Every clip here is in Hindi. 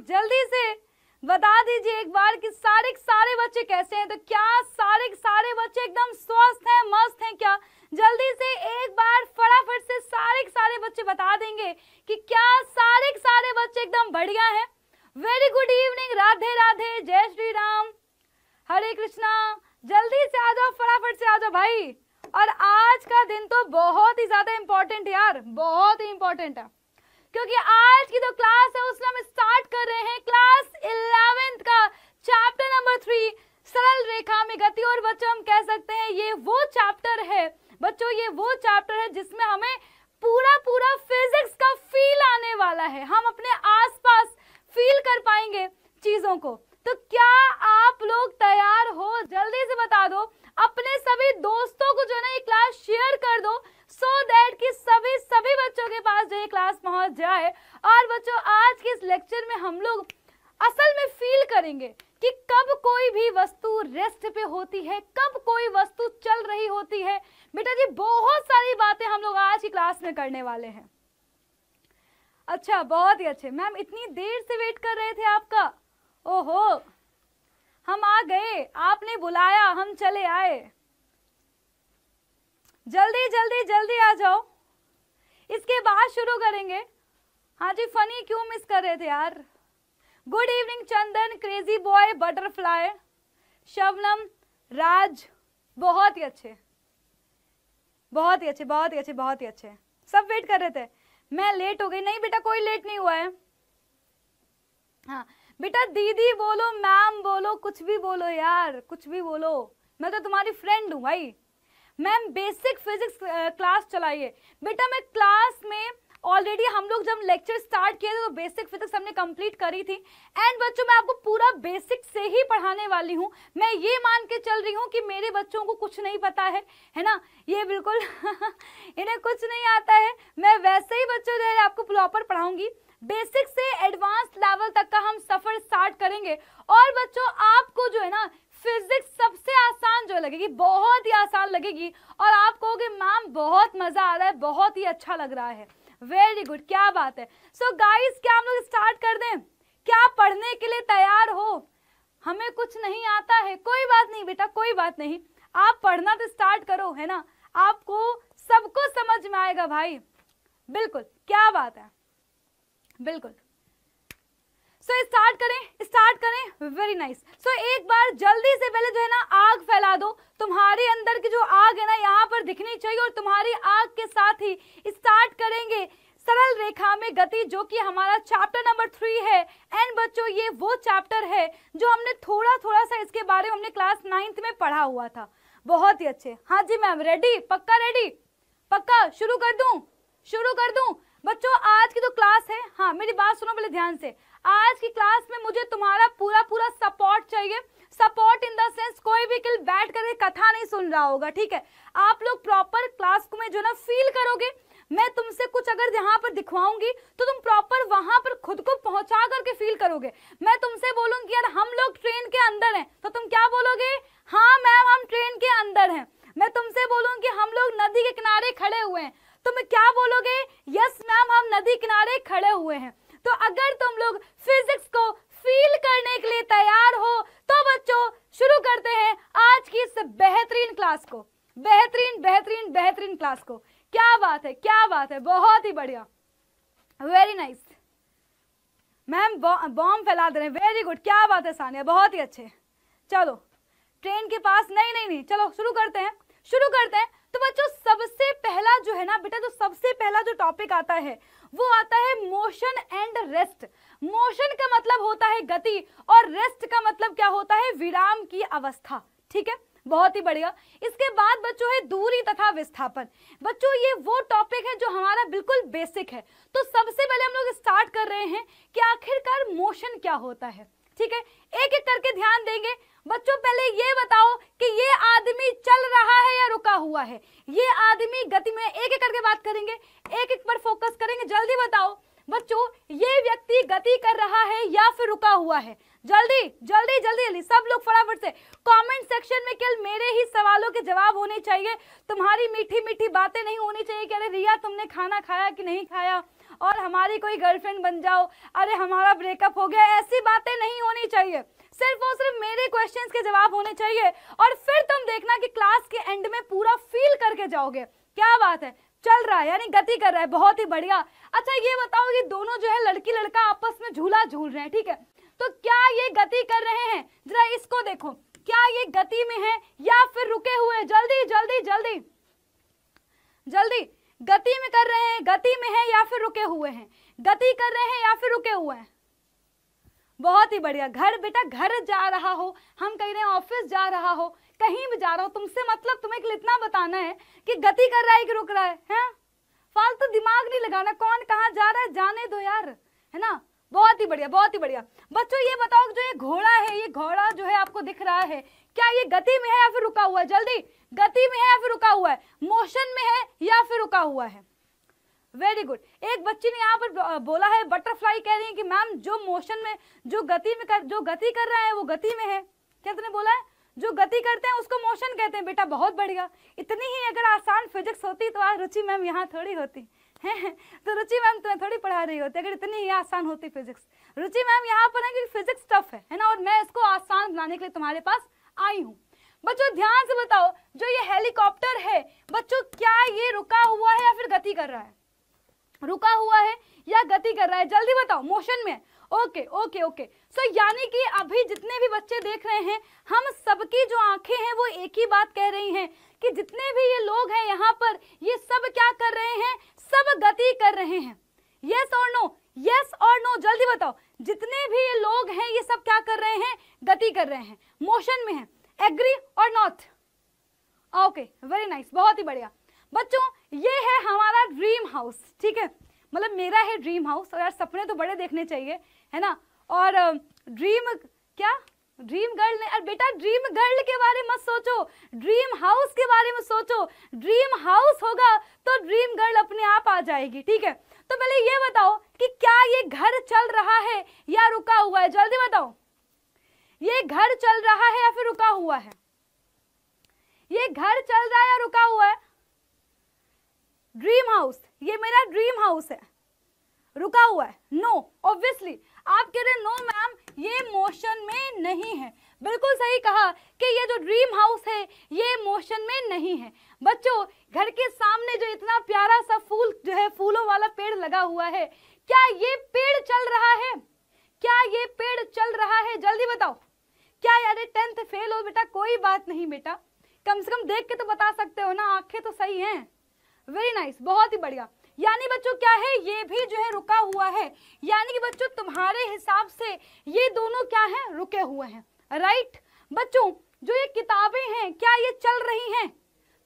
लोग जल्दी से बता दीजिए एक बार कि सारे सारे बच्चे कैसे हैं तो क्या सारे सारे बच्चे एकदम स्वस्थ हैं मस्त हैं क्या जल्दी से एक बार फटाफट से सारे सारे बच्चे बता देंगे कि क्या सारे सारे बच्चे एकदम बढ़िया हैं very good evening Radhe Radhe जय श्री राम हरे कृष्णा जल्दी से आ जाओ फटाफट से आ जाओ भाई और आज का दिन तो बहुत ही ज्यादा इंपॉर्टेंट यार बहुत ही इंपॉर्टेंट है क्योंकि आज की जो तो क्लास है उसमें हम स्टार्ट कर रहे हैं क्लास इलेवेंथ का चैप्टर नंबर थ्री सरल रेखा में गति और बच्चों हम कह सकते हैं ये वो चैप्टर है बच्चों ये वो चैप्टर है जिसमें हमें पूरा पूरा फिजिक्स का फील आने वाला है हम अपने आसपास फील कर पाएंगे चीजों को तो क्या आप लोग तैयार हो जल्दी से बता दो अपने सभी दोस्तों को जो है ना ये क्लास शेयर कर दो सो so दैट कि सभी सभी बच्चों के पास जो ये क्लास पहुंच जाए और बच्चों आज के इस लेक्चर में हम लोग असल में फील करेंगे कि कब कोई भी वस्तु रेस्ट पे होती है कब कोई वस्तु चल रही होती है बेटा जी बहुत सारी बातें हम लोग आज की क्लास में करने वाले हैं अच्छा बहुत ही अच्छे मैम इतनी देर से वेट कर रहे थे आपका ओहो हम आ गए आपने बुलाया हम चले आए जल्दी जल्दी जल्दी आ जाओ इसके बाद शुरू करेंगे हाँ जी फनी क्यों मिस कर रहे थे यार good evening Chandan crazy boy butterfly Shabnam Raj बहुत ही अच्छे बहुत ही अच्छे बहुत ही अच्छे बहुत ही अच्छे सब वेट कर रहे थे मैं लेट हो गई नहीं बेटा कोई लेट नहीं हुआ है हाँ बेटा दीदी बोलो मैम बोलो कुछ भी बोलो यार कुछ भी बोलो मैं तो तुम्हारी फ्रेंड हूँ भाई मैम बेसिक फिजिक्स क्लास चलाइए बेटा मैं क्लास में ऑलरेडी हम लोग जब लेक्चर स्टार्ट किए थे तो बेसिक फिजिक्स हमने कंप्लीट करी थी एंड बच्चों मैं आपको पूरा बेसिक से ही पढ़ाने वाली हूँ मैं ये मान के चल रही हूँ कि मेरे बच्चों को कुछ नहीं पता है है ना ये बिल्कुल इन्हें कुछ नहीं आता है मैं वैसे ही बच्चों जो है आपको प्रॉपर पढ़ाऊंगी बेसिक से एडवांस लेवल तक का हम सफ़र स्टार्ट करेंगे और बच्चों आपको जो है ना फिजिक्स सबसे आसान जो लगेगी बहुत ही आसान लगेगी और आप कहोगे मैम बहुत मज़ा आ रहा है बहुत ही अच्छा लग रहा है वेरी गुड क्या बात है सो so गाइस क्या हम लोग स्टार्ट कर दें क्या पढ़ने के लिए तैयार हो हमें कुछ नहीं आता है कोई बात नहीं बेटा कोई बात नहीं आप पढ़ना तो स्टार्ट करो है ना आपको सबको समझ में आएगा भाई बिल्कुल क्या बात है बिल्कुल सो so, स्टार्ट करें स्टार्ट करें वेरी नाइस सो एक बार जल्दी से पहले जो है ना आग फैला दो तुम्हारे अंदर की जो आग है ना यहाँ पर दिखनी चाहिए और तुम्हारी आग के साथ ही स्टार्ट करेंगे सरल रेखा में गति जो कि हमारा चैप्टर नंबर थ्री है एंड बच्चों ये वो चैप्टर है जो हमने थोड़ा थोड़ा सा इसके बारे में हमने क्लास नाइन्थ में पढ़ा हुआ था बहुत ही अच्छे हाँ जी मैम रेडी पक्का रेडी पक्का शुरू कर दूँ शुरू कर दूँ बच्चों आज की जो तो क्लास है हाँ मेरी बात सुनो पहले ध्यान से आज की क्लास में मुझे तुम्हारा पूरा पूरा सपोर्ट चाहिए सपोर्ट इन द सेंस कोई भी किल बैठ कर कथा नहीं सुन रहा होगा ठीक है आप लोग प्रॉपर क्लास को में जो ना फील करोगे मैं तुमसे कुछ अगर यहाँ पर दिखवाऊंगी तो तुम प्रॉपर वहां पर खुद को पहुंचा करके फील करोगे मैं तुमसे बोलूंगी यार हम लोग ट्रेन के अंदर हैं तो तुम क्या बोलोगे हाँ मैम हम ट्रेन के अंदर हैं मैं तुमसे बोलूंगी हम लोग नदी के किनारे खड़े हुए हैं तुम तो क्या बोलोगे यस मैम हम नदी किनारे खड़े हुए हैं तो अगर तुम लोग फिजिक्स को फील करने के लिए तैयार हो तो बच्चों शुरू करते हैं आज की इस बेहतरीन क्लास को बेहतरीन बेहतरीन बेहतरीन क्लास को क्या बात है क्या बात है बहुत ही बढ़िया वेरी नाइस मैम बॉम्ब फैला दे रहे हैं वेरी गुड क्या बात है सानिया बहुत ही अच्छे चलो ट्रेन के पास नहीं नहीं नहीं चलो शुरू करते हैं शुरू करते हैं तो बच्चों सबसे पहला जो है ना बेटा जो सबसे पहला जो टॉपिक आता है वो आता है मोशन एंड रेस्ट मोशन का मतलब होता है गति और रेस्ट का मतलब क्या होता है विराम की अवस्था ठीक है बहुत ही बढ़िया इसके बाद बच्चों है दूरी तथा विस्थापन बच्चों ये वो टॉपिक है जो हमारा बिल्कुल बेसिक है तो सबसे पहले हम लोग स्टार्ट कर रहे हैं कि आखिरकार मोशन क्या होता है ठीक है एक एक करके ध्यान देंगे बच्चों पहले ये बताओ कि ये आदमी चल रहा है या रुका हुआ है ये आदमी गति में एक एक करके बात करेंगे एक एक पर फोकस करेंगे जल्दी बताओ बच्चों ये व्यक्ति गति कर रहा है या फिर रुका हुआ है जल्दी जल्दी जल्दी जल्दी सब लोग फटाफट से कमेंट सेक्शन में केवल मेरे ही सवालों के जवाब होने चाहिए तुम्हारी मीठी मीठी बातें नहीं होनी चाहिए कि अरे रिया तुमने खाना खाया कि नहीं खाया और हमारी कोई गर्लफ्रेंड बन जाओ अरे हमारा ब्रेकअप हो गया ऐसी बातें नहीं होनी चाहिए सिर्फ और सिर्फ मेरे क्वेश्चन के जवाब होने चाहिए और फिर तुम देखना की क्लास के एंड में पूरा फील करके जाओगे क्या बात है चल रहा है यानी गति कर रहा है बहुत ही बढ़िया अच्छा ये बताओ ये दोनों जो है लड़की लड़का आपस में झूला झूल रहे हैं ठीक है तो क्या ये गति कर रहे हैं जरा इसको देखो क्या ये गति में है या फिर रुके हुए जल्दी जल्दी जल्दी जल्दी गति में कर रहे हैं गति में है या फिर रुके हुए हैं गति कर रहे हैं या फिर रुके हुए हैं बहुत ही बढ़िया घर बेटा घर जा रहा हो हम कह रहे हैं ऑफिस जा रहा हो कहीं भी जा रहा हो तुमसे मतलब तुम्हें इतना बताना है कि गति कर रहा है कि रुक रहा है है? फालतू तो दिमाग नहीं लगाना कौन कहाँ जा रहा है जाने दो यार है ना बहुत ही बढ़िया बहुत ही बढ़िया बच्चों ये बताओ जो ये घोड़ा है ये घोड़ा जो है आपको दिख रहा है क्या ये गति में है या फिर रुका हुआ है जल्दी गति में है या फिर रुका हुआ है मोशन में है या फिर रुका हुआ है वेरी गुड एक बच्ची ने यहाँ पर बोला है बटरफ्लाई कह रही है कि मैम जो मोशन में जो गति में कर जो गति कर रहा है वो गति में है क्या तुमने बोला है जो गति करते हैं उसको मोशन कहते हैं बेटा बहुत बढ़िया इतनी ही अगर आसान फिजिक्स होती तो आज रुचि मैम यहाँ थोड़ी होती है तो रुचि मैम तुम्हें थोड़ी पढ़ा रही होती अगर इतनी ही आसान होती फिजिक्स रुचि मैम यहाँ पर है कि फिजिक्स टफ है है ना और मैं इसको आसान बनाने के लिए तुम्हारे पास आई हूँ बच्चों ध्यान से बताओ जो ये हेलीकॉप्टर है बच्चों क्या ये रुका हुआ है या फिर गति कर रहा है रुका हुआ है या गति कर रहा है जल्दी बताओ मोशन में ओके ओके ओके सो यानी कि अभी जितने भी बच्चे देख रहे हैं हम सबकी जो आंखें हैं वो एक ही बात कह रही हैं कि जितने भी ये लोग हैं यहाँ पर ये सब क्या कर रहे हैं सब गति कर रहे हैं यस और नो यस और नो जल्दी बताओ जितने भी ये लोग हैं ये सब क्या कर रहे हैं गति कर रहे हैं मोशन में है एग्री और नॉट ओके वेरी नाइस बहुत ही बढ़िया बच्चों ये है हमारा ड्रीम हाउस ठीक है मतलब मेरा है ड्रीम हाउस और यार सपने तो बड़े देखने चाहिए है ना और ड्रीम क्या ड्रीम गर्ल ने अरे बेटा ड्रीम गर्ल के बारे मत सोचो ड्रीम हाउस के बारे में सोचो ड्रीम हाउस होगा तो ड्रीम गर्ल अपने आप आ जाएगी ठीक है तो पहले ये बताओ कि क्या ये घर चल रहा है या रुका हुआ है जल्दी बताओ ये घर चल रहा है या फिर रुका हुआ है ये घर चल रहा है या रुका हुआ है ड्रीम हाउस ये मेरा ड्रीम हाउस है रुका हुआ है नो ऑब्वियसली आप कह रहे नो मैम ये मोशन में नहीं है बिल्कुल सही कहा कि ये जो ड्रीम हाउस है ये मोशन में नहीं है बच्चों घर के सामने जो इतना प्यारा सा फूल जो है फूलों वाला पेड़ लगा हुआ है क्या ये पेड़ चल रहा है क्या ये पेड़ चल रहा है जल्दी बताओ क्या यार टेंथ फेल हो बेटा कोई बात नहीं बेटा कम से कम देख के तो बता सकते हो ना आंखें तो सही हैं वेरी नाइस बहुत ही बढ़िया यानी बच्चों क्या है ये भी जो है रुका हुआ है यानी कि बच्चों तुम्हारे हिसाब से ये दोनों क्या है रुके हुए हैं राइट बच्चों जो ये किताबें हैं क्या ये चल रही हैं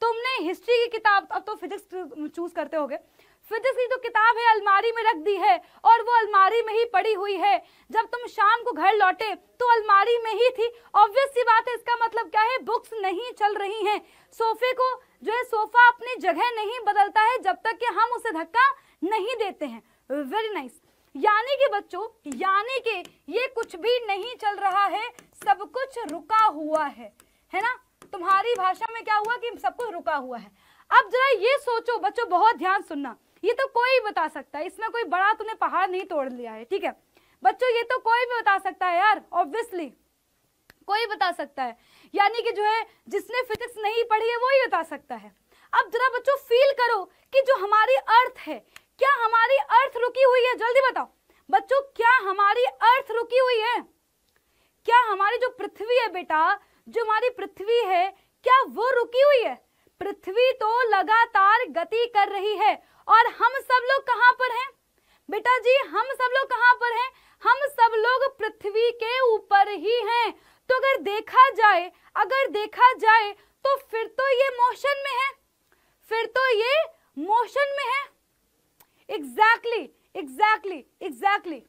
तुमने हिस्ट्री की किताब अब तो फिजिक्स चूज करते होगे फिजिक्स की जो तो किताब है अलमारी में रख दी है और वो अलमारी में ही पड़ी हुई है जब तुम शाम को घर लौटे तो अलमारी में ही थी ऑब्वियस सी बात है इसका मतलब क्या है बुक्स नहीं चल रही हैं सोफे को जो है सोफा अपनी जगह नहीं बदलता है जब तक कि हम उसे धक्का नहीं देते हैं वेरी नाइस यानी कि बच्चों यानी कि ये कुछ भी नहीं चल रहा है सब कुछ रुका हुआ है है ना तुम्हारी भाषा में क्या हुआ कि सब कुछ रुका हुआ है अब जरा ये सोचो बच्चों बहुत ध्यान सुनना ये तो कोई बता सकता है इसमें कोई बड़ा तुमने पहाड़ नहीं तोड़ लिया है ठीक है बच्चों ये तो कोई भी बता सकता है यार ऑब्वियसली कोई बता सकता है यानी कि जो है जिसने फिजिक्स नहीं पढ़ी है वो ही बता सकता है अब जरा बच्चों फील करो कि जो हमारी अर्थ है क्या हमारी अर्थ रुकी हुई है जल्दी बताओ बच्चों क्या हमारी अर्थ रुकी हुई है क्या हमारी जो पृथ्वी है बेटा जो हमारी पृथ्वी है क्या वो रुकी हुई है पृथ्वी तो लगातार गति कर रही है और हम सब लोग कहाँ पर हैं बेटा जी हम सब लोग कहाँ पर हैं हम सब लोग पृथ्वी के ऊपर ही हैं तो अगर देखा जाए अगर देखा जाए तो फिर तो ये मोशन में है फिर तो ये मोशन में है एग्जैक्टली एग्जैक्टली एग्जैक्टली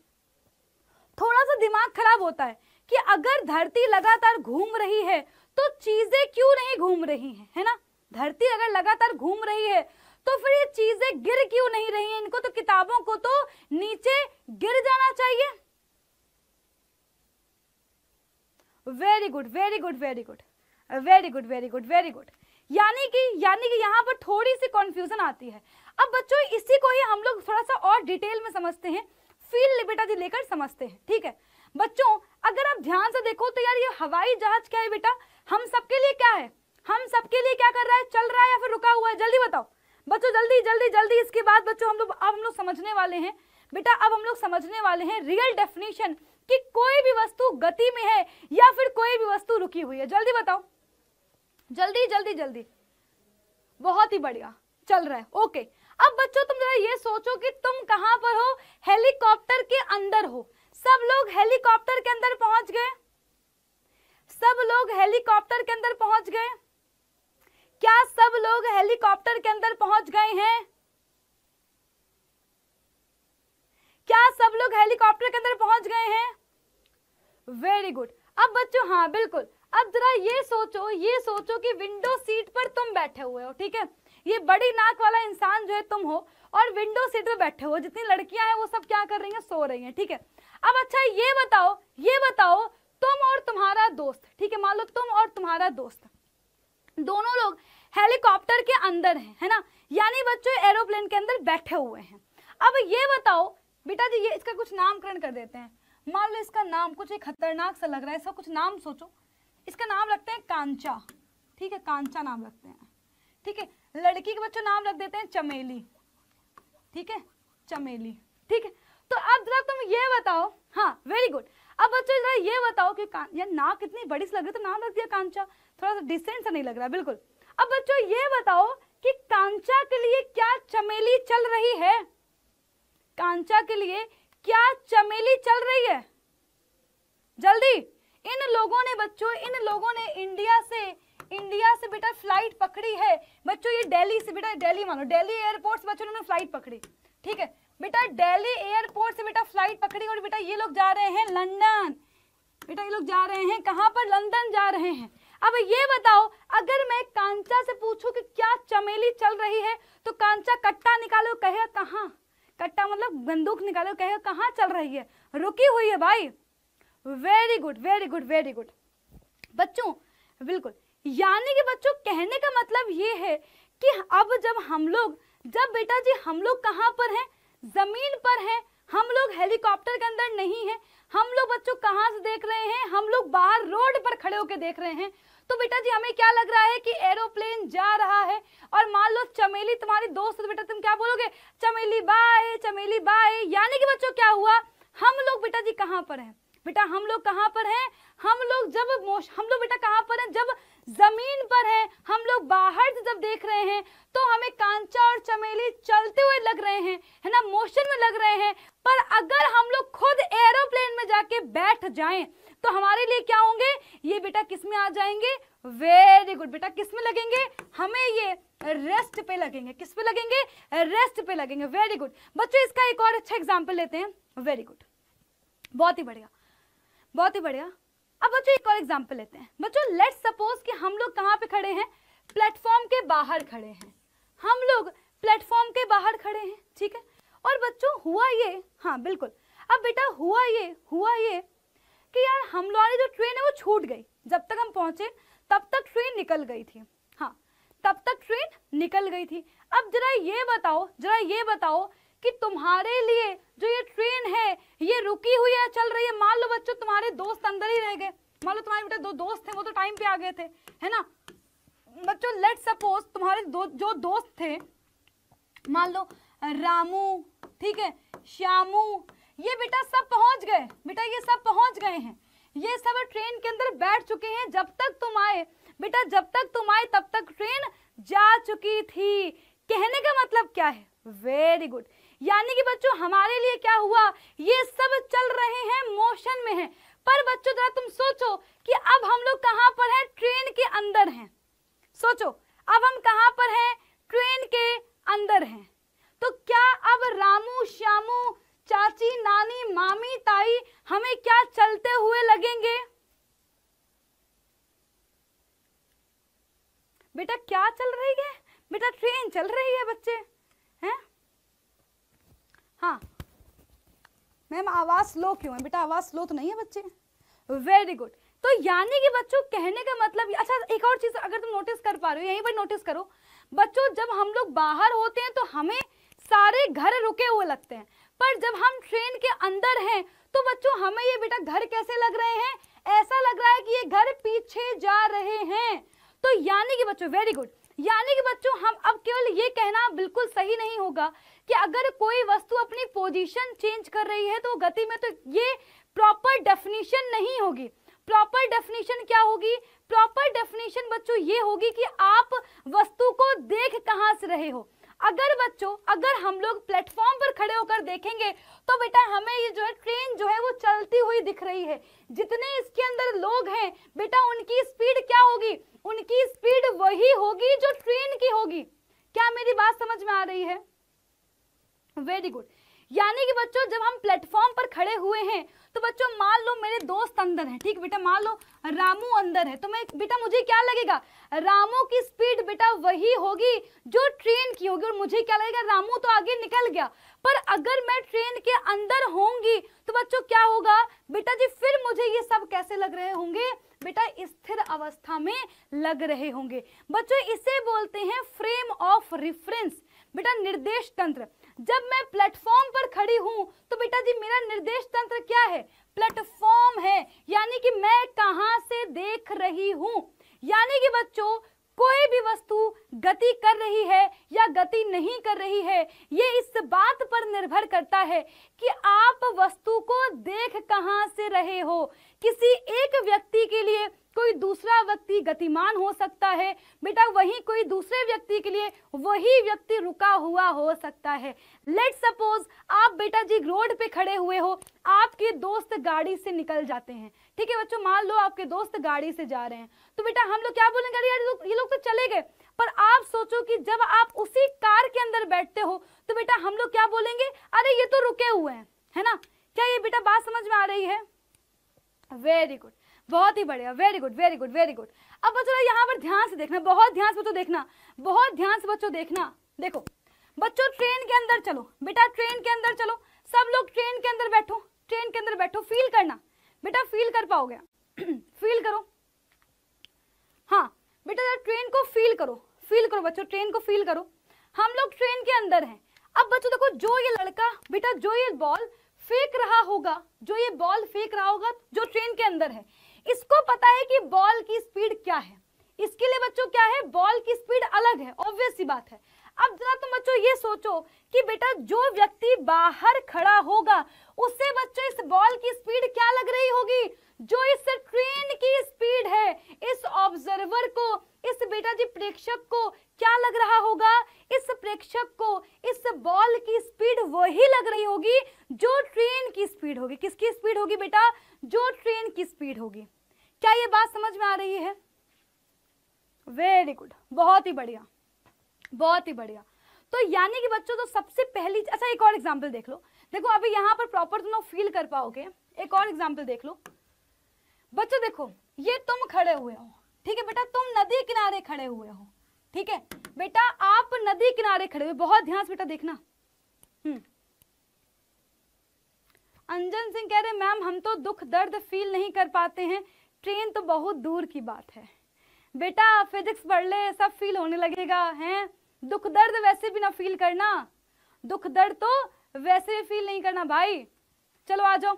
थोड़ा सा दिमाग खराब होता है कि अगर धरती लगातार घूम रही है तो चीजें क्यों नहीं घूम रही हैं है ना धरती अगर लगातार घूम रही है तो फिर ये चीजें गिर क्यों नहीं रही हैं इनको तो किताबों को तो नीचे गिर जाना चाहिए very good very good very good very good very good very good यानी कि यानी कि यहाँ पर थोड़ी सी कॉन्फ्यूजन आती है अब बच्चों इसी को ही हम लोग थोड़ा सा और डिटेल में समझते हैं फील आदि लेकर समझते हैं ठीक है बच्चों अगर आप ध्यान से देखो तो यार ये हवाई जहाज क्या है बेटा हम सबके लिए क्या है हम सबके लिए क्या कर रहा है चल रहा है या फिर रुका हुआ है जल्दी बताओ बच्चों जल्दी जल्दी जल्दी इसके बाद बच्चों हम लोग अब हम लोग समझने वाले हैं बेटा अब हम लोग समझने वाले हैं रियल डेफिनेशन कि कोई भी वस्तु गति में है या फिर कोई भी वस्तु रुकी हुई है जल्दी बताओ जल्दी जल्दी जल्दी बहुत ही बढ़िया चल रहा है ओके अब बच्चों तुम जरा ये सोचो कि तुम कहाँ पर हो हेलीकॉप्टर के अंदर हो सब लोग हेलीकॉप्टर के अंदर पहुंच गए सब लोग हेलीकॉप्टर के अंदर पहुंच गए क्या सब लोग हेलीकॉप्टर के अंदर पहुंच गए हैं क्या सब लोग हेलीकॉप्टर के अंदर पहुंच गए हैं वेरी गुड अब बच्चों हाँ बिल्कुल अब जरा ये सोचो ये सोचो कि विंडो सीट पर तुम बैठे हुए हो ठीक है ये बड़ी नाक वाला इंसान जो है तुम हो और विंडो सीट पर बैठे हो जितनी लड़कियां हैं वो सब क्या कर रही हैं सो रही हैं ठीक है अब अच्छा ये बताओ ये बताओ तुम और तुम्हारा दोस्त ठीक है मान लो तुम और तुम्हारा दोस्त दोनों लोग हेलीकॉप्टर के अंदर हैं है ना यानी बच्चों एरोप्लेन के अंदर बैठे हुए हैं अब ये बताओ बेटा जी ये इसका कुछ नामकरण कर देते हैं मान लो इसका नाम कुछ एक खतरनाक सा लग रहा है इसका कुछ नाम सोचो इसका नाम रखते हैं कांचा ठीक है कांचा नाम रखते हैं ठीक है लड़की के बच्चों नाम रख देते हैं चमेली ठीक है चमेली ठीक है तो अब जरा तुम ये बताओ हाँ वेरी गुड अब बच्चों ये बताओ कि ये नाक कितनी बड़ी सी लग रही है तो नाम रख दिया कांचा थोड़ा सा डिसेंट सा नहीं लग रहा बिल्कुल अब बच्चों ये बताओ कि कांचा के लिए क्या चमेली चल रही है कांचा के लिए क्या चमेली चल रही है जल्दी इन लोगों ने बच्चों इन लोगों ने इंडिया से इंडिया से बेटा फ्लाइट पकड़ी है बच्चों ये दिल्ली से बेटा दिल्ली मानो दिल्ली एयरपोर्ट से बच्चों ने फ्लाइट पकड़ी ठीक है बेटा दिल्ली एयरपोर्ट से बेटा फ्लाइट पकड़ी और बेटा ये लोग जा रहे हैं लंदन बेटा ये लोग जा रहे हैं कहाँ पर लंदन जा रहे हैं अब ये बताओ अगर मैं कांचा से पूछूं कि क्या चमेली चल रही है तो कांचा कट्टा निकालो कहे कहा कट्टा मतलब बंदूक निकालो कहे कहा चल रही है रुकी हुई है भाई very good very good very good बच्चों बिल्कुल यानी कि बच्चों कहने का मतलब ये है कि अब जब हम लोग जब बेटा जी हम लोग कहाँ पर हैं जमीन पर हैं हम लोग हेलीकॉप्टर के अंदर नहीं हैं हम लोग बच्चों कहाँ से देख रहे हैं हम लोग बाहर रोड पर खड़े होकर देख रहे हैं तो बेटा जी हमें क्या लग रहा है कि एरोप्लेन जा रहा है और मान लो चमेली तुम्हारी दोस्त तो बेटा तुम क्या बोलोगे चमेली बाय चमेली बाय यानी कि बच्चों क्या हुआ हम लोग बेटा जी कहाँ पर हैं बेटा हम लोग कहाँ पर हैं हम लोग जब मोश हम लोग बेटा कहाँ पर हैं जब जमीन पर हैं हम लोग बाहर से जब देख रहे हैं तो हमें कांचा और चमेली चलते हुए लग रहे हैं है ना मोशन में लग रहे हैं पर अगर हम लोग खुद एरोप्लेन में जाके बैठ जाएं तो हमारे लिए क्या होंगे ये बेटा किस में आ जाएंगे वेरी गुड बेटा किस में लगेंगे हमें ये रेस्ट पे लगेंगे किस पे लगेंगे रेस्ट पे लगेंगे वेरी गुड बच्चों इसका एक और अच्छा एग्जाम्पल लेते हैं वेरी गुड बहुत ही बढ़िया बहुत ही बढ़िया अब बच्चों एक और एग्जाम्पल लेते हैं बच्चों लेट सपोज कि हम लोग कहाँ पे खड़े हैं प्लेटफॉर्म के बाहर खड़े हैं हम लोग प्लेटफॉर्म के बाहर खड़े हैं ठीक है और बच्चों हुआ ये हाँ बिल्कुल अब बेटा हुआ ये हुआ ये कि यार हम लोग जो ट्रेन है वो छूट गई जब तक हम पहुंचे तब तक ट्रेन निकल गई थी हाँ तब तक ट्रेन निकल गई थी अब जरा ये बताओ जरा ये बताओ कि तुम्हारे लिए जो ये ट्रेन है ये रुकी हुई है चल रही है मान लो बच्चों तुम्हारे दोस्त अंदर ही रह गए मान लो तुम्हारे बेटे दो दोस्त थे वो तो टाइम पे आ गए थे है ना बच्चों लेट सपोज तुम्हारे दो जो दोस्त थे मान लो रामू ठीक है श्यामू ये बेटा सब पहुंच गए बेटा ये सब पहुंच गए हैं ये सब ट्रेन के अंदर बैठ चुके हैं जब तक तुम आए बेटा जब तक तुम आए तब तक ट्रेन जा चुकी थी कहने का मतलब क्या है वेरी गुड यानी कि बच्चों हमारे लिए क्या हुआ ये सब चल रहे हैं मोशन में है पर बच्चों जरा तुम सोचो कि अब हम लोग कहाँ पर हैं ट्रेन के अंदर हैं सोचो अब हम कहाँ पर हैं ट्रेन के अंदर हैं तो क्या अब रामू श्यामू चाची नानी मामी ताई हमें क्या चलते हुए लगेंगे बेटा क्या चल रही है बेटा ट्रेन चल रही है बच्चे हैं हाँ मैम आवाज स्लो क्यों है बेटा आवाज स्लो तो नहीं है बच्चे वेरी गुड तो यानी कि बच्चों कहने का मतलब अच्छा एक और चीज अगर तुम नोटिस कर पा रहे हो यहीं पर नोटिस करो बच्चों जब हम लोग बाहर होते हैं तो हमें सारे घर रुके हुए लगते हैं पर जब हम ट्रेन के अंदर हैं तो बच्चों हमें ये बेटा घर कैसे लग रहे हैं ऐसा लग रहा है कि ये घर पीछे जा रहे हैं तो यानी कि बच्चों वेरी गुड यानी कि बच्चों हम अब केवल ये कहना बिल्कुल सही नहीं होगा कि अगर कोई वस्तु अपनी पोजीशन चेंज कर रही है तो गति में तो ये प्रॉपर डेफिनेशन नहीं होगी प्रॉपर डेफिनेशन क्या होगी प्रॉपर डेफिनेशन बच्चों ये होगी कि आप वस्तु को देख कहाँ से रहे हो अगर बच्चों अगर हम लोग प्लेटफॉर्म पर खड़े होकर देखेंगे तो बेटा हमें ये जो है ट्रेन जो है वो चलती हुई दिख रही है जितने इसके अंदर लोग हैं बेटा उनकी स्पीड क्या होगी उनकी स्पीड वही होगी जो ट्रेन की होगी क्या मेरी बात समझ में आ रही है वेरी गुड यानी कि बच्चों जब हम प्लेटफॉर्म पर खड़े हुए हैं तो बच्चों मान लो मेरे दोस्त अंदर है ठीक बेटा मान लो रामू अंदर है तो मैं बेटा मुझे क्या लगेगा रामू की स्पीड बेटा वही होगी जो ट्रेन की होगी और मुझे क्या लगेगा रामू तो आगे निकल गया पर अगर मैं ट्रेन के अंदर होंगी तो बच्चों क्या होगा बेटा जी फिर मुझे ये सब कैसे लग रहे होंगे बेटा स्थिर अवस्था में लग रहे होंगे बच्चों इसे बोलते हैं फ्रेम ऑफ रिफरेंस बेटा निर्देश तंत्र जब मैं प्लेटफॉर्म पर खड़ी हूँ तो बेटा जी मेरा निर्देश तंत्र क्या है प्लेटफॉर्म है यानी कि मैं कहाँ से देख रही हूँ यानी कि बच्चों कोई भी वस्तु गति कर रही है या गति नहीं कर रही है ये इस बात पर निर्भर करता है कि आप वस्तु को देख कहाँ से रहे हो किसी एक व्यक्ति के लिए कोई दूसरा व्यक्ति गतिमान हो सकता है बेटा वही कोई दूसरे व्यक्ति के लिए वही व्यक्ति रुका हुआ हो सकता है लेट सपोज आप बेटा जी रोड पे खड़े हुए हो आपके दोस्त गाड़ी से निकल जाते हैं ठीक है बच्चों मान लो आपके दोस्त गाड़ी से जा रहे हैं तो बेटा हम लोग क्या बोलेंगे अरे यार ये लोग तो चले गए पर आप सोचो कि जब आप उसी कार के अंदर बैठते हो तो बेटा हम लोग क्या बोलेंगे अरे ये तो रुके हुए हैं है ना क्या ये बेटा बात समझ में आ रही है वेरी गुड बहुत ही बढ़िया very good very good very good अब बच्चों यहाँ पर ध्यान से देखना बहुत ध्यान से बच्चों देखना बहुत ध्यान से बच्चों देखना देखो बच्चों ट्रेन के अंदर चलो बेटा ट्रेन के अंदर चलो सब लोग ट्रेन के अंदर बैठो ट्रेन के अंदर बैठो फील करना बेटा फील कर पाओगे फील करो हाँ बेटा जरा ट्रेन को फील करो फील करो बच्चों ट्रेन को फील करो हम लोग ट्रेन के अंदर हैं अब बच्चों देखो जो ये लड़का बेटा जो ये बॉल फेंक रहा होगा जो ये बॉल फेंक रहा होगा जो ट्रेन के अंदर है इसको पता है कि बॉल की स्पीड क्या है इसके लिए बच्चों क्या है बॉल की स्पीड अलग है ऑब्वियस बात है अब जरा तुम बच्चों ये सोचो कि बेटा जो व्यक्ति बाहर खड़ा होगा उससे बच्चों इस बॉल की स्पीड क्या लग रही होगी जो इस ट्रेन की स्पीड है इस ऑब्जर्वर को इस बेटा जी प्रेक्षक को क्या लग रहा होगा इस प्रेक्षक को इस बॉल की स्पीड वही लग रही होगी जो ट्रेन की स्पीड होगी किसकी स्पीड होगी बेटा जो ट्रेन की स्पीड होगी क्या ये बात समझ में आ रही है वेरी गुड बहुत ही बढ़िया बहुत ही बढ़िया तो यानी कि बच्चों तो सबसे पहली अच्छा एक और एग्जाम्पल देख लो देखो अभी यहां पर प्रॉपर तुम लोग फील कर पाओगे एक और एग्जाम्पल देख लो बच्चों देखो ये तुम खड़े हुए हो ठीक है बेटा तुम नदी किनारे खड़े हुए हो ठीक है बेटा आप नदी किनारे खड़े हुए बहुत ध्यान से बेटा देखना हम्म। अंजन सिंह कह रहे मैम हम तो दुख दर्द फील नहीं कर पाते हैं ट्रेन तो बहुत दूर की बात है बेटा फिजिक्स पढ़ ले सब फील होने लगेगा हैं दुख दर्द वैसे भी ना फील करना दुख दर्द तो वैसे भी फील नहीं करना भाई चलो आ जाओ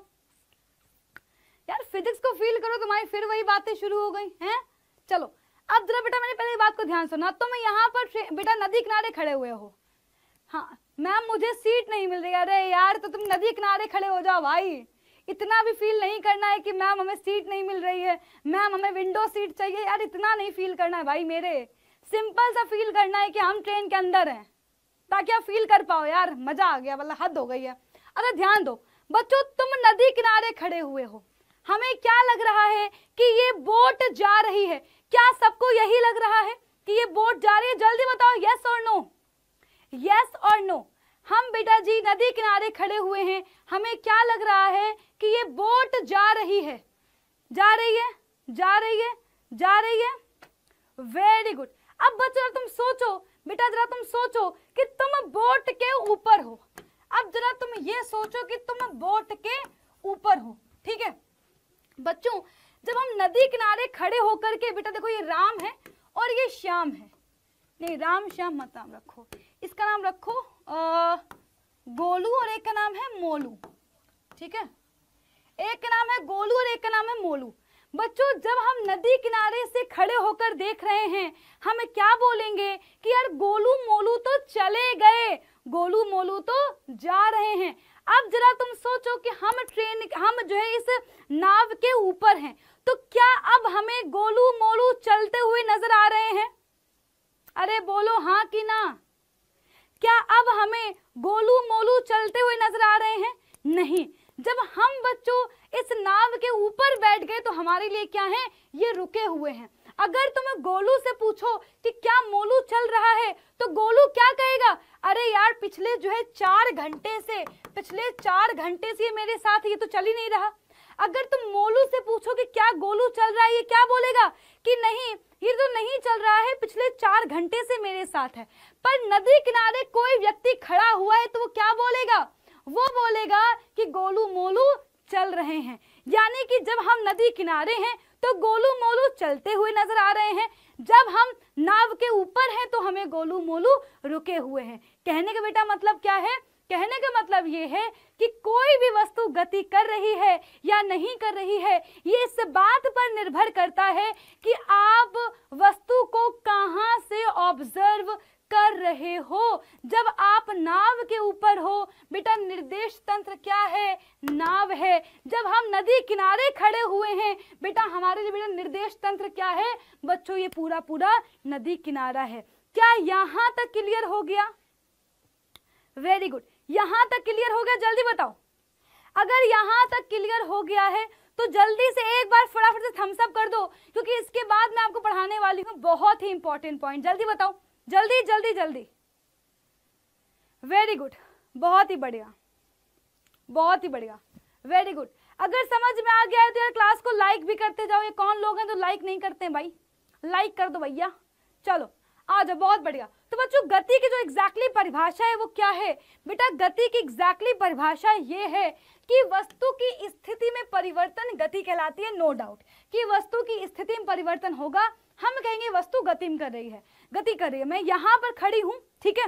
यार फिजिक्स को फील करो तुम्हारी फिर वही बातें शुरू हो गई हैं चलो अब जरा बेटा मैंने पहले बात को ध्यान सुना तो मैं यहाँ पर बेटा नदी किनारे खड़े हुए हो हाँ मैम मुझे सीट नहीं मिल रही अरे यार तो तुम नदी किनारे खड़े हो जाओ भाई इतना भी फील नहीं करना है कि मैम हमें सीट नहीं मिल रही है मैम हमें विंडो सीट चाहिए यार इतना नहीं फील करना है भाई मेरे सिंपल सा फील करना है कि हम ट्रेन के अंदर हैं ताकि आप फील कर पाओ यार मजा आ गया वाला हद हो गई है अरे ध्यान दो बच्चों तुम नदी किनारे खड़े हुए हो हमें क्या लग रहा है कि ये बोट जा रही है क्या सबको यही लग रहा है कि ये बोट जा रही है जल्दी बताओ यस और नो यस और नो हम बेटा जी नदी किनारे खड़े हुए हैं हमें क्या लग रहा है कि ये बोट जा रही है जा रही है जा रही है जा रही है वेरी गुड अब बच्चों तुम सोचो बेटा जरा तुम सोचो कि तुम बोट के ऊपर हो अब जरा तुम ये सोचो कि तुम बोट के ऊपर हो ठीक है बच्चों जब हम नदी किनारे खड़े होकर के बेटा देखो ये राम है और ये श्याम है नहीं राम श्याम मत नाम रखो इसका नाम रखो आ, गोलू और एक का नाम है मोलू ठीक है एक का नाम है गोलू और एक का नाम है मोलू बच्चों जब हम नदी किनारे से खड़े होकर देख रहे हैं हम क्या बोलेंगे कि यार गोलू मोलू तो चले गए गोलू मोलू तो जा रहे हैं अब जरा तुम सोचो कि हम ट्रेन हम जो है इस नाव के ऊपर हैं तो क्या अब हमें गोलू मोलू चलते हुए नजर आ रहे हैं अरे बोलो हाँ कि ना क्या अब हमें गोलू मोलू चलते हुए नजर आ रहे हैं नहीं जब हम बच्चों इस नाव के ऊपर बैठ गए तो हमारे लिए क्या है ये रुके हुए हैं अगर तुम गोलू से पूछो कि क्या मोलू चल रहा है तो गोलू क्या कहेगा अरे यार पिछले जो है चार घंटे से पिछले चार घंटे से मेरे साथ ये तो चल ही नहीं रहा अगर तुम मोलू से पूछो कि क्या गोलू चल रहा है ये क्या बोलेगा कि नहीं ये तो नहीं चल रहा है पिछले चार घंटे से मेरे साथ है पर नदी किनारे कोई व्यक्ति खड़ा हुआ है तो वो क्या बोलेगा वो बोलेगा कि गोलू मोलू चल रहे हैं यानी कि जब हम नदी किनारे हैं तो गोलू मोलू चलते हुए नजर आ रहे हैं जब हम नाव के ऊपर हैं तो हमें गोलू मोलू रुके हुए हैं कहने का बेटा मतलब क्या है कहने का मतलब ये है कि कोई भी वस्तु गति कर रही है या नहीं कर रही है ये इस बात पर निर्भर करता है कि आप वस्तु को कहाँ से ऑब्जर्व कर रहे हो जब आप नाव के ऊपर हो बेटा निर्देश तंत्र क्या है नाव है जब हम नदी किनारे खड़े हुए हैं बेटा हमारे लिए बेटा निर्देश तंत्र क्या है बच्चों ये पूरा पूरा नदी किनारा है क्या यहां तक क्लियर हो गया वेरी गुड यहां तक क्लियर हो गया जल्दी बताओ अगर यहां तक क्लियर हो गया है तो जल्दी से एक बार फटाफट से थम्सअप कर दो क्योंकि इसके बाद मैं आपको पढ़ाने वाली हूँ बहुत ही इंपॉर्टेंट पॉइंट जल्दी बताओ जल्दी जल्दी जल्दी वेरी गुड बहुत ही बढ़िया बहुत ही बढ़िया वेरी गुड अगर समझ में आ गया है तो यार क्लास को लाइक भी करते जाओ ये कौन लोग हैं जो तो लाइक नहीं करते हैं भाई लाइक कर दो भैया चलो आ जाओ बहुत बढ़िया तो बच्चों गति की जो एग्जैक्टली परिभाषा है वो क्या है बेटा गति की एग्जैक्टली परिभाषा ये है कि वस्तु की स्थिति में परिवर्तन गति कहलाती है नो no डाउट कि वस्तु की स्थिति में परिवर्तन होगा हम कहेंगे वस्तु गति में कर रही है गति कर रही है मैं यहाँ पर खड़ी हूँ ठीक है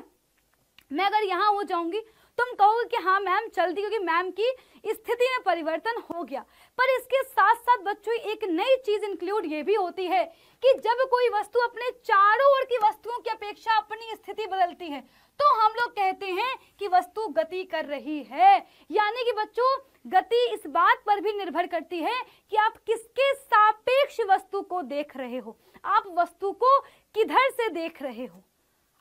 मैं अगर यहाँ हो जाऊंगी तुम कहोगे कि हाँ मैम चलती क्योंकि मैम की स्थिति में परिवर्तन हो गया पर इसके साथ साथ बच्चों एक नई चीज इंक्लूड ये भी होती है कि जब कोई वस्तु अपने चारों ओर की वस्तुओं की अपेक्षा अपनी स्थिति बदलती है तो हम लोग कहते हैं कि वस्तु गति कर रही है यानी कि बच्चों गति इस बात पर भी निर्भर करती है कि आप किसके सापेक्ष वस्तु को देख रहे हो आप वस्तु को किधर से देख रहे हो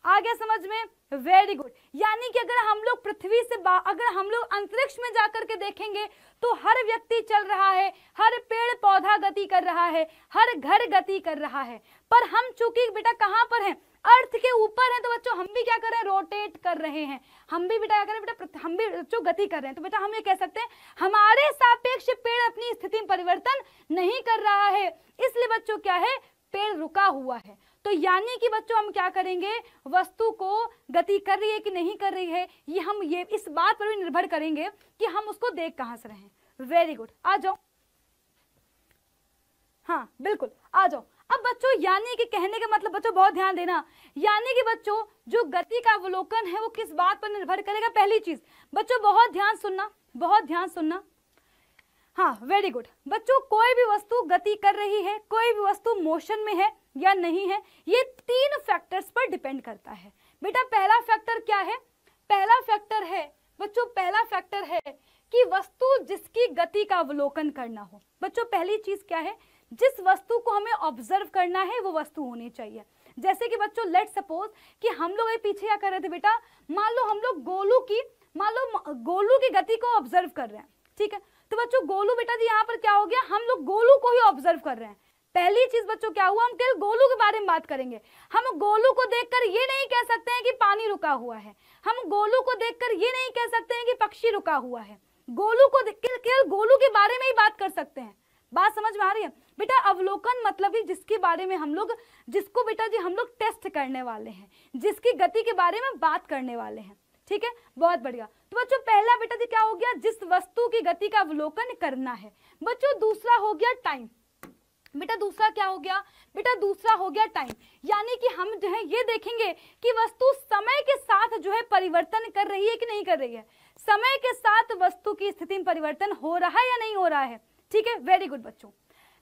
आ गया समझ में वेरी गुड यानी कि अगर हम लोग पृथ्वी से अगर हम लोग अंतरिक्ष में जाकर के देखेंगे तो हर व्यक्ति चल रहा है हर पेड़ पौधा गति कर रहा है हर घर गति कर रहा है पर हम चूंकि बेटा कहाँ पर हैं अर्थ के ऊपर है तो बच्चों हम भी क्या कर रहे हैं रोटेट कर रहे हैं हम भी बेटा क्या कर रहे हैं बेटा हम भी बच्चों गति कर रहे हैं तो बेटा हम ये कह सकते हैं हमारे सापेक्ष पेड़ अपनी स्थिति में परिवर्तन नहीं कर रहा है इसलिए बच्चों क्या है पेड़ रुका हुआ है तो यानी कि बच्चों हम क्या करेंगे वस्तु को गति कर रही है कि नहीं कर रही है ये हम ये इस बात पर भी निर्भर करेंगे कि हम उसको देख कहां से रहे हैं वेरी गुड आ जाओ हाँ बिल्कुल आ जाओ अब बच्चों यानी कि कहने का मतलब बच्चों बहुत ध्यान देना यानी कि बच्चों जो गति का अवलोकन है वो किस बात पर निर्भर करेगा पहली चीज बच्चों बहुत ध्यान सुनना बहुत ध्यान सुनना हाँ वेरी गुड बच्चों कोई भी वस्तु गति कर रही है कोई भी वस्तु मोशन में है या नहीं है ये तीन फैक्टर्स पर डिपेंड करता है बेटा पहला फैक्टर क्या है पहला फैक्टर है बच्चों पहला फैक्टर है कि वस्तु जिसकी गति का अवलोकन करना हो बच्चों पहली चीज क्या है जिस वस्तु को हमें ऑब्जर्व करना है वो वस्तु होनी चाहिए जैसे कि बच्चों लेट सपोज कि हम लोग पीछे क्या कर रहे थे बेटा मान लो हम लोग गोलू की मान लो गोलू की गति को ऑब्जर्व कर रहे हैं ठीक है तो बच्चों गोलू बेटा जी यहाँ पर क्या हो गया हम लोग गोलू को ही ऑब्जर्व कर रहे हैं पहली चीज बच्चों क्या हुआ हम कल गोलू के बारे में बात करेंगे हम गोलू को देखकर ये नहीं कह सकते हैं कि पानी रुका हुआ है हम गोलू को देखकर ये नहीं कह सकते हैं कि पक्षी रुका हुआ है गोलू को केवल गोलू के बारे में ही बात कर सकते हैं बात समझ में आ रही है बेटा अवलोकन मतलब ही जिसके बारे में हम लोग जिसको बेटा जी हम लोग टेस्ट करने वाले हैं जिसकी गति के बारे में बात करने वाले हैं ठीक है बहुत बढ़िया तो बच्चों पहला बेटा जी क्या हो गया जिस वस्तु की गति का अवलोकन करना है बच्चों दूसरा हो गया टाइम बेटा दूसरा क्या हो गया बेटा दूसरा हो गया टाइम यानी कि हम जो है ये देखेंगे कि वस्तु समय के साथ जो है परिवर्तन कर रही है कि नहीं कर रही है समय के साथ वस्तु की स्थिति में परिवर्तन हो रहा है या नहीं हो रहा है ठीक है वेरी गुड बच्चों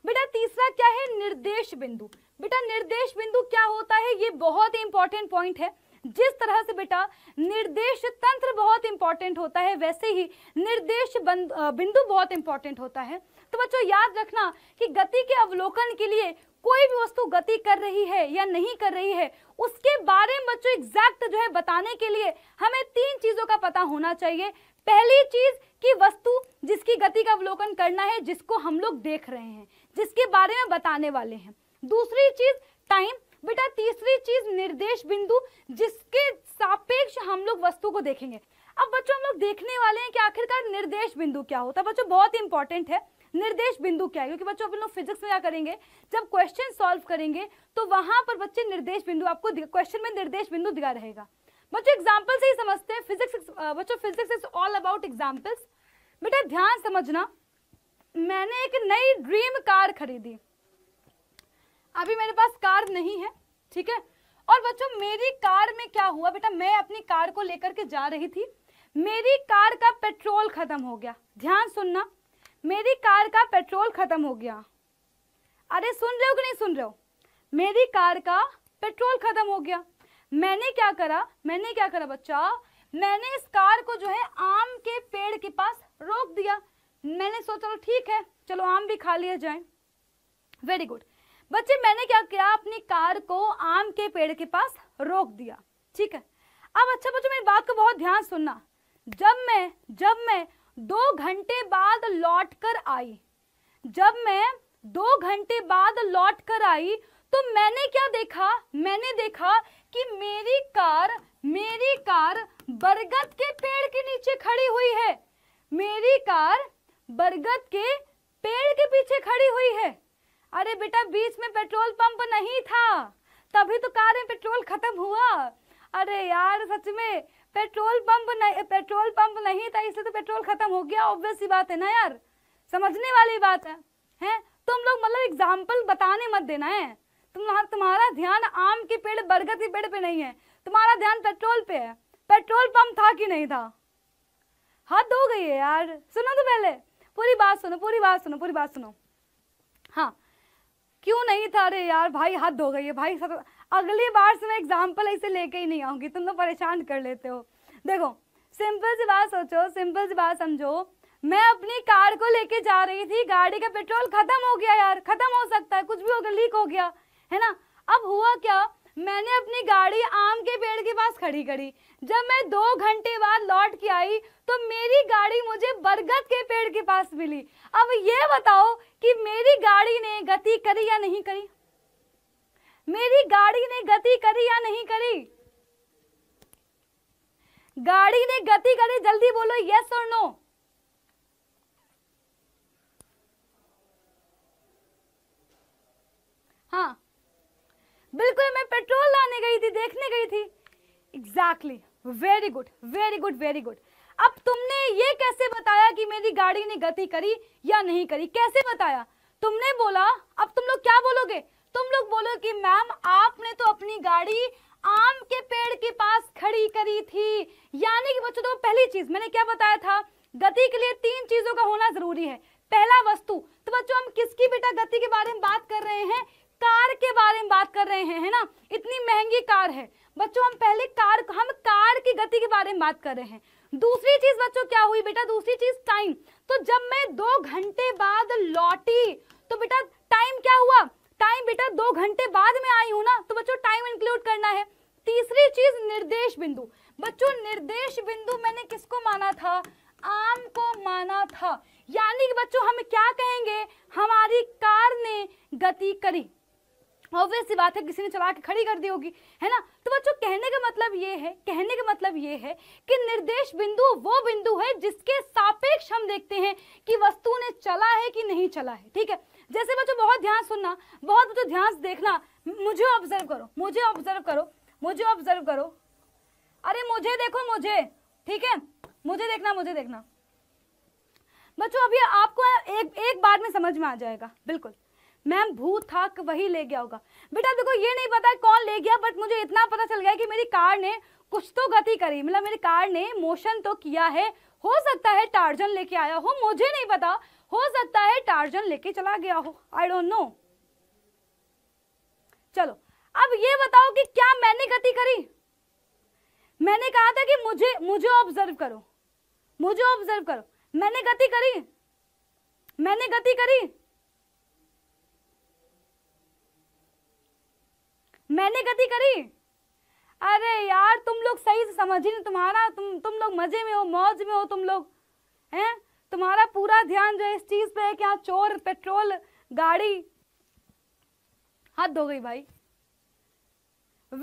बेटा तीसरा क्या है निर्देश बिंदु बेटा निर्देश बिंदु क्या होता है ये बहुत ही इंपॉर्टेंट पॉइंट है जिस तरह से बेटा निर्देश तंत्र बहुत इंपॉर्टेंट होता है वैसे ही निर्देश बिंदु बहुत इंपॉर्टेंट होता है तो बच्चों याद रखना कि गति के अवलोकन के लिए कोई भी वस्तु गति कर रही है या नहीं कर रही है उसके बारे में बच्चों एग्जैक्ट जो है बताने के लिए हमें तीन चीजों का पता होना चाहिए पहली चीज कि वस्तु जिसकी गति का अवलोकन करना है जिसको हम लोग देख रहे हैं जिसके बारे में बताने वाले हैं दूसरी चीज टाइम बेटा तीसरी चीज निर्देश बिंदु जिसके सापेक्ष हम लोग वस्तु को देखेंगे अब बच्चों हम लोग देखने वाले हैं कि आखिरकार निर्देश बिंदु क्या होता है बच्चों बहुत इंपॉर्टेंट है निर्देश बिंदु क्या है क्योंकि बच्चों अपन लोग फिजिक्स में क्या करेंगे जब क्वेश्चन सॉल्व करेंगे तो वहां पर बच्चे निर्देश बिंदु आपको क्वेश्चन में निर्देश बिंदु दिया रहेगा बच्चों एग्जाम्पल से ही समझते हैं फिजिक्स बच्चों physics is all about examples बेटा ध्यान समझना मैंने एक नई ड्रीम कार खरीदी अभी मेरे पास कार नहीं है ठीक है और बच्चों मेरी कार में क्या हुआ बेटा मैं अपनी कार को लेकर के जा रही थी मेरी कार का पेट्रोल खत्म हो गया ध्यान सुनना मेरी कार का पेट्रोल ख़त्म हो गया अरे सुन रहे हो कि नहीं सुन रहे हो मेरी कार का पेट्रोल ख़त्म हो गया मैंने क्या करा मैंने क्या करा बच्चा मैंने इस कार को जो है आम के पेड़ के पास रोक दिया मैंने सोचा चलो ठीक है चलो आम भी खा लिया जाए वेरी गुड बच्चे मैंने क्या किया अपनी कार को आम के पेड़ के पास रोक दिया ठीक है अब अच्छा बच्चों मेरी बात को बहुत ध्यान सुनना जब मैं जब मैं दो घंटे बाद लौट कर आई जब मैं दो घंटे बाद लौट कर आई तो मैंने क्या देखा मैंने देखा कि मेरी कार मेरी कार बरगद के पेड़ के नीचे खड़ी हुई है मेरी कार बरगद के पेड़ के पीछे खड़ी हुई है अरे बेटा बीच में पेट्रोल पंप नहीं था तभी तो कार में पेट्रोल खत्म हुआ अरे यार सच में पेट्रोल पंप नहीं पेट्रोल पंप नहीं था इसलिए तो पेट्रोल खत्म हो गया ऑब्वियस ही बात है ना यार समझने वाली बात है हैं तुम लोग मतलब एग्जांपल बताने मत देना है तुम्हारा तुम्हारा ध्यान आम के पेड़ बरगद के पेड़ पे नहीं है तुम्हारा ध्यान पेट्रोल पे है पेट्रोल पंप था कि नहीं था हद हो गई है यार सुनो तो पहले पूरी बात सुनो पूरी बात सुनो पूरी बात सुनो हाँ क्यों नहीं था अरे यार भाई हद हो गई है भाई सर अगली बार से मैं एग्जाम्पल ऐसे लेके ही नहीं आऊंगी तुम तो परेशान कर लेते हो देखो सिंपल सी बात सोचो सिंपल सी बात समझो मैं अपनी कार को लेके जा रही थी गाड़ी का पेट्रोल खत्म हो गया यार खत्म हो सकता है कुछ भी हो गया लीक हो गया है ना अब हुआ क्या मैंने अपनी गाड़ी आम के पेड़ के पास खड़ी करी जब मैं दो घंटे बाद लौट के आई तो मेरी गाड़ी मुझे बरगद के पेड़ के पास मिली अब ये बताओ कि मेरी गाड़ी ने गति करी या नहीं करी मेरी गाड़ी ने गति करी या नहीं करी गाड़ी ने गति करी जल्दी बोलो यस और नो हाँ बिल्कुल मैं पेट्रोल लाने गई थी देखने गई थी exactly very good very good very good अब तुमने ये कैसे बताया कि मेरी गाड़ी ने गति करी या नहीं करी कैसे बताया तुमने बोला अब तुम लोग क्या बोलोगे तुम लोग बोलो कि मैम आपने तो अपनी गाड़ी आम के पेड़ के पास खड़ी करी थी यानी कि बच्चों तो पहली चीज मैंने क्या बताया था गति के लिए तीन चीजों का होना जरूरी है पहला वस्तु तो बच्चों हम किसकी बेटा गति के बारे में बात कर रहे हैं कार के बारे में बात कर रहे हैं है ना इतनी महंगी कार है बच्चों हम पहले कार हम कार की गति के बारे में बात कर रहे हैं दूसरी चीज बच्चों क्या हुई बेटा दूसरी चीज टाइम तो जब मैं दो घंटे बाद लौटी तो बेटा टाइम क्या हुआ टाइम बेटा दो घंटे बाद में आई हूँ ना तो बच्चों टाइम इंक्लूड करना है तीसरी चीज निर्देश बिंदु बच्चों निर्देश बिंदु मैंने किसको माना था आम को माना था यानी कि बच्चों हम क्या कहेंगे हमारी कार ने गति करी ऑब्वियस सी बात है किसी ने चला के खड़ी कर दी होगी है ना तो बच्चों कहने का मतलब ये है कहने का मतलब ये है कि निर्देश बिंदु वो बिंदु है जिसके सापेक्ष हम देखते हैं कि वस्तु ने चला है कि नहीं चला है ठीक है जैसे बच्चों बहुत ध्यान सुनना बहुत बच्चों ध्यान से देखना मुझे ऑब्जर्व करो मुझे ऑब्जर्व करो मुझे ऑब्जर्व करो अरे मुझे देखो मुझे ठीक है मुझे देखना मुझे देखना बच्चों अभी आपको एक एक बार में समझ में आ जाएगा बिल्कुल मैम भूत था वही ले गया होगा बेटा देखो ये नहीं पता कौन ले गया बट मुझे इतना पता चल गया कि मेरी कार ने कुछ तो गति करी मतलब मेरी कार ने मोशन तो किया है हो सकता है टार्जन लेके आया हो मुझे नहीं पता हो सकता है टार्जन लेके चला गया हो आई डोंट नो चलो अब ये बताओ कि क्या मैंने गति करी मैंने कहा था कि मुझे मुझे ऑब्जर्व करो मुझे ऑब्जर्व करो मैंने गति करी मैंने गति करी मैंने गति करी अरे यार तुम लोग सही से समझ ही नहीं तुम्हारा तुम तुम लोग मजे में हो मौज में हो तुम लोग हैं तुम्हारा पूरा ध्यान जो इस चीज पे कि यहाँ चोर पेट्रोल गाड़ी हद हो गई भाई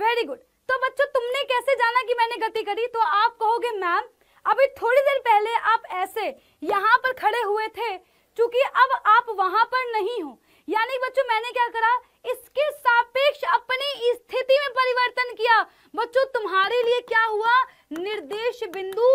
वेरी गुड तो बच्चों तुमने कैसे जाना कि मैंने गलती करी तो आप कहोगे मैम अभी थोड़ी देर पहले आप ऐसे यहाँ पर खड़े हुए थे क्योंकि अब आप वहां पर नहीं हो यानी बच्चों मैंने क्या करा इसके सापेक्ष अपनी स्थिति में परिवर्तन किया बच्चों तुम्हारे लिए क्या हुआ निर्देश बिंदु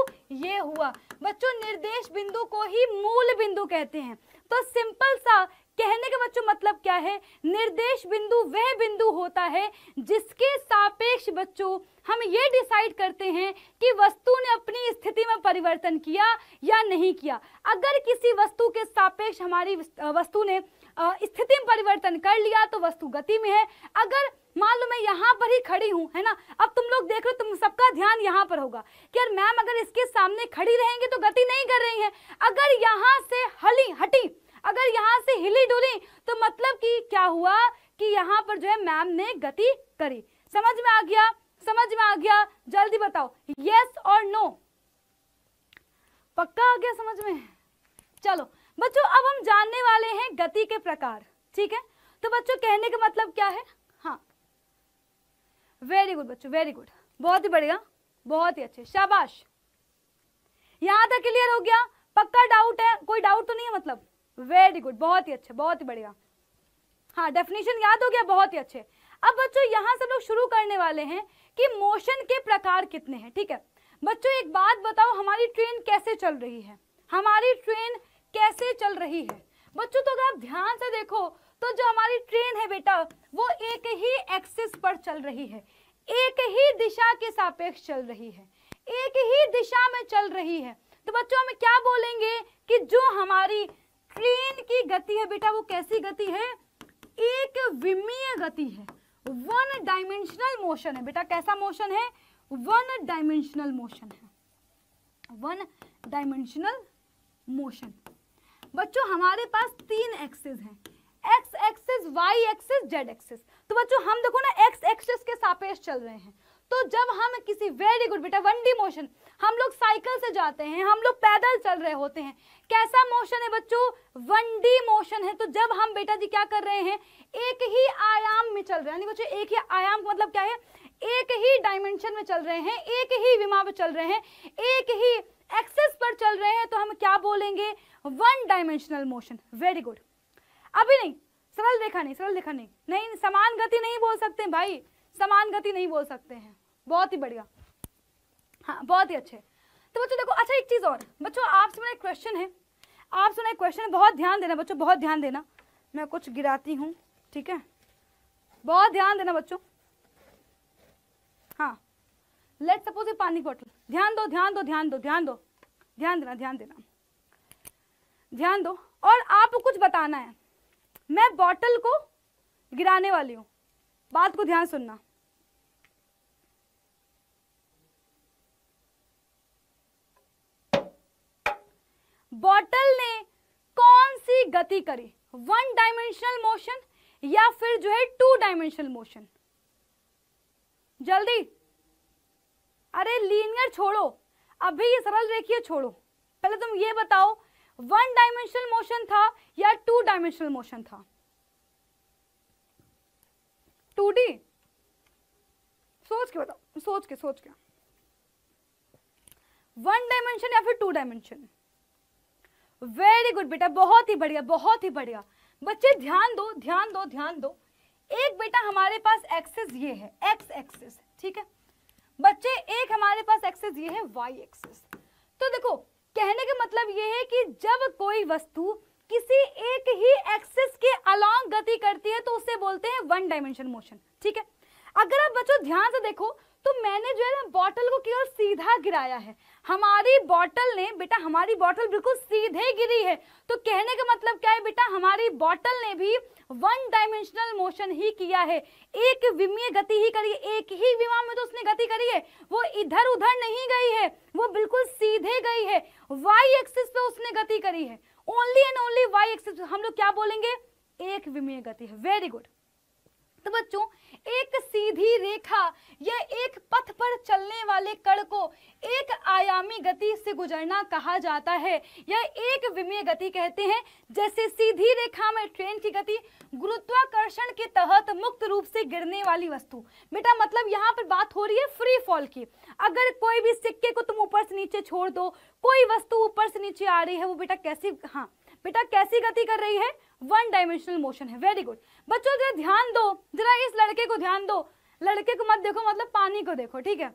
ये हुआ बच्चों निर्देश बिंदु को ही मूल बिंदु कहते हैं तो सिंपल सा कहने का बच्चों मतलब क्या है निर्देश बिंदु वह बिंदु होता है जिसके सापेक्ष बच्चों हम ये डिसाइड करते हैं कि वस्तु ने अपनी स्थिति में परिवर्तन किया या नहीं किया अगर किसी वस्तु के सापेक्ष हमारी वस्तु ने स्थिति में परिवर्तन कर लिया तो वस्तु गति में है अगर मान लो मैं यहाँ पर ही खड़ी हूँ है ना अब तुम लोग देख रहे हो तुम सबका ध्यान यहाँ पर होगा कि यार मैम अगर इसके सामने खड़ी रहेंगे तो गति नहीं कर रही है अगर यहाँ से हली हटी अगर यहाँ से हिली डुली तो मतलब कि क्या हुआ कि यहाँ पर जो है मैम ने गति करी समझ में आ गया समझ में आ गया जल्दी बताओ यस और नो पक्का आ गया समझ में चलो बच्चों अब हम जानने वाले हैं गति के प्रकार ठीक है तो बच्चों कहने का मतलब क्या है हाँ वेरी गुड बच्चों वेरी गुड बहुत ही बढ़िया बहुत ही अच्छे शाबाश यहां तक क्लियर हो गया पक्का डाउट है कोई डाउट तो नहीं है मतलब वेरी गुड बहुत ही अच्छे बहुत ही बढ़िया हाँ डेफिनेशन याद हो गया बहुत ही अच्छे अब बच्चों यहाँ से लोग शुरू करने वाले हैं कि मोशन के प्रकार कितने हैं ठीक है बच्चों एक बात बताओ हमारी ट्रेन कैसे चल रही है हमारी ट्रेन कैसे चल रही है बच्चों तो अगर आप ध्यान से देखो तो जो हमारी ट्रेन है बेटा वो एक ही एक्सिस पर चल रही है एक ही दिशा के सापेक्ष चल रही है एक ही दिशा में चल रही है तो बच्चों हम क्या बोलेंगे कि जो हमारी ट्रेन की गति है बेटा वो कैसी गति है एक विमीय गति है वन डायमेंशनल मोशन है बेटा कैसा मोशन है वन डायमेंशनल मोशन है वन डायमेंशनल मोशन बच्चों हमारे पास तीन एक्सेस हैं X axes Y axes Z axes तो बच्चों हम देखो ना एक्स एक्सेस के सापेक्ष चल रहे हैं तो जब हम किसी वेरी गुड बेटा वन डी मोशन हम लोग साइकिल से जाते हैं हम लोग पैदल चल रहे होते हैं कैसा मोशन है बच्चों वन डी मोशन है तो जब हम बेटा जी क्या कर रहे हैं एक ही आयाम में चल रहे हैं बच्चों एक ही आयाम का मतलब क्या है एक ही डायमेंशन में चल रहे हैं एक ही विमा में चल रहे हैं एक ही एक्सेस पर चल रहे हैं तो हम क्या बोलेंगे one dimensional motion very good अभी नहीं सरल रेखा नहीं सरल रेखा नहीं नहीं समान गति नहीं बोल सकते भाई समान गति नहीं बोल सकते हैं बहुत ही बढ़िया हाँ बहुत ही अच्छे तो बच्चों देखो अच्छा एक चीज़ और बच्चों आपसे मेरा एक क्वेश्चन है आपसे मेरा एक क्वेश्चन बहुत ध्यान देना बच्चों बहुत ध्यान देना मैं कुछ गिराती हूँ ठीक है बहुत ध्यान देना बच्चों लेट सपोज ये पानी की बॉटल ध्यान दो ध्यान दो ध्यान दो ध्यान दो ध्यान देना ध्यान देना ध्यान दो और आपको कुछ बताना है मैं बॉटल को गिराने वाली हूँ बात को ध्यान सुनना बॉटल ने कौन सी गति करी वन डायमेंशनल मोशन या फिर जो है टू डायमेंशनल मोशन जल्दी अरे लीनियर छोड़ो अभी ये सरल रेखीय छोड़ो पहले तुम ये बताओ वन डायमेंशनल मोशन था या टू डायमेंशनल मोशन था टू डी सोच के बताओ सोच के सोच के वन डायमेंशन या फिर टू डायमेंशन वेरी गुड बेटा बहुत ही बढ़िया बहुत ही बढ़िया बच्चे ध्यान दो ध्यान दो ध्यान दो एक बेटा हमारे पास एक्सेस ये है एक्स एक्सेस ठीक है बच्चे एक हमारे पास एक्सेस ये है वाई एक्सेस तो देखो कहने का मतलब ये है कि जब कोई वस्तु किसी एक ही एक्सेस के अलॉन्ग गति करती है तो उसे बोलते हैं वन डायमेंशन मोशन ठीक है अगर आप बच्चों ध्यान से देखो तो मैंने जो है ना बॉटल को केवल सीधा गिराया है हमारी बॉटल ने बेटा हमारी बॉटल बिल्कुल सीधे गिरी है तो कहने का मतलब क्या है बेटा हमारी बॉटल ने भी वन डायमेंशनल मोशन ही किया है एक विमीय गति ही करी है एक ही विमान में तो उसने गति करी है वो इधर उधर नहीं गई है वो बिल्कुल सीधे गई है वाई एक्सिस पे उसने गति करी है only and only Y axis हम लोग क्या बोलेंगे एक विमीय गति है वेरी गुड तो बच्चों एक सीधी रेखा या एक पथ पर चलने वाले कण को एक आयामी गति से गुजरना कहा जाता है या एक विमीय गति कहते हैं जैसे सीधी रेखा में ट्रेन की गति गुरुत्वाकर्षण के तहत मुक्त रूप से गिरने वाली वस्तु बेटा मतलब यहाँ पर बात हो रही है फ्री फॉल की अगर कोई भी सिक्के को तुम ऊपर से नीचे छोड़ दो कोई वस्तु ऊपर से नीचे आ रही है वो बेटा कैसी हाँ बेटा कैसी गति कर रही है वन डायमेंशनल मोशन है वेरी गुड बच्चों जरा ध्यान दो जरा इस लड़के को ध्यान दो लड़के को मत देखो मतलब पानी को देखो ठीक है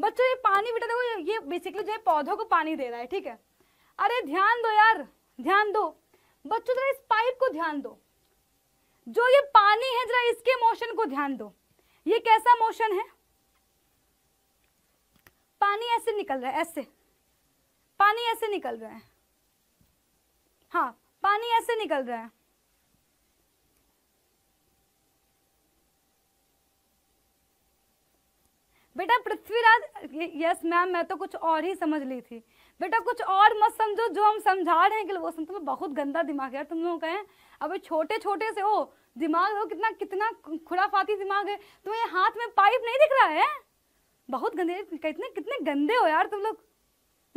बच्चों ये पानी बेटा देखो ये बेसिकली जो है पौधों को पानी दे रहा है ठीक है अरे ध्यान दो यार ध्यान दो बच्चों जरा इस पाइप को ध्यान दो जो ये पानी है जरा इसके मोशन को ध्यान दो ये कैसा मोशन है पानी ऐसे निकल रहा है ऐसे पानी ऐसे निकल रहा है हाँ पानी ऐसे निकल रहा है बेटा पृथ्वीराज यस मैम मैं तो कुछ और ही समझ ली थी बेटा कुछ और मत समझो जो हम समझा रहे हैं कि वो तुम तो बहुत गंदा दिमाग यार तुम लोग कहें अब छोटे छोटे से हो दिमाग हो कितना कितना खुराफाती दिमाग है तुम्हें हाथ में पाइप नहीं दिख रहा है बहुत गंदे कितने कितने गंदे हो यार तुम लोग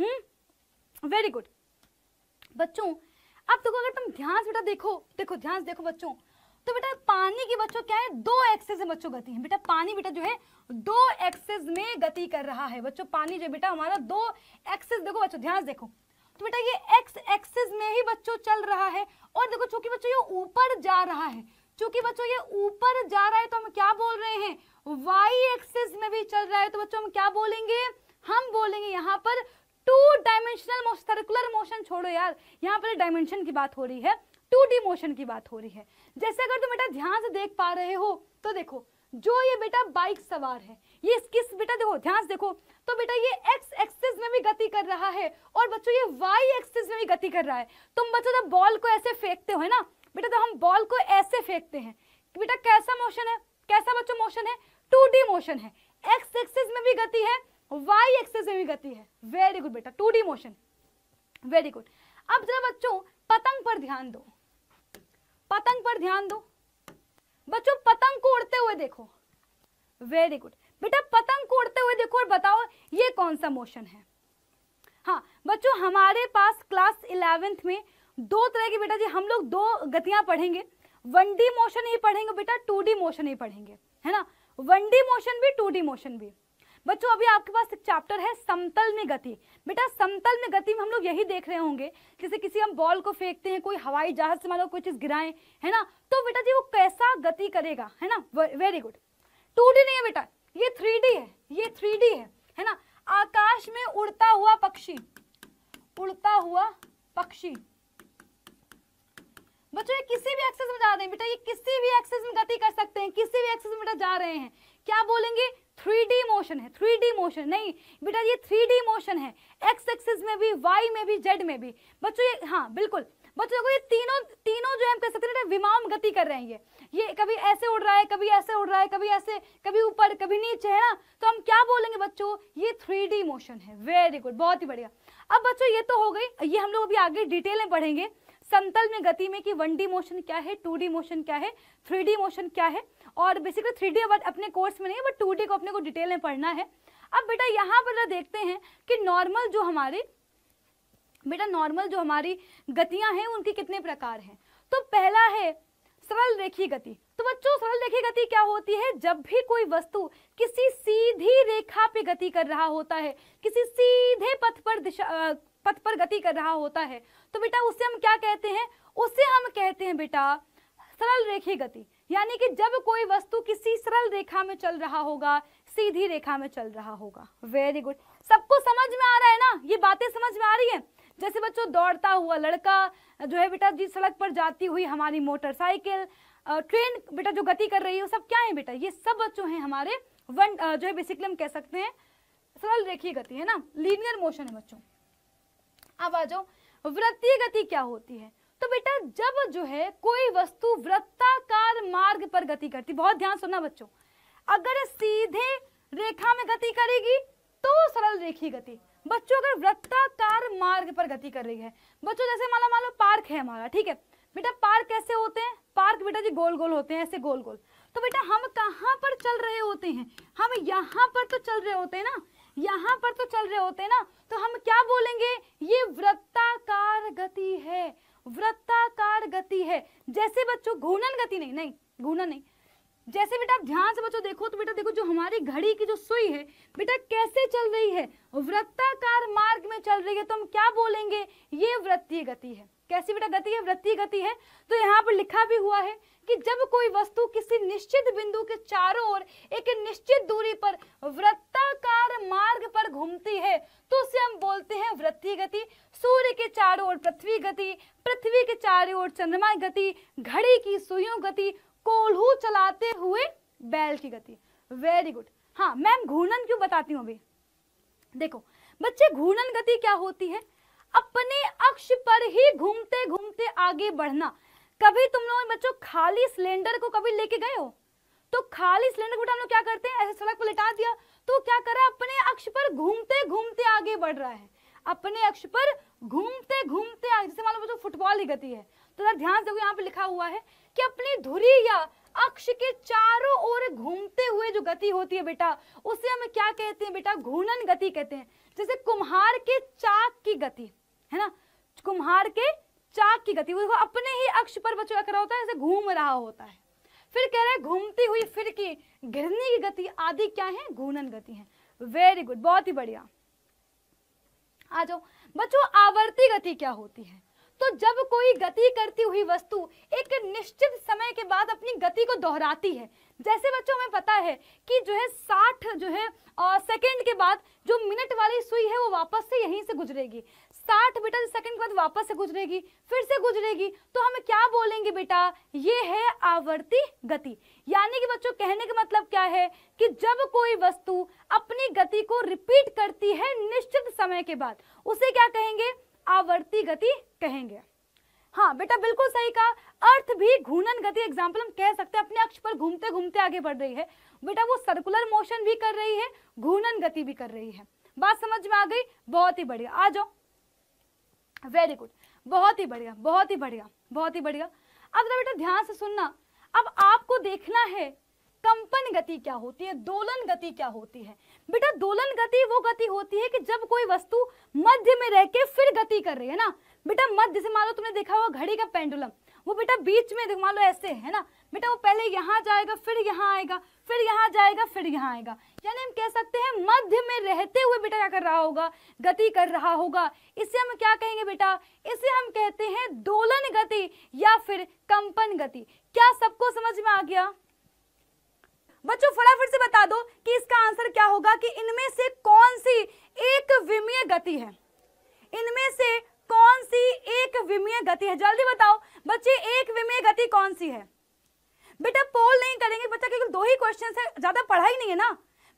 हम्म वेरी गुड बच्चों अब देखो अगर तुम ध्यान से बेटा देखो देखो ध्यान से देखो बच्चों तो बेटा पानी की बच्चों क्या है दो एक्सेस में बच्चों गति है बेटा पानी बेटा जो है दो एक्सेस में गति कर रहा है बच्चों पानी जो बेटा हमारा दो एक्सेस देखो बच्चों ध्यान से देखो तो बेटा ये एक्स एक्सेस में ही बच्चों चल रहा है और देखो चूंकि बच्चों ये ऊपर जा रहा है चूंकि बच्चों ये ऊपर जा रहा है तो हम क्या बोल रहे हैं वाई एक्सेस में भी चल रहा है तो बच्चों हम क्या बोलेंगे हम बोलेंगे यहाँ पर टू डायमेंशनल सर्कुलर मोशन छोड़ो यार यहाँ पर डायमेंशन की बात हो रही है टू डी मोशन की बात हो रही है जैसे अगर तुम बेटा ध्यान से देख पा रहे हो तो देखो जो ये बेटा बाइक सवार है ये किस बेटा देखो ध्यान से देखो तो बेटा ये एक्स एक्सिस में भी गति कर रहा है और बच्चों ये वाई एक्सिस में भी गति कर रहा है तुम बच्चों जब बॉल को ऐसे फेंकते हो है ना बेटा तो हम बॉल को ऐसे फेंकते हैं बेटा कैसा मोशन है कैसा बच्चों मोशन है टू मोशन है एक्स एक्सिस में भी गति है वाई एक्सिस में भी गति है वेरी गुड बेटा टू मोशन वेरी गुड अब जरा बच्चों पतंग पर ध्यान दो पतंग पर ध्यान दो बच्चों पतंग को उड़ते हुए देखो वेरी गुड बेटा पतंग को उड़ते हुए देखो और बताओ ये कौन सा मोशन है हाँ बच्चों हमारे पास क्लास इलेवेंथ में दो तरह की बेटा जी हम लोग दो गतियां पढ़ेंगे वन डी मोशन ही पढ़ेंगे बेटा टू डी मोशन ही पढ़ेंगे है ना वन डी मोशन भी टू डी मोशन भी बच्चों अभी आपके पास एक चैप्टर है समतल में गति बेटा समतल में गति में हम लोग यही देख रहे होंगे जैसे किसी हम बॉल को फेंकते हैं कोई हवाई जहाज से मान लो कोई चीज़ गिराए है ना तो बेटा जी वो कैसा गति करेगा है ना वेरी गुड टू नहीं है बेटा ये थ्री है ये थ्री है है ना आकाश में उड़ता हुआ पक्षी उड़ता हुआ पक्षी बच्चों ये किसी भी एक्सेस में जा रहे हैं बेटा ये किसी भी एक्सेस में गति कर सकते हैं किसी भी एक्सेस में बेटा जा रहे हैं क्या बोलेंगे थ्री मोशन है थ्री मोशन नहीं बेटा ये थ्री मोशन है एक्स एक्सिस में भी वाई में भी जेड में भी बच्चों ये हाँ बिल्कुल बच्चों को ये तीनों तीनों जो हम कह सकते हैं विमाम गति कर रहे हैं ये ये कभी ऐसे उड़ रहा है कभी ऐसे उड़ रहा है कभी ऐसे कभी ऊपर कभी नीचे है ना तो हम क्या बोलेंगे बच्चों ये थ्री मोशन है वेरी गुड बहुत ही बढ़िया अब बच्चों ये तो हो गई ये हम लोग अभी आगे डिटेल में पढ़ेंगे समतल में गति में कि वन डी मोशन क्या है टू डी मोशन क्या है थ्री डी मोशन क्या है और बेसिकली थ्री डी अपने कोर्स में नहीं है बट टू को अपने को डिटेल में पढ़ना है अब बेटा यहाँ पर देखते हैं कि नॉर्मल जो हमारी बेटा नॉर्मल जो हमारी गतियाँ हैं उनके कितने प्रकार हैं तो पहला है सरल रेखीय गति तो बच्चों सरल रेखीय गति क्या होती है जब भी कोई वस्तु किसी सीधी रेखा पे गति कर रहा होता है किसी सीधे पथ पर दिशा पथ पर गति कर रहा होता है तो बेटा उसे हम क्या कहते हैं उसे हम कहते हैं बेटा सरल रेखीय गति यानी कि जब कोई वस्तु किसी सरल रेखा में चल रहा होगा सीधी रेखा में चल रहा होगा वेरी गुड सबको समझ में आ रहा है ना ये बातें समझ में आ रही है जैसे बच्चों दौड़ता हुआ लड़का जो है बेटा जी सड़क पर जाती हुई हमारी मोटरसाइकिल ट्रेन बेटा जो गति कर रही है सब क्या है बेटा ये सब बच्चों हैं हमारे वन जो है बेसिकली हम कह सकते हैं सरल रेखीय गति है ना लीनियर मोशन है बच्चों अब आ जाओ वृत्तीय गति क्या होती है तो बेटा जब जो है कोई वस्तु वृत्ताकार मार्ग पर गति करती बहुत ध्यान सुनना बच्चों अगर सीधे रेखा में गति करेगी तो सरल रेखी गति बच्चों अगर वृत्ताकार मार्ग पर गति कर रही है बच्चों जैसे माला मान लो पार्क है हमारा ठीक है बेटा पार्क कैसे होते हैं पार्क बेटा जी गोल गोल होते हैं ऐसे गोल गोल तो बेटा हम कहाँ पर चल रहे होते हैं हम यहाँ पर तो चल रहे होते हैं ना यहाँ पर तो चल रहे होते हैं ना तो हम क्या बोलेंगे ये वृत्ताकार गति है वृत्ताकार गति है जैसे बच्चों घूर्णन गति नहीं नहीं घूर्णन नहीं जैसे बेटा आप ध्यान से बच्चों देखो तो बेटा देखो जो हमारी घड़ी की जो सुई है बेटा कैसे चल रही है वृत्ताकार मार्ग में चल रही है तो हम क्या बोलेंगे ये वृत्तीय गति है कैसी बेटा गति है वृत्ति गति है तो यहाँ पर लिखा भी हुआ है कि जब कोई वस्तु किसी निश्चित बिंदु के चारों ओर एक निश्चित दूरी पर वृत्ताकार मार्ग पर घूमती है तो उसे हम बोलते हैं वृत्ति गति सूर्य के चारों ओर पृथ्वी गति पृथ्वी के चारों ओर चंद्रमा गति घड़ी की सुइयों गति कोल्हू चलाते हुए बैल की गति वेरी गुड हाँ मैम घूर्णन क्यों बताती हूँ अभी देखो बच्चे घूर्णन गति क्या होती है अपने अक्ष पर ही घूमते घूमते आगे बढ़ना कभी तुम लोग बच्चों खाली सिलेंडर को कभी लेके गए हो तो खाली सिलेंडर को हम लोग क्या करते हैं ऐसे सड़क पर लिटा दिया तो क्या है अपने अक्ष पर घूमते घूमते आगे बढ़ रहा है अपने अक्ष पर घूमते घूमते आगे जैसे मान लो बच्चों फुटबॉल की गति है तो जरा ध्यान से यहाँ पे लिखा हुआ है कि अपनी धुरी या अक्ष के चारों ओर घूमते हुए जो गति होती है बेटा उसे हम क्या कहते हैं बेटा घूर्णन गति कहते हैं जैसे कुम्हार के चाक की गति है ना कुम्हार के चाक की गति वो अपने ही अक्ष पर बच्चों क्या होता है घूम रहा होता है फिर कह रहे हैं घूमती हुई फिर की घिरनी की गति आदि क्या है घूनन गति है वेरी गुड बहुत ही बढ़िया आ जाओ बच्चों आवर्ती गति क्या होती है तो जब कोई गति करती हुई वस्तु एक निश्चित समय के बाद अपनी गति को दोहराती है जैसे बच्चों में पता है कि जो है साठ जो है सेकंड के बाद जो मिनट वाली सुई है वो वापस से यहीं से गुजरेगी साठ मीटर सेकंड के बाद वापस से गुजरेगी फिर से गुजरेगी तो हम क्या बोलेंगे बेटा ये है आवर्ती गति यानी कि बच्चों कहने का मतलब क्या है कि जब कोई वस्तु अपनी गति को रिपीट करती है निश्चित समय के बाद उसे क्या कहेंगे आवर्ती गति कहेंगे हाँ बेटा बिल्कुल सही कहा अर्थ भी घूर्णन गति एग्जाम्पल हम कह सकते हैं अपने अक्ष पर घूमते घूमते आगे बढ़ रही है बेटा वो सर्कुलर मोशन भी कर रही है घूर्णन गति भी कर रही है बात समझ में आ गई बहुत ही बढ़िया आ जाओ वेरी गुड बहुत ही बढ़िया बहुत ही बढ़िया बहुत ही बढ़िया अब जरा बेटा ध्यान से सुनना अब आपको देखना है कंपन गति क्या होती है दोलन गति क्या होती है बेटा दोलन गति वो गति होती है कि जब कोई वस्तु मध्य में रह के फिर गति कर रही है ना बेटा मध्य से मान लो तुमने देखा हुआ घड़ी का पेंडुलम वो बेटा बीच में देख मान लो ऐसे है ना बेटा वो पहले यहाँ जाएगा फिर यहाँ आएगा फिर यहाँ जाएगा फिर यहाँ आएगा यानी हम कह सकते हैं मध्य में रहते हुए बेटा क्या कर रहा होगा गति कर रहा होगा इसे हम क्या कहेंगे बेटा इसे हम कहते हैं दोलन गति या फिर कंपन गति क्या सबको समझ में आ गया बच्चों फटाफट से बता दो कि इसका आंसर क्या होगा कि इनमें से कौन सी एक विमीय गति है इनमें से कौन सी एक विमीय गति है जल्दी बताओ बच्चे एक विमीय गति कौन सी है बेटा पोल नहीं करेंगे बच्चा क्योंकि दो ही क्वेश्चन है ज्यादा पढ़ा ही नहीं है ना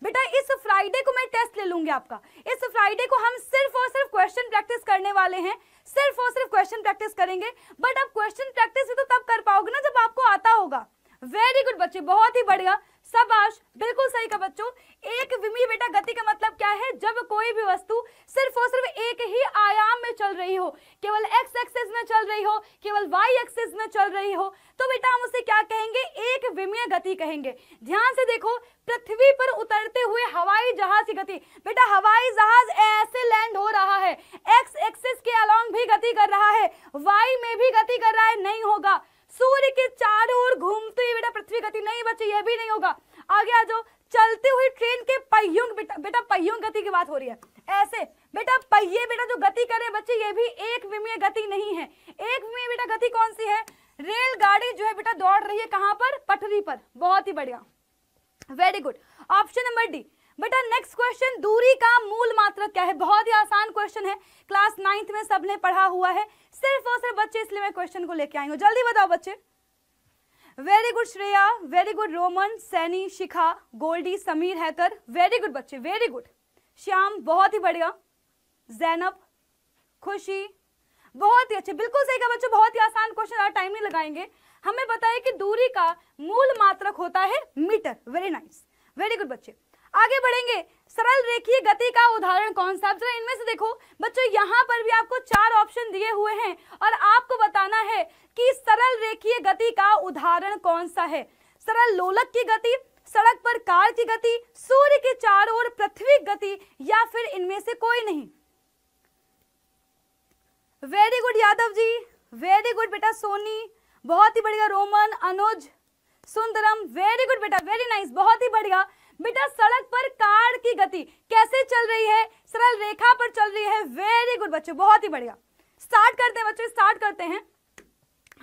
बेटा इस फ्राइडे को मैं टेस्ट ले लूंगी आपका इस फ्राइडे को हम सिर्फ और सिर्फ क्वेश्चन प्रैक्टिस करने वाले हैं सिर्फ और सिर्फ क्वेश्चन प्रैक्टिस करेंगे बट आप क्वेश्चन प्रैक्टिस भी तो तब कर पाओगे ना जब आपको आता होगा वेरी गुड बच्चे बहुत ही बढ़िया शाबाश बिल्कुल सही कहा बच्चों एक विमी बेटा गति का मतलब क्या है जब कोई भी वस्तु सिर्फ और सिर्फ एक ही आयाम में चल रही हो केवल एक्स एक्सिस में चल रही हो केवल वाई एक्सिस में चल रही हो तो बेटा हम उसे क्या कहेंगे एक विमीय गति कहेंगे ध्यान से देखो पृथ्वी पर उतरते हुए हवाई जहाज की गति बेटा हवाई जहाज ऐसे लैंड हो रहा है एक्स एक्सिस के अलॉन्ग भी गति कर रहा है वाई में भी गति कर रहा है नहीं होगा सूर्य के चारों ओर घूमते हुए बेटा पृथ्वी गति नहीं बच्चे यह भी नहीं होगा आगे आ जाओ चलती हुई ट्रेन के पहियों बेटा बेटा पहियों गति की बात हो रही है ऐसे बेटा पहिए बेटा जो गति करे बच्चे ये भी एक विमीय गति नहीं है एक विमीय बेटा गति कौन सी है रेलगाड़ी जो है बेटा दौड़ रही है कहां पर पटरी पर बहुत ही बढ़िया very good option number D बेटा नेक्स्ट क्वेश्चन दूरी का मूल मात्रक क्या है बहुत ही आसान क्वेश्चन है क्लास नाइन्थ में सबने पढ़ा हुआ है सिर्फ और सिर्फ बच्चे इसलिए मैं क्वेश्चन को लेके आई हूँ जल्दी बताओ बच्चे very good Shreya very good Roman Saini Shikha Goldi Sameer हैतर वेरी गुड बच्चे वेरी गुड श्याम बहुत ही बढ़िया जैनब खुशी बहुत ही अच्छे बिल्कुल सही कहा बच्चों बहुत ही आसान क्वेश्चन ज़्यादा टाइम नहीं लगाएंगे हमें बताया कि दूरी का मूल मात्रक होता है metre very nice very good बच्चे आगे बढ़ेंगे सरल रेखीय गति का उदाहरण कौन सा जरा इनमें से देखो बच्चों यहाँ पर भी आपको चार ऑप्शन दिए हुए हैं और आपको बताना है कि सरल रेखीय गति का उदाहरण कौन सा है सरल लोलक की गति सड़क पर कार की गति सूर्य के चारों ओर पृथ्वी गति या फिर इनमें से कोई नहीं very good Yadav ji very good बेटा सोनी बहुत ही बढ़िया रोमन अनुज सुंदरम वेरी गुड बेटा वेरी नाइस बहुत ही बढ़िया बेटा सड़क पर कार की गति कैसे चल रही है सरल रेखा पर चल रही है वेरी गुड बच्चों बहुत ही बढ़िया स्टार्ट करते हैं बच्चों स्टार्ट करते हैं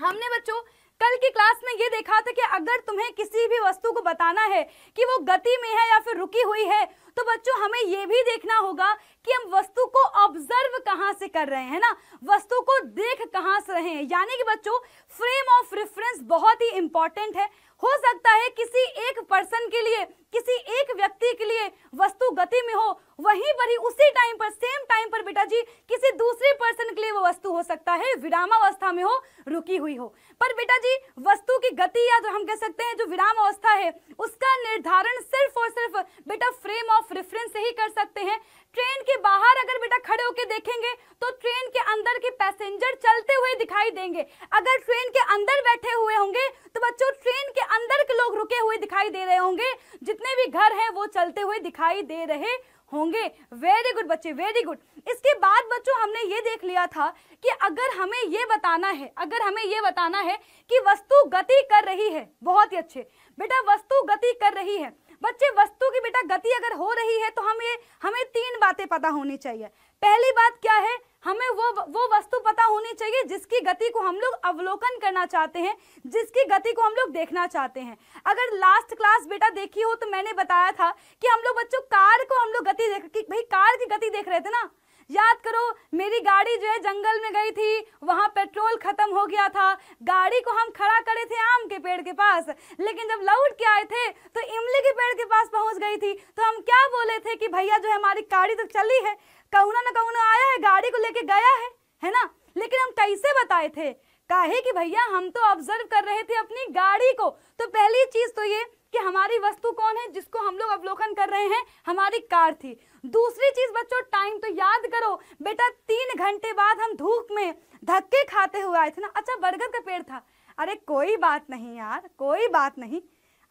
हमने बच्चों कल की क्लास में ये देखा था कि अगर तुम्हें किसी भी वस्तु को बताना है कि वो गति में है या फिर रुकी हुई है तो बच्चों हमें ये भी देखना होगा कि हम वस्तु को ऑब्जर्व कहाँ से कर रहे हैं ना वस्तु को देख कहाँ से रहे हैं यानी कि बच्चों फ्रेम ऑफ रेफरेंस बहुत ही इंपॉर्टेंट है हो सकता है किसी एक पर्सन के लिए किसी एक व्यक्ति के लिए वस्तु गति में हो वहीं पर ही उसी टाइम पर सेम टाइम पर बेटा जी किसी दूसरे पर्सन के लिए वो वस्तु हो सकता है विरामावस्था में हो रुकी हुई हो पर बेटा जी वस्तु की गति या तो हम कह सकते हैं जो विराम अवस्था है उसका निर्धारण सिर्फ और सिर्फ बेटा फ्रेम ऑफ ऑफ रेफरेंस से ही कर सकते हैं ट्रेन के बाहर अगर बेटा खड़े होकर देखेंगे तो ट्रेन के अंदर के पैसेंजर चलते हुए दिखाई देंगे अगर ट्रेन के अंदर बैठे हुए होंगे तो बच्चों ट्रेन के अंदर के लोग रुके हुए दिखाई दे रहे होंगे जितने भी घर हैं वो चलते हुए दिखाई दे रहे होंगे वेरी गुड बच्चे वेरी गुड इसके बाद बच्चों हमने ये देख लिया था कि अगर हमें ये बताना है अगर हमें ये बताना है कि वस्तु गति कर रही है बहुत ही अच्छे बेटा वस्तु गति कर रही है बच्चे वस्तु की बेटा गति अगर हो रही है तो हम ये हमें तीन बातें पता होनी चाहिए पहली बात क्या है हमें वो वो वस्तु पता होनी चाहिए जिसकी गति को हम लोग अवलोकन करना चाहते हैं जिसकी गति को हम लोग देखना चाहते हैं अगर लास्ट क्लास बेटा देखी हो तो मैंने बताया था कि हम लोग बच्चों कार को हम लोग गति देख भाई कार की गति देख रहे थे ना याद करो मेरी गाड़ी जो है जंगल में गई थी वहां पेट्रोल खत्म हो गया था गाड़ी को हम खड़ा करे थे आम के पेड़ के पास लेकिन जब लौट के आए थे तो इमली के पेड़ के पास पहुंच गई थी तो हम क्या बोले थे कि भैया जो है हमारी गाड़ी तो चली है कहुना ना कहुना आया है गाड़ी को लेके गया है है ना लेकिन हम कैसे बताए थे काहे कि भैया हम तो ऑब्जर्व कर रहे थे अपनी गाड़ी को तो पहली चीज तो ये कि हमारी वस्तु कौन है जिसको हम लोग अवलोकन कर रहे हैं हमारी कार थी दूसरी चीज बच्चों टाइम तो याद करो बेटा तीन घंटे बाद हम धूप में धक्के खाते हुए आए थे ना अच्छा बरगद का पेड़ था अरे कोई बात नहीं यार कोई बात नहीं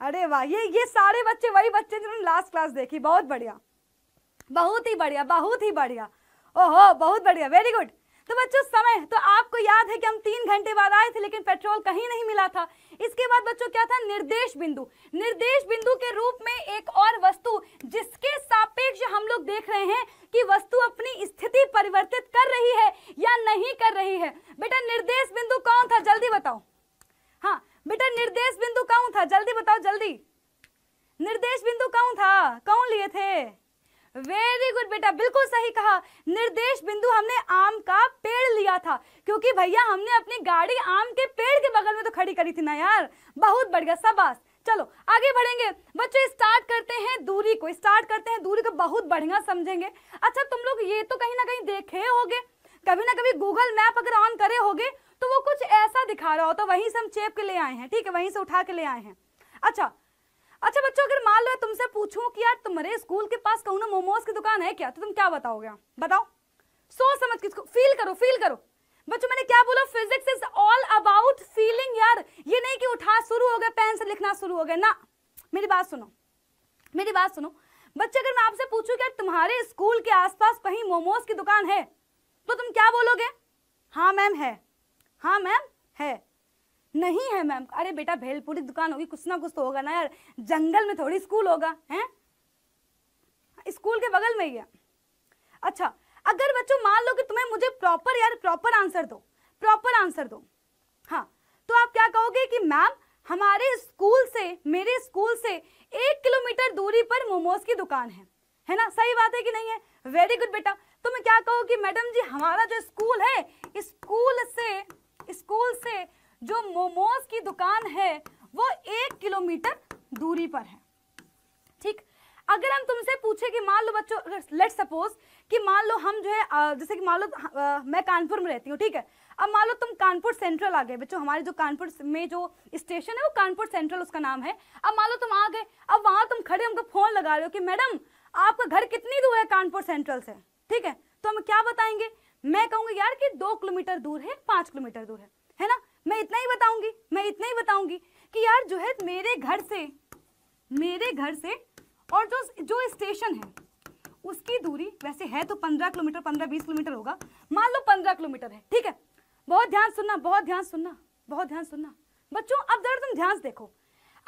अरे वाह ये ये सारे बच्चे वही बच्चे जिन्होंने लास्ट क्लास देखी बहुत बढ़िया बहुत ही बढ़िया बहुत ही बढ़िया ओहो बहुत बढ़िया वेरी गुड तो बच्चों समय तो आपको याद है कि हम तीन घंटे बाद आए थे लेकिन पेट्रोल कहीं नहीं मिला था इसके बाद बच्चों क्या था निर्देश बिंदु निर्देश बिंदु के रूप में एक और वस्तु जिसके सापेक्ष हम लोग देख रहे हैं कि वस्तु अपनी स्थिति परिवर्तित कर रही है या नहीं कर रही है बेटा निर्देश बिंदु कौन था जल्दी बताओ हाँ बेटा निर्देश बिंदु कौन था जल्दी बताओ जल्दी निर्देश बिंदु कौन था कौन लिए थे वेरी गुड बेटा बिल्कुल सही कहा निर्देश बिंदु हमने आम का पेड़ लिया था क्योंकि भैया हमने अपनी गाड़ी आम के पेड़ के बगल में तो खड़ी करी थी ना यार बहुत बढ़िया शाबाश चलो आगे बढ़ेंगे बच्चों स्टार्ट करते हैं दूरी को स्टार्ट करते हैं दूरी को बहुत बढ़िया समझेंगे अच्छा तुम लोग ये तो कहीं ना कहीं देखे होगे कभी ना कभी गूगल मैप अगर ऑन करे होगे तो वो कुछ ऐसा दिखा रहा हो तो वहीं से हम चेप के ले आए हैं ठीक है वहीं से उठा के ले आए हैं अच्छा अच्छा बच्चों अगर मान लो तुमसे पूछूं कि यार तुम्हारे स्कूल के पास कहूं ना मोमोज की दुकान है क्या तो तुम क्या बताओगे बताओ सोच समझ किसको फील करो फील करो बच्चों मैंने क्या बोला physics is all about feeling यार ये नहीं कि उठा शुरू हो गया पेन से लिखना शुरू हो गया ना मेरी बात सुनो मेरी बात सुनो बच्चे अगर मैं आपसे पूछूं कि तुम्हारे स्कूल के आसपास कहीं मोमोज की दुकान है तो तुम क्या बोलोगे हाँ मैम है हाँ मैम है नहीं है मैम अरे बेटा भेलपुरी दुकान होगी कुछ ना कुछ तो होगा ना यार जंगल में थोड़ी स्कूल होगा हैं स्कूल के बगल में ही है अच्छा अगर बच्चों मान लो कि तुम्हें मुझे प्रॉपर यार प्रॉपर आंसर दो प्रॉपर आंसर दो हाँ तो आप क्या कहोगे कि मैम हमारे स्कूल से मेरे स्कूल से एक किलोमीटर दूरी पर मोमोज की दुकान है है ना सही बात है कि नहीं है वेरी गुड बेटा तो मैं क्या कहूँ कि मैडम जी हमारा जो स्कूल है स्कूल से स्कूल से जो मोमोज की दुकान है वो एक किलोमीटर दूरी पर है ठीक अगर हम तुमसे पूछे कि मान लो बच्चों लेट सपोज कि मान लो हम जो है जैसे कि मान लो मैं कानपुर में रहती हूँ ठीक है अब मान लो तुम कानपुर सेंट्रल आ गए बच्चों हमारे जो कानपुर में जो स्टेशन है वो कानपुर सेंट्रल उसका नाम है अब मान लो तुम आ गए अब वहाँ तुम खड़े हमको फोन लगा रहे हो कि मैडम आपका घर कितनी दूर है कानपुर सेंट्रल से ठीक है तो हम क्या बताएंगे मैं कहूँगी यार कि दो किलोमीटर दूर है पाँच किलोमीटर दूर है है ना मैं इतना ही बताऊंगी मैं इतना ही बताऊंगी कि यार जो है मेरे घर से मेरे घर से और जो जो स्टेशन है उसकी दूरी वैसे है तो पंद्रह किलोमीटर पंद्रह बीस किलोमीटर होगा मान लो पंद्रह किलोमीटर है ठीक है बहुत ध्यान सुनना बहुत ध्यान सुनना बहुत ध्यान सुनना बच्चों अब जरा तुम ध्यान से देखो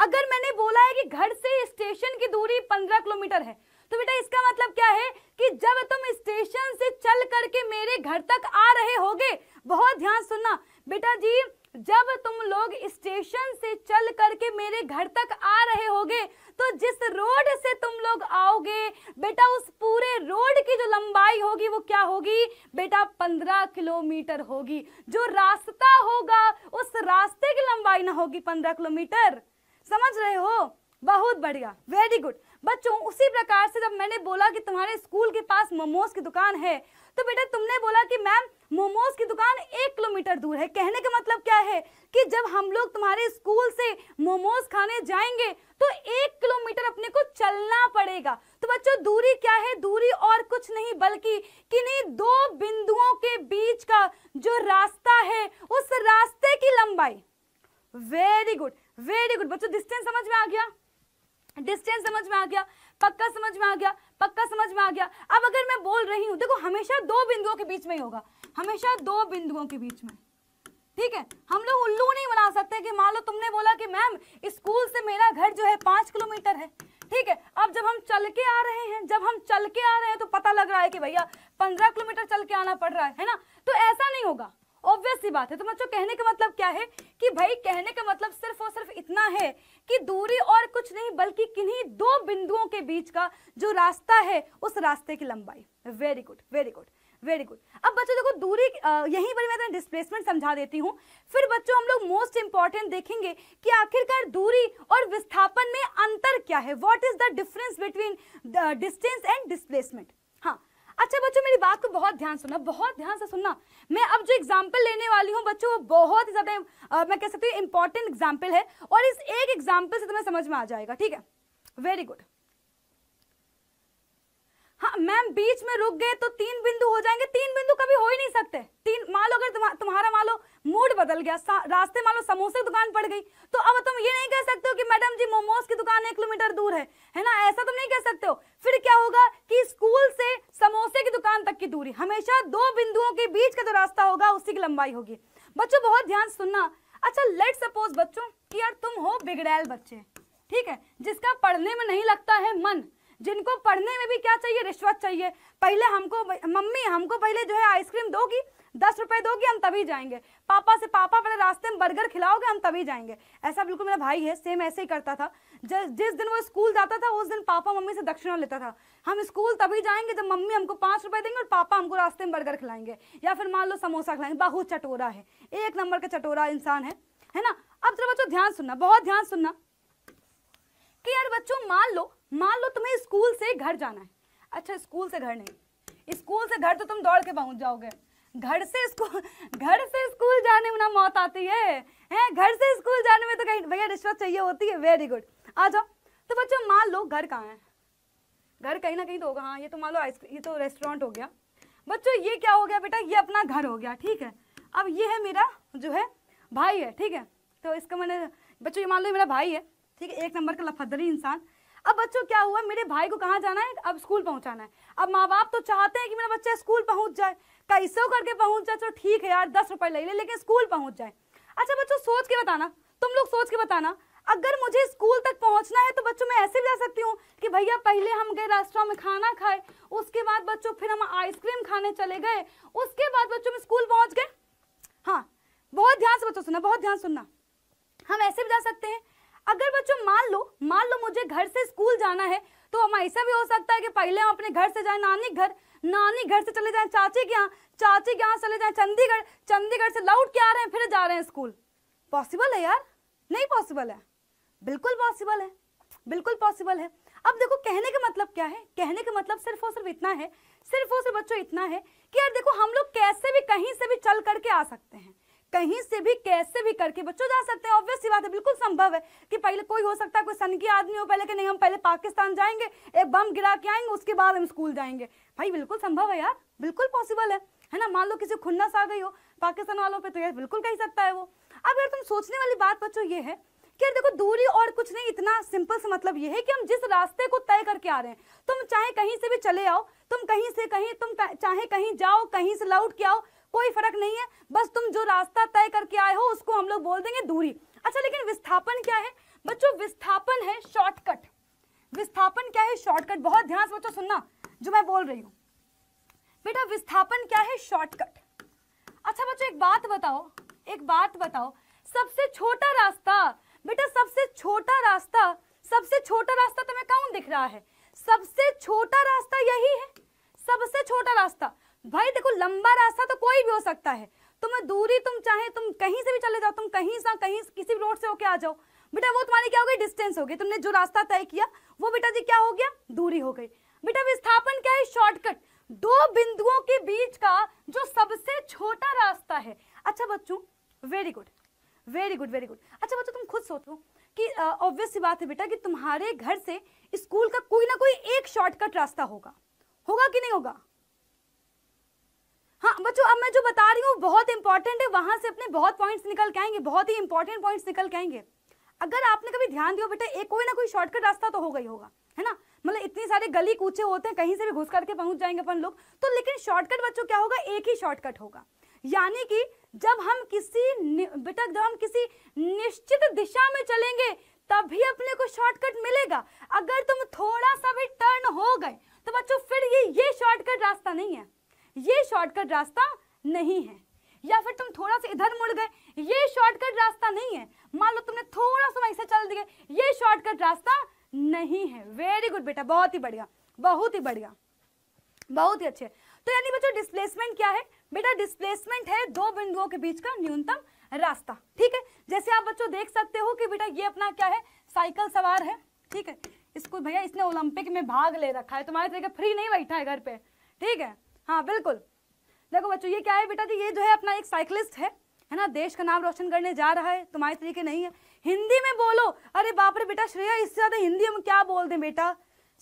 अगर मैंने बोला है कि घर से स्टेशन की दूरी पंद्रह किलोमीटर है तो बेटा इसका मतलब क्या है कि जब तुम स्टेशन से चल करके मेरे घर तक आ रहे होगे बहुत ध्यान सुनना बेटा जी जब तुम लोग स्टेशन से चल करके मेरे घर तक आ रहे होगे तो जिस रोड से तुम लोग आओगे बेटा उस पूरे रोड की जो लंबाई होगी वो क्या होगी बेटा पंद्रह किलोमीटर होगी जो रास्ता होगा उस रास्ते की लंबाई ना होगी पंद्रह किलोमीटर समझ रहे हो बहुत बढ़िया वेरी गुड बच्चों उसी प्रकार से जब मैंने बोला कि तुम्हारे स्कूल के पास मोमोज की दुकान है तो बेटा तुमने बोला कि मैम मोमोज की दुकान एक किलोमीटर दूर है कहने का मतलब क्या है कि जब हम लोग तुम्हारे स्कूल से मोमोज खाने जाएंगे तो एक किलोमीटर अपने को चलना पड़ेगा तो बच्चों दूरी क्या है दूरी और कुछ नहीं बल्कि किन्हीं दो बिंदुओं के बीच का जो रास्ता है उस रास्ते की लंबाई वेरी गुड वेरी गुड बच्चों डिस्टेंस समझ में आ गया डिस्टेंस समझ में आ गया पक्का समझ में आ गया पक्का समझ में आ गया अब अगर मैं बोल रही हूं देखो हमेशा दो बिंदुओं के बीच में ही होगा हमेशा दो बिंदुओं के बीच में ठीक है हम लोग उल्लू नहीं बना सकते कि मान लो तुमने बोला कि मैम स्कूल से मेरा घर जो है पांच किलोमीटर है ठीक है अब जब हम चल के आ रहे हैं जब हम चल के आ रहे हैं तो पता लग रहा है कि भैया पंद्रह किलोमीटर चल के आना पड़ रहा है है ना तो ऐसा नहीं होगा ऑब्वियस सी बात है तो बच्चों कहने का मतलब क्या है कि भाई कहने का मतलब सिर्फ और सिर्फ इतना है कि दूरी और कुछ नहीं बल्कि किन्हीं दो बिंदुओं के बीच का जो रास्ता है उस रास्ते की लंबाई very good very good very good अब बच्चों देखो दूरी यहीं पर मैं डिस्प्लेसमेंट समझा देती हूँ फिर बच्चों हम लोग मोस्ट इंपॉर्टेंट देखेंगे कि आखिरकार दूरी और विस्थापन में अंतर क्या है what is the difference between distance and displacement हाँ अच्छा बच्चों मेरी बात को बहुत ध्यान सुनना बहुत ध्यान से सुनना मैं अब जो एग्जाम्पल लेने वाली हूँ बच्चों वो बहुत ही ज़्यादा मैं कह सकती हूँ इंपॉर्टेंट एग्जाम्पल है और इस एक एग्जाम्पल से तुम्हें समझ में आ जाएगा ठीक है वेरी गुड हाँ मैम बीच में रुक गए तो तीन बिंदु हो जाएंगे तीन बिंदु कभी हो ही नहीं सकते तीन मान लो अगर तुम्हा, तुम्हारा मान लो मूड बदल गया रास्ते मान लो समोसे की दुकान पड़ गई तो अब तुम ये नहीं कह सकते हो कि मैडम जी मोमोज की दुकान एक किलोमीटर दूर है है ना ऐसा तुम नहीं कह सकते हो फिर क्या होगा कि स्कूल से समोसे की दुकान तक की दूरी हमेशा दो बिंदुओं के बीच का जो रास्ता होगा उसी की लंबाई होगी बच्चों बहुत ध्यान सुनना अच्छा लेट सपोज बच्चों की यार तुम हो बिगड़ैल बच्चे ठीक है जिसका पढ़ने में नहीं लगता है मन जिनको पढ़ने में भी क्या चाहिए रिश्वत चाहिए पहले हमको मम्मी हमको पहले जो है आइसक्रीम दोगी दस रुपए दोगे हम तभी जाएंगे पापा से पापा पहले रास्ते में बर्गर खिलाओगे हम तभी जाएंगे ऐसा बिल्कुल मेरा भाई है सेम ऐसे ही करता था जिस दिन वो स्कूल जाता था उस दिन पापा मम्मी से दक्षिणा लेता था हम स्कूल तभी जाएंगे जब मम्मी हमको पाँच रुपए देंगे और पापा हमको रास्ते में बर्गर खिलाएंगे या फिर मान लो समोसा खिलाएंगे बहुत चटोरा है एक नंबर का चटोरा इंसान है है ना अब जरा बच्चों ध्यान सुनना बहुत ध्यान सुनना कि यार बच्चों मान लो मान लो तुम्हें स्कूल से घर जाना है अच्छा स्कूल से घर नहीं स्कूल से घर तो तुम दौड़ के पहुंच जाओगे घर से स्कूल घर से स्कूल जाने में ना मौत आती है हैं घर से स्कूल जाने में तो कहीं भैया रिश्वत चाहिए होती है वेरी गुड आ जाओ तो बच्चों मान लो घर कहाँ है घर कहीं ना कहीं तो होगा हाँ ये तो मान लो ये तो रेस्टोरेंट हो गया बच्चों ये क्या हो गया बेटा ये अपना घर हो गया ठीक है अब ये है मेरा जो है भाई है ठीक है तो इसका मैंने बच्चों ये मान लो मेरा भाई है ठीक है एक नंबर का लफदरी इंसान अब बच्चों क्या हुआ मेरे भाई को कहाँ जाना है अब स्कूल पहुँचाना है अब माँ बाप तो चाहते हैं कि मेरा बच्चा स्कूल पहुँच जाए कैसे करके पहुँच जाए चलो ठीक है यार दस रुपये ले ले लेकिन स्कूल पहुँच जाए अच्छा बच्चों सोच के बताना तुम लोग सोच के बताना अगर मुझे स्कूल तक पहुंचना है तो बच्चों मैं ऐसे भी जा सकती हूँ कि भैया पहले हम गए रेस्टोरेंट में खाना खाए उसके बाद बच्चों फिर हम आइसक्रीम खाने चले गए उसके बाद बच्चों में स्कूल पहुंच गए हाँ बहुत ध्यान से बच्चों सुनना बहुत ध्यान सुनना हम ऐसे भी जा सकते हैं अगर बच्चों मान लो मान लो मुझे घर से स्कूल जाना है तो हम ऐसा भी हो सकता है कि पहले हम अपने घर से जाए नानी घर नानी घर से चले जाए चाची के यहाँ चाची के यहाँ चले जाए चंडीगढ़ चंडीगढ़ से लौट के आ रहे हैं फिर जा रहे हैं स्कूल पॉसिबल है यार नहीं पॉसिबल है बिल्कुल पॉसिबल है बिल्कुल पॉसिबल है अब देखो कहने का मतलब क्या है कहने का मतलब सिर्फ और सिर्फ इतना है सिर्फ और सिर्फ बच्चों इतना है कि यार देखो हम लोग कैसे भी कहीं से भी चल करके आ सकते हैं कहीं से भी कैसे भी करके बच्चों जा सकते हैं ऑब्वियस बात है बिल्कुल संभव है कि पहले कोई हो सकता है कोई सनकी आदमी हो पहले कि नहीं हम पहले पाकिस्तान जाएंगे एक बम गिरा के आएंगे उसके बाद हम स्कूल जाएंगे भाई बिल्कुल संभव है यार बिल्कुल पॉसिबल है है ना मान लो किसी खुन्नस आ गई हो पाकिस्तान वालों पर तो यार बिल्कुल कह सकता है वो अब यार तुम सोचने वाली बात बच्चों ये है कि देखो दूरी और कुछ नहीं इतना सिंपल से मतलब ये है कि हम जिस रास्ते को तय करके आ रहे हैं तुम चाहे कहीं से भी चले आओ तुम कहीं से कहीं तुम चाहे कहीं जाओ कहीं से लौट के आओ कोई फर्क नहीं है बस तुम जो रास्ता तय करके आए हो उसको हम लोग बोल देंगे दूरी अच्छा लेकिन विस्थापन क्या है बच्चों विस्थापन है शॉर्टकट विस्थापन क्या है शॉर्टकट बहुत ध्यान से बच्चों सुनना जो मैं बोल रही हूँ बेटा विस्थापन क्या है शॉर्टकट अच्छा बच्चों एक बात बताओ एक बात बताओ सबसे छोटा रास्ता बेटा सबसे छोटा रास्ता सबसे छोटा रास्ता तुम्हें कौन दिख रहा है सबसे छोटा रास्ता यही है सबसे छोटा रास्ता भाई देखो लंबा रास्ता तो कोई भी हो सकता है तुम्हें दूरी तुम चाहे तुम कहीं से भी चले जाओ तुम कहीं से कहीं किसी भी रोड से होके आ जाओ बेटा वो तुम्हारी क्या हो गई डिस्टेंस हो गई तुमने जो रास्ता तय किया वो बेटा जी क्या हो गया दूरी हो गई बेटा विस्थापन क्या है शॉर्टकट दो बिंदुओं के बीच का जो सबसे छोटा रास्ता है अच्छा बच्चों very good very good very good अच्छा बच्चों तुम खुद सोचो कि ऑब्वियस सी बात है बेटा कि तुम्हारे घर से स्कूल का कोई ना कोई एक शॉर्टकट रास्ता होगा होगा कि नहीं होगा हाँ बच्चों अब मैं जो बता रही हूँ बहुत इंपॉर्टेंट है वहां से अपने बहुत पॉइंट्स निकल के आएंगे बहुत ही इंपॉर्टेंट पॉइंट्स निकल के आएंगे अगर आपने कभी ध्यान दिया बेटा एक कोई ना कोई शॉर्टकट रास्ता तो हो गई होगा है ना मतलब इतनी सारी गली कूचे होते हैं कहीं से भी घुस करके पहुंच जाएंगे अपन लोग तो लेकिन शॉर्टकट बच्चों क्या होगा एक ही शॉर्टकट होगा यानी कि जब हम किसी बेटा जब हम किसी निश्चित दिशा में चलेंगे तब भी अपने को शॉर्टकट मिलेगा अगर तुम थोड़ा सा भी टर्न हो गए तो बच्चों फिर ये ये शॉर्टकट रास्ता नहीं है ये शॉर्टकट रास्ता नहीं है या फिर तुम थोड़ा सा इधर मुड़ गए ये शॉर्टकट रास्ता नहीं है मान लो तुमने थोड़ा सा वहीं से चल दिए ये शॉर्टकट रास्ता नहीं है वेरी गुड बेटा बहुत ही बढ़िया बहुत ही बढ़िया बहुत ही अच्छे तो यानी बच्चों डिस्प्लेसमेंट क्या है बेटा डिस्प्लेसमेंट है दो बिंदुओं के बीच का न्यूनतम रास्ता ठीक है जैसे आप बच्चों देख सकते हो कि बेटा ये अपना क्या है साइकिल सवार है ठीक है इसको भैया इसने ओलंपिक में भाग ले रखा है तुम्हारे तरीके फ्री नहीं बैठा है घर पे ठीक है हाँ बिल्कुल देखो बच्चों ये क्या है बेटा जी ये जो है अपना एक साइकिलिस्ट है है ना देश का नाम रोशन करने जा रहा है तुम्हारे तो तरीके नहीं है हिंदी में बोलो अरे बाप रे बेटा श्रेया इससे ज़्यादा हिंदी हम क्या बोल दें बेटा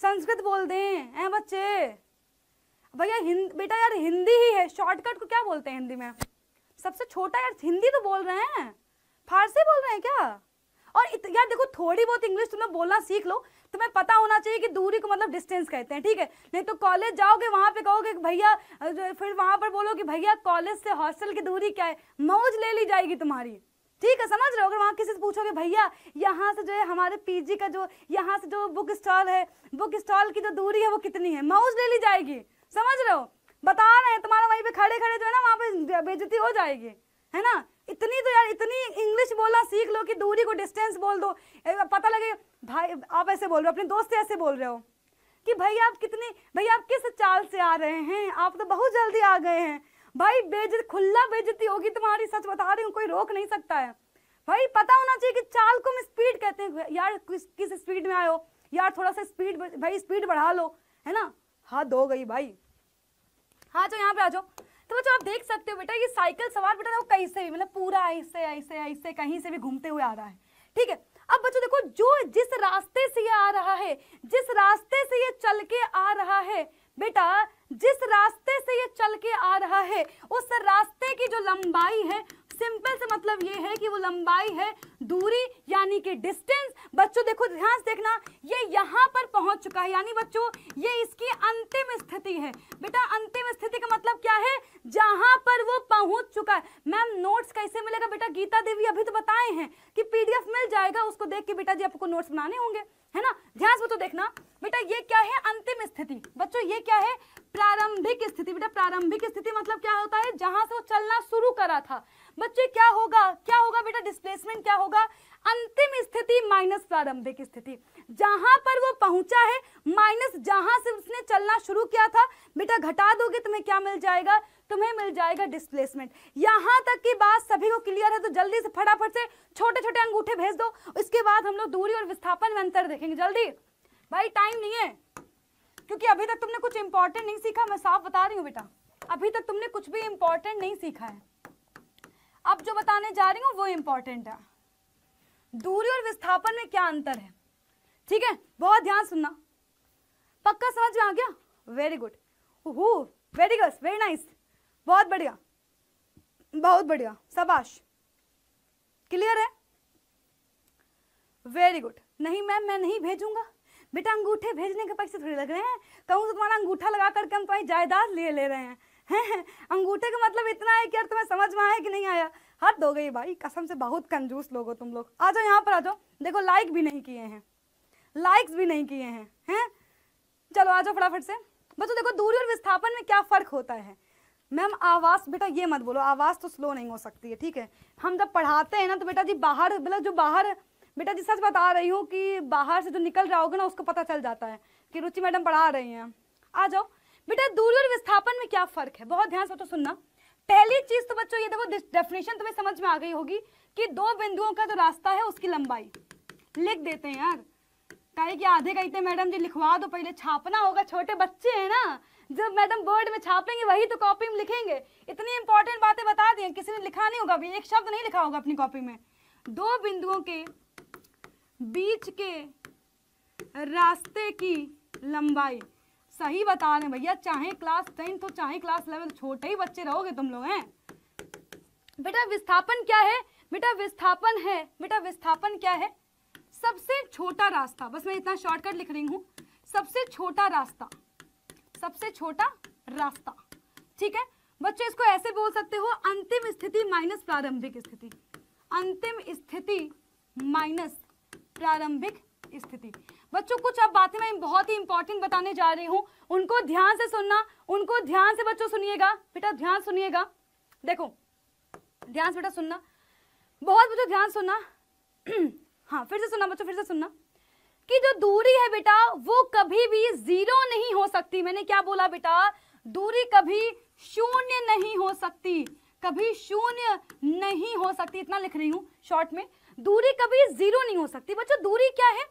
संस्कृत बोल दें हैं बच्चे भैया हिंद बेटा यार हिंदी ही है शॉर्टकट को क्या बोलते हैं हिंदी में सबसे छोटा यार हिंदी तो बोल रहे हैं फारसी बोल रहे हैं क्या और यार देखो थोड़ी बहुत इंग्लिश तुम्हें बोलना सीख लो तुम्हें पता होना चाहिए कि दूरी को मतलब डिस्टेंस कहते हैं ठीक है नहीं तो कॉलेज जाओगे वहां पे कहोगे भैया फिर वहां पर बोलो कि भैया कॉलेज से हॉस्टल की दूरी क्या है मौज ले ली जाएगी तुम्हारी ठीक है समझ रहे हो अगर वहाँ किसी से पूछोगे भैया यहाँ से जो है हमारे पीजी का जो यहाँ से जो बुक स्टॉल है बुक स्टॉल की जो दूरी है वो कितनी है मौज ले ली जाएगी समझ रहे हो बता रहे हैं तुम्हारा वहीं पे खड़े खड़े जो है ना वहाँ पे बेजती हो जाएगी है ना इतनी तो यार इतनी इंग्लिश बोलना सीख लो कि दूरी को डिस्टेंस बोल दो पता लगे भाई आप ऐसे बोल रहे हो अपने दोस्त से ऐसे बोल रहे हो कि भाई आप कितने भाई आप किस चाल से आ रहे हैं आप तो बहुत जल्दी आ गए हैं भाई बेजत खुला बेजती होगी तुम्हारी सच बता रही हूँ कोई रोक नहीं सकता है भाई पता होना चाहिए कि चाल को हम स्पीड कहते हैं यार किस किस स्पीड में आयो यार थोड़ा सा स्पीड भाई स्पीड बढ़ा लो है ना हाँ दो गई भाई हाँ जो यहाँ पे आ जाओ तो बच्चों मतलब आप देख सकते हो बेटा ये साइकिल सवार बेटा वो कहीं से भी मतलब पूरा ऐसे ऐसे ऐसे कहीं से भी घूमते हुए आ रहा है ठीक है अब बच्चों देखो जो जिस रास्ते से ये आ रहा है जिस रास्ते से ये चल के आ रहा है बेटा जिस रास्ते से ये चल के आ रहा है उस रास्ते की जो लंबाई है सिंपल से मतलब ये है कि वो लंबाई है दूरी यानी कि डिस्टेंस बच्चों देखो ध्यान से देखना ये यहाँ पर पहुंच चुका है यानी बच्चों ये इसकी अंतिम स्थिति है बेटा अंतिम स्थिति का मतलब क्या है जहां पर वो पहुंच चुका है मैम नोट्स कैसे मिलेगा बेटा गीता देवी अभी तो बताए हैं कि पीडीएफ मिल जाएगा उसको देख के बेटा जी आपको नोट्स बनाने होंगे है ना ध्यान से तो देखना बेटा ये क्या है अंतिम स्थिति बच्चों ये क्या है प्रारंभिक स्थिति बेटा प्रारंभिक स्थिति मतलब क्या होता है जहां से वो चलना शुरू करा था बच्चे क्या होगा क्या होगा बेटा डिस्प्लेसमेंट क्या होगा अंतिम स्थिति माइनस प्रारंभिक स्थिति जहां पर वो पहुंचा है माइनस जहां से उसने चलना शुरू किया था बेटा घटा दोगे तुम्हें क्या मिल जाएगा तुम्हें मिल जाएगा डिस्प्लेसमेंट यहाँ तक की बात सभी को क्लियर है तो जल्दी से फटाफट से छोटे छोटे अंगूठे भेज दो इसके बाद हम लोग दूरी और विस्थापन में अंतर देखेंगे जल्दी भाई टाइम नहीं है क्योंकि अभी तक तुमने कुछ इंपॉर्टेंट नहीं सीखा मैं साफ बता रही हूँ बेटा अभी तक तुमने कुछ भी इंपॉर्टेंट नहीं सीखा है अब जो बताने जा रही हूँ वो इंपॉर्टेंट है दूरी और विस्थापन में क्या अंतर है ठीक है बहुत ध्यान सुनना पक्का समझ में आ गया वेरी गुड हु वेरी गुड वेरी नाइस बहुत बढ़िया बहुत बढ़िया शाबाश क्लियर है वेरी गुड नहीं मैम मैं नहीं भेजूंगा बेटा अंगूठे भेजने के पैसे थोड़े लग रहे हैं कहूँ तो तुम्हारा अंगूठा लगा करके हम तुम्हारी जायदाद ले ले रहे हैं अंगूठे का मतलब इतना है कि यार तुम्हें समझ में आया कि नहीं आया हद हो गई भाई कसम से बहुत कंजूस लोग हो तुम लोग आ जाओ यहाँ पर आ जाओ देखो लाइक भी नहीं किए हैं लाइक्स भी नहीं किए हैं हैं चलो आ जाओ फटाफट से बच्चों देखो दूरी और विस्थापन में क्या फ़र्क होता है मैम आवाज़ बेटा ये मत बोलो आवाज़ तो स्लो नहीं हो सकती है ठीक है हम जब पढ़ाते हैं ना तो बेटा जी बाहर मतलब जो बाहर बेटा जी सच बता रही हूँ कि बाहर से जो निकल रहा होगा ना उसको पता चल जाता है कि रुचि मैडम पढ़ा रही हैं आ जाओ बेटा दूरी और विस्थापन में क्या फर्क है बहुत ध्यान से तो सुनना पहली चीज तो बच्चों ये देखो डेफिनेशन तुम्हें समझ में आ गई होगी कि दो बिंदुओं का जो रास्ता है उसकी लंबाई लिख देते हैं यार कहे कि आधे कहते मैडम जी लिखवा दो पहले छापना होगा छोटे बच्चे हैं ना जब मैडम बोर्ड में छापेंगे वही तो कॉपी में लिखेंगे इतनी इंपॉर्टेंट बातें बता दी किसी ने लिखा नहीं होगा एक शब्द नहीं लिखा होगा अपनी कॉपी में दो बिंदुओं के बीच के रास्ते की लंबाई सही बता रहे भैया चाहे क्लास टेन तो चाहे क्लास इलेवन छोटे ही बच्चे रहोगे तुम लोग हैं बेटा विस्थापन क्या है बेटा विस्थापन है बेटा विस्थापन क्या है सबसे छोटा रास्ता बस मैं इतना शॉर्टकट लिख रही हूँ सबसे छोटा रास्ता सबसे छोटा रास्ता ठीक है बच्चे इसको ऐसे बोल सकते हो अंतिम स्थिति माइनस प्रारंभिक स्थिति अंतिम स्थिति माइनस प्रारंभिक स्थिति बच्चों कुछ अब बातें मैं बहुत ही इंपॉर्टेंट बताने जा रही हूँ उनको ध्यान से सुनना उनको ध्यान से बच्चों सुनिएगा बेटा ध्यान सुनिएगा देखो ध्यान से बेटा सुनना बहुत बच्चों ध्यान सुनना हाँ फिर से सुनना बच्चों फिर से सुनना कि जो दूरी है बेटा वो कभी भी जीरो नहीं हो सकती मैंने क्या बोला बेटा दूरी कभी शून्य नहीं हो सकती कभी शून्य नहीं हो सकती इतना लिख रही हूँ शॉर्ट में दूरी कभी जीरो नहीं हो सकती बच्चों दूरी क्या है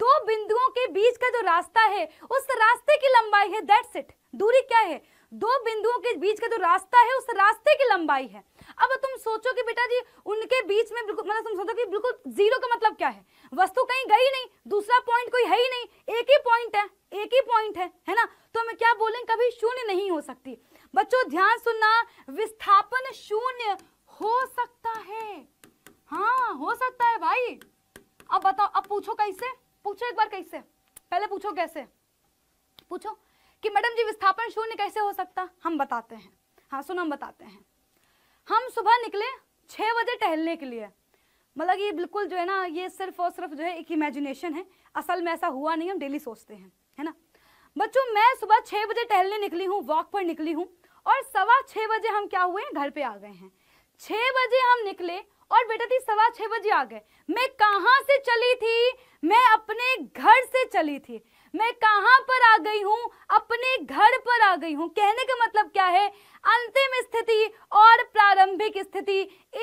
दो बिंदुओं के बीच का जो रास्ता है उस रास्ते की लंबाई है दैट्स इट दूरी क्या है दो बिंदुओं के बीच का जो रास्ता है उस रास्ते की लंबाई है अब तुम सोचो कि बेटा जी उनके बीच में मतलब तुम सोचो कि बिल्कुल जीरो का मतलब क्या है वस्तु कहीं गई नहीं दूसरा पॉइंट कोई है ही नहीं एक ही पॉइंट है एक ही पॉइंट है है ना तो हमें क्या बोले कभी शून्य नहीं हो सकती बच्चों ध्यान सुनना विस्थापन शून्य हो सकता है हाँ हो सकता है भाई अब बताओ अब पूछो कैसे पूछो एक बार कैसे पहले पूछो कैसे पूछो कि मैडम जी विस्थापन शून्य कैसे हो सकता हम बताते हैं हाँ सुनो हम बताते हैं हम सुबह निकले छः बजे टहलने के लिए मतलब ये बिल्कुल जो है ना ये सिर्फ और सिर्फ जो है एक इमेजिनेशन है असल में ऐसा हुआ नहीं हम डेली सोचते हैं है ना बच्चों मैं सुबह छः बजे टहलने निकली हूँ वॉक पर निकली हूँ और सवा छः बजे हम क्या हुए घर पे आ गए हैं छः बजे हम निकले और बेटा थी सवा छह बजे आ गए मैं कहाँ से चली थी मैं अपने घर से चली थी मैं कहाँ पर आ गई हूँ अपने घर पर आ गई हूँ कहने का मतलब क्या है अंतिम स्थिति और प्रारंभिक स्थिति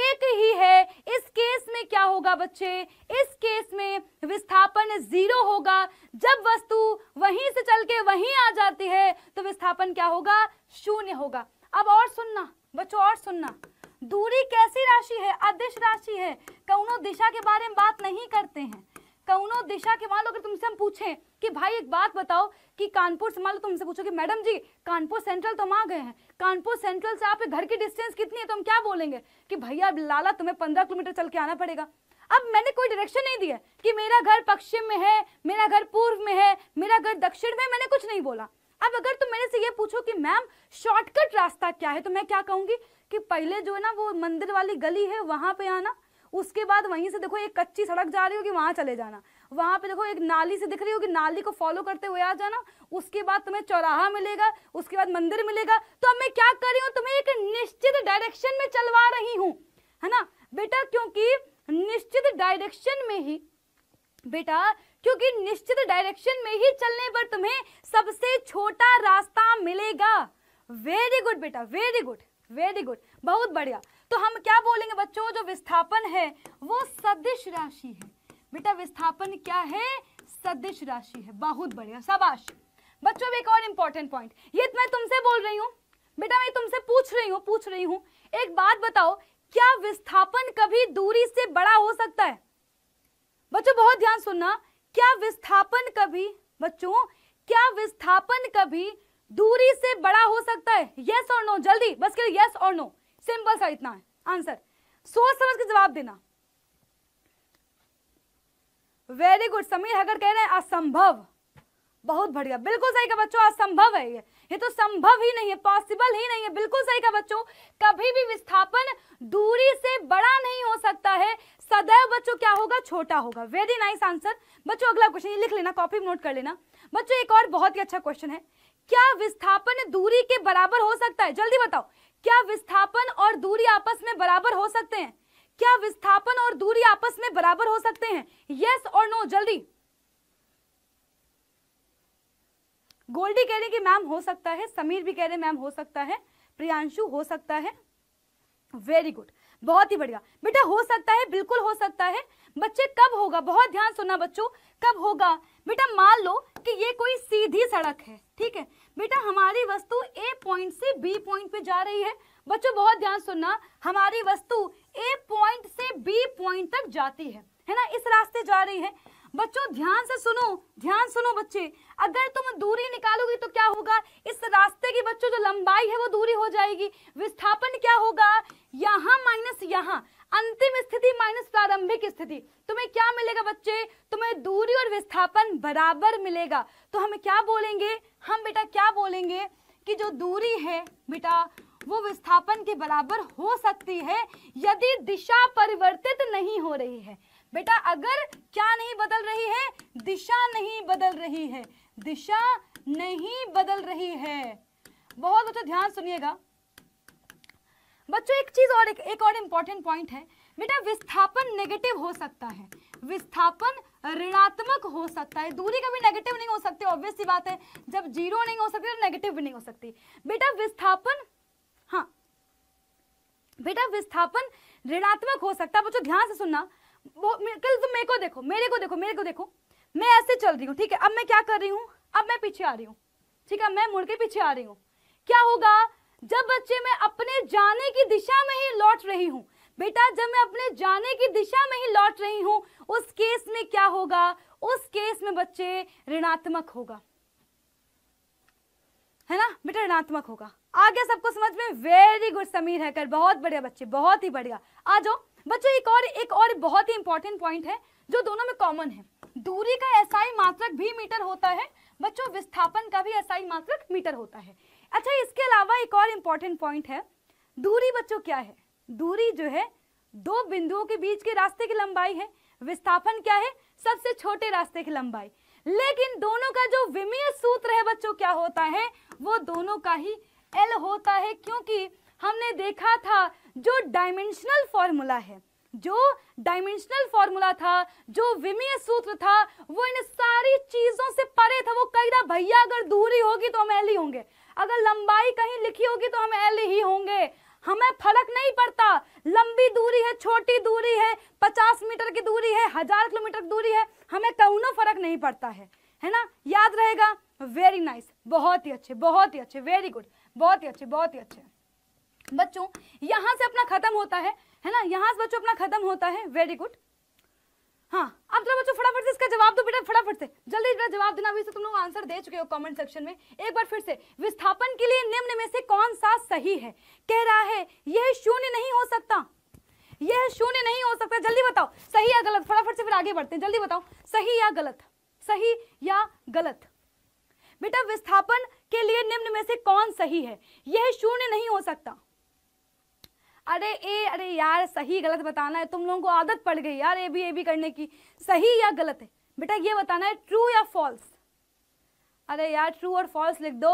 एक ही है इस केस में क्या होगा बच्चे इस केस में विस्थापन जीरो होगा जब वस्तु वहीं से चल के वहीं आ जाती है तो विस्थापन क्या होगा शून्य होगा अब और सुनना बच्चों और सुनना दूरी कैसी राशि है अदिश राशि है कौनो दिशा के बारे में बात नहीं करते हैं कौनो दिशा के मान लो अगर तुमसे हम पूछें कि भाई एक बात बताओ कि कानपुर से मान लो तुमसे पूछो कि मैडम जी कानपुर सेंट्रल तो हम आ गए हैं कानपुर सेंट्रल से आपके घर की डिस्टेंस कितनी है तो हम क्या बोलेंगे कि भैया लाला तुम्हें पंद्रह किलोमीटर चल के आना पड़ेगा अब मैंने कोई डायरेक्शन नहीं दिया कि मेरा घर पश्चिम में है मेरा घर पूर्व में है मेरा घर दक्षिण में मैंने कुछ नहीं बोला अब अगर तुम मेरे से ये पूछो कि मैम शॉर्टकट रास्ता क्या है तो मैं क्या कहूंगी कि पहले जो है ना वो मंदिर वाली गली है वहां पे आना उसके बाद वहीं से देखो एक कच्ची सड़क जा रही होगी वहां चले जाना वहां पे देखो एक नाली से दिख रही होगी नाली को फॉलो करते हुए आ जाना उसके बाद तुम्हें चौराहा मिलेगा उसके बाद मंदिर मिलेगा तो अब मैं क्या कर रही हूँ तुम्हें एक निश्चित डायरेक्शन में चलवा रही हूँ है ना बेटा क्योंकि निश्चित डायरेक्शन में ही बेटा क्योंकि निश्चित डायरेक्शन में ही चलने पर तुम्हें सबसे छोटा रास्ता मिलेगा वेरी गुड बेटा वेरी गुड वेरी गुड बहुत बढ़िया तो हम क्या बोलेंगे बच्चों जो विस्थापन है वो सदिश राशि है बेटा विस्थापन क्या है सदिश राशि है बहुत बढ़िया शाबाश बच्चों एक और इंपॉर्टेंट पॉइंट ये मैं तुमसे बोल रही हूँ बेटा मैं तुमसे पूछ रही हूँ पूछ रही हूँ एक बात बताओ क्या विस्थापन कभी दूरी से बड़ा हो सकता है बच्चों बहुत ध्यान सुनना क्या विस्थापन कभी बच्चों क्या विस्थापन कभी दूरी से बड़ा हो सकता है यस और नो जल्दी बस के यस और नो सिंपल सा इतना है आंसर सोच समझ के जवाब देना वेरी गुड समीर अगर कह रहे हैं असंभव बहुत बढ़िया बिल्कुल सही का बच्चों असंभव है ये ये तो संभव ही नहीं है पॉसिबल ही नहीं है बिल्कुल सही का बच्चों कभी भी विस्थापन दूरी से बड़ा नहीं हो सकता है सदैव बच्चों क्या होगा छोटा होगा वेरी नाइस आंसर बच्चों अगला क्वेश्चन ये लिख लेना कॉपी नोट कर लेना बच्चों एक और बहुत ही अच्छा क्वेश्चन है क्या विस्थापन दूरी के बराबर हो सकता है जल्दी बताओ क्या विस्थापन और दूरी आपस में बराबर हो सकते हैं क्या विस्थापन और दूरी आपस में बराबर हो सकते हैं यस और नो जल्दी गोल्डी कह रहे कि मैम हो सकता है समीर भी कह रहे मैम हो सकता है प्रियांशु हो सकता है वेरी गुड बहुत ही बढ़िया बेटा हो सकता है बिल्कुल हो सकता है बच्चे कब होगा बहुत ध्यान सुनना बच्चों कब होगा बेटा मान लो कि ये कोई सीधी सड़क है ठीक है बेटा हमारी वस्तु ए पॉइंट से बी पॉइंट पे जा रही है बच्चों बहुत ध्यान सुनना हमारी वस्तु ए पॉइंट से बी पॉइंट तक जाती है है ना इस रास्ते जा रही है बच्चों ध्यान से सुनो ध्यान सुनो बच्चे अगर तुम दूरी निकालोगे तो क्या होगा इस रास्ते की बच्चों जो लंबाई है वो दूरी हो जाएगी विस्थापन क्या होगा यहाँ माइनस यहाँ अंतिम स्थिति माइनस प्रारंभिक स्थिति तुम्हें क्या मिलेगा बच्चे तुम्हें दूरी और विस्थापन बराबर मिलेगा तो हम क्या बोलेंगे हम बेटा क्या बोलेंगे कि जो दूरी है बेटा वो विस्थापन के बराबर हो सकती है यदि दिशा परिवर्तित नहीं हो रही है बेटा अगर क्या नहीं बदल रही है दिशा नहीं बदल रही है दिशा नहीं बदल रही है बहुत अच्छा ध्यान सुनिएगा बच्चों एक चीज़ और एक, एक और इम्पोर्टेंट पॉइंट है बेटा विस्थापन नेगेटिव हो सकता है विस्थापन ऋणात्मक हो सकता है दूरी कभी नेगेटिव नहीं हो सकती ऑब्वियस सी बात है जब जीरो नहीं हो सकती तो नेगेटिव भी नहीं हो सकती बेटा विस्थापन हाँ बेटा विस्थापन ऋणात्मक हो सकता है बच्चों ध्यान से सुनना वो कल तुम तो मेरे को देखो मेरे को देखो मेरे को देखो मैं ऐसे चल रही हूँ ठीक है अब मैं क्या कर रही हूँ अब मैं पीछे आ रही हूँ ठीक है मैं मुड़ के पीछे आ रही हूँ क्या होगा जब बच्चे मैं अपने जाने की दिशा में ही लौट रही हूँ बेटा जब मैं अपने जाने की दिशा में ही लौट रही हूँ उस केस में क्या होगा उस केस में बच्चे ऋणात्मक होगा है ना बेटा ऋणात्मक होगा आगे सबको समझ में वेरी गुड समीर हैकर बहुत बढ़िया बच्चे बहुत ही बढ़िया आ जाओ बच्चों एक और एक और बहुत ही इंपॉर्टेंट पॉइंट है जो दोनों में कॉमन है दूरी का एसआई मात्रक भी मीटर होता है बच्चों विस्थापन का भी एसआई मात्रक मीटर होता है अच्छा इसके अलावा एक और इम्पॉर्टेंट पॉइंट है दूरी बच्चों क्या है दूरी जो है दो बिंदुओं के बीच के रास्ते की लंबाई है विस्थापन क्या है सबसे छोटे रास्ते की लंबाई लेकिन दोनों का जो विमीय सूत्र है बच्चों क्या होता है वो दोनों का ही एल होता है क्योंकि हमने देखा था जो डायमेंशनल फॉर्मूला है जो डायमेंशनल फॉर्मूला था जो विमीय सूत्र था वो इन सारी चीजों से परे था वो कई ना भैया अगर दूरी होगी तो हम एल ही होंगे अगर लंबाई कहीं लिखी होगी तो हम एल ही होंगे हमें फर्क नहीं पड़ता लंबी दूरी है छोटी दूरी है पचास मीटर की दूरी है हजार किलोमीटर की दूरी है हमें कौनों फर्क नहीं पड़ता है है ना याद रहेगा वेरी नाइस nice, बहुत ही अच्छे बहुत ही अच्छे वेरी गुड बहुत ही अच्छे बहुत ही अच्छे बच्चों यहाँ से अपना खत्म होता है है ना यहाँ से बच्चों अपना खत्म होता है वेरी गुड हाँ अब जरा बच्चों फटाफट से इसका जवाब दो बेटा फटाफट से जल्दी जरा जवाब देना अभी तुम लोग आंसर दे चुके हो कमेंट सेक्शन में एक बार फिर से विस्थापन के लिए निम्न में से कौन सा सही है कह रहा है यह शून्य नहीं हो सकता यह शून्य नहीं हो सकता जल्दी बताओ सही या गलत फटाफट से फिर आगे बढ़ते हैं जल्दी बताओ सही या गलत सही या गलत बेटा विस्थापन के लिए निम्न में से कौन सही है यह शून्य नहीं हो सकता अरे ए अरे यार सही गलत बताना है तुम लोगों को आदत पड़ गई यार ए बी ए बी करने की सही या गलत है बेटा ये बताना है ट्रू या फॉल्स अरे यार ट्रू और फॉल्स लिख दो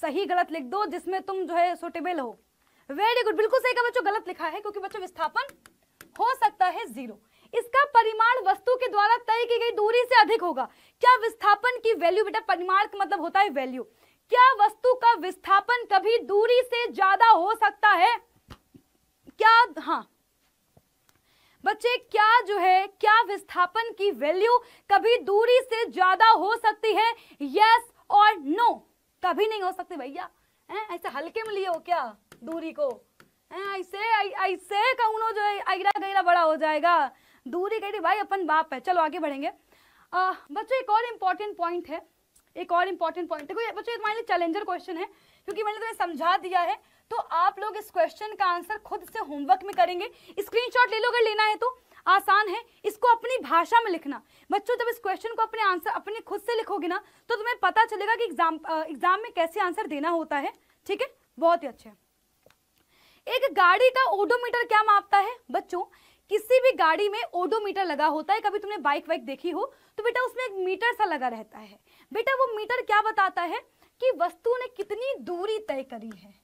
सही गलत लिख दो जिसमें तुम जो है सुटेबल हो वेरी गुड बिल्कुल सही का बच्चों गलत लिखा है क्योंकि बच्चों विस्थापन हो सकता है जीरो इसका परिमाण वस्तु के द्वारा तय की गई दूरी से अधिक होगा क्या विस्थापन की वैल्यू बेटा परिमाण का मतलब होता है वैल्यू क्या वस्तु का विस्थापन कभी दूरी से ज्यादा हो सकता है क्या हाँ बच्चे क्या जो है क्या विस्थापन की वैल्यू कभी दूरी से ज्यादा हो सकती है यस और नो कभी नहीं हो सकती भैया ऐसे हल्के में लिए हो क्या दूरी को ऐसे ऐसे कौनो जो है अगरा गैरा बड़ा हो जाएगा दूरी गई भाई अपन बाप है चलो आगे बढ़ेंगे आ, बच्चों एक और इम्पॉर्टेंट पॉइंट है एक और इम्पॉर्टेंट पॉइंट देखो बच्चों चैलेंजर क्वेश्चन है क्योंकि मैंने तुम्हें समझा दिया है तो आप लोग इस क्वेश्चन का आंसर खुद से होमवर्क में करेंगे स्क्रीनशॉट ले लो अगर लेना है तो आसान है इसको अपनी भाषा में लिखना बच्चों जब इस क्वेश्चन को अपने आंसर अपने खुद से लिखोगे ना तो तुम्हें पता चलेगा कि एग्जाम एग्जाम में कैसे आंसर देना होता है ठीक है बहुत ही अच्छे एक गाड़ी का ओडोमीटर क्या मापता है बच्चों किसी भी गाड़ी में ओडोमीटर लगा होता है कभी तुमने बाइक वाइक देखी हो तो बेटा उसमें एक मीटर सा लगा रहता है बेटा वो मीटर क्या बताता है कि वस्तु ने कितनी दूरी तय करी है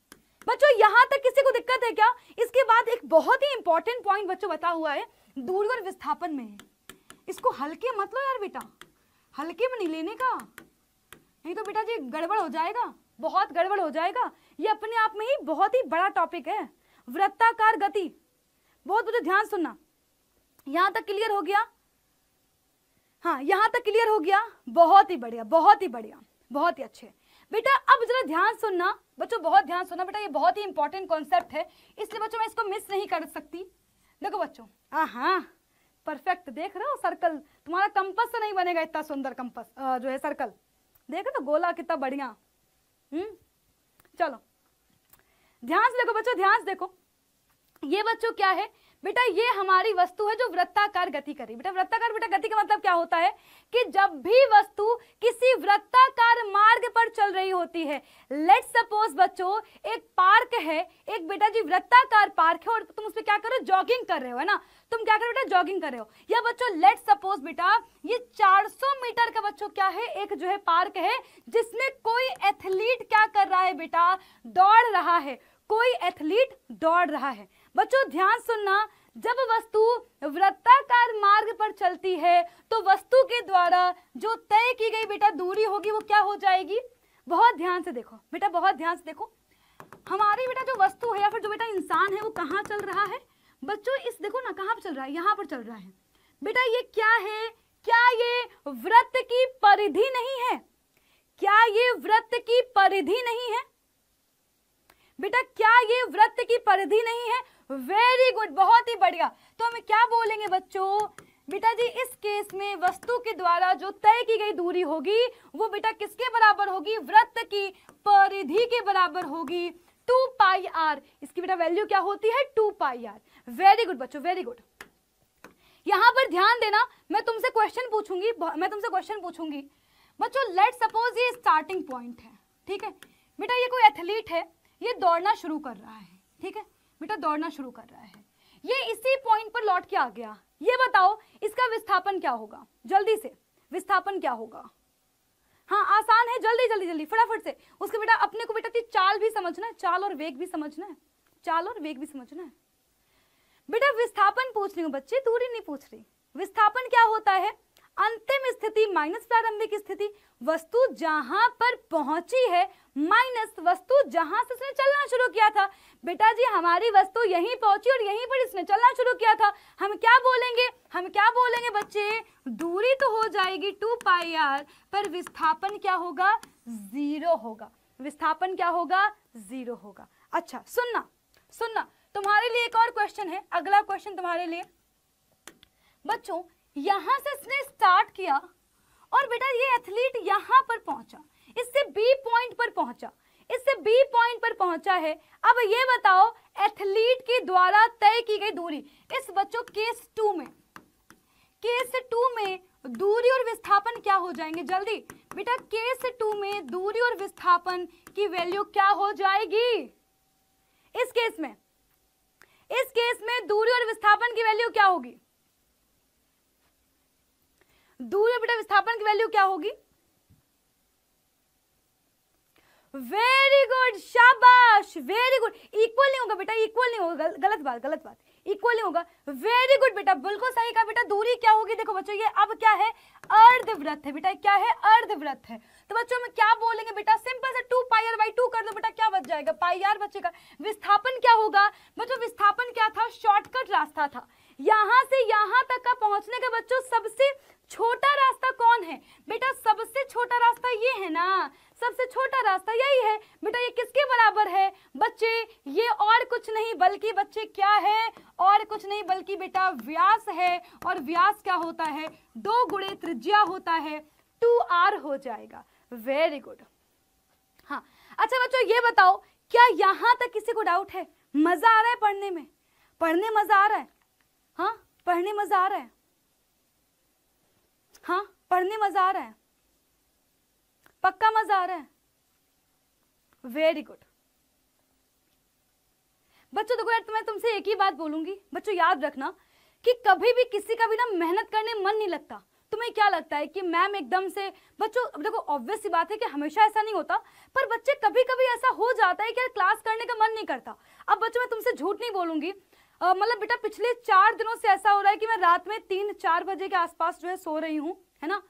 बच्चों यहाँ तक किसी को दिक्कत है क्या इसके बाद एक बहुत ही इंपॉर्टेंट पॉइंट बच्चों बता हुआ है दूरी और विस्थापन में इसको हल्के मत लो यार बेटा हल्के में नहीं लेने का नहीं तो बेटा जी गड़बड़ हो जाएगा बहुत गड़बड़ हो जाएगा ये अपने आप में ही बहुत ही बड़ा टॉपिक है वृत्ताकार गति बहुत मुझे ध्यान सुनना यहाँ तक क्लियर हो गया हाँ यहाँ तक क्लियर हो गया बहुत ही बढ़िया बहुत ही बढ़िया बहुत ही अच्छे बेटा अब जरा ध्यान सुनना बच्चों बहुत ध्यान सुनना बेटा ये बहुत ही इंपॉर्टेंट कॉन्सेप्ट है इसलिए बच्चों मैं इसको मिस नहीं कर सकती देखो बच्चों हाँ परफेक्ट देख रहे हो सर्कल तुम्हारा कंपस से नहीं बनेगा इतना सुंदर कंपस जो है सर्कल देख रहे हो गोला कितना बढ़िया हम्म चलो ध्यान से देखो बच्चों ध्यान से देखो ये बच्चों क्या है बेटा ये हमारी वस्तु है जो वृत्ताकार गति करी बेटा वृत्ताकार बेटा गति का मतलब क्या होता है कि जब भी वस्तु किसी वृत्ताकार मार्ग पर चल रही होती है लेट सपोज बच्चों एक पार्क है एक बेटा जी वृत्ताकार पार्क है और तुम उसमें क्या करो जॉगिंग कर रहे हो है ना तुम क्या करो बेटा जॉगिंग कर रहे हो या बच्चों लेट सपोज बेटा ये चार मीटर का बच्चों क्या है एक जो है पार्क है जिसमें कोई एथलीट क्या कर रहा है बेटा दौड़ रहा है कोई एथलीट दौड़ रहा है बच्चों ध्यान सुनना जब वस्तु वृत्ताकार मार्ग पर चलती है तो वस्तु के द्वारा जो तय की गई बेटा दूरी होगी वो क्या हो जाएगी बहुत ध्यान से देखो बेटा बहुत ध्यान से देखो हमारी बेटा जो वस्तु है या फिर जो बेटा इंसान है वो कहाँ चल रहा है बच्चों इस देखो ना कहाँ पर चल रहा है यहाँ पर चल रहा है बेटा ये क्या है क्या ये व्रत की परिधि नहीं है क्या ये व्रत की परिधि नहीं है बेटा क्या ये व्रत की परिधि नहीं है वेरी गुड बहुत ही बढ़िया तो हमें क्या बोलेंगे बच्चों बेटा जी इस केस में वस्तु के द्वारा जो तय की गई दूरी होगी वो बेटा किसके बराबर होगी वृत्त की परिधि के बराबर होगी टू पाई आर इसकी बेटा वैल्यू क्या होती है two pi r very good बच्चों वेरी गुड यहां पर ध्यान देना मैं तुमसे क्वेश्चन पूछूंगी मैं तुमसे क्वेश्चन पूछूंगी बच्चों लेट सपोज ये स्टार्टिंग पॉइंट है ठीक है बेटा ये कोई एथलीट है ये दौड़ना शुरू कर रहा है ठीक है बेटा दौड़ना शुरू कर रहा है ये इसी पॉइंट पर लौट के आ गया ये बताओ इसका विस्थापन क्या होगा जल्दी से विस्थापन क्या होगा हाँ आसान है जल्दी जल्दी जल्दी फटाफट से उसके बेटा अपने को बेटा चाल भी समझना है चाल और वेग भी समझना है चाल और वेग भी समझना है बेटा विस्थापन पूछ रही हूँ बच्चे दूरी नहीं पूछ रही विस्थापन क्या होता है अंतिम स्थिति माइनस प्रारंभिक स्थिति वस्तु जहां पर पहुंची है माइनस वस्तु जहां से इसने चलना शुरू किया था बेटा जी हमारी वस्तु यहीं पहुंची और यहीं पर इसने चलना शुरू किया था हम क्या बोलेंगे हम क्या बोलेंगे बच्चे दूरी तो हो जाएगी टू पाई आर पर विस्थापन क्या होगा जीरो होगा विस्थापन क्या होगा जीरो होगा अच्छा सुनना सुनना तुम्हारे लिए एक और क्वेश्चन है अगला क्वेश्चन तुम्हारे लिए बच्चों यहां से इसने स्टार्ट किया और बेटा ये एथलीट यहां पर पहुंचा इससे बी पॉइंट पर पहुंचा इससे बी पॉइंट पर पहुंचा है अब ये बताओ एथलीट के द्वारा तय की गई दूरी इस बच्चों केस टू में केस टू में दूरी और विस्थापन क्या हो जाएंगे जल्दी बेटा केस टू में दूरी और विस्थापन की वैल्यू क्या हो जाएगी इस केस में इस केस में दूरी और विस्थापन की वैल्यू क्या होगी दूरी और बेटा विस्थापन की वैल्यू क्या होगी वेरी गुड शाबाश वेरी गुड इक्वल नहीं होगा बेटा इक्वल नहीं होगा गल, गलत बात गलत बात इक्वल नहीं होगा वेरी गुड बेटा बिल्कुल सही कहा बेटा दूरी क्या होगी देखो बच्चों ये अब क्या है अर्धव्रत है बेटा क्या है अर्धव्रत है तो बच्चों में क्या बोलेंगे बेटा सिंपल से two pi r by two कर दो बेटा क्या बच जाएगा पाई आर बच्चे का विस्थापन क्या होगा बच्चों विस्थापन क्या था शॉर्टकट रास्ता था यहाँ से यहाँ तक का पहुंचने का बच्चों सबसे छोटा रास्ता कौन है बेटा सबसे छोटा रास्ता ये है ना सबसे छोटा रास्ता यही है बेटा ये किसके बराबर है बच्चे ये और कुछ नहीं बल्कि बच्चे क्या है और कुछ नहीं बल्कि बेटा व्यास है और व्यास क्या होता है दो गुड़े त्रिज्या होता है टू आर हो जाएगा वेरी गुड हाँ अच्छा बच्चों ये बताओ क्या यहाँ तक किसी को डाउट है मजा आ रहा है पढ़ने में पढ़ने मजा आ रहा है हाँ पढ़ने मज़ा आ रहा है हाँ पढ़ने मज़ा आ रहा है पक्का मज़ा आ रहा है वेरी गुड बच्चों देखो यार तो मैं तुमसे एक ही बात बोलूंगी बच्चों याद रखना कि कभी भी किसी का भी ना मेहनत करने मन नहीं लगता तुम्हें क्या लगता है कि मैम एकदम से बच्चों अब देखो ऑब्वियस सी बात है कि हमेशा ऐसा नहीं होता पर बच्चे कभी कभी ऐसा हो जाता है कि यार क्लास करने का मन नहीं करता अब बच्चों मैं तुमसे झूठ नहीं बोलूंगी मतलब बेटा पिछले चार दिनों से ऐसा हो रहा है कि मैं रात में तीन चार बजे के आसपास जो है सो रही हूँ है ना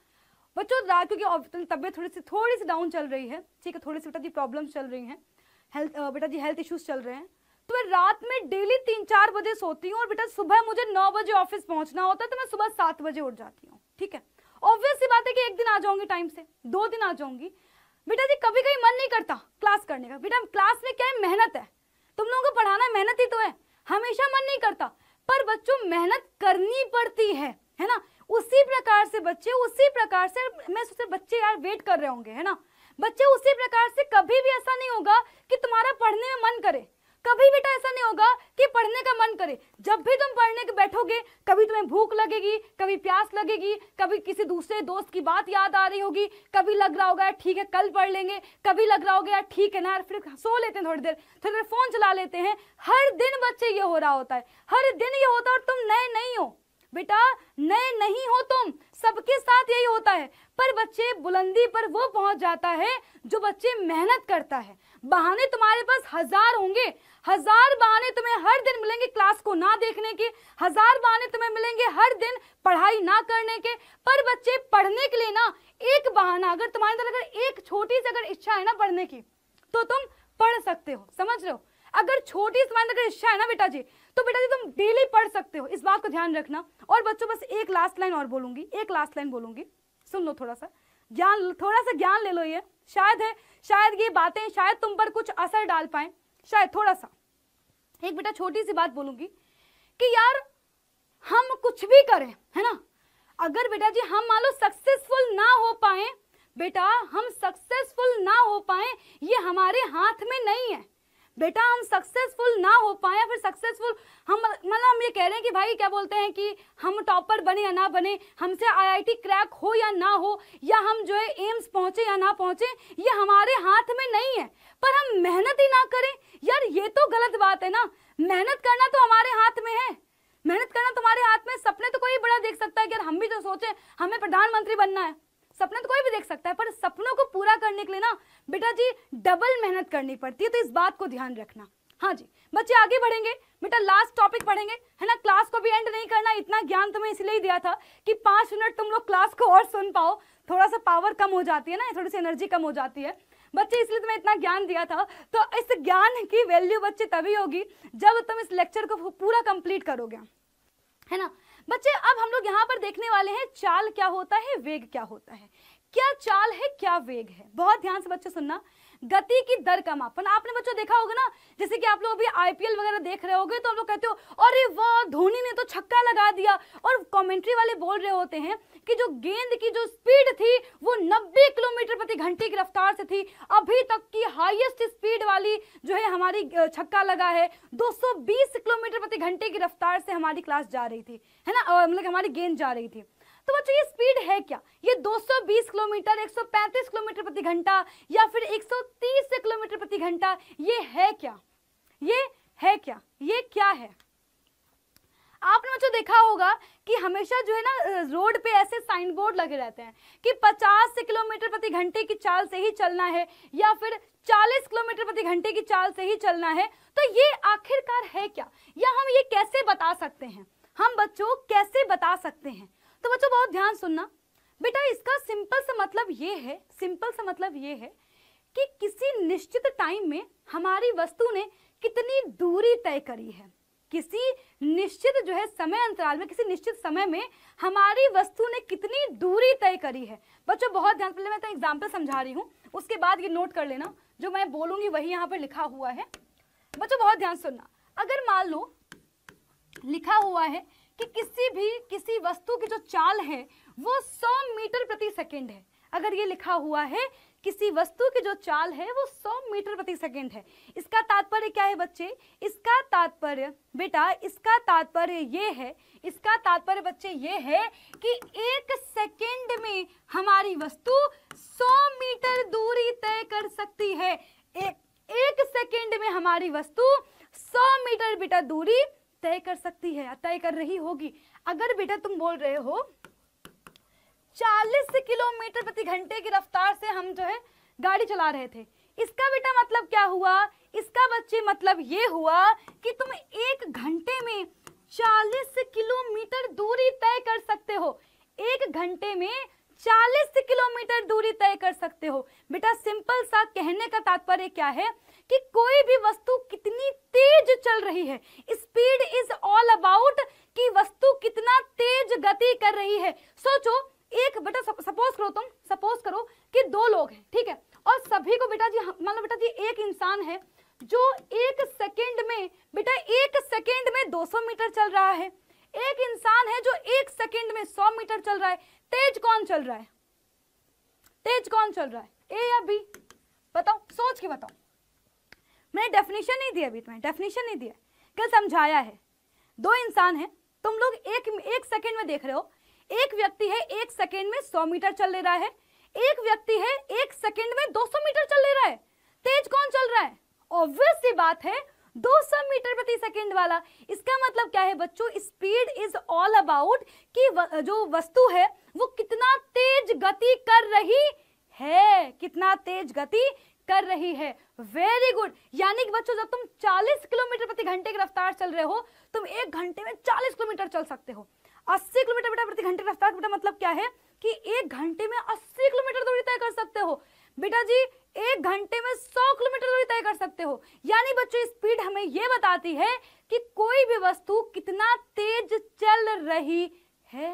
बच्चों रात क्योंकि तो तबियत थोड़ी सी थोड़ी सी डाउन चल रही है ठीक है थोड़ी सी बेटा जी प्रॉब्लम चल रही है बेटा जी हेल्थ इश्यूज चल रहे हैं तो मैं रात में डेली तीन चार बजे सोती हूँ और बेटा सुबह मुझे नौ बजे ऑफिस पहुंचना होता है तो मैं सुबह सात बजे उठ जाती हूँ ठीक है ऑब्वियस सी बात है कि एक दिन आ जाऊंगी टाइम से दो दिन आ जाऊंगी बेटा जी कभी कभी मन नहीं करता क्लास करने का बेटा क्लास में क्या है मेहनत है तुम लोगों को पढ़ाना मेहनत ही तो है हमेशा मन नहीं करता पर बच्चों मेहनत करनी पड़ती है है ना उसी प्रकार से बच्चे उसी प्रकार से मैं सोच बच्चे यार वेट कर रहे होंगे है ना बच्चे उसी प्रकार से कभी भी ऐसा नहीं होगा कि तुम्हारा पढ़ने में मन करे कभी बेटा ऐसा नहीं होगा कि पढ़ने का मन करे जब भी तुम पढ़ने के बैठोगे कभी तुम्हें भूख लगेगी कभी प्यास लगेगी कभी किसी दूसरे दोस्त की बात याद आ रही होगी कभी लग रहा होगा ठीक है कल पढ़ लेंगे कभी लग रहा होगा ठीक है ना यार फिर सो लेते हैं थोड़ी देर थोड़ी देर फोन चला लेते हैं हर दिन बच्चे ये हो रहा होता है हर दिन ये होता है और तुम नए नहीं हो बेटा नए नहीं हो तुम सबके साथ यही होता है पर बच्चे बुलंदी पर वो पहुंच जाता है जो बच्चे मेहनत करता है बहाने तुम्हारे पास हजार होंगे हजार बहाने तुम्हें हर दिन मिलेंगे क्लास को ना देखने के हजार बहाने तुम्हें मिलेंगे हर दिन पढ़ाई ना करने के पर बच्चे पढ़ने के लिए ना एक बहाना अगर तुम्हारे अंदर अगर एक छोटी सी अगर इच्छा है ना पढ़ने की तो तुम पढ़ सकते हो समझ रहे हो अगर छोटी तुम्हारे अंदर इच्छा है ना बेटा जी तो बेटा जी तुम डेली पढ़ सकते हो इस बात को ध्यान रखना और बच्चों बस एक लास्ट लाइन और बोलूंगी एक लास्ट लाइन बोलूंगी सुन लो थोड़ा सा ज्ञान थोड़ा सा ज्ञान ले लो ये शायद है शायद ये बातें शायद तुम पर कुछ असर डाल पाए शायद थोड़ा सा एक बेटा छोटी सी बात बोलूंगी कि यार हम कुछ भी करें है ना अगर बेटा जी हम मान लो सक्सेसफुल ना हो पाए बेटा हम सक्सेसफुल ना हो पाए ये हमारे हाथ में नहीं है बेटा हम सक्सेसफुल ना हो पाए या फिर सक्सेसफुल हम मतलब हम ये कह रहे हैं कि भाई क्या बोलते हैं कि हम टॉपर बने या ना बने हमसे आईआईटी क्रैक हो या ना हो या हम जो है एम्स पहुंचे या ना पहुंचे ये हमारे हाथ में नहीं है पर हम मेहनत ही ना करें यार ये तो गलत बात है ना मेहनत करना तो हमारे हाथ में है मेहनत करना तुम्हारे हाथ में सपने तो कोई बड़ा देख सकता है कि यार हम भी तो सोचे हमें प्रधानमंत्री बनना है सपना तो कोई भी देख सकता है पर सपनों को पूरा करने के लिए ना बेटा जी डबल मेहनत करनी पड़ती है तो इस बात को ध्यान रखना हाँ जी बच्चे आगे बढ़ेंगे बेटा लास्ट टॉपिक पढ़ेंगे है ना क्लास को भी एंड नहीं करना इतना ज्ञान तुम्हें इसलिए ही दिया था कि पाँच मिनट तुम लोग क्लास को और सुन पाओ थोड़ा सा पावर कम हो जाती है ना थोड़ी सी एनर्जी कम हो जाती है बच्चे इसलिए तुम्हें इतना ज्ञान दिया था तो इस ज्ञान की वैल्यू बच्चे तभी होगी जब तुम इस लेक्चर को पूरा कंप्लीट करोगे है ना बच्चे अब हम लोग यहाँ पर देखने वाले हैं चाल क्या होता है वेग क्या होता है क्या चाल है क्या वेग है बहुत ध्यान से बच्चे सुनना गति की दर का मापन आपने बच्चों देखा होगा ना जैसे कि आप लोग अभी आईपीएल वगैरह देख रहे होगे तो आप लोग कहते हो अरे वाह धोनी ने तो छक्का लगा दिया और कमेंट्री वाले बोल रहे होते हैं कि जो गेंद की जो स्पीड थी वो 90 किलोमीटर प्रति घंटे की रफ्तार से थी अभी तक की हाईएस्ट स्पीड वाली जो है हमारी छक्का लगा है 220 किलोमीटर प्रति घंटे की रफ्तार से हमारी क्लास जा रही थी है ना मतलब हमारी गेंद जा रही थी तो बच्चों ये स्पीड है क्या ये 220 किलोमीटर 135 किलोमीटर प्रति घंटा या फिर 130 से किलोमीटर प्रति घंटा ये है क्या ये है क्या ये क्या है आपने बच्चों देखा होगा कि हमेशा जो है ना रोड पे ऐसे साइन बोर्ड लगे रहते हैं कि 50 से किलोमीटर प्रति घंटे की चाल से ही चलना है या फिर 40 किलोमीटर प्रति घंटे की चाल से ही चलना है तो ये आखिरकार है क्या या हम ये कैसे बता सकते हैं हम बच्चों कैसे बता सकते हैं तो बच्चों बहुत ध्यान सुनना बेटा इसका सिंपल सा मतलब ये है सिंपल सा मतलब ये है कि किसी निश्चित टाइम में हमारी वस्तु ने कितनी दूरी तय करी है किसी निश्चित जो है समय अंतराल में किसी निश्चित समय में हमारी वस्तु ने कितनी दूरी तय करी है बच्चों बहुत ध्यान पहले मैं तो एग्जाम्पल समझा रही हूँ उसके बाद ये नोट कर लेना जो मैं बोलूंगी वही यहाँ पर लिखा हुआ है बच्चों बहुत ध्यान सुनना अगर मान लो लिखा हुआ है कि किसी भी किसी वस्तु की जो चाल है वो 100 मीटर प्रति सेकंड है अगर ये लिखा हुआ है किसी वस्तु की जो चाल है वो 100 मीटर प्रति सेकंड है इसका तात्पर्य क्या है बच्चे इसका तात्पर्य बेटा इसका तात्पर्य ये है इसका तात्पर्य बच्चे ये है कि एक सेकंड में हमारी वस्तु 100 मीटर दूरी तय कर सकती है एक एक सेकंड में हमारी वस्तु 100 मीटर बेटा दूरी तय कर सकती है तय कर रही होगी अगर बेटा तुम बोल रहे हो 40 किलोमीटर प्रति घंटे की रफ्तार से हम जो है गाड़ी चला रहे थे इसका बेटा मतलब क्या हुआ इसका बच्चे मतलब ये हुआ कि तुम एक घंटे में 40 किलोमीटर दूरी तय कर सकते हो एक घंटे में 40 किलोमीटर दूरी तय कर सकते हो बेटा सिंपल सा कहने का तात्पर्य क्या है कि कोई भी वस्तु कितनी तेज चल रही है स्पीड इज ऑल अबाउट कि वस्तु कितना तेज गति कर रही है सोचो एक बेटा सपोज करो तुम सपोज करो कि दो लोग हैं ठीक है और सभी को बेटा जी हाँ, मान लो बेटा जी एक इंसान है जो एक सेकेंड में बेटा एक सेकेंड में 200 मीटर चल रहा है एक इंसान है जो एक सेकेंड में 100 मीटर चल रहा है तेज कौन चल रहा है तेज कौन चल रहा है ए या बी बताओ सोच के बताओ मैंने डेफिनेशन नहीं दिया अभी तुम्हें डेफिनेशन नहीं दिया कल समझाया है दो इंसान हैं तुम लोग एक एक सेकेंड में देख रहे हो एक व्यक्ति है एक सेकेंड में सौ मीटर चल ले रहा है एक व्यक्ति है एक सेकेंड में दो सौ मीटर चल ले रहा है तेज कौन चल रहा है ऑब्वियस सी बात है दो सौ मीटर प्रति सेकंड वाला इसका मतलब क्या है बच्चों स्पीड इज ऑल अबाउट कि व, जो वस्तु है वो कितना तेज गति कर रही है कितना तेज गति कर रही है वेरी गुड यानी कि बच्चों जब तुम 40 किलोमीटर प्रति घंटे की रफ्तार चल रहे हो तुम एक घंटे में 40 किलोमीटर चल सकते हो 80 किलोमीटर बेटा प्रति घंटे रफ्तार बेटा मतलब क्या है कि एक घंटे में 80 किलोमीटर दूरी तय कर सकते हो बेटा जी एक घंटे में 100 किलोमीटर दूरी तय कर सकते हो यानी बच्चों स्पीड हमें यह बताती है कि कोई भी वस्तु कितना तेज चल रही है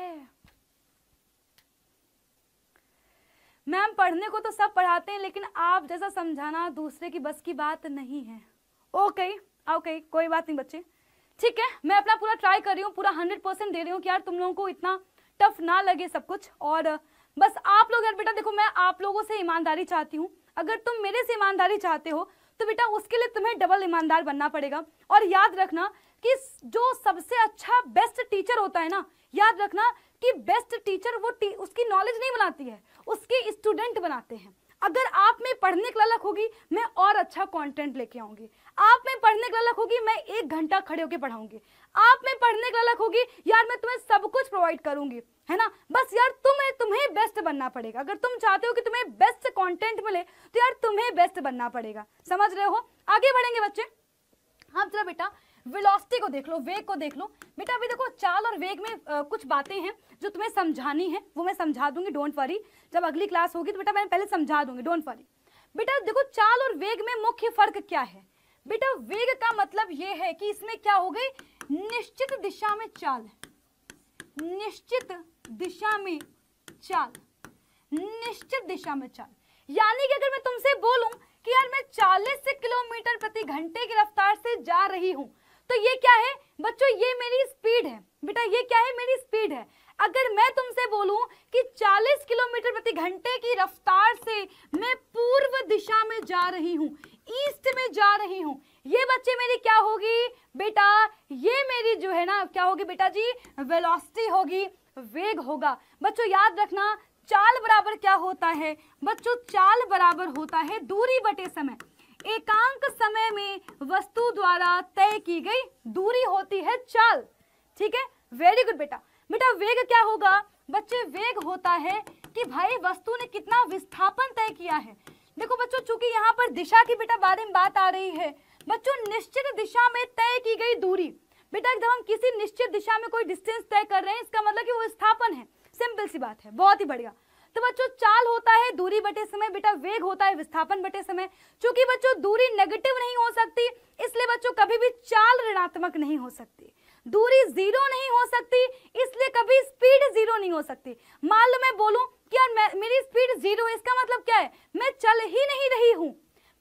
मैम पढ़ने को तो सब पढ़ाते हैं लेकिन आप जैसा समझाना दूसरे की बस की बात नहीं है ओके ओके कोई बात नहीं बच्चे ठीक है मैं अपना पूरा ट्राई कर रही हूँ पूरा हंड्रेड परसेंट दे रही हूँ कि यार तुम लोगों को इतना टफ ना लगे सब कुछ और बस आप लोग यार बेटा देखो मैं आप लोगों से ईमानदारी चाहती हूँ अगर तुम मेरे से ईमानदारी चाहते हो तो बेटा उसके लिए तुम्हें डबल ईमानदार बनना पड़ेगा और याद रखना कि जो सबसे अच्छा बेस्ट टीचर होता है ना याद रखना कि बेस्ट टीचर वो टी, उसकी नॉलेज नहीं बनाती है उसके स्टूडेंट बनाते हैं अगर आप में पढ़ने की ललक होगी मैं और अच्छा कंटेंट लेके आऊंगी आप में पढ़ने की ललक होगी मैं एक घंटा खड़े होकर पढ़ाऊंगी आप में पढ़ने की ललक होगी यार मैं तुम्हें सब कुछ प्रोवाइड करूंगी है ना बस यार तुम्हें तुम्हें बेस्ट बनना पड़ेगा अगर तुम चाहते हो कि तुम्हें बेस्ट कॉन्टेंट मिले तो यार तुम्हें बेस्ट बनना पड़ेगा समझ रहे हो आगे बढ़ेंगे बच्चे हाँ जरा बेटा वेलोसिटी को देख लो वेग को देख लो बेटा अभी देखो चाल और वेग में आ, कुछ बातें हैं जो तुम्हें समझानी है वो मैं समझा दूंगी डोंट वरी जब अगली क्लास होगी तो बेटा मैं पहले समझा दूंगी डोंट वरी बेटा देखो चाल और वेग में मुख्य फर्क क्या है बेटा वेग का मतलब ये है कि इसमें क्या हो गई निश्चित दिशा में चाल निश्चित दिशा में चाल निश्चित दिशा में चाल यानी कि अगर मैं तुमसे बोलूं कि यार मैं 40 से किलोमीटर प्रति घंटे की रफ्तार से जा रही हूं तो ये क्या है बच्चों ये मेरी स्पीड है बेटा ये क्या है मेरी स्पीड है अगर मैं तुमसे बोलूं कि 40 किलोमीटर प्रति घंटे की रफ्तार से मैं पूर्व दिशा में जा रही हूं ईस्ट में जा रही हूं ये बच्चे मेरी क्या होगी बेटा ये मेरी जो है ना क्या होगी बेटा जी वेलोसिटी होगी वेग होगा बच्चों याद रखना चाल बराबर क्या होता है बच्चों चाल बराबर होता है दूरी बटे समय एकांक समय में वस्तु द्वारा तय की गई दूरी होती है चाल ठीक है वेरी गुड बेटा बेटा वेग क्या होगा बच्चे वेग होता है कि भाई वस्तु ने कितना विस्थापन तय किया है देखो बच्चों चूंकि यहाँ पर दिशा की बेटा बारे में बात आ रही है बच्चों निश्चित दिशा में तय की गई दूरी बेटा जब हम किसी निश्चित दिशा में कोई डिस्टेंस तय कर रहे हैं इसका मतलब कि वो स्थापन है सिंपल सी बात है बहुत ही बढ़िया तो बच्चों चाल होता है दूरी बटे समय बेटा वेग होता है विस्थापन बटे समय चूंकि बच्चों दूरी नेगेटिव नहीं हो सकती इसलिए बच्चों कभी भी चाल ऋणात्मक नहीं हो सकती दूरी जीरो नहीं हो सकती इसलिए कभी स्पीड जीरो नहीं हो सकती मान लो मैं बोलूं कि यार मेरी स्पीड जीरो है इसका मतलब क्या है मैं चल ही नहीं रही हूं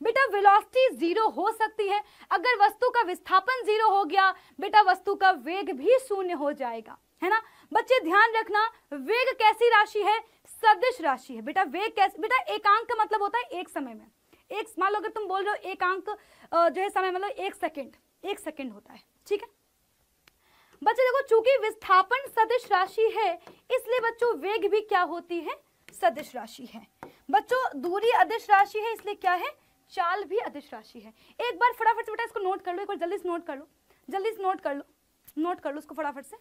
बेटा वेलोसिटी जीरो हो सकती है अगर वस्तु का विस्थापन जीरो हो गया बेटा वस्तु का वेग भी शून्य हो जाएगा है ना बच्चे ध्यान रखना वेग कैसी राशि है सदिश राशि है बेटा वे कैसे बेटा एकांक का मतलब होता है एक समय में एक मान लो अगर तुम बोल रहे हो एकांक जो है समय मतलब एक सेकेंड एक सेकेंड होता है ठीक है बच्चे देखो चूंकि विस्थापन सदिश राशि है इसलिए बच्चों वेग भी क्या होती है सदिश राशि है बच्चों दूरी अदिश राशि है इसलिए क्या है चाल भी अदिश राशि है एक बार फटाफट से बेटा इसको नोट कर लो एक बार जल्दी से नोट कर लो जल्दी से नोट कर लो नोट कर लो उसको फटाफट से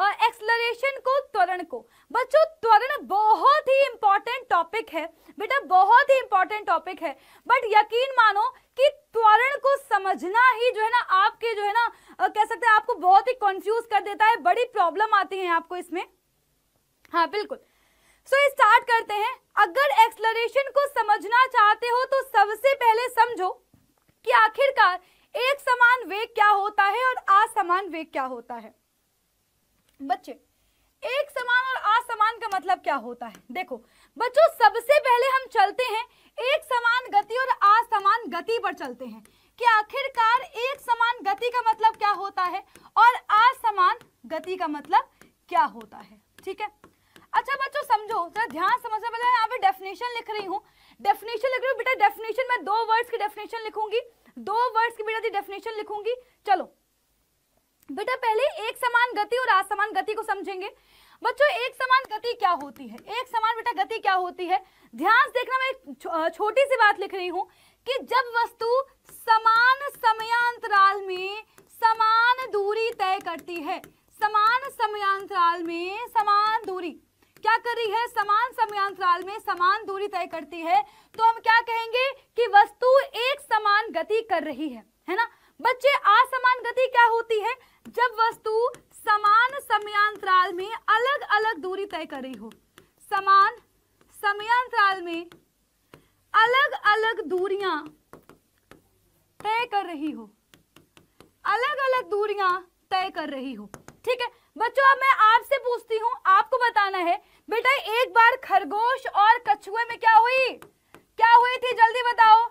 एक्सलरेशन को त्वरण को बच्चों त्वरण बहुत ही इंपॉर्टेंट टॉपिक है बेटा बहुत ही इंपॉर्टेंट टॉपिक है बट यकीन मानो कि त्वरण को समझना ही जो है ना आपके जो है ना कह सकते हैं आपको बहुत ही कंफ्यूज कर देता है बड़ी प्रॉब्लम आती है आपको इसमें हाँ बिल्कुल सो so, स्टार्ट करते हैं अगर एक्सलरेशन को समझना चाहते हो तो सबसे पहले समझो कि आखिरकार एक समान वेग क्या होता है और असमान वेग क्या होता है बच्चे एक समान और असमान का मतलब क्या होता है देखो बच्चों सबसे पहले हम चलते हैं एक समान गति और असमान गति पर चलते हैं कि आखिरकार एक समान गति का मतलब क्या होता है और असमान गति का मतलब क्या होता है ठीक है अच्छा बच्चों समझो जरा ध्यान समझो पहले यहाँ पे डेफिनेशन लिख रही हूँ डेफिनेशन लिख रही हूँ बेटा डेफिनेशन में दो वर्ड्स की डेफिनेशन लिखूंगी दो वर्ड्स की बेटा डेफिनेशन लिखूंगी चलो बेटा पहले एक समान गति और असमान गति को समझेंगे बच्चों एक समान गति क्या होती है एक समान बेटा गति क्या होती है ध्यान से देखना मैं छोटी सी बात लिख रही हूँ कि जब वस्तु समान समयांतराल में समान दूरी तय करती है समान समयांतराल में समान दूरी क्या कर रही है समान समयांतराल में समान दूरी तय करती है तो हम क्या कहेंगे कि वस्तु एक समान गति कर रही है है ना बच्चे असमान गति क्या होती है जब वस्तु समान समयांतराल में अलग अलग दूरी तय कर रही हो समान समयांतराल में अलग अलग दूरियां तय कर रही हो अलग अलग दूरियां तय कर रही हो ठीक है बच्चों अब मैं आपसे पूछती हूँ आपको बताना है बेटा एक बार खरगोश और कछुए में क्या हुई क्या हुई थी जल्दी बताओ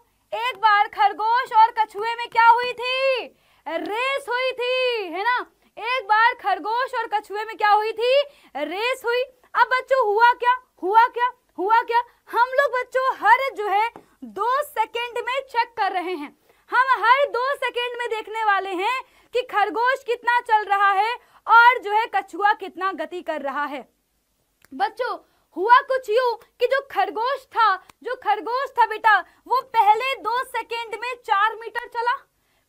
एक बार खरगोश और कछुए में क्या हुई थी रेस हुई थी है ना एक बार खरगोश और कछुए में क्या हुई थी रेस हुई अब बच्चों हुआ क्या हुआ क्या हुआ क्या हम लोग बच्चों हर जो है दो सेकंड में चेक कर रहे हैं हम हर दो सेकंड में देखने वाले हैं कि खरगोश कितना चल रहा है और जो है कछुआ कितना गति कर रहा है बच्चों हुआ कुछ यू कि जो खरगोश था जो खरगोश था बेटा वो पहले दो सेकंड में चार मीटर चला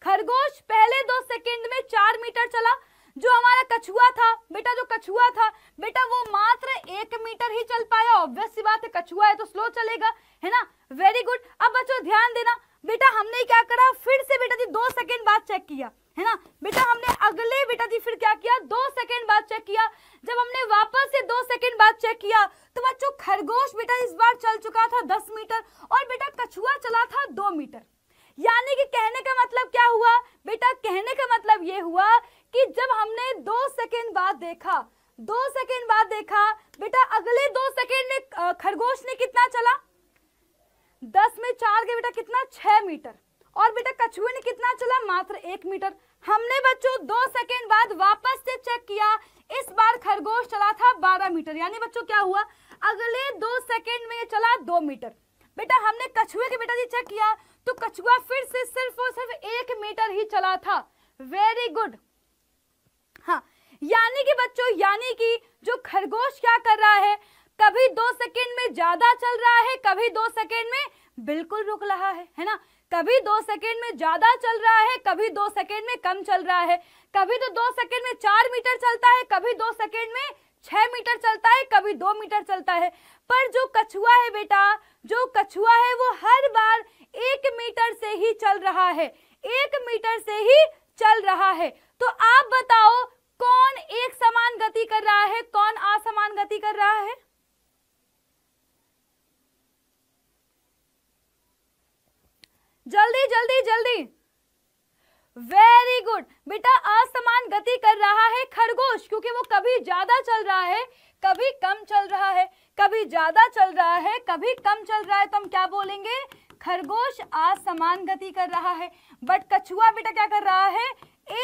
खरगोश पहले दो सेकंड में चार मीटर चला जो हमारा कछुआ था बेटा जो कछुआ था बेटा वो मात्र एक मीटर ही चल पाया ऑब्वियस सी बात है कछुआ है तो स्लो चलेगा है ना वेरी गुड अब बच्चों ध्यान देना बेटा हमने क्या करा फिर से बेटा जी दो सेकंड बाद चेक किया है ना बेटा हमने अगले बेटा जी फिर क्या किया दो सेकंड बाद चेक किया जब हमने वापस से दो सेकंड बाद चेक किया तो बच्चों खरगोश बेटा इस बार चल चुका था दस मीटर और बेटा कछुआ चला था दो मीटर यानी कि कहने का मतलब क्या हुआ बेटा कहने का मतलब ये हुआ कि जब हमने दो सेकेंड बाद देखा दो सेकेंड बाद देखा बेटा अगले दो सेकेंड में खरगोश ने कितना चला दस में चार के बेटा कितना छह मीटर और बेटा कछुए ने कितना चला मात्र एक मीटर हमने बच्चों दो सेकेंड बाद वापस से चेक किया इस बार खरगोश चला था बारह मीटर यानी बच्चों क्या हुआ अगले दो सेकेंड में ये चला दो मीटर बेटा हमने कछुए के बेटा जी चेक किया तो कछुआ फिर से सिर्फ और सिर्फ एक मीटर ही चला था वेरी गुड हाँ यानी कि बच्चों यानी कि जो खरगोश क्या कर रहा है कभी दो सेकेंड में ज्यादा चल रहा है कभी दो सेकेंड में बिल्कुल रुक रहा है है ना कभी दो सेकेंड में ज्यादा चल रहा है कभी दो सेकेंड में कम चल रहा है कभी तो दो सेकेंड में चार मीटर चलता है कभी दो सेकेंड में छह मीटर चलता है कभी दो मीटर चलता है पर जो कछुआ है बेटा जो कछुआ है वो हर बार एक मीटर से ही चल रहा है एक मीटर से ही चल रहा है तो आप बताओ कौन एक समान गति कर रहा है कौन असमान गति कर रहा है जल्दी जल्दी जल्दी वेरी गुड बेटा असमान गति कर रहा है खरगोश क्योंकि वो कभी ज्यादा चल रहा है कभी कम चल रहा है कभी ज्यादा चल रहा है कभी कम चल रहा है तो हम क्या बोलेंगे खरगोश आज समान गति कर रहा है बट कछुआ बेटा क्या कर रहा है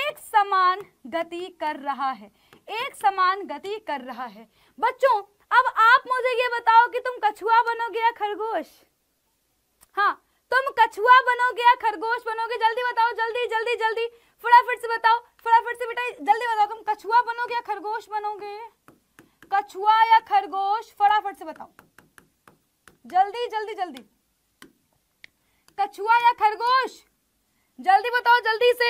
एक समान गति कर रहा है एक समान गति कर रहा है बच्चों अब आप मुझे ये बताओ कि तुम कछुआ बनोगे या खरगोश हाँ तुम कछुआ बनोगे या खरगोश बनोगे जल्दी बताओ जल्दी जल्दी जल्दी फटाफट से बताओ फटाफट से बेटा जल्दी बताओ तुम कछुआ बनोगे या खरगोश बनोगे कछुआ या खरगोश फटाफट से बताओ जल्दी जल्दी जल्दी कछुआ या खरगोश जल्दी बताओ जल्दी से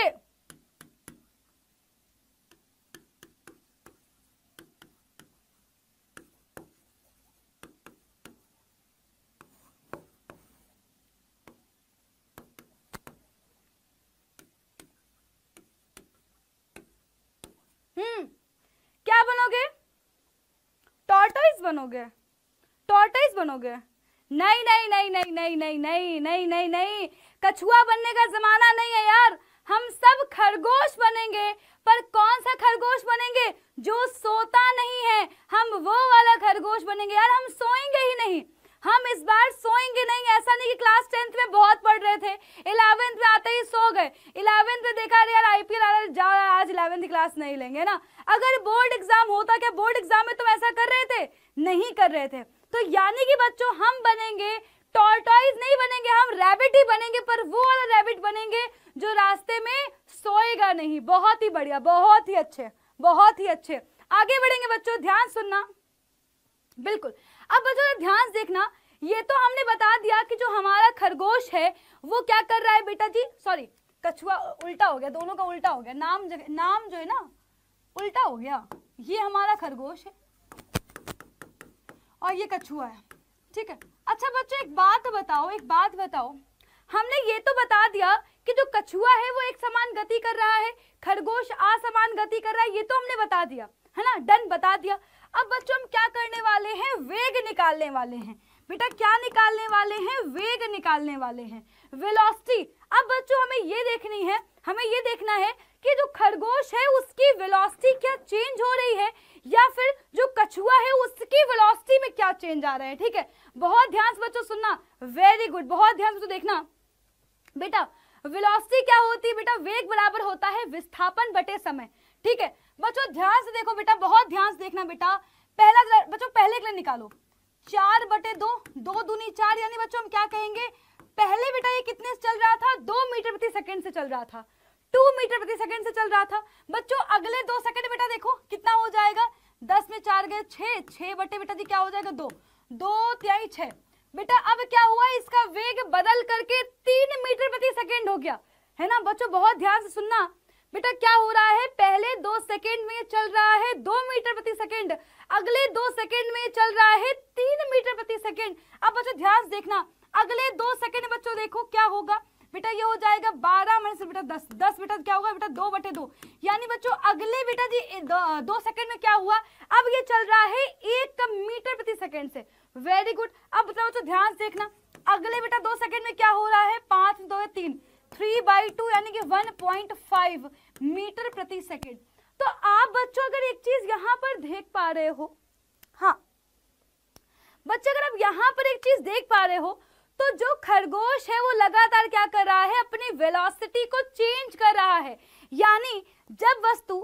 हम्म क्या बनोगे टॉर्टोइस बनोगे टॉर्टोइस बनोगे नहीं नहीं नहीं नहीं नहीं नहीं नहीं नहीं नहीं नहीं कछुआ बनने का जमाना नहीं है यार हम सब खरगोश बनेंगे पर कौन सा खरगोश बनेंगे जो सोता नहीं है हम वो वाला खरगोश बनेंगे यार हम सोएंगे ही नहीं हम इस बार सोएंगे नहीं ऐसा नहीं कि क्लास टेंथ में बहुत पढ़ रहे थे इलेवेंथ में आते ही सो गए इलेवेंथ में देखा यार आईपीएल आ रहा है जा आज इलेवेंथ क्लास नहीं लेंगे ना अगर बोर्ड एग्जाम होता क्या बोर्ड एग्जाम में तुम ऐसा कर रहे थे नहीं कर रहे थे तो यानी कि बच्चों हम बनेंगे टॉर्टॉइज नहीं बनेंगे हम रैबिट ही बनेंगे पर वो वाला रैबिट बनेंगे जो रास्ते में सोएगा नहीं बहुत ही बढ़िया बहुत ही अच्छे बहुत ही अच्छे आगे बढ़ेंगे बच्चों ध्यान सुनना बिल्कुल अब बच्चों ध्यान देखना ये तो हमने बता दिया कि जो हमारा खरगोश है वो क्या कर रहा है बेटा जी सॉरी कछुआ उल्टा हो गया दोनों का उल्टा हो गया नाम नाम जो है ना उल्टा हो गया ये हमारा खरगोश है और ये कछुआ है ठीक है अच्छा बच्चों एक बात बताओ एक बात बताओ हमने ये तो बता दिया कि जो कछुआ है वो एक समान गति कर रहा है खरगोश असमान गति कर रहा है ये तो हमने बता दिया है ना डन बता दिया अब बच्चों हम क्या करने वाले हैं वेग निकालने वाले हैं बेटा क्या निकालने वाले हैं वेग निकालने वाले हैं वेलोसिटी अब बच्चों हमें ये देखनी है हमें ये देखना है कि जो खरगोश है उसकी वेलोसिटी क्या चेंज हो रही है या फिर जो कछुआ है उसकी वेलोसिटी में क्या चेंज आ रहा है ठीक है बहुत ध्यान से बच्चों सुनना वेरी गुड बहुत ध्यान से देखना बेटा वेलोसिटी क्या होती है बेटा वेग बराबर होता है विस्थापन बटे समय ठीक है बच्चों ध्यान से देखो बेटा बहुत ध्यान से देखना बेटा पहला बच्चों पहले के लिए निकालो चार बटे दो दो दूनी चार यानी बच्चों हम क्या कहेंगे पहले बेटा ये कितने से चल रहा था दो मीटर प्रति सेकंड से चल रहा था टू मीटर प्रति सेकंड से चल रहा था बच्चों अगले दो सेकंड बेटा देखो कितना हो जाएगा दस में चार गए छे छे बटे बेटा जी क्या हो जाएगा दो दो त्याई छ बेटा अब क्या हुआ इसका वेग बदल करके तीन मीटर प्रति सेकंड हो गया है ना बच्चों बहुत ध्यान से सुनना बेटा क्या हो रहा है पहले दो सेकंड में चल रहा है दो मीटर प्रति सेकंड अगले दो सेकंड में चल रहा है तीन मीटर प्रति सेकंड अब बच्चों ध्यान से देखना अगले दो सेकंड बच्चों देखो क्या होगा बेटा ये हो जाएगा बारह माइनस बेटा दस दस बेटा क्या होगा बेटा दो बटे दो यानी बच्चों अगले बेटा जी दो, दो सेकंड में क्या हुआ अब ये चल रहा है एक मीटर प्रति सेकंड से वेरी गुड अब बताओ बच्चों ध्यान से देखना अगले बेटा दो सेकंड में क्या हो रहा है पांच दो या तीन थ्री बाई टू यानी कि वन पॉइंट फाइव मीटर प्रति सेकेंड तो आप बच्चों अगर एक चीज यहाँ पर देख पा रहे हो हाँ बच्चे अगर आप यहाँ पर एक चीज देख पा रहे हो तो जो खरगोश है वो लगातार क्या कर रहा है अपनी वेलोसिटी को चेंज कर रहा है यानी जब वस्तु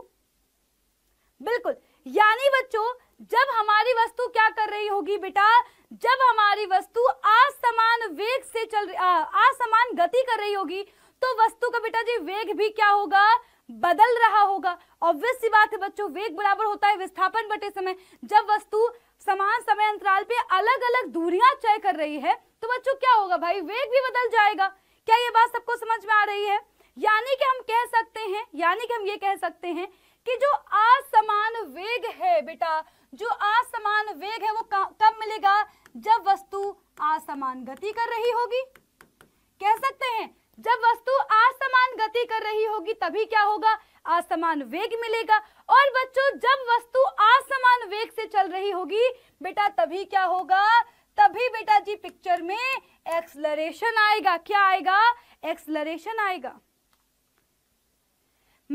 बिल्कुल यानी बच्चों जब हमारी वस्तु क्या कर रही होगी बेटा जब हमारी वस्तु असमान वेग से चल असमान गति कर रही होगी तो वस्तु का बेटा जी वेग भी क्या होगा बदल रहा होगा ऑब्वियस सी बात है बच्चों वेग बराबर होता है विस्थापन बटे समय जब वस्तु समान समय अंतराल पे अलग अलग दूरियां तय कर रही है तो बच्चों क्या होगा भाई वेग भी बदल जाएगा क्या ये बात सबको समझ में आ रही है यानी कि हम कह सकते हैं यानी कि हम ये कह सकते हैं कि जो असमान वेग है बेटा जो असमान वेग है वो कब मिलेगा जब वस्तु असमान गति कर रही होगी कह सकते हैं जब वस्तु असमान गति कर रही होगी तभी क्या होगा असमान वेग मिलेगा और बच्चों जब वस्तु असमान वेग से चल रही होगी बेटा तभी क्या होगा तभी बेटा जी पिक्चर में एक्सलरेशन आएगा क्या आएगा एक्सलरेशन आएगा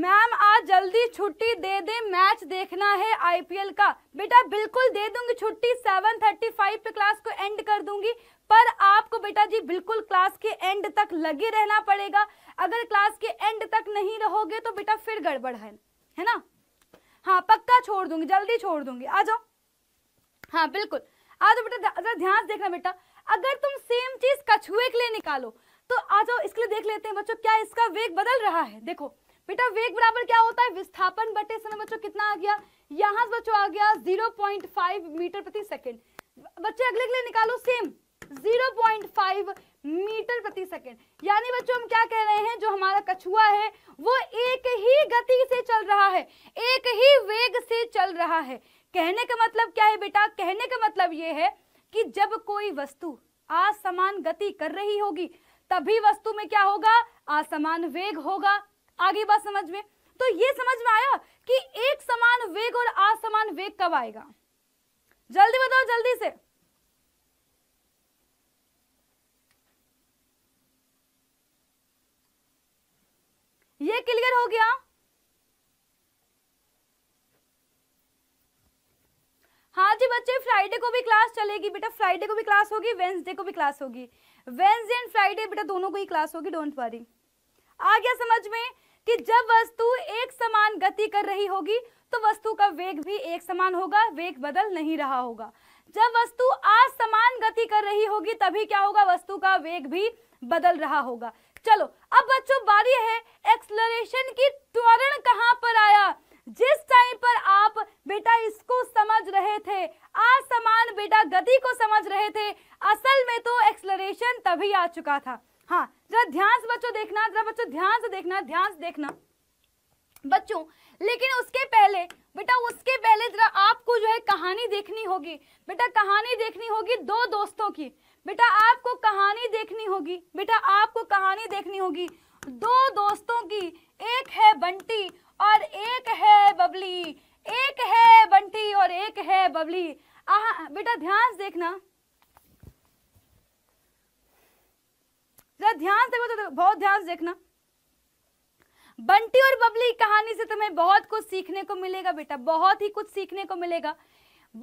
मैम आज जल्दी छुट्टी दे दे मैच देखना है आईपीएल का बेटा बिल्कुल दे दूंगी छुट्टी फाइव पे क्लास को एंड कर दूंगी पर आपको बेटा जी बिल्कुल क्लास के एंड तक लगे रहना पड़ेगा अगर क्लास के एंड तक नहीं रहोगे तो बेटा फिर गड़बड़ है है ना हाँ पक्का छोड़ दूंगी जल्दी छोड़ दूंगी आ जाओ हाँ बिल्कुल आ जाओ बेटा जरा ध्यान से देखना बेटा अगर तुम सेम चीज कछुए के लिए निकालो तो आ जाओ इसके लिए देख लेते हैं बच्चों क्या इसका वेग बदल रहा है देखो बेटा वेग बराबर क्या होता है विस्थापन बटे समय बच्चों कितना आ गया यहाँ से बच्चों आ गया 0.5 मीटर प्रति सेकंड बच्चे अगले के लिए निकालो सेम 0.5 मीटर प्रति सेकंड यानी बच्चों हम क्या कह रहे हैं जो हमारा कछुआ है वो एक ही गति से चल रहा है एक ही वेग से चल रहा है कहने का मतलब क्या है बेटा कहने का मतलब ये है कि जब कोई वस्तु असमान गति कर रही होगी तभी वस्तु में क्या होगा असमान वेग होगा आगे बात समझ में तो ये समझ में आया कि एक समान वेग और असमान वेग कब आएगा जल्दी बताओ जल्दी से ये क्लियर हो गया हाँ जी बच्चे फ्राइडे को भी क्लास चलेगी बेटा फ्राइडे को भी क्लास होगी वेंसडे को भी क्लास होगी वेंसडे एंड फ्राइडे बेटा दोनों को ही क्लास होगी डोंट वरी आ गया समझ में कि जब वस्तु एक समान गति कर रही होगी तो वस्तु का वेग भी एक समान होगा वेग बदल नहीं रहा होगा जब वस्तु असमान गति कर रही होगी तभी क्या होगा वस्तु का वेग भी बदल रहा होगा चलो अब बच्चों बारी है एक्सलरेशन की त्वरण कहाँ पर आया जिस टाइम पर आप बेटा इसको समझ रहे थे आसमान बेटा गति को समझ रहे थे असल में तो एक्सलरेशन तभी आ चुका था हाँ जरा ध्यान से बच्चों देखना जरा बच्चों ध्यान से देखना ध्यान से देखना बच्चों लेकिन उसके पहले बेटा उसके पहले जरा आपको जो है कहानी देखनी होगी बेटा कहानी देखनी होगी दो दोस्तों की बेटा आपको कहानी देखनी होगी बेटा आपको कहानी देखनी होगी दो दोस्तों की एक है बंटी और एक है बबली एक है बंटी और एक है बबली आहा बेटा ध्यान से देखना जरा ध्यान से तो बहुत ध्यान से देखना बंटी और बबली कहानी से तुम्हें बहुत कुछ सीखने को मिलेगा बेटा बहुत ही कुछ सीखने को मिलेगा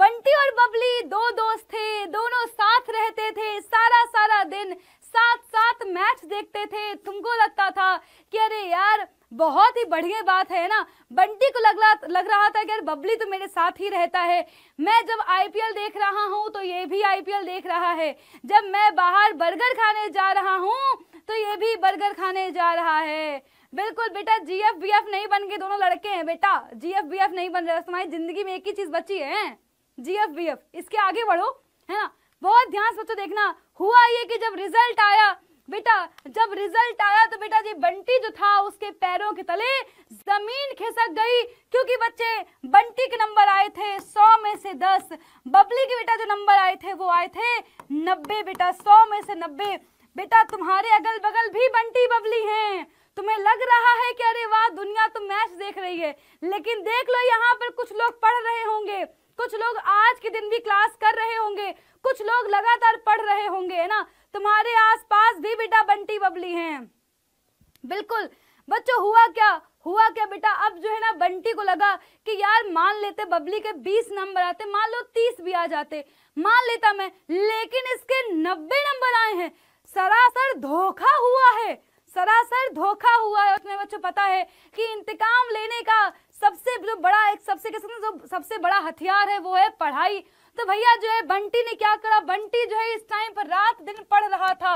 बंटी और बबली दो दोस्त थे दोनों साथ रहते थे सारा सारा दिन साथ साथ मैच देखते थे तुमको लगता था कि अरे यार बहुत ही बढ़िया बात है ना बंटी को लग लग रहा था कि यार बबली तो मेरे साथ ही रहता है मैं जब आईपीएल देख रहा हूँ तो ये भी आईपीएल देख रहा है जब मैं बाहर बर्गर खाने जा रहा हूँ तो ये भी बर्गर खाने जा रहा है बिल्कुल बेटा जी एफ बी एफ नहीं बन गए दोनों लड़के हैं बेटा जी एफ बी एफ नहीं बन रहे तुम्हारी जिंदगी में एक ही चीज बची है जी एफ बी एफ इसके आगे बढ़ो है ना बहुत ध्यान से बच्चों देखना हुआ ये कि जब रिजल्ट आया बेटा जब रिजल्ट आया तो बेटा जी बंटी जो था उसके पैरों के तले जमीन खिसक गई क्योंकि बच्चे बंटी के नंबर आए थे सौ में से दस बबली के बेटा जो नंबर आए थे वो आए थे नब्बे बेटा सौ में से नब्बे बेटा तुम्हारे अगल बगल भी बंटी बबली हैं तुम्हें लग रहा है कि अरे वाह दुनिया तो मैच देख रही है लेकिन देख लो यहाँ पर कुछ लोग पढ़ रहे होंगे कुछ लोग आज के दिन भी क्लास कर रहे होंगे कुछ लोग लगातार पढ़ रहे होंगे है ना तुम्हारे आसपास भी बेटा बंटी बबली हैं बिल्कुल बच्चों हुआ क्या हुआ क्या बेटा अब जो है ना बंटी को लगा कि यार मान लेते बबली के 20 नंबर आते मान लो 30 भी आ जाते मान लेता मैं लेकिन इसके 90 नंबर आए हैं सरासर धोखा हुआ है सरासर धोखा हुआ है उसमें बच्चों पता है कि इंतकाम लेने का सबसे जो बड़ा एक सबसे कह सकते जो सबसे बड़ा हथियार है वो है पढ़ाई तो भैया जो है बंटी ने क्या करा बंटी जो है इस टाइम पर रात दिन पढ़ रहा था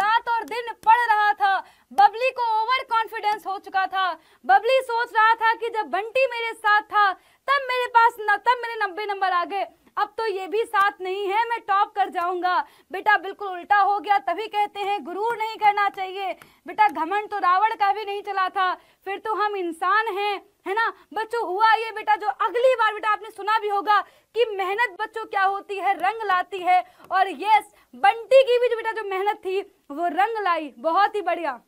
रात और दिन पढ़ रहा था बबली को ओवर कॉन्फिडेंस हो चुका था बबली सोच रहा था कि जब बंटी मेरे साथ था तब मेरे पास न तब मेरे नब्बे नंबर आ गए अब तो ये भी साथ नहीं है मैं टॉप कर जाऊंगा बेटा बिल्कुल उल्टा हो गया तभी कहते हैं गुरूर नहीं करना चाहिए बेटा घमंड तो रावण का भी नहीं चला था फिर तो हम इंसान हैं है ना बच्चों हुआ ये बेटा जो अगली बार बेटा आपने सुना भी होगा कि मेहनत बच्चों क्या होती है रंग लाती है और यस बंटी की भी जो बेटा जो मेहनत थी वो रंग लाई बहुत ही बढ़िया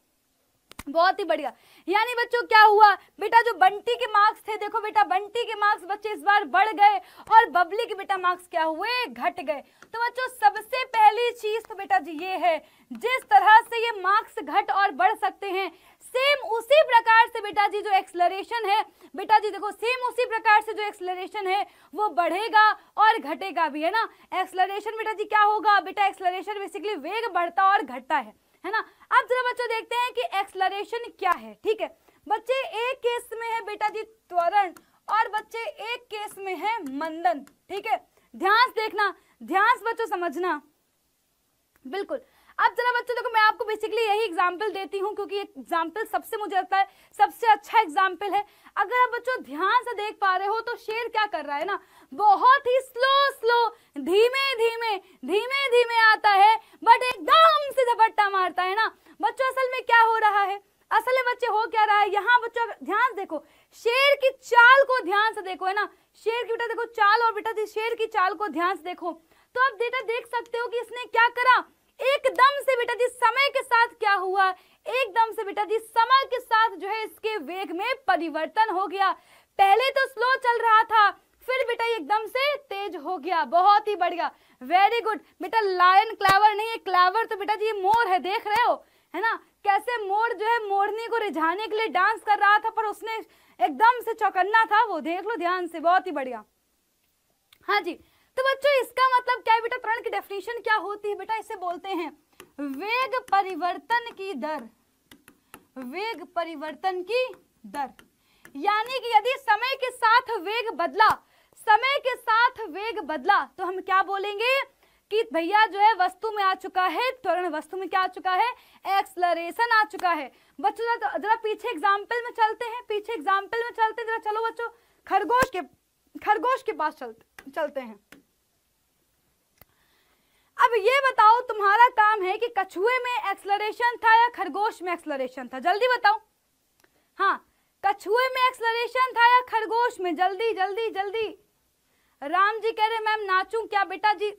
बहुत ही बढ़िया यानी बच्चों क्या हुआ बेटा जो बंटी के मार्क्स थे देखो बेटा बंटी के मार्क्स बच्चे इस बार बढ़ गए और बबली के बेटा मार्क्स क्या हुए घट गए तो बच्चों सबसे पहली चीज तो बेटा जी ये है जिस तरह से ये मार्क्स घट और बढ़ सकते हैं सेम उसी प्रकार से बेटा जी जो एक्सलरेशन है बेटा जी देखो सेम उसी प्रकार से जो एक्सलरेशन है वो बढ़ेगा और घटेगा भी है ना एक्सलरेशन बेटा जी क्या होगा बेटा एक्सलरेशन बेसिकली वेग बढ़ता और घटता है है ना अब जरा बच्चों देखते हैं कि एक्सलरेशन क्या है ठीक है बच्चे एक केस में है बेटा जी त्वरण और बच्चे एक केस में है मंदन ठीक है ध्यान देखना ध्यान बच्चों समझना बिल्कुल अब जरा बच्चों देखो मैं आपको बेसिकली यही एग्जाम्पल देती हूँ क्योंकि एग्जाम्पल सबसे मुझे लगता है सबसे अच्छा एग्जाम्पल है अगर आप बच्चों ध्यान से देख पा रहे हो तो शेर क्या कर रहा है ना बहुत ही स्लो स्लो धीमे धीमे धीमे धीमे आता है बट एकदम से झपट्टा मारता है ना बच्चों असल में क्या हो रहा है असल में बच्चे हो क्या रहा है यहाँ बच्चों ध्यान देखो शेर की चाल को ध्यान से देखो है ना शेर की बेटा देखो चाल और बेटा शेर की चाल को ध्यान से देखो तो आप बेटा देख सकते हो कि इसने क्या करा एकदम से बेटा जी समय के साथ क्या हुआ एकदम से बेटा जी समय के साथ जो है इसके वेग में परिवर्तन हो गया पहले तो स्लो चल रहा था फिर बेटा एकदम से तेज हो गया बहुत ही बढ़िया वेरी गुड बेटा लायन क्लावर नहीं है क्लावर तो बेटा जी मोर है देख रहे हो है ना कैसे मोर जो है मोरनी को रिझाने के लिए डांस कर रहा था पर उसने एकदम से चौकन्ना था वो देख लो ध्यान से बहुत ही बढ़िया हाँ जी तो बच्चों इसका मतलब क्या है बेटा त्वरण की डेफिनेशन क्या होती है बेटा इसे बोलते हैं वेग परिवर्तन की दर वेग परिवर्तन की दर यानी कि यदि समय के साथ वेग बदला समय के साथ वेग बदला तो हम क्या बोलेंगे कि भैया जो है वस्तु में आ चुका है त्वरण वस्तु में क्या आ चुका है एक्सलरेशन आ चुका है बच्चों जरा तो, पीछे एग्जाम्पल में चलते हैं पीछे एग्जाम्पल में चलते हैं जरा चलो बच्चों खरगोश के खरगोश के पास चलते चलते हैं अब ये बताओ तुम्हारा काम है कि कछुए में एक्सलरेशन था या खरगोश में एक्सलरेशन था जल्दी बताओ हाँ कछुए में एक्सलरेशन था या खरगोश में जल्दी जल्दी जल्दी राम जी कह रहे मैम नाचू क्या बेटा जी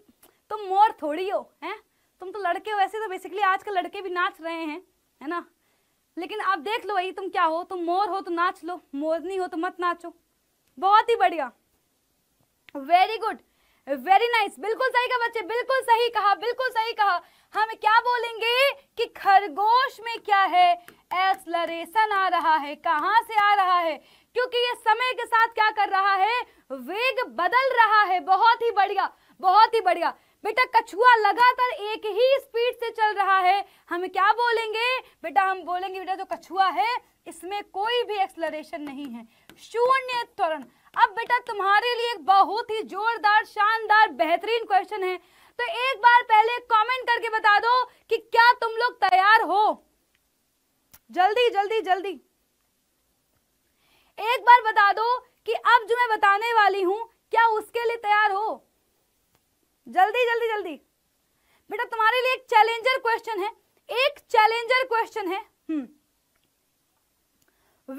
तुम मोर थोड़ी हो है तुम तो लड़के हो ऐसे तो बेसिकली आजकल लड़के भी नाच रहे हैं है ना लेकिन आप देख लो भाई तुम क्या हो तुम मोर हो तो नाच लो मोरनी हो तो मत नाचो बहुत ही बढ़िया very good very nice nice. बिल्कुल सही कहा बच्चे बिल्कुल सही कहा बिल्कुल सही कहा हम क्या बोलेंगे कि खरगोश में क्या है एक्सलरेशन आ रहा है कहां से आ रहा है क्योंकि ये समय के साथ क्या कर रहा है वेग बदल रहा है बहुत ही बढ़िया बहुत ही बढ़िया बेटा कछुआ लगातार एक ही स्पीड से चल रहा है हम क्या बोलेंगे बेटा हम बोलेंगे बेटा जो कछुआ है इसमें कोई भी एक्सलरेशन नहीं है शून्य त्वरण अब बेटा तुम्हारे लिए एक बहुत ही जोरदार शानदार बेहतरीन क्वेश्चन है तो एक बार पहले कमेंट करके बता दो कि क्या तुम लोग तैयार हो जल्दी जल्दी जल्दी एक बार बता दो कि अब जो मैं बताने वाली हूं क्या उसके लिए तैयार हो जल्दी जल्दी जल्दी बेटा तुम्हारे लिए एक चैलेंजर क्वेश्चन है एक चैलेंजर क्वेश्चन है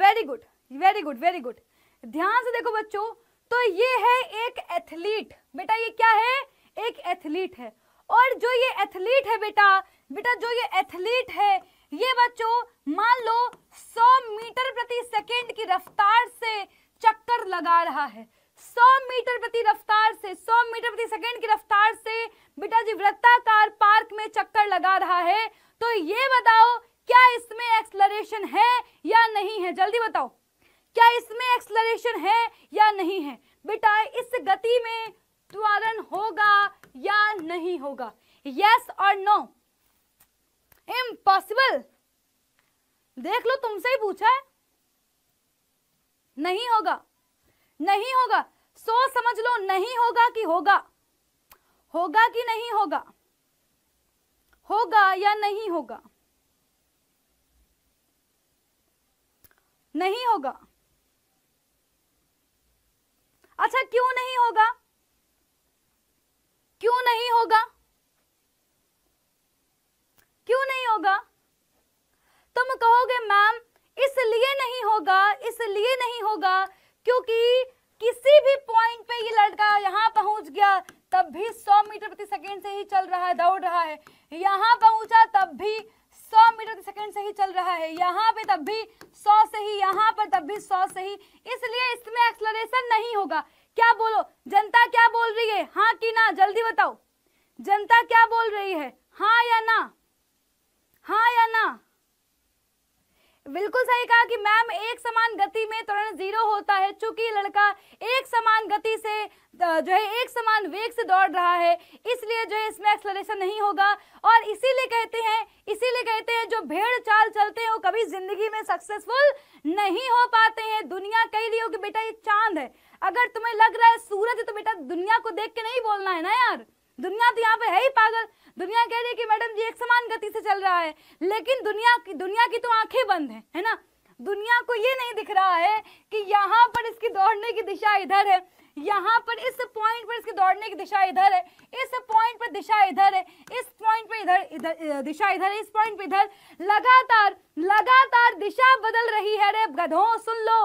very good very good very good ध्यान से देखो बच्चों तो ये है एक एथलीट बेटा ये क्या है एक एथलीट है और जो ये एथलीट है बेटा बेटा जो ये एथलीट है ये बच्चों मान लो 100 मीटर प्रति सेकेंड की रफ्तार से चक्कर लगा रहा है 100 मीटर प्रति रफ्तार से 100 मीटर प्रति सेकंड की रफ्तार से बेटा जी वृत्ताकार पार्क में चक्कर लगा रहा है तो ये बताओ क्या इसमें एक्सलरेशन है या नहीं है जल्दी बताओ क्या इसमें एक्सलरेशन है या नहीं है बेटा इस गति में त्वरण होगा या नहीं होगा यस और नो इम्पॉसिबल देख लो तुमसे ही पूछा है नहीं होगा नहीं होगा सोच समझ लो नहीं होगा कि होगा होगा कि नहीं होगा होगा या नहीं होगा नहीं होगा अच्छा क्यों नहीं होगा क्यों नहीं होगा क्यों नहीं होगा तुम कहोगे मैम इसलिए नहीं होगा इसलिए नहीं होगा क्योंकि किसी भी पॉइंट पे ये लड़का यहां पहुंच गया तब भी 100 मीटर प्रति सेकंड से ही चल रहा है दौड़ रहा है यहां पहुंचा तब भी 100 मीटर सेकंड से ही चल रहा है यहाँ पे तब भी 100 से ही यहाँ पर तब भी 100 से ही इसलिए इसमें एक्सलरेशन नहीं होगा क्या बोलो जनता क्या बोल रही है हाँ कि ना जल्दी बताओ जनता क्या बोल रही है हाँ या ना हाँ या ना बिल्कुल सही कहा कि मैम एक समान गति में त्वरण जीरो होता है चूंकि लड़का एक समान गति से जो है एक समान वेग से दौड़ रहा है इसलिए जो है इसमें एक्सलरेशन नहीं होगा और इसीलिए कहते हैं इसीलिए कहते हैं जो भेड़ चाल चलते हैं वो कभी जिंदगी में सक्सेसफुल नहीं हो पाते हैं दुनिया कह रही हो कि बेटा ये चांद है अगर तुम्हें लग रहा है सूरज है तो बेटा दुनिया को देख के नहीं बोलना है ना यार दुनिया तो यहाँ पे है ही पागल दुनिया कह रही है कि मैडम जी एक समान गति से चल रहा है लेकिन दुनिया की दुनिया की तो आंखें बंद है है ना दुनिया को ये नहीं दिख रहा है कि यहाँ पर इसकी दौड़ने की दिशा इधर है यहाँ पर इस पॉइंट पर इसके दौड़ने की दिशा इधर है इस पॉइंट पर दिशा इधर है इस पॉइंट पर इधर इधर दिशा इधर है इस पॉइंट पर इधर लगातार लगातार दिशा बदल रही है रे गधों सुन लो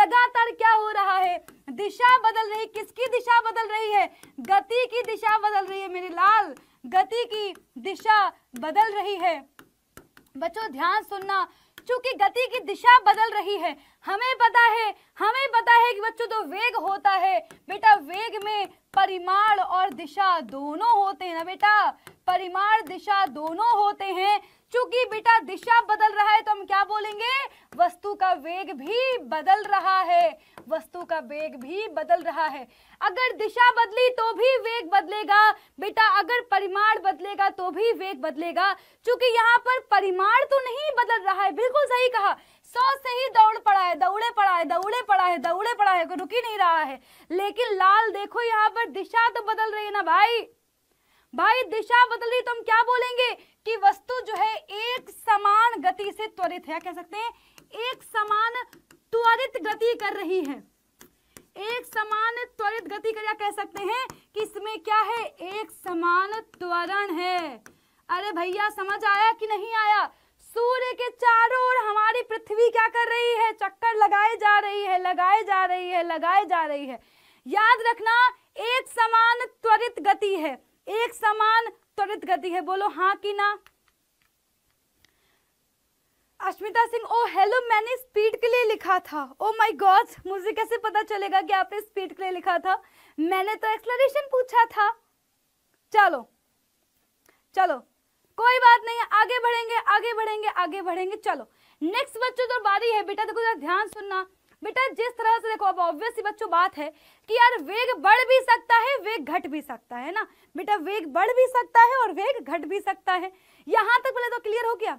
लगातार क्या हो रहा है दिशा बदल रही किसकी दिशा बदल रही है गति की दिशा बदल रही है मेरे लाल गति की दिशा बदल रही है बच्चों ध्यान सुनना बच्चों की गति की दिशा बदल रही है हमें पता है हमें पता है कि बच्चों तो वेग होता है बेटा वेग में परिमाण और दिशा दोनों होते हैं ना बेटा परिमाण दिशा दोनों होते हैं चूंकि बेटा दिशा बदल रहा है तो हम क्या बोलेंगे वस्तु का वेग भी बदल रहा है वस्तु का वेग भी बदल रहा है अगर दिशा बदली तो भी वेग बदलेगा बेटा अगर परिमाण बदलेगा तो भी वेग बदलेगा चूंकि यहाँ पर परिमाण तो नहीं बदल रहा है बिल्कुल सही कहा सौ से ही दौड़ पड़ा है दौड़े पड़ा है दौड़े पड़ा है दौड़े पड़ा है रुकी नहीं रहा है लेकिन लाल देखो यहाँ पर दिशा तो बदल रही है ना भाई भाई दिशा बदल रही तो हम क्या बोलेंगे कि वस्तु जो है एक समान गति से त्वरित है कह सकते हैं एक समान त्वरित गति कर रही है एक समान त्वरित गति कर या कह सकते हैं कि इसमें क्या है एक समान त्वरण है अरे भैया समझ आया कि नहीं आया सूर्य के चारों ओर हमारी पृथ्वी क्या कर रही है चक्कर लगाए जा रही है लगाए जा रही है लगाए जा रही है याद रखना एक समान त्वरित गति है एक समान त्वरित गति है बोलो हाँ कि ना अश्मिता सिंह ओ हेलो मैंने स्पीड के लिए लिखा था ओ माय गॉड मुझे कैसे पता चलेगा कि आपने स्पीड के लिए लिखा था मैंने तो एक्सप्लेनेशन पूछा था चलो चलो कोई बात नहीं आगे बढ़ेंगे आगे बढ़ेंगे आगे बढ़ेंगे चलो नेक्स्ट बच्चों तो बारी है बेटा देखो जरा ध्यान सुनना बेटा जिस तरह से देखो अब ऑब्वियसली बच्चों बात है कि यार वेग बढ़ भी सकता है वेग घट भी सकता है ना बेटा वेग बढ़ भी सकता है और वेग घट भी सकता है यहां तक बोले तो क्लियर हो गया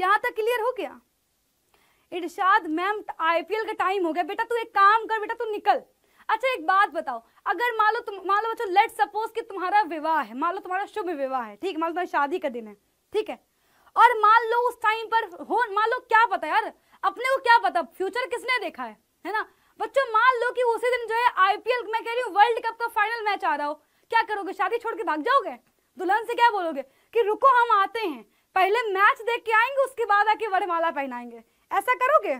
यहां तक क्लियर हो गया इर्शाद मैम आईपीएल का टाइम हो गया बेटा तू एक काम कर बेटा तू निकल अच्छा एक बात बताओ अगर मान लो तुम मान लो बच्चों लेट सपोज कि तुम्हारा विवाह है मान लो तुम्हारा शुभ विवाह है ठीक मान लो तुम्हारी शादी का दिन है ठीक है और मान लो उस टाइम पर हो मान लो क्या पता यार अपने को क्या पता फ्यूचर किसने देखा है है ना बच्चों मान लो कि उसी दिन जो है आईपीएल मैं कह रही हूँ वर्ल्ड कप का फाइनल मैच आ रहा हो क्या करोगे शादी छोड़ के भाग जाओगे दुल्हन से क्या बोलोगे कि रुको हम आते हैं पहले मैच देख के आएंगे उसके बाद आके वरमाला पहनाएंगे ऐसा करोगे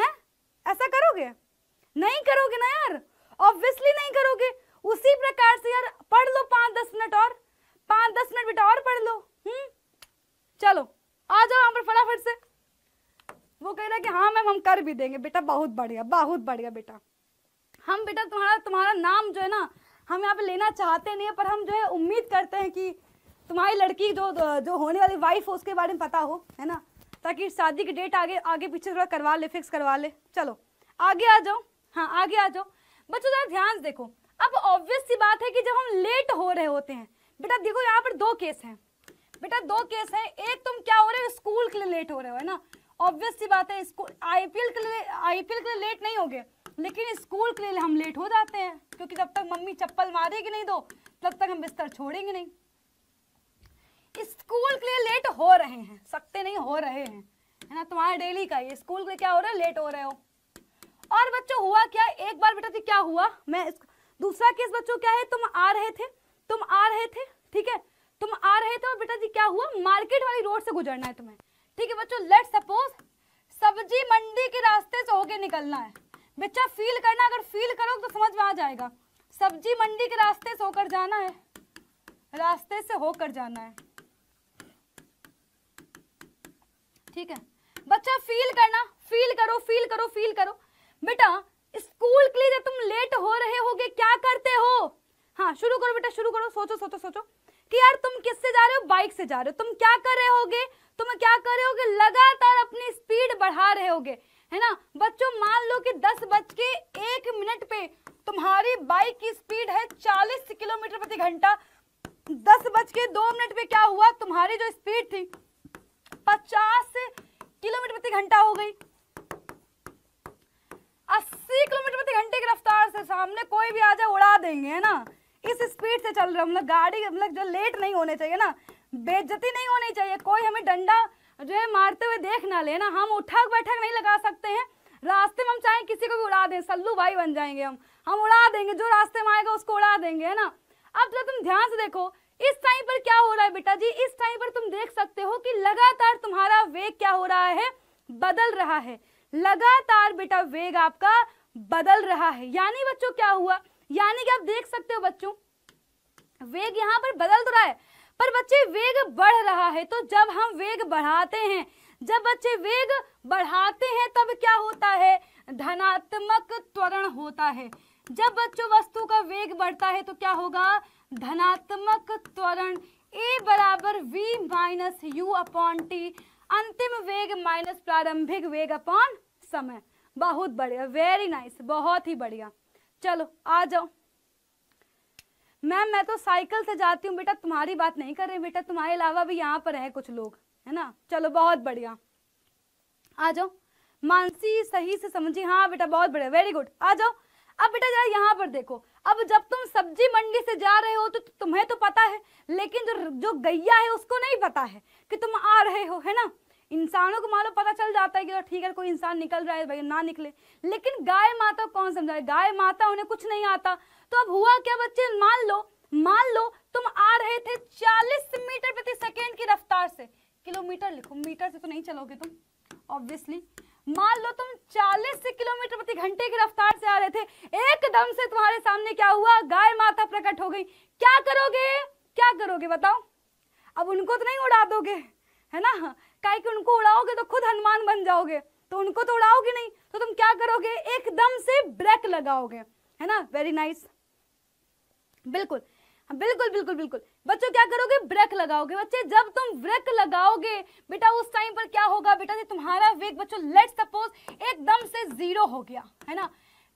हैं ऐसा करोगे नहीं करोगे ना यार ऑब्वियसली नहीं करोगे उसी प्रकार से यार पढ़ लो पाँच दस मिनट और पाँच दस मिनट बेटा और पढ़ लो हम्म चलो आ जाओ यहाँ पर फटाफट से वो कह रहा कि हाँ मैम हम कर भी देंगे बेटा बहुत बढ़िया बहुत बढ़िया बेटा हम बेटा तुम्हारा तुम्हारा नाम जो है ना हम यहाँ पे लेना चाहते नहीं है पर हम जो है उम्मीद करते हैं कि तुम्हारी लड़की जो जो होने वाली वाइफ हो उसके बारे में पता हो है ना ताकि शादी की डेट आगे आगे पीछे थोड़ा करवा ले फिक्स करवा ले चलो आगे आ जाओ हाँ आगे आ जाओ बच्चों जरा ध्यान से देखो अब ऑब्वियस सी बात है कि जब हम लेट हो रहे होते हैं बेटा देखो यहाँ पर दो केस हैं बेटा दो केस हैं एक तुम क्या हो रहे हो स्कूल के लिए लेट हो रहे हो है ना ऑब्वियस सी बात है स्कूल आईपीएल के लिए आईपीएल के लिए लेट नहीं हो गए लेकिन स्कूल के लिए हम लेट हो जाते हैं क्योंकि जब तक मम्मी चप्पल मारेगी नहीं दो तब तक हम बिस्तर छोड़ेंगे नहीं स्कूल के लिए लेट हो रहे हैं सकते नहीं हो रहे हैं है ना तुम्हारा डेली का ये स्कूल के लिए क्या हो रहा है लेट हो रहे हो और बच्चों हुआ क्या एक बार बेटा जी क्या हुआ मैं इस... दूसरा केस बच्चों क्या है तुम आ रहे थे तुम आ रहे थे ठीक है तुम आ रहे थे और बेटा जी क्या हुआ मार्केट वाली रोड से गुजरना है तुम्हें ठीक है बच्चों लेट सपोज सब्जी मंडी के रास्ते से होके निकलना है बच्चा फील करना अगर फील करोगे तो समझ में आ जाएगा सब्जी मंडी के रास्ते से होकर जाना है रास्ते से होकर जाना है ठीक है बच्चा फील करना फील करो फील करो फील करो बेटा स्कूल के लिए जब तुम लेट हो रहे होगे क्या करते हो हाँ शुरू करो बेटा शुरू करो सोचो सोचो सोचो कि यार तुम किससे जा रहे हो बाइक से जा रहे हो तुम क्या कर रहे होगे तुम क्या कर रहे होगे लगातार अपनी स्पीड बढ़ा रहे होगे है ना बच्चों मान लो कि दस बज के एक मिनट पे तुम्हारी बाइक की स्पीड है चालीस किलोमीटर प्रति घंटा दस बज के दो मिनट पे क्या हुआ तुम्हारी जो स्पीड थी पचास किलोमीटर प्रति घंटा हो गई अस्सी किलोमीटर प्रति घंटे की रफ्तार से सामने कोई भी आ जाए उड़ा देंगे है ना इस स्पीड से चल रहा मतलब गाड़ी मतलब जो लेट नहीं होने चाहिए ना बेज्जती नहीं होनी चाहिए कोई हमें डंडा जो है मारते हुए देख ना लेना हम उठक बैठक नहीं लगा सकते हैं रास्ते में हम चाहे किसी को भी उड़ा दें सल्लू भाई बन जाएंगे हम हम उड़ा देंगे जो रास्ते में आएगा उसको उड़ा देंगे है ना अब जो तुम ध्यान से देखो इस टाइम पर क्या हो रहा है बेटा जी इस टाइम पर तुम देख सकते हो कि लगातार तुम्हारा वेग क्या हो रहा है बदल रहा है लगातार बेटा वेग आपका बदल रहा है यानी बच्चों क्या हुआ यानी कि आप देख सकते हो बच्चों वेग यहाँ पर बदल तो रहा है पर बच्चे वेग बढ़ रहा है तो जब हम वेग बढ़ाते हैं जब बच्चे वेग बढ़ाते हैं तब क्या होता है धनात्मक त्वरण होता है जब बच्चों वस्तु का वेग बढ़ता है तो क्या होगा धनात्मक त्वरण ए बराबर we minus you upon t अंतिम वेग माइनस प्रारंभिक वेग अपॉन समय बहुत बढ़िया वेरी नाइस बहुत ही बढ़िया चलो आ जाओ मैम मैं तो साइकिल से जाती हूँ बेटा तुम्हारी बात नहीं कर रही बेटा तुम्हारे अलावा भी यहाँ पर है कुछ लोग है ना चलो बहुत बढ़िया आ जाओ मानसी सही से समझी हाँ बेटा बहुत बढ़िया वेरी गुड आ जाओ अब बेटा जरा यहाँ पर देखो अब जब तुम सब्जी मंडी से जा रहे हो तो तुम्हें तो पता है लेकिन जो जो गैया है उसको नहीं पता है कि तुम आ रहे हो है ना इंसानों को मालूम पता चल जाता है कि ठीक है कोई इंसान निकल रहा है भाई ना निकले लेकिन गाय माता कौन समझा गाय माता उन्हें कुछ नहीं आता तो अब हुआ क्या बच्चे मान लो मान लो तुम आ रहे थे 40 मीटर प्रति सेकेंड की रफ्तार से किलोमीटर लिखो मीटर से तो नहीं चलोगे तुम ऑब्वियसली मान लो तुम 40 किलोमीटर प्रति घंटे की रफ्तार से आ रहे थे एकदम से तुम्हारे सामने क्या हुआ गाय माता प्रकट हो गई क्या करोगे क्या करोगे बताओ अब उनको तो नहीं उड़ा दोगे है ना काहे कि उनको उड़ाओगे तो खुद हनुमान बन जाओगे तो उनको तो उड़ाओगे नहीं तो तुम क्या करोगे एकदम से ब्रेक लगाओगे है ना वेरी नाइस बिल्कुल हाँ, बिल्कुल बिल्कुल बिल्कुल बच्चों क्या करोगे ब्रेक लगाओगे बच्चे जब तुम ब्रेक लगाओगे बेटा उस टाइम पर क्या होगा बेटा जी तुम्हारा वेग बच्चों लेट सपोज एकदम से जीरो हो गया है ना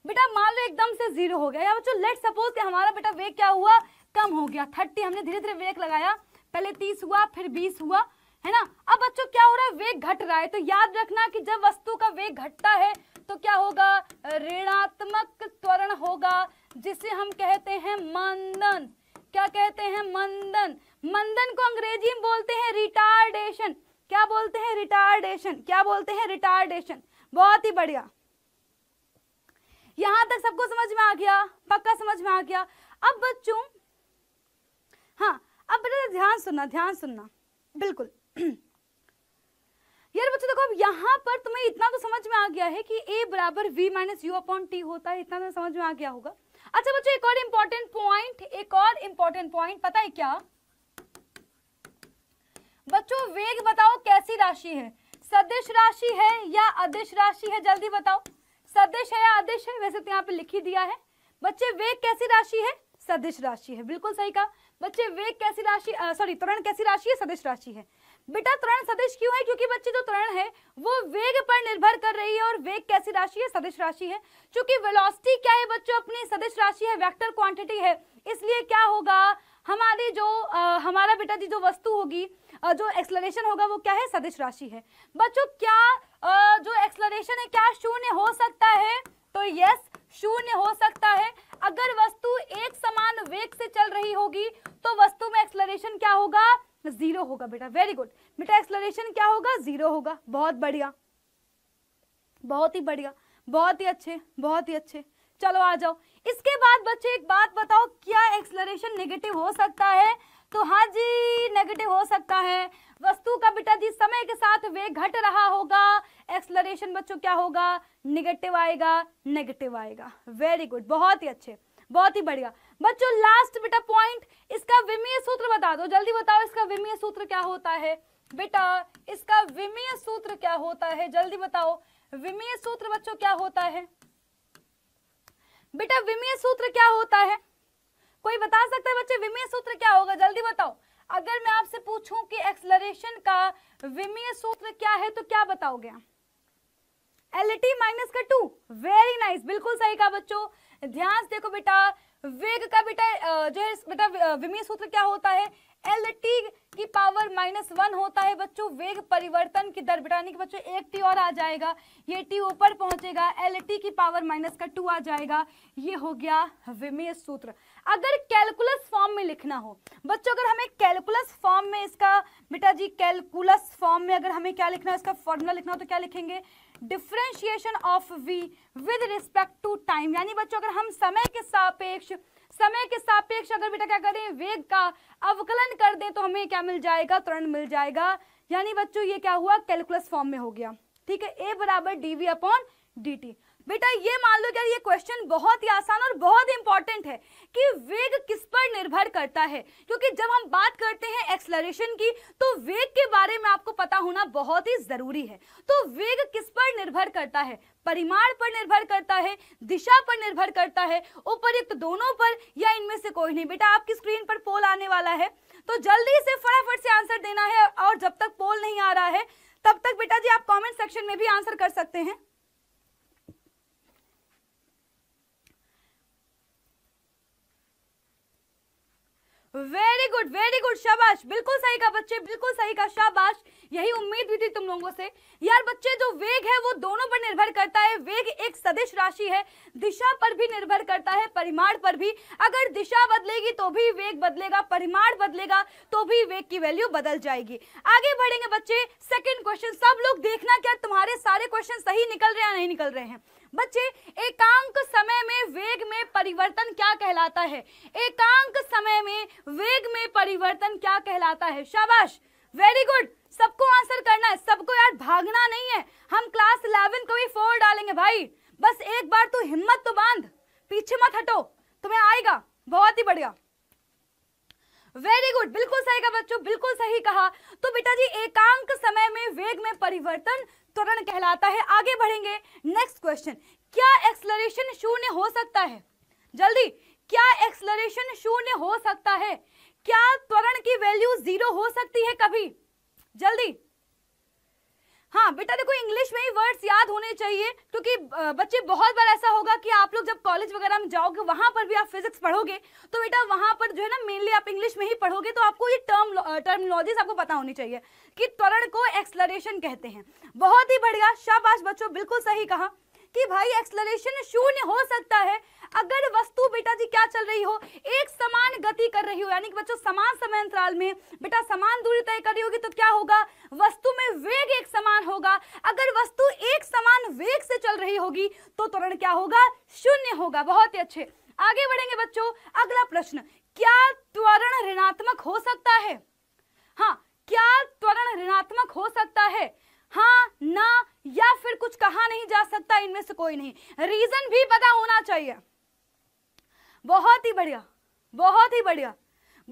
बेटा मान लो एकदम से जीरो हो गया या बच्चों लेट सपोज कि हमारा बेटा वेग क्या हुआ कम हो गया थर्टी हमने धीरे धीरे वेग लगाया पहले तीस हुआ फिर बीस हुआ है ना अब बच्चों क्या हो रहा है वेग घट रहा है तो याद रखना कि जब वस्तु का वेग घटता है तो क्या होगा ऋणात्मक त्वरण होगा जिसे हम कहते हैं मंदन क्या कहते हैं मंदन मंदन को अंग्रेजी में बोलते हैं रिटार्डेशन क्या बोलते हैं रिटार्डेशन क्या बोलते हैं रिटार्डेशन बहुत ही बढ़िया यहां तक सबको समझ में आ गया पक्का समझ में आ गया अब बच्चों हाँ अब ध्यान सुनना ध्यान सुनना बिल्कुल यार बच्चों देखो अब यहां पर तुम्हें इतना तो समझ में आ गया है कि a बराबर we minus you upon t होता है इतना तो समझ में आ गया होगा अच्छा बच्चों एक और इंपॉर्टेंट पॉइंट एक और इंपॉर्टेंट पॉइंट पता है क्या बच्चों वेग बताओ कैसी राशि है सदिश राशि है या अदिश राशि है जल्दी बताओ सदिश है या अदिश है वैसे तो यहाँ पे लिखी दिया है बच्चे वेग कैसी राशि है सदिश राशि है बिल्कुल सही कहा बच्चे वेग कैसी राशि सॉरी त्वरण कैसी राशि है सदिश राशि है बेटा त्वरण सदिश क्यों है क्योंकि बच्चे जो त्वरण है वो वेग पर निर्भर कर रही है और वेग कैसी राशि है सदिश राशि है क्योंकि वेलोसिटी क्या है बच्चों अपनी सदिश राशि है वेक्टर क्वांटिटी है इसलिए क्या होगा हमारी जो आ, हमारा बेटा जी जो वस्तु होगी जो एक्सलरेशन होगा वो क्या है सदिश राशि है बच्चों क्या आ, जो एक्सलरेशन है क्या शून्य हो सकता है तो यस शून्य हो सकता है अगर वस्तु एक समान वेग से चल रही होगी तो वस्तु में एक्सलरेशन क्या होगा जीरो होगा बेटा वेरी गुड बेटा एक्सलरेशन क्या होगा जीरो होगा बहुत बढ़िया बहुत ही बढ़िया बहुत ही अच्छे बहुत ही अच्छे चलो आ जाओ इसके बाद बच्चे एक बात बताओ क्या एक्सलरेशन नेगेटिव हो सकता है तो हाँ जी नेगेटिव हो सकता है वस्तु का बेटा जी समय के साथ वे घट रहा होगा एक्सलरेशन बच्चों क्या होगा नेगेटिव आएगा नेगेटिव आएगा वेरी गुड बहुत ही अच्छे बहुत ही बढ़िया बच्चों लास्ट बेटा पॉइंट इसका विमीय सूत्र बता दो जल्दी बताओ इसका विमीय सूत्र क्या होता है बेटा इसका विमीय सूत्र क्या होता है जल्दी बताओ विमीय सूत्र बच्चों क्या होता है बेटा विमीय सूत्र क्या होता है कोई बता सकता है बच्चे विमीय सूत्र क्या होगा जल्दी बताओ अगर मैं आपसे पूछूं कि एक्सलरेशन का विमीय सूत्र क्या है तो क्या बताओगे आप एल टी माइनस का टू वेरी नाइस बिल्कुल सही कहा बच्चों ध्यान से देखो बेटा वेग का बेटा जो है बेटा विमीय सूत्र क्या होता है एल टी की पावर माइनस वन होता है बच्चों वेग परिवर्तन की दर यानी कि बच्चों एक टी और आ जाएगा ये टी ऊपर पहुंचेगा एल टी की पावर माइनस का टू आ जाएगा ये हो गया विमीय सूत्र अगर कैलकुलस फॉर्म में लिखना हो बच्चों अगर हमें कैलकुलस फॉर्म में इसका बेटा जी कैलकुलस फॉर्म में अगर हमें क्या लिखना है इसका फॉर्मूला लिखना हो तो क्या लिखेंगे differentiation of v with respect to time यानी बच्चों अगर हम समय के सापेक्ष समय के सापेक्ष अगर बेटा क्या करें वेग का अवकलन कर दें तो हमें क्या मिल जाएगा तुरंत मिल जाएगा यानी बच्चों ये क्या हुआ कैलकुलस फॉर्म में हो गया ठीक है ए बराबर d v upon d t बेटा ये मान लो क्या ये क्वेश्चन बहुत ही आसान और बहुत इंपॉर्टेंट है कि वेग किस पर निर्भर करता है क्योंकि जब हम बात करते हैं एक्सलरेशन की तो वेग के बारे में आपको पता होना बहुत ही जरूरी है तो वेग किस पर निर्भर करता है परिमाण पर निर्भर करता है दिशा पर निर्भर करता है उपरुक्त दोनों पर या इनमें से कोई नहीं बेटा आपकी स्क्रीन पर पोल आने वाला है तो जल्दी से फटाफट से आंसर देना है और जब तक पोल नहीं आ रहा है तब तक बेटा जी आप कमेंट सेक्शन में भी आंसर कर सकते हैं वेरी गुड वेरी गुड शाबाश बिल्कुल सही का बच्चे बिल्कुल सही का शाबाश यही उम्मीद भी थी तुम लोगों से यार बच्चे जो वेग है वो दोनों पर निर्भर करता है वेग एक सदिश राशि है दिशा पर भी निर्भर करता है परिमाण पर भी अगर दिशा बदलेगी तो भी वेग बदलेगा परिमाण बदलेगा तो भी वेग की वैल्यू बदल जाएगी आगे बढ़ेंगे बच्चे सेकेंड क्वेश्चन सब लोग देखना क्या तुम्हारे सारे क्वेश्चन सही निकल रहे या नहीं निकल रहे हैं बच्चे एकांक समय में वेग में परिवर्तन क्या कहलाता है एकांक समय में वेग में परिवर्तन क्या कहलाता है शाबाश वेरी गुड सबको आंसर करना है सबको यार भागना नहीं है हम क्लास इलेवन को भी फोर डालेंगे भाई बस एक बार तू हिम्मत तो बांध पीछे मत हटो तुम्हें आएगा बहुत ही बढ़िया वेरी गुड बिल्कुल सही कहा बच्चों बिल्कुल सही कहा तो बेटा जी एकांक समय में वेग में परिवर्तन त्वरण कहलाता है आगे बढ़ेंगे नेक्स्ट क्वेश्चन क्या एक्सलरेशन शून्य हो सकता है जल्दी क्या एक्सलरेशन शून्य हो सकता है क्या त्वरण की वैल्यू जीरो हो सकती है कभी जल्दी हाँ बेटा देखो इंग्लिश में ही वर्ड्स याद होने चाहिए क्योंकि बच्चे बहुत बार ऐसा होगा कि आप लोग जब कॉलेज वगैरह में जाओगे वहां पर भी आप फिजिक्स पढ़ोगे तो बेटा वहां पर जो है ना मेनली आप इंग्लिश में ही पढ़ोगे तो आपको ये टर्म टर्मिनोलॉजीज आपको पता होनी चाहिए कि त्वरण को एक्सलरेशन कहते हैं बहुत ही बढ़िया शाबाश बच्चों बिल्कुल सही कहा कि भाई एक्सलरेशन शून्य हो सकता है अगर वस्तु बेटा जी क्या चल रही हो एक समान गति कर रही हो यानी कि बच्चों समान समय अंतराल में बेटा समान दूरी तय कर रही होगी तो क्या होगा वस्तु में वेग एक समान होगा अगर वस्तु एक समान वेग से चल रही होगी तो त्वरण क्या होगा शून्य होगा बहुत ही अच्छे आगे बढ़ेंगे बच्चों अगला प्रश्न क्या त्वरण ऋणात्मक हो सकता है हाँ क्या त्वरण ऋणात्मक हो सकता है हाँ ना या फिर कुछ कहा नहीं जा सकता इनमें से कोई नहीं रीजन भी पता होना चाहिए बहुत ही बढ़िया बहुत ही बढ़िया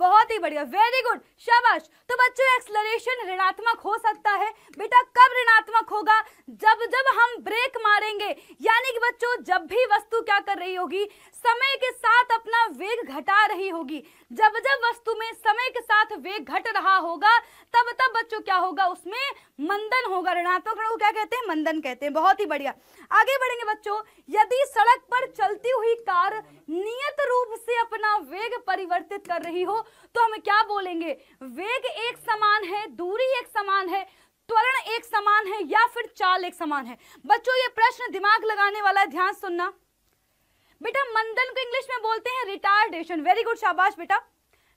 बहुत ही बढ़िया वेरी गुड शाबाश तो बच्चों एक्सलरेशन ऋणात्मक हो सकता है बेटा कब ऋणात्मक होगा जब जब हम ब्रेक मारेंगे यानी कि बच्चों जब भी वस्तु क्या कर रही होगी समय के साथ अपना वेग घटा रही होगी जब जब वस्तु में समय के साथ वेग घट रहा होगा तब तब बच्चों क्या होगा उसमें मंदन होगा ऋणात्मक ऋण क्या कहते हैं मंदन कहते हैं बहुत ही बढ़िया आगे बढ़ेंगे बच्चों यदि सड़क पर चलती हुई कार नियत रूप से अपना वेग परिवर्तित कर रही हो तो हम क्या बोलेंगे वेग एक समान है दूरी एक समान है त्वरण एक समान है या फिर चाल एक समान है बच्चों ये प्रश्न दिमाग लगाने वाला है ध्यान सुनना बेटा मंदन को इंग्लिश में बोलते हैं रिटार्डेशन वेरी गुड शाबाश बेटा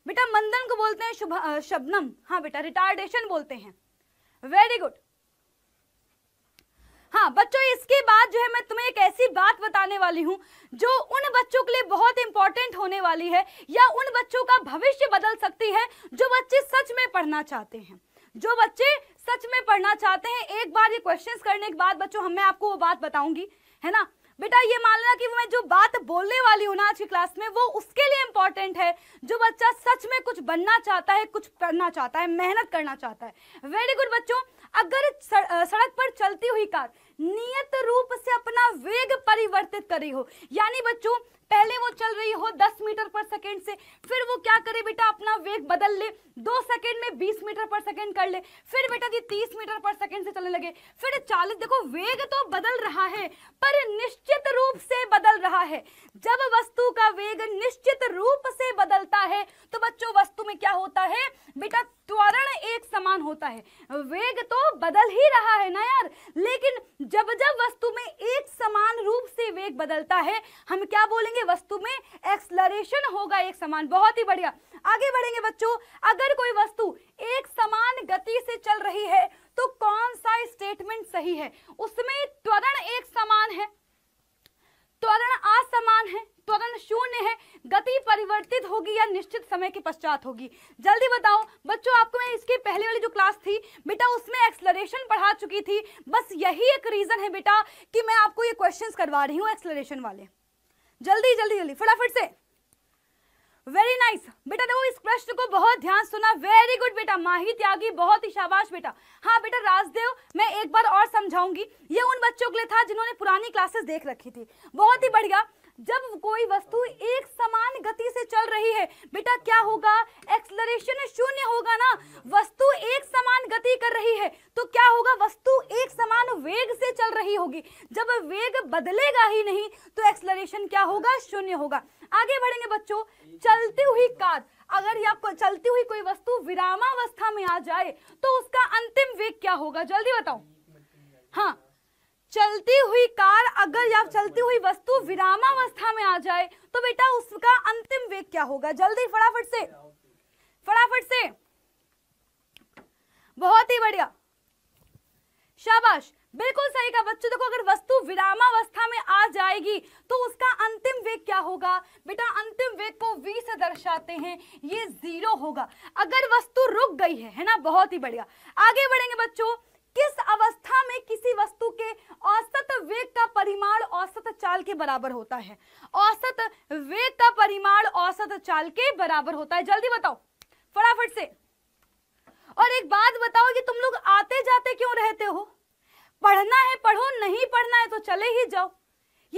बेटा मंदन को बोलते हैं शबनम हाँ बेटा रिटार्डेशन बोलते हैं वेरी गुड हाँ बच्चों इसके बाद जो है मैं तुम्हें एक ऐसी बात बताने वाली हूँ जो उन बच्चों के लिए बहुत इंपॉर्टेंट होने वाली है या उन बच्चों का भविष्य बदल सकती है जो बच्चे सच में पढ़ना चाहते हैं जो बच्चे सच में पढ़ना चाहते हैं एक बार ये क्वेश्चंस करने के बाद बच्चों हम मैं आपको वो बात बताऊंगी है ना बेटा ये मान लेना कि मैं जो बात बोलने वाली हूँ ना आज की क्लास में वो उसके लिए इंपॉर्टेंट है जो बच्चा सच में कुछ बनना चाहता है कुछ करना चाहता है मेहनत करना चाहता है वेरी गुड बच्चों अगर सड़क पर चलती हुई कार नियत रूप से अपना वेग परिवर्तित करी हो यानी बच्चों पहले वो चल रही हो 10 मीटर पर सेकेंड से फिर वो क्या करे बेटा अपना वेग बदल ले दो सेकेंड में 20 मीटर पर सेकेंड कर ले फिर बेटा जी 30 मीटर पर सेकेंड से चलने लगे फिर 40 देखो वेग तो बदल रहा है पर निश्चित रूप से बदल रहा है जब वस्तु का वेग निश्चित रूप से बदलता है तो बच्चों वस्तु में क्या होता है बेटा त्वरण एक समान होता है वेग तो बदल ही रहा है ना यार लेकिन जब जब वस्तु में एक समान रूप से वेग बदलता है हम क्या बोलेंगे वस्तु में एक्सलरेशन होगा एक समान बहुत ही बढ़िया आगे बढ़ेंगे बच्चों अगर कोई वस्तु एक समान गति से चल रही है तो कौन सा स्टेटमेंट सही है उसमें त्वरण एक समान है त्वरण असमान है त्वरण शून्य है गति परिवर्तित होगी या निश्चित समय के पश्चात होगी जल्दी बताओ बच्चों आपको मैं इसके पहले वाली जो क्लास थी बेटा उसमें एक्सलरेशन पढ़ा चुकी थी बस यही एक रीजन है बेटा कि मैं आपको ये क्वेश्चंस करवा रही हूँ एक्सलरेशन वाले जल्दी जल्दी जल्दी फटाफट से वेरी नाइस बेटा देखो इस प्रश्न को बहुत ध्यान सुना वेरी गुड बेटा माही त्यागी बहुत ही शाबाश बेटा हाँ बेटा राजदेव मैं एक बार और समझाऊंगी ये उन बच्चों के लिए था जिन्होंने पुरानी क्लासेस देख रखी थी बहुत ही बढ़िया जब कोई वस्तु एक समान गति से चल रही है बेटा क्या होगा एक्सलरेशन शून्य होगा ना वस्तु एक समान गति कर रही है तो क्या होगा वस्तु एक समान वेग से चल रही होगी जब वेग बदलेगा ही नहीं तो एक्सलरेशन क्या होगा शून्य होगा आगे बढ़ेंगे बच्चों चलती हुई कार अगर या चलती हुई कोई वस्तु विरामावस्था में आ जाए तो उसका अंतिम वेग क्या होगा जल्दी बताओ हाँ चलती हुई कार अगर या चलती हुई वस्तु विरामावस्था में आ जाए तो बेटा उसका अंतिम वेग क्या होगा जल्दी फटाफट से फटाफट से बहुत ही बढ़िया शाबाश बिल्कुल सही कहा बच्चों देखो अगर वस्तु विरामावस्था में आ जाएगी तो उसका अंतिम वेग क्या होगा बेटा अंतिम वेग को v से दर्शाते हैं ये जीरो होगा अगर वस्तु रुक गई है है ना बहुत ही बढ़िया आगे बढ़ेंगे बच्चों किस अवस्था में किसी वस्तु के औसत वेग का परिमाण औसत चाल के बराबर होता है औसत वेग का परिमाण औसत चाल के बराबर होता है जल्दी बताओ फटाफट से और एक बात बताओ कि तुम लोग आते जाते क्यों रहते हो पढ़ना है पढ़ो नहीं पढ़ना है तो चले ही जाओ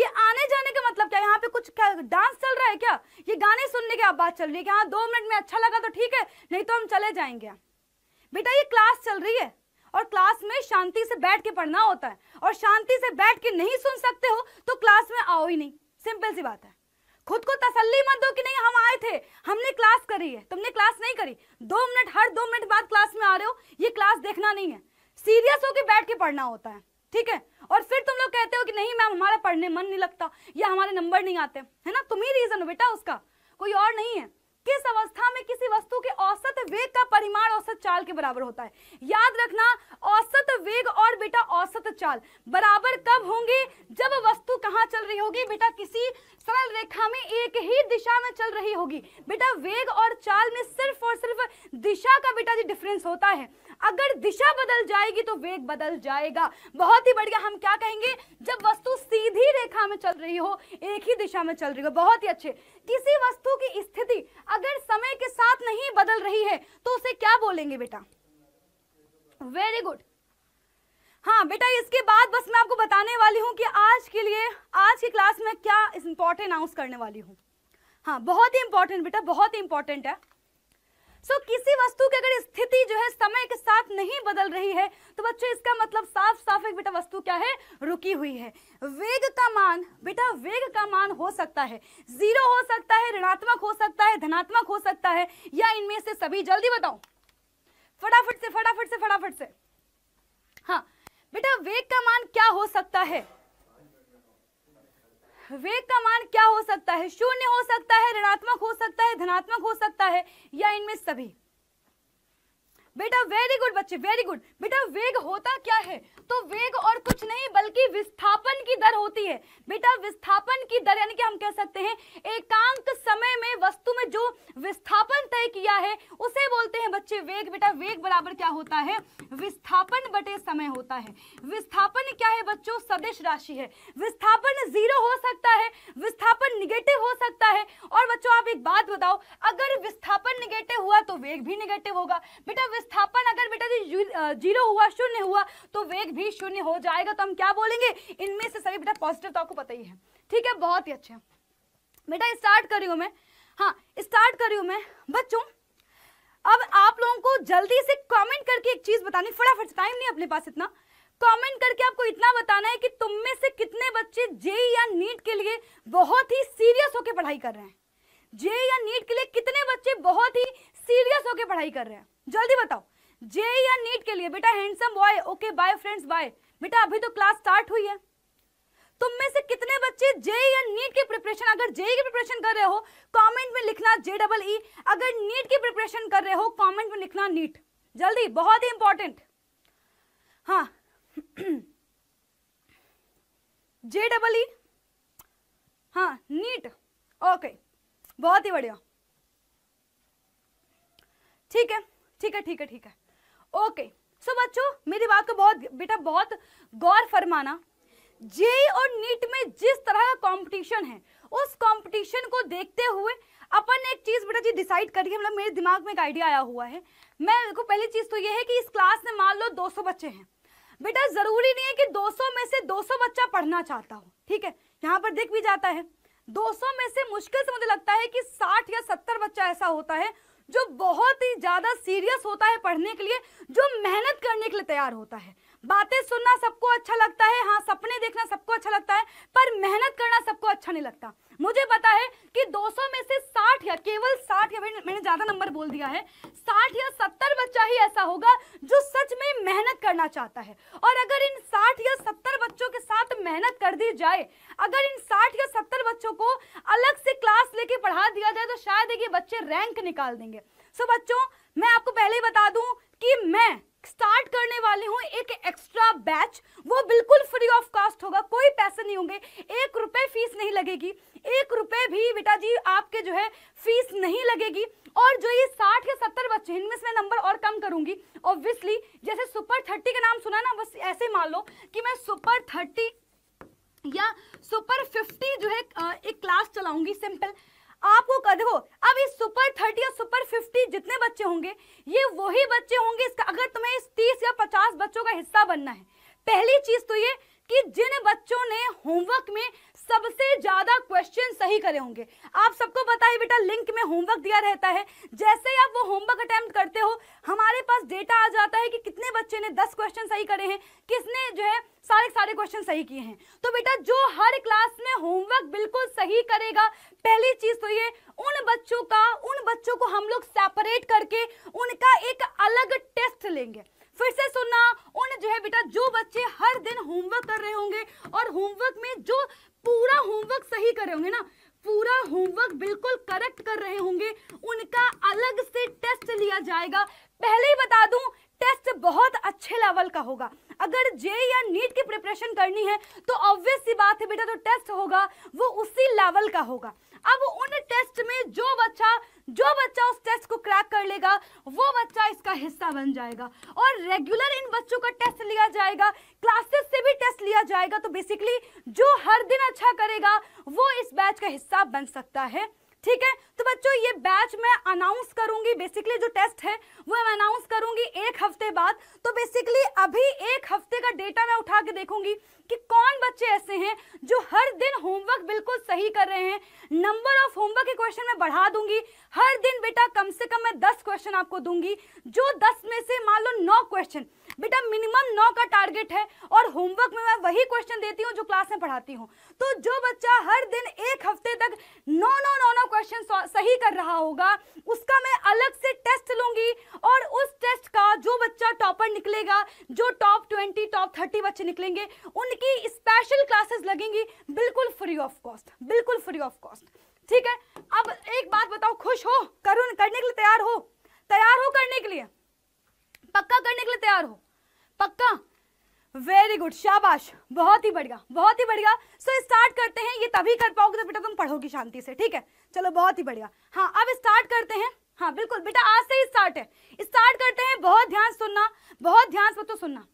ये आने जाने का मतलब क्या यहाँ पे कुछ क्या डांस चल रहा है क्या ये गाने सुनने की बात चल रही है कि हाँ दो मिनट में अच्छा लगा तो ठीक है नहीं तो हम चले जाएंगे बेटा ये क्लास चल रही है और क्लास में शांति से बैठ के पढ़ना होता है और शांति से बैठ के नहीं सुन सकते हो तो क्लास में आओ ही नहीं सिंपल सी बात है खुद को तसल्ली मत दो कि नहीं हम आए थे हमने क्लास करी है तुमने क्लास नहीं करी दो मिनट हर दो मिनट बाद क्लास में आ रहे हो ये क्लास देखना नहीं है सीरियस होकर बैठ के पढ़ना होता है ठीक है और फिर तुम लोग कहते हो कि नहीं मैम हमारा पढ़ने मन नहीं लगता या हमारे नंबर नहीं आते है ना तुम ही रीजन हो बेटा उसका कोई और नहीं है किस अवस्था में किसी वस्तु के औसत वेग का परिमाण औसत चाल के बराबर होता है याद रखना औसत वेग और बेटा औसत चाल बराबर कब होंगे जब वस्तु कहाँ चल रही होगी बेटा किसी सरल रेखा में एक ही दिशा में चल रही होगी बेटा वेग और चाल में सिर्फ और सिर्फ दिशा का बेटा जी डिफरेंस होता है अगर दिशा बदल जाएगी तो वेग बदल जाएगा बहुत ही बढ़िया हम क्या कहेंगे जब वस्तु सीधी रेखा में चल रही हो एक ही दिशा में चल रही हो बहुत ही अच्छे किसी वस्तु की स्थिति अगर समय के साथ नहीं बदल रही है तो उसे क्या बोलेंगे बेटा वेरी गुड हाँ बेटा इसके बाद बस मैं आपको बताने वाली हूँ कि आज के लिए आज की क्लास में क्या इंपॉर्टेंट अनाउंस करने वाली हूँ हाँ बहुत ही इंपॉर्टेंट बेटा बहुत ही इंपॉर्टेंट है सो so, किसी वस्तु की अगर स्थिति जो है समय के साथ नहीं बदल रही है तो बच्चों इसका मतलब साफ साफ एक बेटा वस्तु क्या है रुकी हुई है वेग का मान बेटा वेग का मान हो सकता है जीरो हो सकता है ऋणात्मक हो सकता है धनात्मक हो सकता है या इनमें से सभी जल्दी बताओ फटाफट से फटाफट से फटाफट से हाँ बेटा वेग का मान क्या हो सकता है वेग का मान क्या हो सकता है शून्य हो सकता है ऋणात्मक हो सकता है धनात्मक हो सकता है या इनमें सभी बेटा वेरी गुड बच्चे वेरी गुड बेटा वेग होता क्या है तो वेग और कुछ नहीं बल्कि विस्थापन की दर होती है बेटा विस्थापन की दर यानी कि हम कह सकते हैं एकांक समय में वस्तु में जो विस्थापन तय किया है उसे बोलते हैं बच्चे वेग बेटा वेग बराबर क्या होता है विस्थापन बटे समय होता है विस्थापन क्या है बच्चों सदिश राशि है विस्थापन जीरो हो सकता है विस्थापन निगेटिव हो सकता है और बच्चों आप एक बात बताओ अगर विस्थापन निगेटिव हुआ तो वेग भी निगेटिव होगा बेटा विस्थापन अगर बेटा जी जीरो हुआ शून्य हुआ तो वेग भी शून्य हो जाएगा तो हम क्या बोलेंगे इनमें से सभी बेटा पॉजिटिव तो आपको पता ही है ठीक है बहुत ही अच्छा बेटा स्टार्ट कर रही हूँ मैं हाँ स्टार्ट कर रही हूँ मैं बच्चों अब आप लोगों को जल्दी से कमेंट करके एक चीज बतानी फटाफट टाइम नहीं अपने पास इतना कमेंट करके आपको इतना बताना है कि तुम में से कितने बच्चे जे e या नीट के लिए बहुत ही सीरियस होकर पढ़ाई कर रहे हैं जे e या नीट के लिए कितने बच्चे बहुत ही सीरियस होकर पढ़ाई कर रहे हैं जल्दी बताओ जे या नीट के लिए बेटा handsome boy okay bye friends bye बेटा अभी तो क्लास स्टार्ट हुई है तुम में से कितने बच्चे जे या नीट की प्रिपरेशन अगर जे की प्रिपरेशन कर रहे हो कमेंट में लिखना जे डबल ई अगर नीट की प्रिपरेशन कर रहे हो कमेंट में लिखना नीट जल्दी बहुत ही इंपॉर्टेंट हाँ जे डबल ई हाँ नीट ओके बहुत ही बढ़िया ठीक है ठीक है ठीक है ठीक है ओके सो बच्चों मेरी बात को बहुत बेटा बहुत गौर फरमाना जेई और नीट में जिस तरह का कंपटीशन है उस कंपटीशन को देखते हुए अपन ने एक चीज बेटा जी डिसाइड करी है मतलब मेरे दिमाग में एक आइडिया आया हुआ है मैं देखो पहली चीज तो ये है कि इस क्लास में मान लो 200 बच्चे हैं बेटा जरूरी नहीं है कि 200 में से 200 बच्चा पढ़ना चाहता हो ठीक है यहाँ पर देख भी जाता है 200 में से मुश्किल से मुझे लगता है कि 60 या 70 बच्चा ऐसा होता है जो बहुत ही ज़्यादा सीरियस होता है पढ़ने के लिए जो मेहनत करने के लिए तैयार होता है बातें सुनना सबको अच्छा लगता है हाँ सपने देखना सबको अच्छा लगता है पर मेहनत करना सबको अच्छा नहीं लगता मुझे पता है कि 200 में से 60 या केवल 60 या मैंने ज़्यादा नंबर बोल दिया है 60 या 70 बच्चा ही ऐसा होगा जो सच में मेहनत करना चाहता है और अगर इन 60 या 70 बच्चों के साथ मेहनत कर दी जाए अगर इन 60 या 70 बच्चों को अलग से क्लास लेके पढ़ा दिया जाए तो शायद ये बच्चे रैंक निकाल देंगे सो बच्चों मैं आपको पहले ही बता दूं कि मैं स्टार्ट करने वाले हूँ एक एक्स्ट्रा बैच वो बिल्कुल फ्री ऑफ कॉस्ट होगा कोई पैसे नहीं होंगे एक रुपए फीस नहीं लगेगी एक रुपए भी बेटा जी आपके जो है फीस नहीं लगेगी और जो ये साठ या सत्तर बच्चे हैं इनमें से मैं नंबर और कम करूंगी ऑब्वियसली जैसे सुपर थर्टी का नाम सुना ना बस ऐसे मान लो कि मैं सुपर थर्टी या सुपर फिफ्टी जो है एक क्लास चलाऊंगी सिंपल आपको कर देखो अब इस सुपर थर्टी और सुपर फिफ्टी जितने बच्चे होंगे ये वही बच्चे होंगे इसका अगर तुम्हें इस तीस या पचास बच्चों का हिस्सा बनना है पहली चीज तो ये कि जिन बच्चों ने होमवर्क में सबसे ज्यादा क्वेश्चन सही करे होंगे आप सबको पता है बेटा लिंक में होमवर्क दिया रहता है जैसे ही आप वो होमवर्क अटेम्प्ट करते हो हमारे पास डेटा आ जाता है कि कितने बच्चे ने दस क्वेश्चन सही करे हैं किसने जो है सारे सारे क्वेश्चन सही किए हैं तो बेटा जो हर क्लास में होमवर्क बिल्कुल सही करेगा पहली चीज तो ये उन बच्चों का उन बच्चों को हम लोग सेपरेट करके उनका एक अलग टेस्ट लेंगे फिर से सुनना उन जो है बेटा जो बच्चे हर दिन होमवर्क कर रहे होंगे और होमवर्क में जो पूरा होमवर्क सही कर रहे होंगे ना पूरा होमवर्क बिल्कुल करेक्ट कर रहे होंगे उनका अलग से टेस्ट लिया जाएगा पहले ही बता दूं टेस्ट बहुत अच्छे लेवल का होगा अगर जे या नीट की प्रिपरेशन करनी है तो ऑब्वियस सी बात है बेटा जो तो टेस्ट होगा वो उसी लेवल का होगा अब उन टेस्ट में जो बच्चा जो बच्चा उस टेस्ट को क्रैक कर लेगा वो बच्चा इसका हिस्सा बन जाएगा और रेगुलर इन बच्चों का टेस्ट लिया जाएगा क्लासेस से भी टेस्ट लिया जाएगा तो बेसिकली जो हर दिन अच्छा करेगा वो इस बैच का हिस्सा बन सकता है ठीक है तो बच्चों ये बैच मैं अनाउंस करूंगी बेसिकली जो टेस्ट है वो मैं अनाउंस करूंगी एक हफ्ते बाद तो बेसिकली अभी एक हफ्ते का डेटा मैं उठा के देखूंगी कि कौन बच्चे ऐसे हैं जो हर दिन होमवर्क बिल्कुल सही कर रहे हैं नंबर ऑफ होमवर्क के क्वेश्चन मैं बढ़ा दूंगी हर दिन बेटा कम से कम मैं दस क्वेश्चन आपको दूंगी जो दस में से मान लो नौ क्वेश्चन बेटा मिनिमम नौ का टारगेट है और होमवर्क में मैं वही क्वेश्चन देती हूँ जो क्लास में पढ़ाती हूँ तो जो बच्चा हर दिन एक हफ्ते तक नौ नौ नौ नौ क्वेश्चन सही कर रहा होगा उसका मैं अलग से टेस्ट लूंगी और उस टेस्ट का जो बच्चा टॉपर निकलेगा जो टॉप ट्वेंटी टॉप थर्टी बच्चे निकलेंगे उनकी स्पेशल क्लासेस लगेंगी बिल्कुल फ्री ऑफ कॉस्ट बिल्कुल फ्री ऑफ कॉस्ट ठीक है अब एक बात बताओ खुश हो करो करने के लिए तैयार हो तैयार हो करने के लिए पक्का करने के लिए तैयार हो पक्का वेरी गुड शाबाश बहुत ही बढ़िया बहुत ही बढ़िया सो so, स्टार्ट करते हैं ये तभी कर पाओगे तो बेटा तुम पढ़ोगी शांति से ठीक है चलो बहुत ही बढ़िया हाँ अब स्टार्ट करते हैं हाँ बिल्कुल बेटा आज से ही स्टार्ट है स्टार्ट करते हैं बहुत ध्यान सुनना बहुत ध्यान से तो सुनना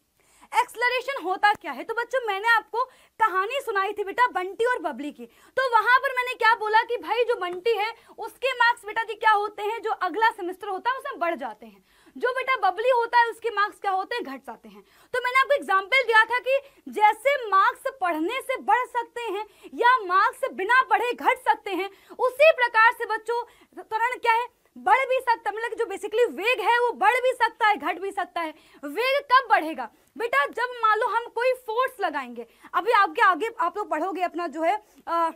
एक्सलरेशन होता क्या है तो बच्चों मैंने आपको कहानी सुनाई थी बेटा बंटी और बबली की तो वहां पर मैंने क्या बोला कि भाई जो बंटी है उसके मार्क्स बेटा जी क्या होते हैं जो अगला सेमेस्टर होता है उसमें बढ़ जाते हैं जो बेटा बबली होता है उसके मार्क्स क्या होते हैं घट जाते हैं तो मैंने आपको एग्जाम्पल दिया था कि जैसे मार्क्स पढ़ने से बढ़ सकते हैं या मार्क्स बिना पढ़े घट सकते हैं उसी प्रकार से बच्चों त्वरण क्या है बढ़ भी सकता मतलब जो बेसिकली वेग है वो बढ़ भी सकता है घट भी सकता है वेग कब बढ़ेगा बेटा जब मान लो हम कोई फोर्स लगाएंगे अभी आपके आगे आप लोग पढ़ोगे अपना जो है आ,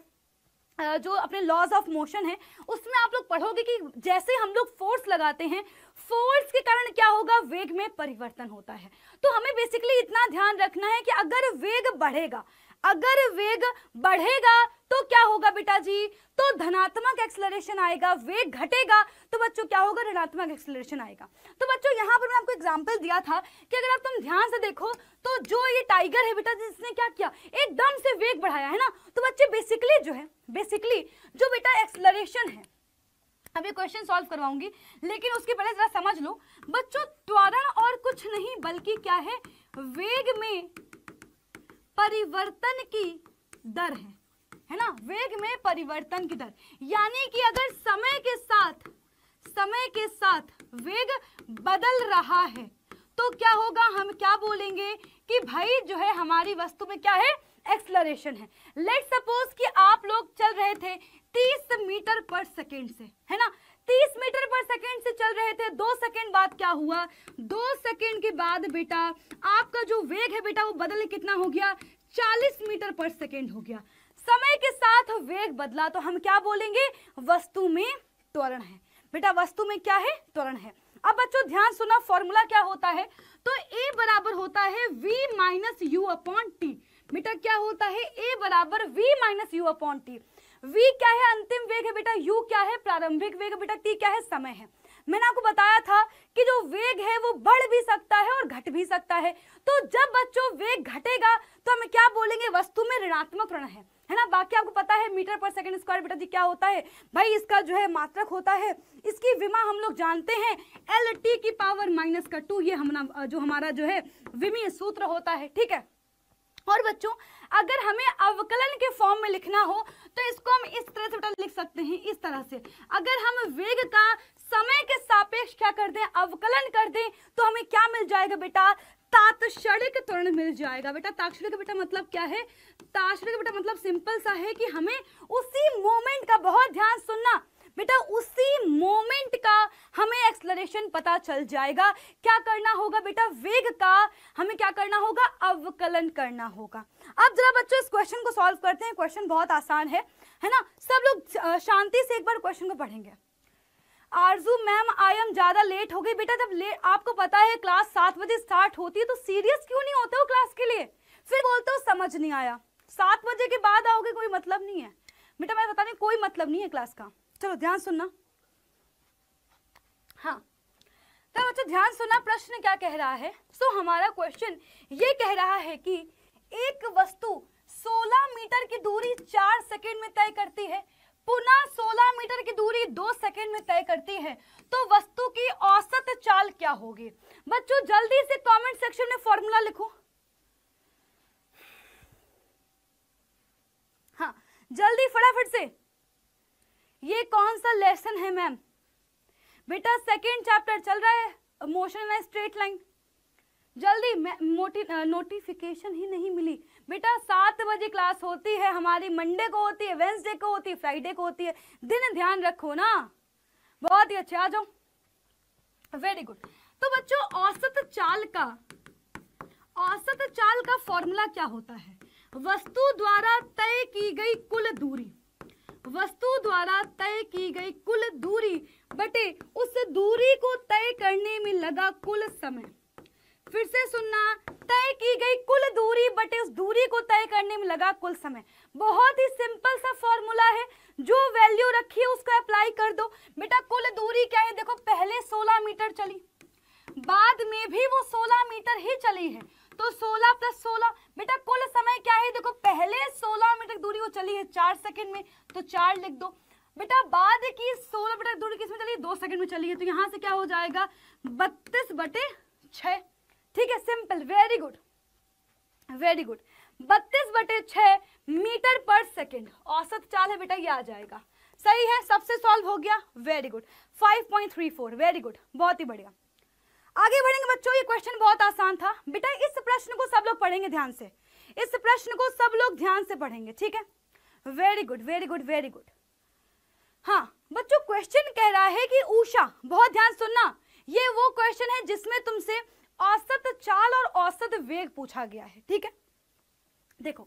जो अपने लॉज ऑफ मोशन है उसमें आप लोग पढ़ोगे कि जैसे हम लोग फोर्स लगाते हैं फोर्स के कारण क्या होगा वेग में परिवर्तन होता है तो हमें बेसिकली इतना ध्यान रखना है कि अगर वेग बढ़ेगा अगर वेग बढ़ेगा तो क्या होगा बेटा जी तो धनात्मक एक्सलरेशन आएगा वेग घटेगा तो बच्चों क्या होगा ऋणात्मक एक्सलरेशन आएगा तो बच्चों यहां पर मैं आपको एग्जांपल दिया था कि अगर आप तुम ध्यान से देखो तो जो ये टाइगर है बेटा जी इसने क्या किया एकदम से वेग बढ़ाया है ना तो बच्चे बेसिकली जो है बेसिकली जो बेटा एक्सलरेशन है अभी क्वेश्चन सॉल्व करवाऊंगी लेकिन उसके पहले जरा समझ लो बच्चों त्वरण और कुछ नहीं बल्कि क्या है वेग में परिवर्तन की दर है है ना वेग में परिवर्तन की दर यानी कि अगर समय के साथ समय के साथ वेग बदल रहा है तो क्या होगा हम क्या बोलेंगे कि भाई जो है हमारी वस्तु में क्या है एक्सलरेशन है लेट सपोज कि आप लोग चल रहे थे तीस मीटर पर सेकेंड से है ना तीस मीटर पर सेकेंड से चल रहे थे दो सेकेंड बाद क्या हुआ दो सेकेंड के बाद बेटा आपका जो वेग है बेटा वो बदल कितना हो गया चालीस मीटर पर सेकेंड हो गया समय के साथ वेग बदला तो हम क्या बोलेंगे वस्तु में त्वरण है बेटा वस्तु में क्या है त्वरण है अब बच्चों ध्यान सुना फॉर्मूला क्या होता है तो ए बराबर होता है we minus you upon T बेटा क्या होता है ए बराबर we minus you upon t v क्या है अंतिम वेग है बेटा यू क्या है प्रारंभिक वेग बेटा टी क्या है समय है मैंने आपको बताया था कि जो वेग है वो बढ़ भी सकता है और घट भी सकता है तो जब बच्चों वेग घटेगा तो हम क्या बोलेंगे वस्तु में ऋणात्मक ऋण है है ना बाकी आपको पता है मीटर पर सेकंड स्क्वायर बेटा जी क्या होता है भाई इसका जो है मात्रक होता है इसकी विमा हम लोग जानते हैं एल टी की पावर माइनस का टू ये हमारा जो हमारा जो है विमी सूत्र होता है ठीक है और बच्चों अगर हमें अवकलन के फॉर्म में लिखना हो तो इसको हम इस तरह से बेटा लिख सकते हैं इस तरह से अगर हम वेग का समय के सापेक्ष क्या कर दें अवकलन कर दें तो हमें क्या मिल जाएगा बेटा तात्क्षणिक त्वरण मिल जाएगा बेटा ताक्षणिक बेटा मतलब क्या है ताक्षणिक बेटा मतलब सिंपल सा है कि हमें उसी मोमेंट का बहुत ध्यान सुनना बेटा उसी मोमेंट का हमें एक्सलरेशन पता चल जाएगा क्या करना होगा बेटा वेग का हमें क्या करना होगा अवकलन करना होगा अब जरा बच्चों इस क्वेश्चन को सॉल्व करते हैं क्वेश्चन बहुत आसान है है ना सब लोग शांति से एक बार क्वेश्चन को पढ़ेंगे आरजू मैम आई एम ज्यादा लेट हो गई बेटा जब लेट आपको पता है क्लास सात बजे स्टार्ट होती है तो सीरियस क्यों नहीं होते हो क्लास के लिए फिर बोलते हो समझ नहीं आया सात बजे के बाद आओगे कोई मतलब नहीं है बेटा मैं बता दें कोई मतलब नहीं है क्लास का चलो ध्यान सुनना हाँ तो बच्चों ध्यान सुना प्रश्न क्या कह रहा है सो so, हमारा क्वेश्चन ये कह रहा है कि एक वस्तु 16 मीटर की दूरी 4 सेकंड में तय करती है पुनः 16 मीटर की दूरी 2 सेकंड में तय करती है तो वस्तु की औसत चाल क्या होगी बच्चों जल्दी से कमेंट सेक्शन में फॉर्मूला लिखो हाँ जल्दी फटाफट से ये कौन सा लेसन है मैम बेटा सेकेंड चैप्टर चल रहा है मोशन एंड स्ट्रेट लाइन जल्दी मोटी नोटिफिकेशन ही नहीं मिली बेटा सात बजे क्लास होती है हमारी मंडे को होती है वेंसडे को होती है फ्राइडे को होती है दिन ध्यान रखो ना बहुत ही अच्छे आ जाओ वेरी गुड तो बच्चों औसत चाल का औसत चाल का फॉर्मूला क्या होता है वस्तु द्वारा तय की गई कुल दूरी वस्तु द्वारा तय की गई कुल दूरी बटे उस दूरी को तय करने में लगा कुल समय फिर से सुनना तय की गई कुल दूरी बटे उस दूरी को तय करने में लगा कुल समय बहुत ही सिंपल सा फॉर्मूला है जो वैल्यू रखी है उसको अप्लाई कर दो बेटा कुल दूरी क्या है देखो पहले 16 मीटर चली बाद में भी वो 16 मीटर ही चली है तो 16 प्लस 16 बेटा कुल समय क्या है देखो पहले 16 मीटर दूरी वो चली है चार सेकंड में तो चार लिख दो बेटा बाद की 16 मीटर दूरी किसमें चली है दो सेकंड में चली है तो यहाँ से क्या हो जाएगा बत्तीस बटे छ ठीक है simple very good very good बत्तीस बटे छ मीटर पर सेकेंड औसत चाल है बेटा ये आ जाएगा सही है सबसे सॉल्व हो गया वेरी गुड 5.34 वेरी गुड बहुत ही बढ़िया आगे बढ़ेंगे बच्चों ये क्वेश्चन बहुत आसान था बेटा इस प्रश्न को सब लोग पढ़ेंगे ध्यान से इस प्रश्न को सब लोग ध्यान से पढ़ेंगे ठीक है very good very good very good हाँ बच्चों क्वेश्चन कह रहा है कि ऊषा बहुत ध्यान सुनना ये वो क्वेश्चन है जिसमें तुमसे औसत चाल और औसत वेग पूछा गया है ठीक है देखो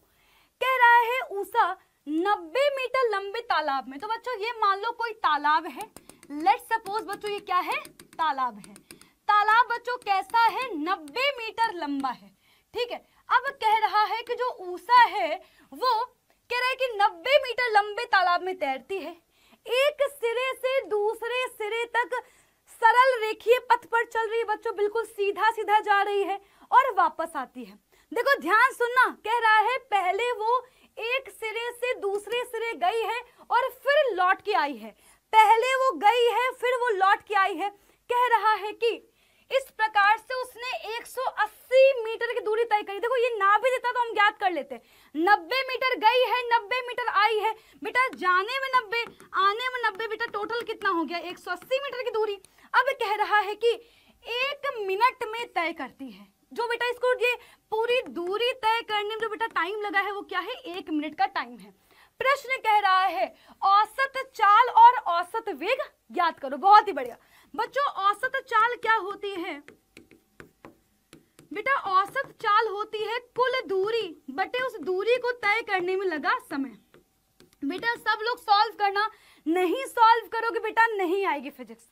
कह रहा है ऊषा 90 मीटर लंबे तालाब में तो बच्चों ये मान लो कोई तालाब है लेट सपोज बच्चों ये क्या है तालाब है तालाब बच्चों कैसा है नब्बे मीटर लंबा है ठीक है अब कह रहा है कि जो ऊषा है वो कह रहा है कि नब्बे मीटर लंबे तालाब में तैरती है एक सिरे से दूसरे सिरे तक सरल रेखीय पथ पर चल रही है बच्चों बिल्कुल सीधा सीधा जा रही है और वापस आती है देखो ध्यान सुनना कह रहा है पहले वो एक सिरे से दूसरे सिरे गई है और फिर लौट के आई है पहले वो गई है फिर वो लौट के आई है कह रहा है कि इस प्रकार से उसने 180 मीटर की दूरी तय करी देखो ये ना भी देता तो हम ज्ञात कर लेते नब्बे मीटर गई है नब्बे मीटर आई है बेटा जाने में नब्बे आने में नब्बे बेटा टोटल कितना हो गया 180 मीटर की दूरी अब कह रहा है कि एक मिनट में तय करती है जो बेटा इसको ये पूरी दूरी तय करने में जो बेटा टाइम लगा है वो क्या है एक मिनट का टाइम है प्रश्न कह रहा है औसत चाल और औसत वेग ज्ञात करो बहुत ही बढ़िया बच्चों औसत चाल क्या होती है बेटा औसत चाल होती है कुल दूरी बटे उस दूरी को तय करने में लगा समय बेटा सब लोग सॉल्व करना नहीं सॉल्व करोगे बेटा नहीं आएगी फिजिक्स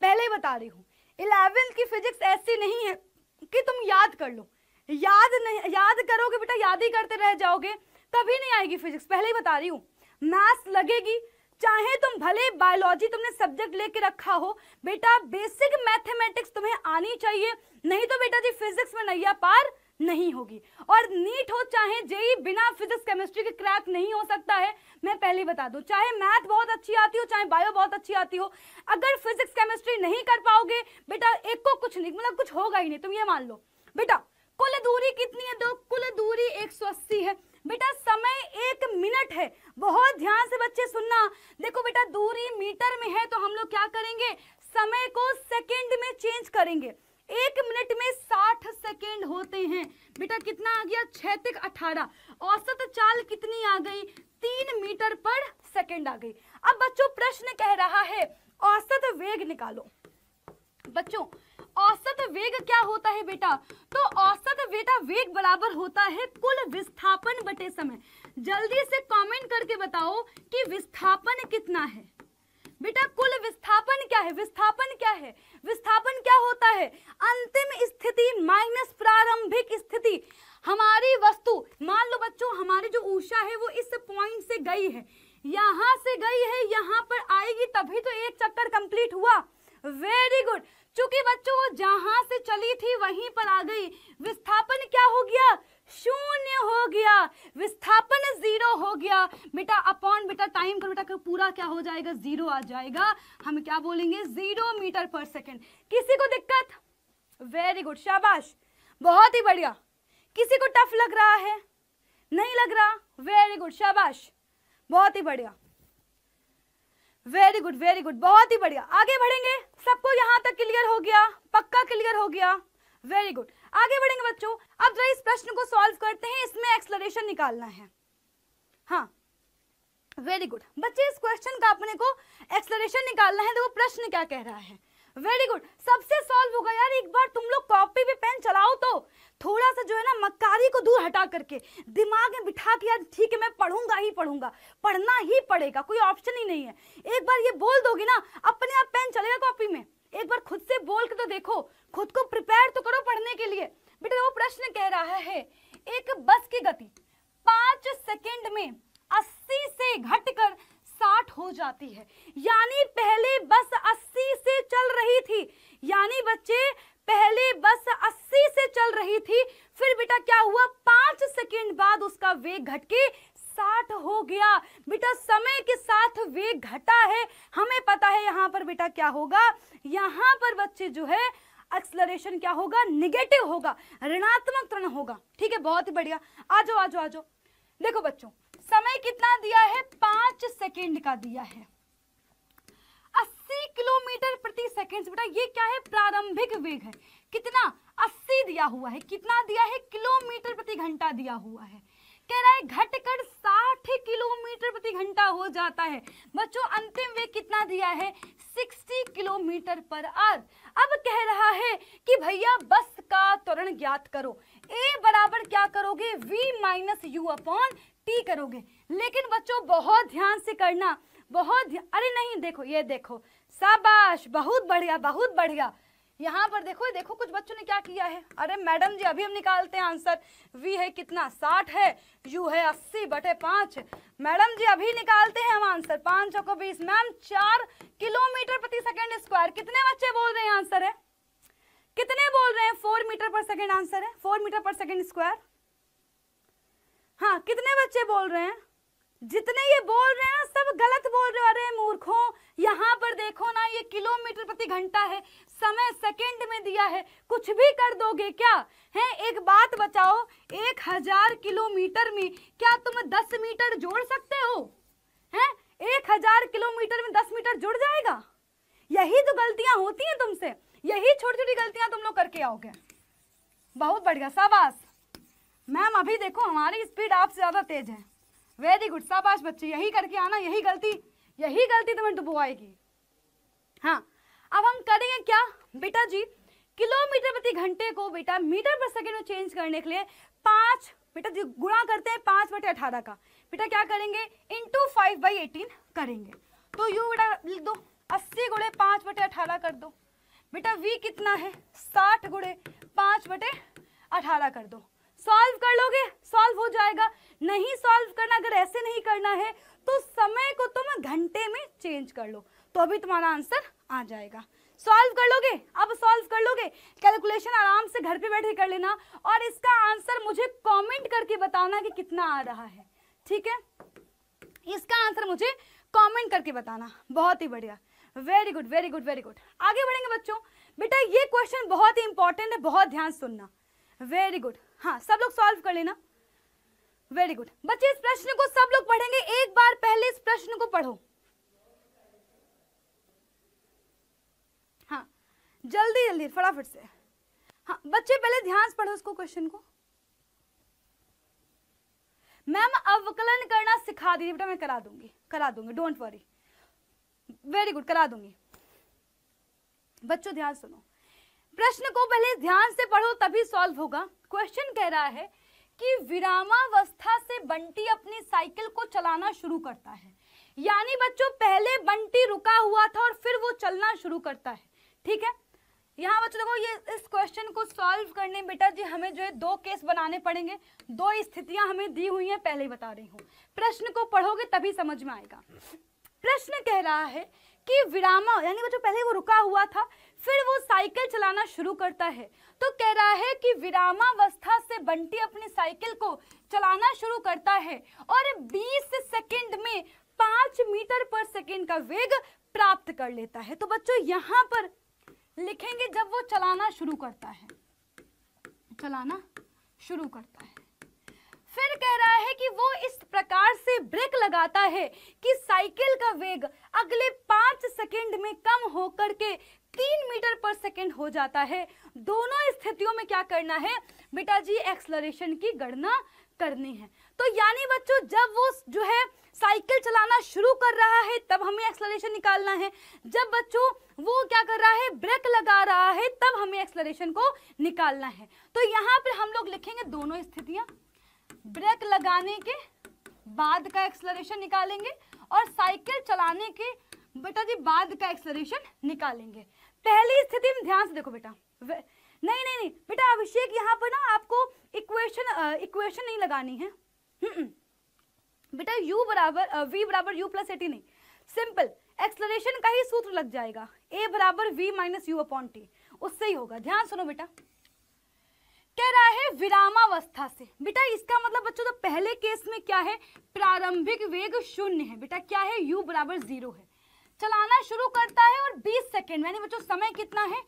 पहले बता रही हूँ इलेवेंथ की फिजिक्स ऐसी नहीं है कि तुम याद कर लो याद नहीं याद करोगे बेटा याद ही करते रह जाओगे तभी नहीं आएगी फिजिक्स पहले ही बता रही हूँ मैथ्स लगेगी चाहे तुम भले बायोलॉजी तुमने सब्जेक्ट लेके रखा हो बेटा बेसिक मैथमेटिक्स तुम्हें आनी चाहिए नहीं तो बेटा जी फिजिक्स में नैया पार नहीं होगी और नीट हो चाहे जेई बिना फिजिक्स केमिस्ट्री के क्रैक नहीं हो सकता है मैं पहले बता दूं चाहे मैथ बहुत अच्छी आती हो चाहे बायो बहुत अच्छी आती हो अगर फिजिक्स केमिस्ट्री नहीं कर पाओगे बेटा एक को कुछ नहीं मतलब कुछ होगा ही नहीं तुम ये मान लो बेटा कुल दूरी कितनी है दो कुल दूरी एक है बेटा समय एक मिनट है बहुत ध्यान से बच्चे सुनना देखो बेटा दूरी मीटर में है तो हम लोग क्या करेंगे समय को सेकंड में चेंज करेंगे एक मिनट में साठ सेकेंड होते हैं बेटा कितना आ गया छह तक अठारह औसत चाल कितनी आ गई तीन मीटर पर सेकेंड आ गई अब बच्चों प्रश्न कह रहा है औसत वेग निकालो बच्चों औसत वेग क्या होता है बेटा तो औसत बेटा वेग बराबर होता है कुल विस्थापन बटे समय जल्दी से कमेंट करके बताओ कि विस्थापन कितना है बेटा कुल विस्थापन क्या है विस्थापन क्या है विस्थापन क्या होता है अंतिम स्थिति माइनस प्रारंभिक स्थिति हमारी वस्तु मान लो बच्चों हमारी जो ऊषा है वो इस पॉइंट से गई है यहाँ से गई है यहाँ पर आएगी तभी तो एक चक्कर कंप्लीट हुआ वेरी गुड चूंकि बच्चों वो जहां से चली थी वहीं पर आ गई विस्थापन क्या हो गया शून्य हो गया विस्थापन जीरो हो गया बेटा अपॉन बेटा टाइम पर बेटा पूरा क्या हो जाएगा जीरो आ जाएगा हम क्या बोलेंगे जीरो मीटर पर सेकेंड किसी को दिक्कत वेरी गुड शाबाश बहुत ही बढ़िया किसी को टफ लग रहा है नहीं लग रहा वेरी गुड शाबाश बहुत ही बढ़िया वेरी गुड वेरी गुड बहुत ही बढ़िया आगे बढ़ेंगे सबको यहाँ तक क्लियर हो गया पक्का क्लियर हो गया वेरी गुड आगे बढ़ेंगे बच्चों अब जरा इस प्रश्न को सॉल्व करते हैं इसमें एक्सलरेशन निकालना है हाँ वेरी गुड बच्चे इस क्वेश्चन का अपने को एक्सलरेशन निकालना है देखो प्रश्न क्या कह रहा है वेरी गुड सबसे सॉल्व होगा यार एक बार तुम लोग कॉपी पे पेन चलाओ तो थोड़ा सा जो है ना मक्कारी को दूर हटा करके दिमाग में बिठा के यार ठीक है मैं पढ़ूंगा ही पढ़ूंगा पढ़ना ही पड़ेगा कोई ऑप्शन ही नहीं है एक बार ये बोल दोगे ना अपने आप पेन चलेगा कॉपी में एक बार खुद से बोल के तो देखो खुद को प्रिपेयर तो करो पढ़ने के लिए बेटा वो प्रश्न कह रहा है एक बस की गति पांच सेकेंड में अस्सी से घटकर साठ हो जाती है यानी पहले बस अस्सी से चल रही थी यानी बच्चे पहले बस अस्सी से चल रही थी फिर बेटा क्या हुआ पांच सेकेंड बाद उसका वेग घटके साठ हो गया बेटा समय के साथ वेग घटा है हमें पता है यहाँ पर बेटा क्या होगा यहाँ पर बच्चे जो है एक्सलरेशन क्या होगा निगेटिव होगा ऋणात्मक तरण होगा ठीक है बहुत ही बढ़िया आ जाओ आ जाओ आ जाओ देखो बच्चों समय कितना दिया है पांच सेकेंड का दिया है अस्सी किलोमीटर प्रति सेकेंड बेटा ये क्या है प्रारंभिक वेग है कितना अस्सी दिया हुआ है कितना दिया है किलोमीटर प्रति घंटा दिया हुआ है कह रहा है घटकर साठ किलोमीटर प्रति घंटा हो जाता है बच्चों अंतिम वेग कितना दिया है सिक्सटी किलोमीटर पर आर अब कह रहा है कि भैया बस का त्वरण ज्ञात करो ए बराबर क्या करोगे v minus you upon t करोगे लेकिन बच्चों बहुत ध्यान से करना बहुत अरे नहीं देखो ये देखो शाबाश बहुत बढ़िया बहुत बढ़िया यहाँ पर देखो ये देखो कुछ बच्चों ने क्या किया है अरे मैडम जी अभी हम निकालते हैं आंसर वी है कितना साठ है यू है अस्सी बटे पाँच मैडम जी अभी निकालते हैं हम आंसर पाँच सौ को बीस मैम चार किलोमीटर प्रति सेकंड स्क्वायर कितने बच्चे बोल रहे हैं आंसर है कितने बोल रहे हैं फोर मीटर पर सेकंड आंसर है फोर मीटर पर सेकेंड स्क्वायर हाँ कितने बच्चे बोल रहे हैं जितने ये बोल रहे हैं ना सब गलत बोल रहे अरे मूर्खों यहाँ पर देखो ना ये किलोमीटर प्रति घंटा है समय सेकंड में दिया है कुछ भी कर दोगे क्या है एक बात बताओ एक हजार किलोमीटर में क्या तुम दस मीटर जोड़ सकते हो है एक हजार किलोमीटर में दस मीटर जुड़ जाएगा यही तो गलतियां होती हैं तुमसे यही छोटी छोटी गलतियां तुम लोग करके आओगे बहुत बढ़िया शाबाश मैम अभी देखो हमारी स्पीड आपसे ज़्यादा तेज़ है वेरी गुड शाबाश बच्चे यही करके आना यही गलती यही गलती तुम्हें डुबवाएगी हाँ अब हम करेंगे क्या बेटा जी किलोमीटर प्रति घंटे को बेटा मीटर पर सेकेंड में चेंज करने के लिए पाँच बेटा जी गुणा करते हैं पाँच बटे अठारह का बेटा क्या करेंगे इंटू फाइव बाई एटीन करेंगे तो यू बेटा लिख दो अस्सी गुड़े पाँच बटे अठारह कर दो बेटा वी कितना है साठ गुड़े पाँच बटे अठारह कर दो सॉल्व कर लोगे सॉल्व हो जाएगा नहीं सॉल्व करना अगर ऐसे नहीं करना है तो समय को तुम घंटे में चेंज कर लो तो अभी तुम्हारा आंसर आ जाएगा सॉल्व कर लोगे अब सॉल्व कर लोगे कैलकुलेशन आराम से घर पे बैठे कर लेना और इसका आंसर मुझे कमेंट करके बताना कि कितना आ रहा है ठीक है इसका आंसर मुझे कमेंट करके बताना बहुत ही बढ़िया very good very good very good आगे बढ़ेंगे बच्चों बेटा ये क्वेश्चन बहुत ही इंपॉर्टेंट है बहुत ध्यान सुनना वेरी गुड हाँ सब लोग सॉल्व कर लेना वेरी गुड बच्चे इस प्रश्न को सब लोग पढ़ेंगे एक बार पहले इस प्रश्न को पढ़ो हाँ जल्दी जल्दी फटाफट से हाँ बच्चे पहले ध्यान से पढ़ो उसको क्वेश्चन को मैम अवकलन करना सिखा दीजिए बेटा मैं करा दूंगी करा दूंगी डोंट वरी वेरी गुड करा दूंगी बच्चों ध्यान सुनो प्रश्न को पहले ध्यान से पढ़ो तभी सॉल्व होगा क्वेश्चन कह रहा है कि विरामावस्था से बंटी अपनी साइकिल को चलाना शुरू करता है यानी बच्चों पहले बंटी रुका हुआ था और फिर वो चलना शुरू करता है ठीक है यहाँ बच्चों देखो ये इस क्वेश्चन को सॉल्व करने बेटा जी हमें जो है दो केस बनाने पड़ेंगे दो स्थितियां हमें दी हुई हैं पहले ही बता रही हूँ प्रश्न को पढ़ोगे तभी समझ में आएगा प्रश्न कह रहा है कि विरामा यानी बच्चों पहले वो रुका हुआ था फिर वो साइकिल चलाना शुरू करता है तो कह रहा है कि विरामावस्था से बंटी अपनी साइकिल को चलाना शुरू करता है और 20 सेकंड में 5 मीटर पर सेकंड का वेग प्राप्त कर लेता है तो बच्चों यहां पर लिखेंगे जब वो चलाना शुरू करता है चलाना शुरू करता है फिर कह रहा है कि वो इस प्रकार से ब्रेक लगाता है कि साइकिल का वेग अगले पांच सेकंड में कम होकर के तीन मीटर पर सेकेंड हो जाता है दोनों स्थितियों में क्या करना है बेटा जी एक्सलरेशन की गणना करनी है तो यानी बच्चों जब वो जो है साइकिल चलाना शुरू कर रहा है तब हमें एक्सलरेशन निकालना है जब बच्चों वो क्या कर रहा है ब्रेक लगा रहा है तब हमें एक्सलरेशन को निकालना है तो यहाँ पर हम लोग लिखेंगे दोनों स्थितियाँ ब्रेक लगाने के बाद का एक्सलरेशन निकालेंगे और साइकिल चलाने के बेटा जी बाद का एक्सलरेशन निकालेंगे पहली स्थिति में ध्यान से देखो बेटा नहीं नहीं नहीं बेटा अभिषेक यहाँ पर ना आपको इक्वेशन इक्वेशन नहीं लगानी है बेटा u बराबर v बराबर u plus a t simple explanation का ही सूत्र लग जाएगा a बराबर v minus you upon t उससे ही होगा ध्यान सुनो बेटा कह रहा है विरामावस्था से बेटा इसका मतलब बच्चों तो पहले केस में क्या है प्रारंभिक वेग शून्य है बेटा क्या है u बराबर जीरो है चलाना शुरू करता है और 20 सेकेंड यानी बच्चों समय कितना है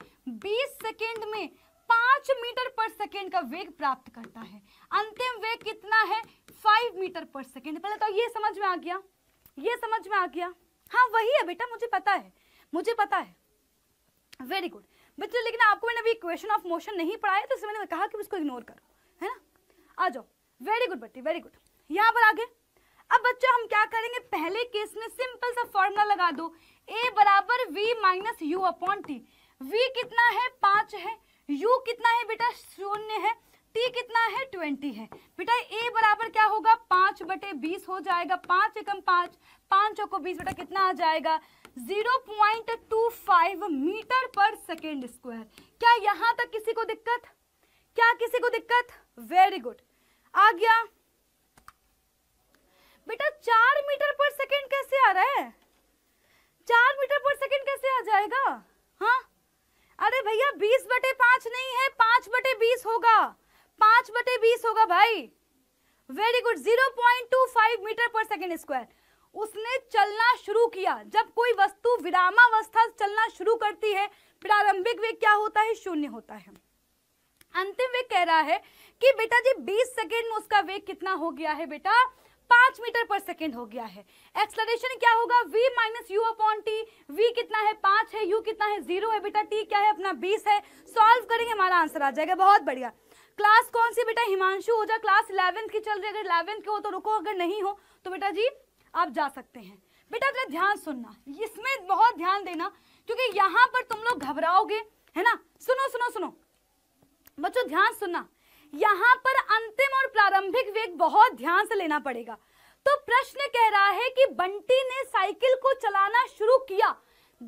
20 सेकेंड में 5 मीटर पर सेकेंड का वेग प्राप्त करता है अंतिम वेग कितना है 5 मीटर पर सेकेंड पहले तो ये समझ में आ गया ये समझ में आ गया हाँ वही है बेटा मुझे पता है मुझे पता है वेरी गुड बच्चों लेकिन आपको मैंने अभी क्वेश्चन ऑफ मोशन नहीं पढ़ाया तो इसलिए मैंने कहा कि उसको इग्नोर करो है ना आ जाओ वेरी गुड बेटी वेरी गुड यहाँ पर आगे अब बच्चों हम क्या करेंगे पहले केस में सिंपल सा फॉर्मूला लगा दो ए बराबर we minus you upon t v कितना है पाँच है यू कितना है बेटा शून्य है टी कितना है ट्वेंटी है बेटा ए बराबर क्या होगा पाँच बटे बीस हो जाएगा पाँच एकम पाँच पाँच को बीस बेटा कितना आ जाएगा zero point two five metre पर सेकेंड स्क्वायर क्या यहाँ तक किसी को दिक्कत क्या किसी को दिक्कत वेरी गुड आ गया बेटा चार मीटर पर सेकंड कैसे आ रहा है चार मीटर पर सेकंड कैसे आ जाएगा हाँ अरे भैया बीस बटे पांच नहीं है पांच बटे बीस होगा पांच बटे बीस होगा भाई very good zero point two five metre पर सेकंड स्क्वायर उसने चलना शुरू किया जब कोई वस्तु विरामावस्था चलना शुरू करती है प्रारंभिक वेग क्या होता है शून्य होता है अंतिम वेग कह रहा है कि बेटा जी 20 सेकेंड में उसका वेग कितना हो गया है बेटा पांच मीटर पर सेकेंड हो गया है एक्सलरेशन क्या होगा v minus you upon t v कितना है पांच है u कितना है जीरो है बेटा t क्या है अपना बीस है सॉल्व करेंगे हमारा आंसर आ जाएगा बहुत बढ़िया क्लास कौन सी बेटा हिमांशु हो जाए क्लास इलेवेंथ की चल रही अगर इलेवेंथ के हो तो रुको अगर नहीं हो तो बेटा जी आप जा सकते हैं बेटा जरा ध्यान सुनना इसमें बहुत ध्यान देना क्योंकि यहां पर तुम लोग घबराओगे है ना सुनो सुनो सुनो बच्चों ध्यान सुनना यहाँ पर अंतिम और प्रारंभिक वेग बहुत ध्यान से लेना पड़ेगा तो प्रश्न कह रहा है कि बंटी ने साइकिल को चलाना शुरू किया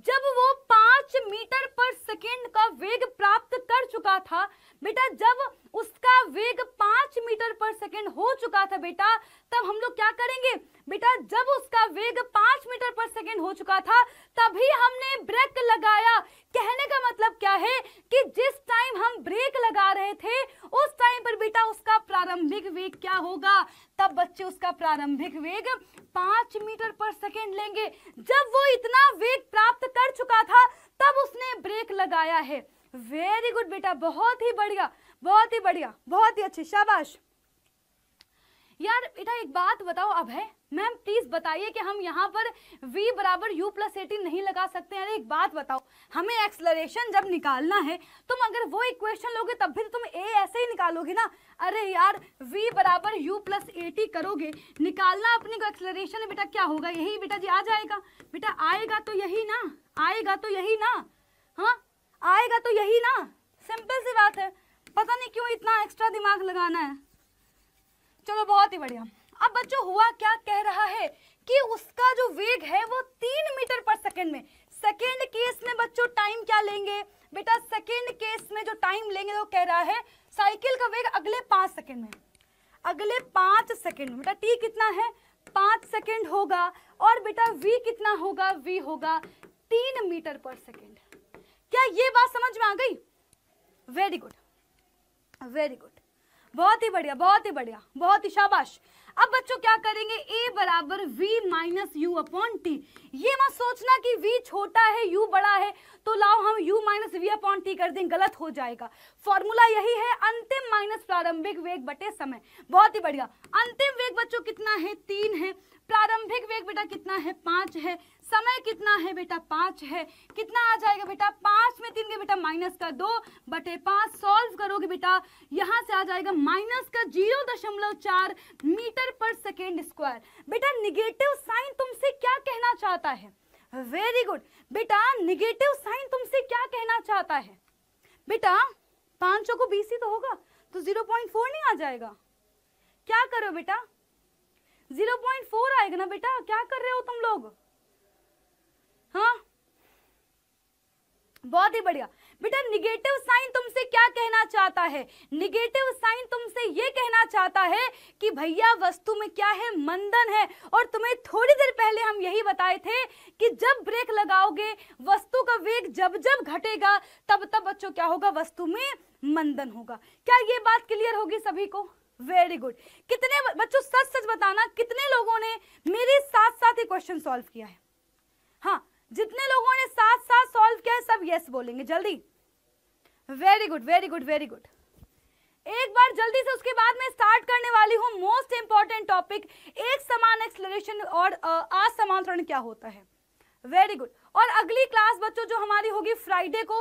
जब वो पांच मीटर पर सेकेंड का वेग प्राप्त कर चुका था बेटा जब उसका वेग पांच मीटर पर सेकेंड हो चुका था बेटा तब हम लोग क्या करेंगे बेटा जब उसका वेग पांच मीटर पर सेकेंड हो चुका था तभी हमने ब्रेक लगाया कहने का मतलब क्या है कि जिस टाइम हम ब्रेक लगा रहे थे उस टाइम पर बेटा उसका प्रारंभिक वेग क्या होगा तब बच्चे उसका प्रारंभिक वेग पांच मीटर पर सेकेंड लेंगे जब वो इतना वेग प्राप्त कर चुका था तब उसने ब्रेक लगाया है वेरी गुड बेटा बहुत ही बढ़िया बहुत ही बढ़िया बहुत ही अच्छी शाबाश यार बेटा एक बात बताओ अब है मैम प्लीज बताइए कि हम यहाँ पर v बराबर यू प्लस एटीन नहीं लगा सकते हैं एक बात बताओ हमें एक्सलरेशन जब निकालना है तुम अगर वो इक्वेशन लोगे तब भी तो तुम a ऐसे ही निकालोगे ना अरे यार v बराबर यू प्लस एटी करोगे निकालना अपने को एक्सलरेशन है बेटा क्या होगा यही बेटा जी आ जाएगा बेटा आएगा तो यही ना आएगा तो यही ना हाँ आएगा तो यही ना सिंपल सी बात है पता नहीं क्यों इतना एक्स्ट्रा दिमाग लगाना है चलो बहुत ही बढ़िया अब बच्चों हुआ क्या कह रहा है कि उसका जो वेग है वो तीन मीटर पर सेकेंड में सेकेंड केस में बच्चों टाइम क्या लेंगे बेटा सेकेंड केस में जो टाइम लेंगे वो कह रहा है साइकिल का वेग अगले पांच सेकेंड में अगले पांच सेकेंड बेटा टी कितना है पांच सेकेंड होगा और बेटा वी कितना होगा वी होगा तीन मीटर पर सेकेंड क्या ये बात समझ में आ गई वेरी गुड वेरी गुड बहुत ही बढ़िया बहुत ही बढ़िया बहुत ही शाबाश अब बच्चों क्या करेंगे a बराबर v minus you upon t ये मत सोचना कि v छोटा है u बड़ा है तो लाओ हम u minus v upon t कर दें गलत हो जाएगा फॉर्मूला यही है अंतिम माइनस प्रारंभिक वेग बटे समय बहुत ही बढ़िया अंतिम वेग बच्चों कितना है तीन है प्रारंभिक वेग बेटा कितना है पांच है समय कितना है बेटा पांच है कितना आ जाएगा बेटा पांच में तीन के बेटा माइनस का दो बटे पांच सॉल्व करोगे बेटा यहाँ से आ जाएगा माइनस का जीरो दशमलव चार मीटर पर सेकेंड स्क्वायर बेटा निगेटिव साइन तुमसे क्या कहना चाहता है वेरी गुड बेटा निगेटिव साइन तुमसे क्या कहना चाहता है बेटा पांचों को बीस ही तो होगा तो जीरो पॉइंट फोर नहीं आ जाएगा क्या करो बेटा जीरो पॉइंट फोर आएगा ना बेटा क्या कर रहे हो तुम लोग हाँ बहुत ही बढ़िया बेटा निगेटिव साइन तुमसे क्या कहना चाहता है निगेटिव साइन तुमसे ये कहना चाहता है कि भैया वस्तु में क्या है मंदन है और तुम्हें थोड़ी देर पहले हम यही बताए थे कि जब ब्रेक लगाओगे वस्तु का वेग जब जब घटेगा तब तब बच्चों क्या होगा वस्तु में मंदन होगा क्या ये बात क्लियर होगी सभी को वेरी गुड कितने बच्चों सच सच बताना कितने लोगों ने मेरे साथ साथ ही क्वेश्चन सॉल्व किया है हाँ जितने लोगों ने साथ साथ सॉल्व किया है सब यस बोलेंगे जल्दी very good very good very good एक बार जल्दी से उसके बाद मैं स्टार्ट करने वाली हूँ मोस्ट इंपॉर्टेंट टॉपिक एक समान एक्सलरेशन और असमांतरण क्या होता है वेरी गुड और अगली क्लास बच्चों जो हमारी होगी फ्राइडे को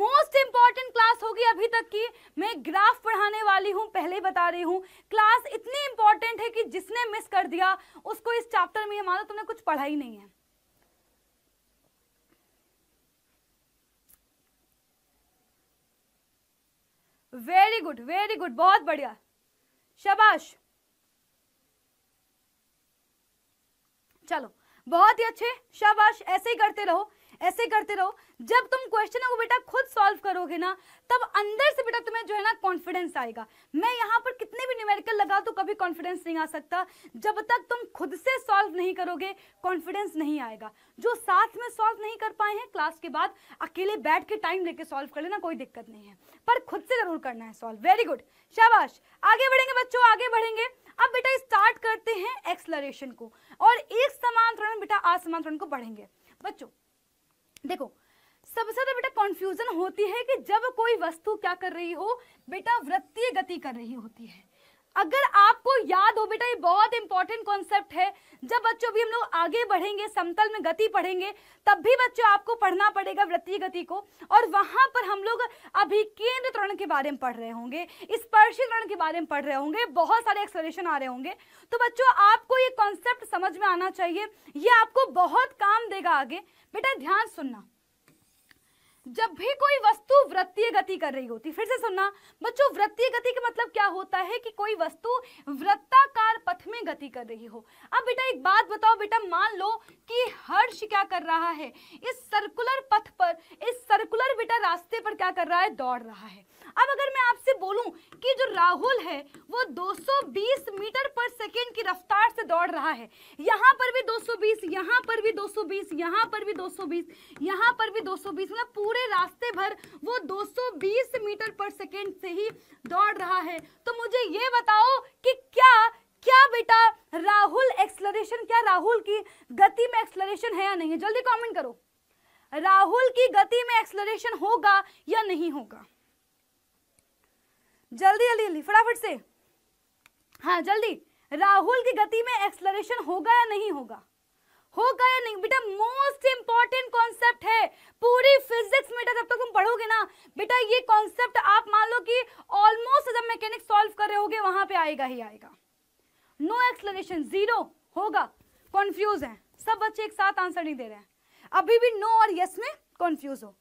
मोस्ट इंपॉर्टेंट क्लास होगी अभी तक की मैं ग्राफ पढ़ाने वाली हूँ पहले बता रही हूँ क्लास इतनी इंपॉर्टेंट है कि जिसने मिस कर दिया उसको इस चैप्टर में हमारा तुमने कुछ पढ़ा ही नहीं है वेरी गुड वेरी गुड बहुत बढ़िया शबाश चलो बहुत ही अच्छे शाबाश ऐसे ही करते रहो ऐसे करते रहो जब तुम क्वेश्चन को बेटा खुद सॉल्व करोगे ना तब अंदर से बेटा तुम्हें जो है ना कॉन्फिडेंस आएगा मैं यहाँ पर कितने भी न्यूमेरिकल लगा तो कभी कॉन्फिडेंस नहीं आ सकता जब तक तुम खुद से सॉल्व नहीं करोगे कॉन्फिडेंस नहीं आएगा जो साथ में सॉल्व नहीं कर पाए हैं क्लास के बाद अकेले बैठ के टाइम लेके सॉल्व कर लेना कोई दिक्कत नहीं है पर खुद से जरूर करना है सॉल्व वेरी गुड शाबाश आगे बढ़ेंगे बच्चों आगे बढ़ेंगे अब बेटा स्टार्ट करते हैं एक्सलरेशन को और एक समांतरण बेटा असमांतरण को बढ़ेंगे बच्चों देखो सबसे ज्यादा बेटा कंफ्यूजन होती है कि जब कोई वस्तु क्या कर रही हो बेटा वृत्तीय गति कर रही होती है अगर आपको याद हो बेटा ये बहुत इंपॉर्टेंट कॉन्सेप्ट है जब बच्चों भी हम लोग आगे बढ़ेंगे समतल में गति पढ़ेंगे तब भी बच्चों आपको पढ़ना पड़ेगा वृत्तीय गति को और वहां पर हम लोग अभी केंद्र त्वरण के बारे में पढ़ रहे होंगे स्पर्शी त्वरण के बारे में पढ़ रहे होंगे बहुत सारे एक्सप्लेनेशन आ रहे होंगे तो बच्चों आपको ये कॉन्सेप्ट समझ में आना चाहिए ये आपको बहुत काम देगा आगे बेटा ध्यान सुनना जब भी कोई वस्तु वृत्तीय गति कर रही होती फिर से सुनना बच्चों वृत्तीय गति का मतलब क्या होता है कि कोई वस्तु वृत्ताकार पथ में गति कर रही हो अब बेटा एक बात बताओ बेटा मान लो कि हर्ष क्या कर रहा है इस सर्कुलर पथ पर इस सर्कुलर बेटा रास्ते पर क्या कर रहा है दौड़ रहा है अब अगर मैं आपसे बोलूं कि जो राहुल है वो 220 मीटर पर सेकेंड की रफ्तार से दौड़ रहा है यहाँ पर भी 220 सौ बीस यहाँ पर भी 220 सौ बीस यहाँ पर भी 220 सौ बीस यहाँ पर भी 220 सौ मतलब पूरे रास्ते भर वो 220 मीटर पर सेकेंड से ही दौड़ रहा है तो मुझे ये बताओ कि क्या क्या बेटा राहुल एक्सलरेशन क्या राहुल की गति में एक्सलरेशन है या नहीं है जल्दी कॉमेंट करो राहुल की गति में एक्सलरेशन होगा या नहीं होगा जल्दी जल्दी जल्दी फटाफट से हाँ जल्दी राहुल की गति में एक्सलरेशन होगा या नहीं होगा होगा या नहीं बेटा मोस्ट इंपॉर्टेंट कॉन्सेप्ट है पूरी फिजिक्स में बेटा जब तक तुम पढ़ोगे ना बेटा ये कॉन्सेप्ट आप मान लो कि ऑलमोस्ट जब मैकेनिक सॉल्व कर रहे होगे वहां पे आएगा ही आएगा नो एक्सप्लेनेशन जीरो होगा कंफ्यूज है सब बच्चे एक साथ आंसर नहीं दे रहे हैं अभी भी नो और यस में कंफ्यूज हो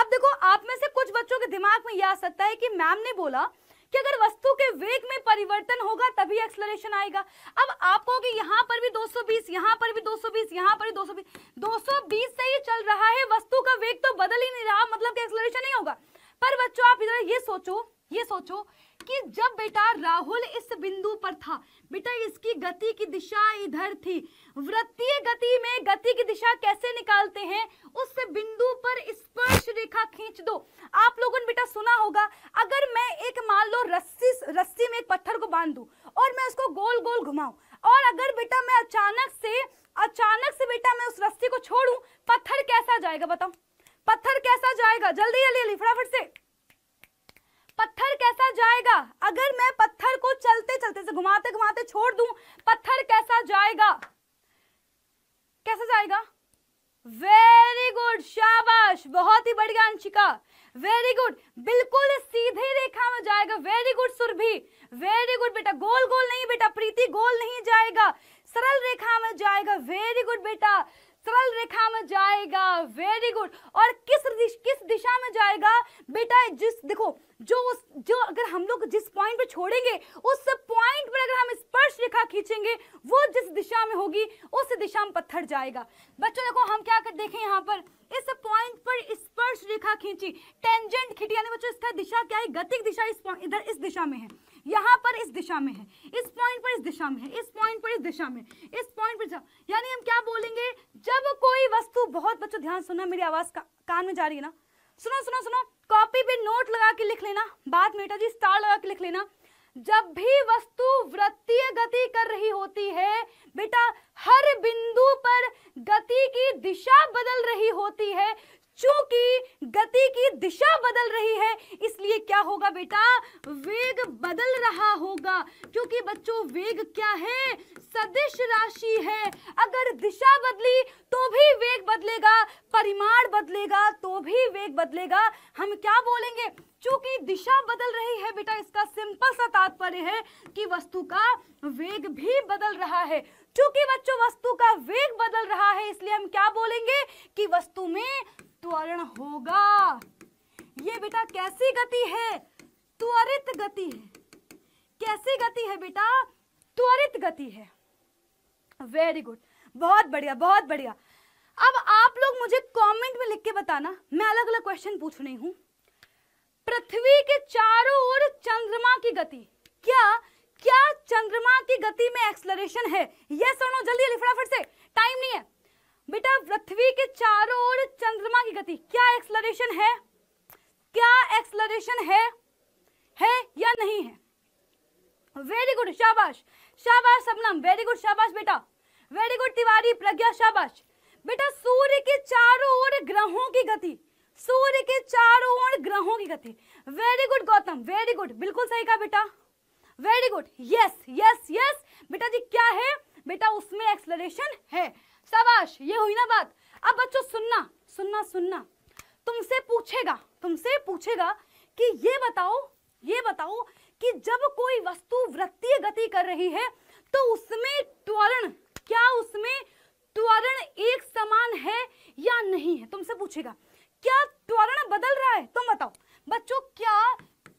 अब देखो आप में से कुछ बच्चों के दिमाग में यह आ सकता है कि मैम ने बोला कि अगर वस्तु के वेग में परिवर्तन होगा तभी एक्सलरेशन आएगा अब आपको कि यहाँ पर भी 220 यहाँ पर भी 220 यहाँ पर भी 220 220 से ही चल रहा है वस्तु का वेग तो बदल ही नहीं रहा मतलब कि एक्सलरेशन नहीं होगा पर बच्चों आप इधर ये सोचो ये सोचो कि जब बेटा राहुल इस बिंदु पर था बेटा इसकी गति की दिशा इधर थी वृत्तीय गति में गति की दिशा कैसे निकालते हैं उस बिंदु पर स्पर्श रेखा खींच दो आप लोगों ने बेटा सुना होगा अगर मैं एक मान लो रस्सी रस्सी में एक पत्थर को बांध दू और मैं उसको गोल गोल घुमाऊ और अगर बेटा मैं अचानक से अचानक से बेटा मैं उस रस्सी को छोड़ू पत्थर कैसा जाएगा बताओ पत्थर कैसा जाएगा जल्दी जल्दी जल्दी फटाफट से पत्थर कैसा जाएगा अगर मैं पत्थर को चलते चलते से घुमाते घुमाते छोड़ दूं पत्थर कैसा जाएगा कैसा जाएगा वेरी गुड शाबाश बहुत ही बढ़िया अंशिका वेरी गुड बिल्कुल सीधे रेखा में जाएगा very good Surabhi very good बेटा गोल गोल नहीं बेटा प्रीति गोल नहीं जाएगा सरल रेखा में जाएगा वेरी गुड बेटा सरल रेखा में जाएगा वेरी गुड और किस दिश, किस दिशा में जाएगा बेटा जिस देखो जो उस जो अगर हम लोग जिस पॉइंट पे छोड़ेंगे उस पॉइंट पर अगर हम स्पर्श रेखा खींचेंगे वो जिस दिशा में होगी उस दिशा में पत्थर जाएगा बच्चों देखो हम क्या कर देखें यहाँ पर इस पॉइंट पर स्पर्श रेखा खींची टेंजेंट खींची यानी बच्चों इसका दिशा क्या है गतिक दिशा इस इधर इस दिशा में है यहाँ पर इस दिशा में है इस पॉइंट पर इस दिशा में है इस पॉइंट पर इस दिशा में इस पॉइंट पर यानी हम क्या बोलेंगे जब कोई वस्तु बहुत बच्चों ध्यान सुनना मेरी आवाज का, कान में जा रही है ना सुनो सुनो सुनो कॉपी पे नोट लगा के लिख लेना बाद में जी स्टार लगा के लिख लेना जब भी वस्तु वृत्तीय गति कर रही होती है बेटा हर बिंदु पर गति की दिशा बदल रही होती है चूंकि गति की दिशा बदल रही है इसलिए क्या होगा बेटा वेग बदल रहा होगा क्योंकि बच्चों वेग क्या है सदिश राशि है अगर दिशा बदली तो भी वेग बदलेगा परिमाण बदलेगा तो भी वेग बदलेगा हम क्या बोलेंगे चूंकि दिशा बदल रही है बेटा इसका सिंपल सा तात्पर्य है कि वस्तु का वेग भी बदल रहा है चूंकि बच्चों वस्तु का वेग बदल रहा है इसलिए हम क्या बोलेंगे कि वस्तु में त्वरण होगा ये बेटा कैसी गति है त्वरित गति है कैसी गति है बेटा त्वरित गति है वेरी गुड बहुत बढ़िया बहुत बढ़िया अब आप लोग मुझे कमेंट में लिख के बताना मैं अलग अलग क्वेश्चन पूछ रही हूं पृथ्वी के चारों ओर चंद्रमा की गति क्या क्या चंद्रमा की गति में एक्सलरेशन है यस और नो जल्दी फटाफट से टाइम नहीं है बेटा पृथ्वी के चारों ओर चंद्रमा की गति क्या एक्सलरेशन है क्या एक्सलरेशन है है या नहीं है वेरी गुड शाबाश शाबाश सबनम वेरी गुड शाबाश बेटा वेरी गुड तिवारी प्रज्ञा शाबाश बेटा सूर्य के चारों ओर ग्रहों की गति सूर्य के चारों ओर ग्रहों की गति very good Gautam very good बिल्कुल सही कहा बेटा very good yes yes yes बेटा जी क्या है बेटा उसमें एक्सलरेशन है शाबाश ये हुई ना बात अब बच्चों सुनना सुनना सुनना तुमसे पूछेगा तुमसे पूछेगा कि ये बताओ ये बताओ कि जब कोई वस्तु वृत्तीय गति कर रही है तो उसमें त्वरण क्या उसमें त्वरण एक समान है या नहीं है तुमसे पूछेगा क्या त्वरण बदल रहा है तुम बताओ बच्चों क्या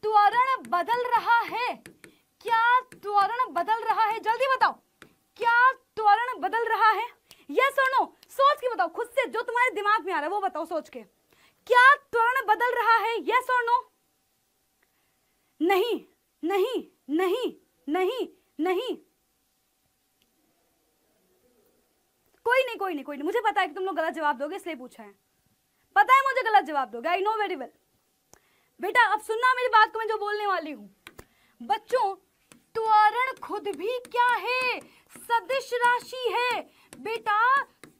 त्वरण बदल रहा है क्या त्वरण बदल रहा है जल्दी बताओ क्या त्वरण बदल रहा है ये सुनो सोच के बताओ खुद से जो तुम्हारे दिमाग में आ रहा है वो बताओ सोच के क्या त्वरण बदल रहा है ये सुनो नहीं नहीं नहीं नहीं नहीं कोई नहीं कोई नहीं कोई नहीं मुझे पता है कि तुम लोग गलत जवाब दोगे इसलिए पूछा है पता है मुझे गलत जवाब दोगे आई नो वेरी वेल बेटा अब सुनना मेरी बात को मैं जो बोलने वाली हूँ बच्चों त्वरण खुद भी क्या है सदिश राशि है बेटा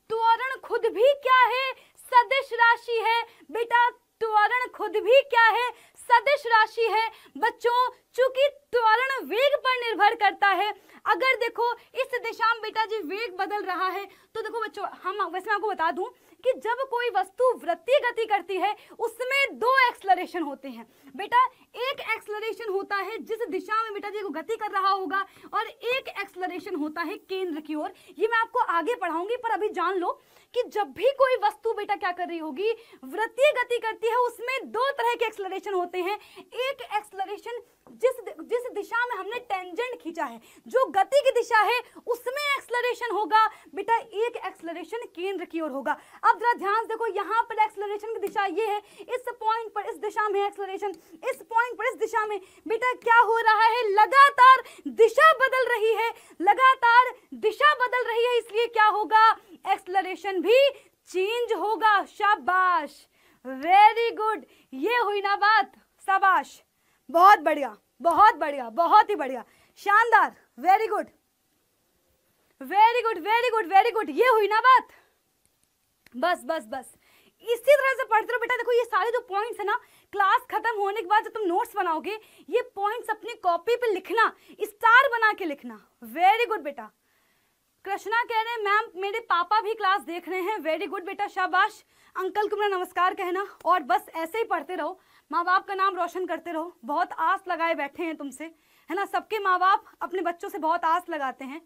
त्वरण खुद भी क्या है सदिश राशि है बेटा त्वरण खुद भी क्या है सदिश राशि है बच्चों चूंकि त्वरण वेग पर निर्भर करता है अगर देखो इस दिशा में बेटा जी वेग बदल रहा है तो देखो बच्चों हम वैसे मैं आपको बता दूं कि जब कोई वस्तु वृत्तीय गति करती है उसमें दो एक्सलरेशन होते हैं बेटा एक एक्सलरेशन होता है जिस दिशा में बेटा जी को गति कर रहा होगा और एक एक्सलरेशन होता है केंद्र की ओर ये मैं आपको आगे पढ़ाऊंगी पर अभी जान लो कि जब भी कोई वस्तु बेटा क्या कर रही होगी वृत्तीय गति करती है उसमें दो तरह के एक्सलरेशन होते हैं एक एक्सलरेशन जिस जिस दिशा में हमने टेंजेंट खींचा है जो गति की दिशा है उसमें एक्सलरेशन होगा बेटा एक एक्सलरेशन केंद्र की ओर होगा अब जरा ध्यान देखो यहाँ पर एक्सलरेशन की दिशा ये है इस पॉइंट पर इस दिशा में एक्सलरेशन इस पॉइंट पर इस दिशा में बेटा क्या हो रहा है लगातार दिशा बदल रही है लगातार दिशा बदल रही है इसलिए क्या होगा एक्सलरेशन भी चेंज होगा शाबाश वेरी गुड ये हुई ना बात शाबाश बहुत बढ़िया बहुत बढ़िया बहुत ही बढ़िया शानदार very good very good very good very good ये हुई ना बात बस बस बस इसी तरह से पढ़ते रहो बेटा देखो ये सारे जो पॉइंट्स है ना क्लास खत्म होने के बाद जब तुम नोट्स बनाओगे ये पॉइंट्स अपनी कॉपी पे लिखना स्टार बना के लिखना वेरी गुड बेटा कृष्णा कह रहे हैं मैम मेरे पापा भी क्लास देख रहे हैं वेरी गुड बेटा शाबाश अंकल को मेरा नमस्कार कहना और बस ऐसे ही पढ़ते रहो माँ बाप का नाम रोशन करते रहो बहुत आस लगाए बैठे हैं तुमसे है ना सबके माँ बाप अपने बच्चों से बहुत आस लगाते हैं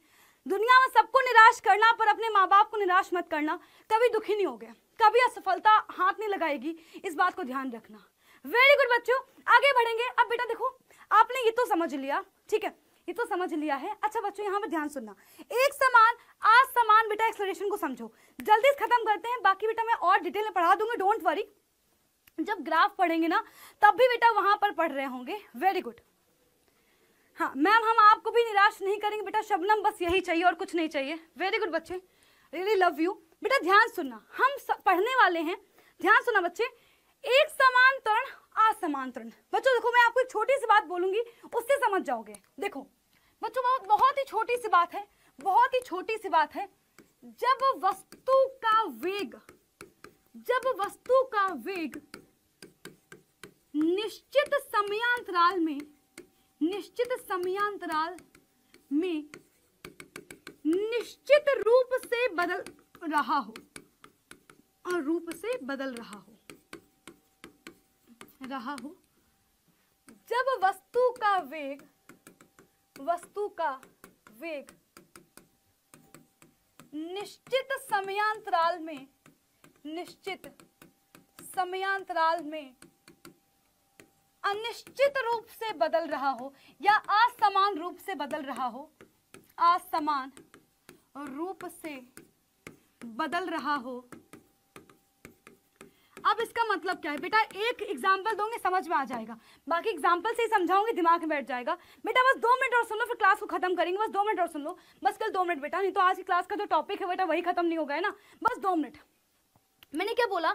दुनिया में सबको निराश करना पर अपने माँ बाप को निराश मत करना कभी दुखी नहीं हो गया कभी असफलता हाथ नहीं लगाएगी इस बात को ध्यान रखना वेरी गुड बच्चों आगे बढ़ेंगे अब बेटा देखो आपने ये तो समझ लिया ठीक है ये तो समझ लिया है अच्छा बच्चों यहाँ पर ध्यान सुनना एक समान आज समान बेटा एक्सप्लेनेशन को समझो जल्दी खत्म करते हैं बाकी बेटा मैं और डिटेल में पढ़ा दूंगी डोंट वरी जब ग्राफ पढ़ेंगे ना तब भी बेटा वहां पर पढ़ रहे होंगे वेरी गुड हाँ मैम हम आपको भी निराश नहीं करेंगे बेटा शबनम बस यही चाहिए और कुछ नहीं चाहिए वेरी गुड बच्चे रियली लव यू बेटा ध्यान सुनना हम पढ़ने वाले हैं ध्यान सुनना बच्चे एक समान तरण असमान तरण बच्चों देखो मैं आपको एक छोटी सी बात बोलूंगी उससे समझ जाओगे देखो बच्चों बहुत बहुत ही छोटी सी बात है बहुत ही छोटी सी बात है जब वस्तु का वेग जब वस्तु का वेग निश्चित समयांतराल में निश्चित समयांतराल में निश्चित रूप से बदल रहा हो और रूप से बदल रहा हो रहा हो जब वस्तु का वेग वस्तु का वेग निश्चित समयांतराल में निश्चित समयांतराल में अनिश्चित रूप से बदल रहा हो या असमान रूप से बदल रहा हो असमान रूप से बदल रहा हो अब इसका मतलब क्या है बेटा एक एग्जाम्पल दोगे समझ में आ जाएगा बाकी एग्जाम्पल से ही समझाऊंगी दिमाग में बैठ जाएगा बेटा बस दो मिनट और सुन लो फिर क्लास को खत्म करेंगे बस दो मिनट और सुन लो बस कल दो मिनट बेटा नहीं तो आज की क्लास का जो टॉपिक है बेटा वही खत्म नहीं होगा है ना बस दो मिनट मैंने क्या बोला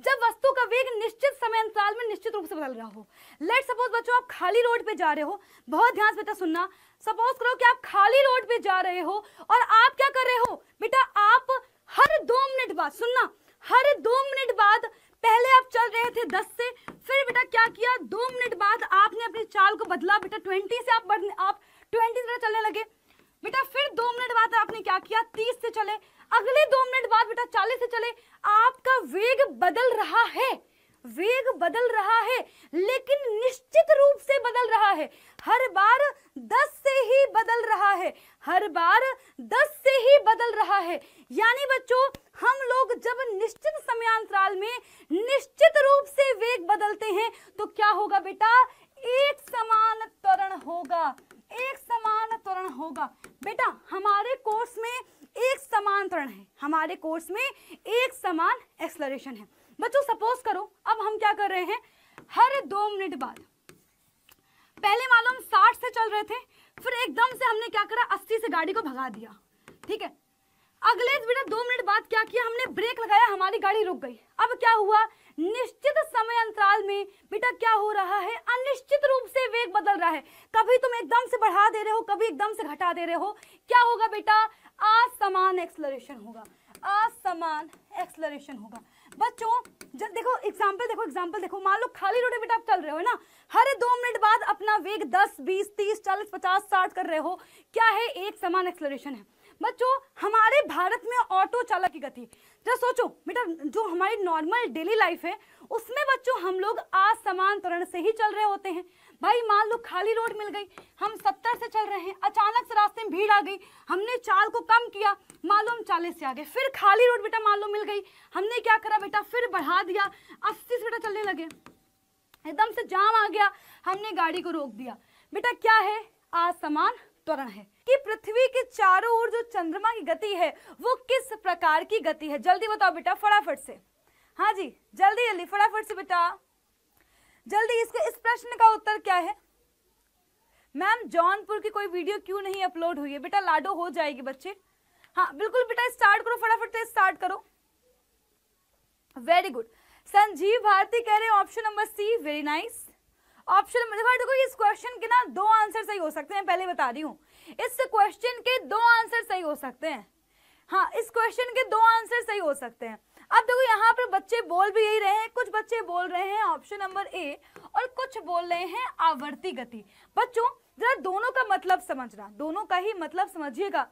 जब वस्तु का वेग निश्चित समय अंतराल में निश्चित रूप से बदल रहा हो लेट सपोज बच्चों आप खाली रोड पे जा रहे हो बहुत ध्यान से बेटा सुनना सपोज करो कि आप खाली रोड पे जा रहे हो और आप क्या कर रहे हो बेटा आप हर दो मिनट बाद सुनना हर दो मिनट बाद पहले आप चल रहे थे दस से फिर बेटा क्या किया दो मिनट बाद आपने अपनी चाल को बदला बेटा ट्वेंटी से आप आप ट्वेंटी से चलने लगे बेटा फिर दो मिनट बाद आपने क्या किया तीस से चले अगले दो मिनट बाद बेटा चालीस से चले आपका वेग बदल रहा है वेग बदल रहा है लेकिन निश्चित रूप से बदल रहा है हर बार दस से ही बदल रहा है हर बार दस से ही बदल रहा है यानी बच्चों हम लोग जब निश्चित समयांतराल में निश्चित रूप से वेग बदलते हैं तो क्या होगा बेटा एक समान त्वरण होगा एक समान त्वरण होगा बेटा हमारे कोर्स में एक समान त्वरण है हमारे कोर्स में एक समान एक्सलरेशन है बच्चों सपोज करो अब हम क्या कर रहे हैं हर दो मिनट बाद पहले मान लो हम साठ से चल रहे थे फिर एकदम से हमने क्या करा अस्सी से गाड़ी को भगा दिया ठीक है अगले बेटा दो मिनट बाद क्या किया हमने ब्रेक लगाया हमारी गाड़ी रुक गई अब क्या हुआ निश्चित समय अंतराल में बेटा क्या हो रहा है अनिश्चित रूप से वेग बदल रहा है कभी तुम एकदम से बढ़ा दे रहे हो कभी एकदम से घटा दे रहे हो क्या होगा बेटा असमान एक्सलरेशन होगा असमान एक्सलरेशन होगा बच्चों जब देखो एग्जाम्पल देखो एग्जाम्पल देखो मान लो खाली रोड बेटा आप चल रहे हो ना हर दो मिनट बाद अपना वेग 10, 20, 30, 40, 50, 60 कर रहे हो क्या है एक समान एक्सलरेशन है बच्चों हमारे भारत में ऑटो चालक की गति जब सोचो बेटा जो हमारी नॉर्मल डेली लाइफ है उसमें बच्चों हम लोग असमान तरण से ही चल रहे होते हैं भाई मान लो खाली रोड मिल गई हम सत्तर से चल रहे हैं अचानक से रास्ते में भीड़ आ गई हमने चाल को कम किया मान लो हम चालीस से आ गए फिर खाली रोड बेटा मान लो मिल गई हमने क्या करा बेटा फिर बढ़ा दिया अस्सी से बेटा चलने लगे एकदम से जाम आ गया हमने गाड़ी को रोक दिया बेटा क्या है आसमान त्वरण है कि पृथ्वी के चारों ओर जो चंद्रमा की गति है वो किस प्रकार की गति है जल्दी बताओ बेटा फटाफट से हाँ जी जल्दी जल्दी फटाफट से बेटा जल्दी इसके इस प्रश्न का उत्तर क्या है मैम जौनपुर की कोई वीडियो क्यों नहीं अपलोड हुई है बेटा लाडो हो जाएगी बच्चे हाँ बिल्कुल बेटा स्टार्ट करो फटाफट से स्टार्ट करो वेरी गुड संजीव भारती कह रहे हैं option number C very nice option number देखो इस क्वेश्चन के ना दो आंसर सही हो सकते हैं पहले बता रही हूँ इस क्वेश्चन के दो आंसर सही हो सकते हैं हाँ इस क्वेश्चन के दो आंसर सही हो सकते हैं अब देखो यहाँ पर बच्चे बोल भी यही रहे हैं कुछ बच्चे बोल रहे हैं ऑप्शन नंबर ए और कुछ बोल रहे हैं आवर्ती गति बच्चों जरा दोनों का मतलब समझना दोनों का ही मतलब समझिएगा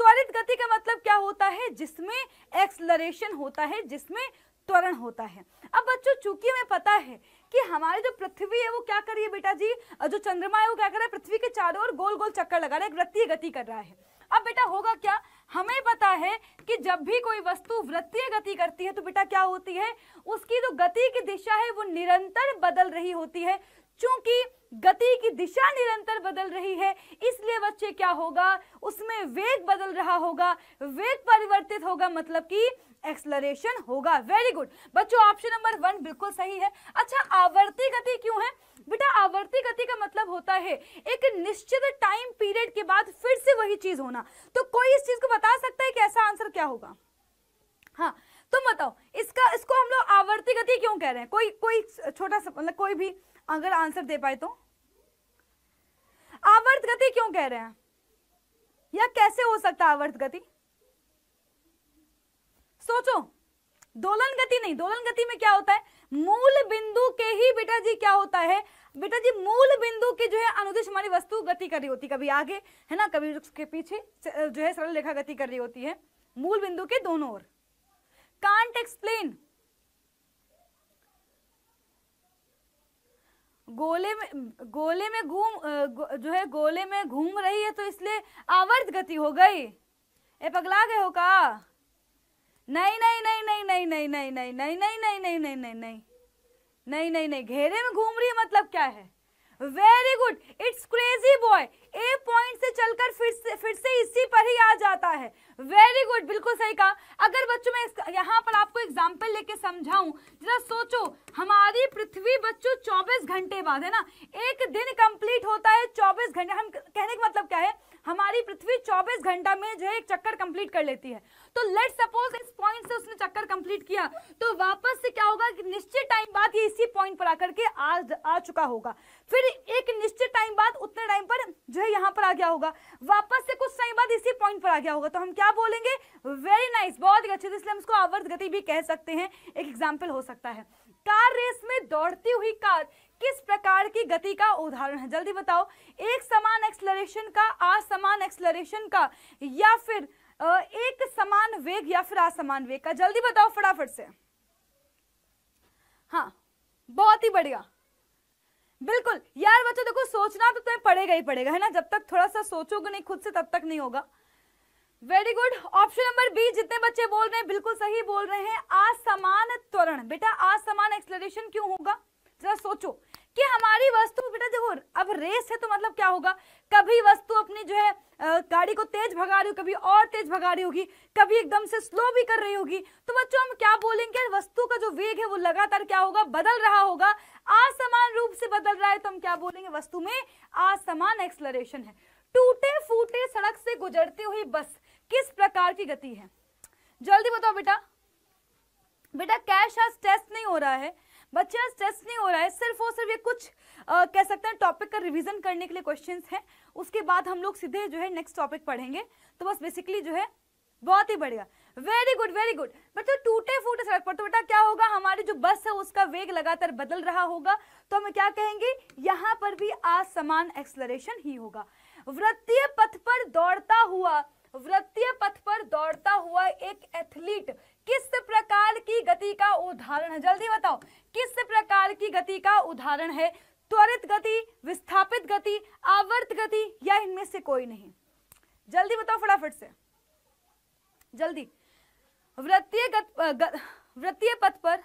त्वरित गति का मतलब क्या होता है जिसमें एक्सलरेशन होता है जिसमें त्वरण होता है अब बच्चों चूंकि हमें पता है कि हमारी जो पृथ्वी है वो क्या कर रही है बेटा जी जो चंद्रमा है वो क्या कर रहा है पृथ्वी के चारों ओर गोल गोल चक्कर लगा रहा है वृत्तीय गति कर रहा है अब बेटा होगा क्या हमें पता है कि जब भी कोई वस्तु वृत्तीय गति करती है तो बेटा क्या होती है उसकी जो गति की दिशा है वो निरंतर बदल रही होती है चूंकि गति की दिशा निरंतर बदल रही है इसलिए बच्चे क्या होगा उसमें वेग बदल रहा होगा वेग परिवर्तित होगा मतलब कि एक्सलरेशन होगा वेरी गुड बच्चों ऑप्शन नंबर वन बिल्कुल सही है अच्छा आवर्ती गति क्यों है बेटा आवर्ती गति का मतलब होता है एक निश्चित टाइम पीरियड के बाद फिर से वही चीज होना तो कोई इस चीज को बता सकता है कि ऐसा आंसर क्या होगा हाँ तुम तो बताओ इसका इसको हम लोग आवर्ती गति क्यों कह रहे हैं कोई कोई छोटा सा मतलब कोई भी अगर आंसर दे पाए तो आवर्त गति क्यों कह रहे हैं या कैसे हो सकता आवर्त गति सोचो दोलन गति नहीं दोलन गति में क्या होता है मूल बिंदु के ही बेटा जी क्या होता है बेटा जी मूल बिंदु के जो है अनुदेश हमारी वस्तु गति कर रही होती है कभी आगे है ना कभी उसके पीछे जो है सरल रेखा गति कर रही होती है मूल बिंदु के दोनों ओर कांट एक्सप्लेन गोले में गोले में घूम जो है गोले में घूम रही है तो इसलिए आवर्त गति हो गई ए पगला गए हो का नहीं नहीं नहीं नहीं नहीं नहीं नहीं नहीं नहीं नहीं नहीं नहीं नहीं नहीं नहीं नहीं नहीं नहीं घेरे में घूम रही है मतलब क्या है very good it's crazy boy A point से चलकर फिर से फिर से इसी पर ही आ जाता है वेरी गुड बिल्कुल सही कहा अगर बच्चों मैं यहाँ पर आपको एग्जाम्पल लेके समझाऊं जरा सोचो हमारी पृथ्वी बच्चों 24 घंटे बाद है ना एक दिन कंप्लीट होता है 24 घंटे हम कहने का मतलब क्या है हमारी पृथ्वी 24 घंटा में जो है एक चक्कर कंप्लीट कर लेती है तो लेट सपोज इस पॉइंट से उसने चक्कर कंप्लीट किया तो वापस से क्या होगा कि निश्चित टाइम बाद ये इसी पॉइंट पर आकर के आ, आ चुका होगा फिर एक निश्चित टाइम बाद उतने टाइम पर जो है यहां पर आ गया होगा वापस से कुछ टाइम बाद इसी पॉइंट पर आ गया होगा तो हम क्या बोलेंगे वेरी नाइस nice, बहुत ही अच्छे इसलिए हम इसको आवर्त गति भी कह सकते हैं एक एग्जाम्पल हो सकता है कार रेस में दौड़ती हुई कार किस प्रकार की गति का उदाहरण है जल्दी बताओ एक समान एक्सलरेशन का असमान एक्सलरेशन का या फिर एक समान वेग या फिर असमान वेग का जल्दी बताओ फटाफट से हाँ बहुत ही बढ़िया बिल्कुल यार बच्चों देखो सोचना तो तुम्हें पड़ेगा ही पड़ेगा है ना जब तक थोड़ा सा सोचोगे नहीं खुद से तब तक नहीं होगा very good option number B जितने बच्चे बोल रहे हैं बिल्कुल सही बोल रहे हैं असमान त्वरण बेटा असमान एक्सलेशन क्यों होगा जरा सोचो कि हमारी वस्तु बेटा देखो अब रेस है तो मतलब क्या होगा कभी वस्तु अपनी जो है गाड़ी को तेज भगा रही हो कभी और तेज भगा रही होगी कभी एकदम से स्लो भी कर रही होगी तो बच्चों हम क्या बोलेंगे वस्तु का जो वेग है वो लगातार क्या होगा बदल रहा होगा असमान रूप से बदल रहा है तो हम क्या बोलेंगे वस्तु में असमान एक्सलरेशन है टूटे फूटे सड़क से गुजरती हुई बस किस प्रकार की गति है जल्दी बताओ बेटा बेटा कैश आज टेस्ट नहीं हो रहा है बच्चे आज टेस्ट नहीं हो रहा है सिर्फ और सिर्फ ये कुछ आ, कह सकते हैं टॉपिक का रिवीजन करने के लिए क्वेश्चंस हैं उसके बाद हम लोग सीधे जो है नेक्स्ट टॉपिक पढ़ेंगे तो बस बेसिकली जो है बहुत ही बढ़िया वेरी गुड वेरी गुड बच्चों टूटे फूटे सड़क पर तो बेटा क्या होगा हमारी जो बस है उसका वेग लगातार बदल रहा होगा तो हम क्या कहेंगे यहाँ पर भी असमान एक्सलरेशन ही होगा वृत्तीय पथ पर दौड़ता हुआ वृत्तीय पथ पर दौड़ता हुआ एक एथलीट किस प्रकार की गति का उदाहरण है जल्दी बताओ किस प्रकार की गति का उदाहरण है त्वरित गति विस्थापित गति आवर्त गति या इनमें से कोई नहीं जल्दी बताओ फटाफट से जल्दी वृत्तीय वृत्तीय पथ पर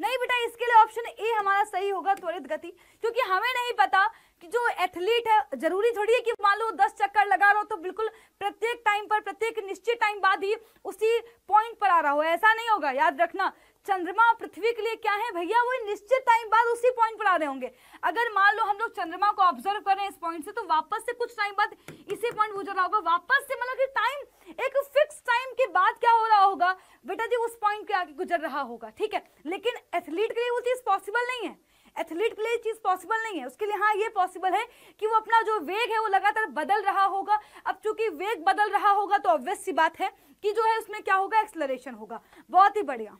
नहीं बेटा इसके लिए ऑप्शन ए हमारा सही होगा त्वरित गति क्योंकि हमें नहीं पता कि जो एथलीट है जरूरी थोड़ी है कि मान लो दस चक्कर लगा रहा हो तो बिल्कुल प्रत्येक टाइम पर प्रत्येक निश्चित टाइम बाद ही उसी पॉइंट पर आ रहा हो ऐसा नहीं होगा याद रखना चंद्रमा पृथ्वी के लिए क्या है भैया वो निश्चित टाइम बाद उसी पॉइंट पर आ रहे होंगे अगर मान लो हम लोग चंद्रमा को ऑब्जर्व कर रहे हैं इस पॉइंट से तो वापस से कुछ टाइम बाद इसी पॉइंट गुजर रहा होगा वापस से मतलब कि टाइम एक फिक्स टाइम के बाद क्या हो रहा होगा बेटा जी उस पॉइंट के आगे गुजर रहा होगा ठीक है लेकिन एथलीट के लिए वो चीज़ पॉसिबल नहीं है एथलीट के लिए चीज़ पॉसिबल नहीं है उसके लिए हाँ ये पॉसिबल है कि वो अपना जो वेग है वो लगातार बदल रहा होगा अब चूंकि वेग बदल रहा होगा तो ऑब्वियस सी बात है कि जो है उसमें क्या होगा एक्सलरेशन होगा बहुत ही बढ़िया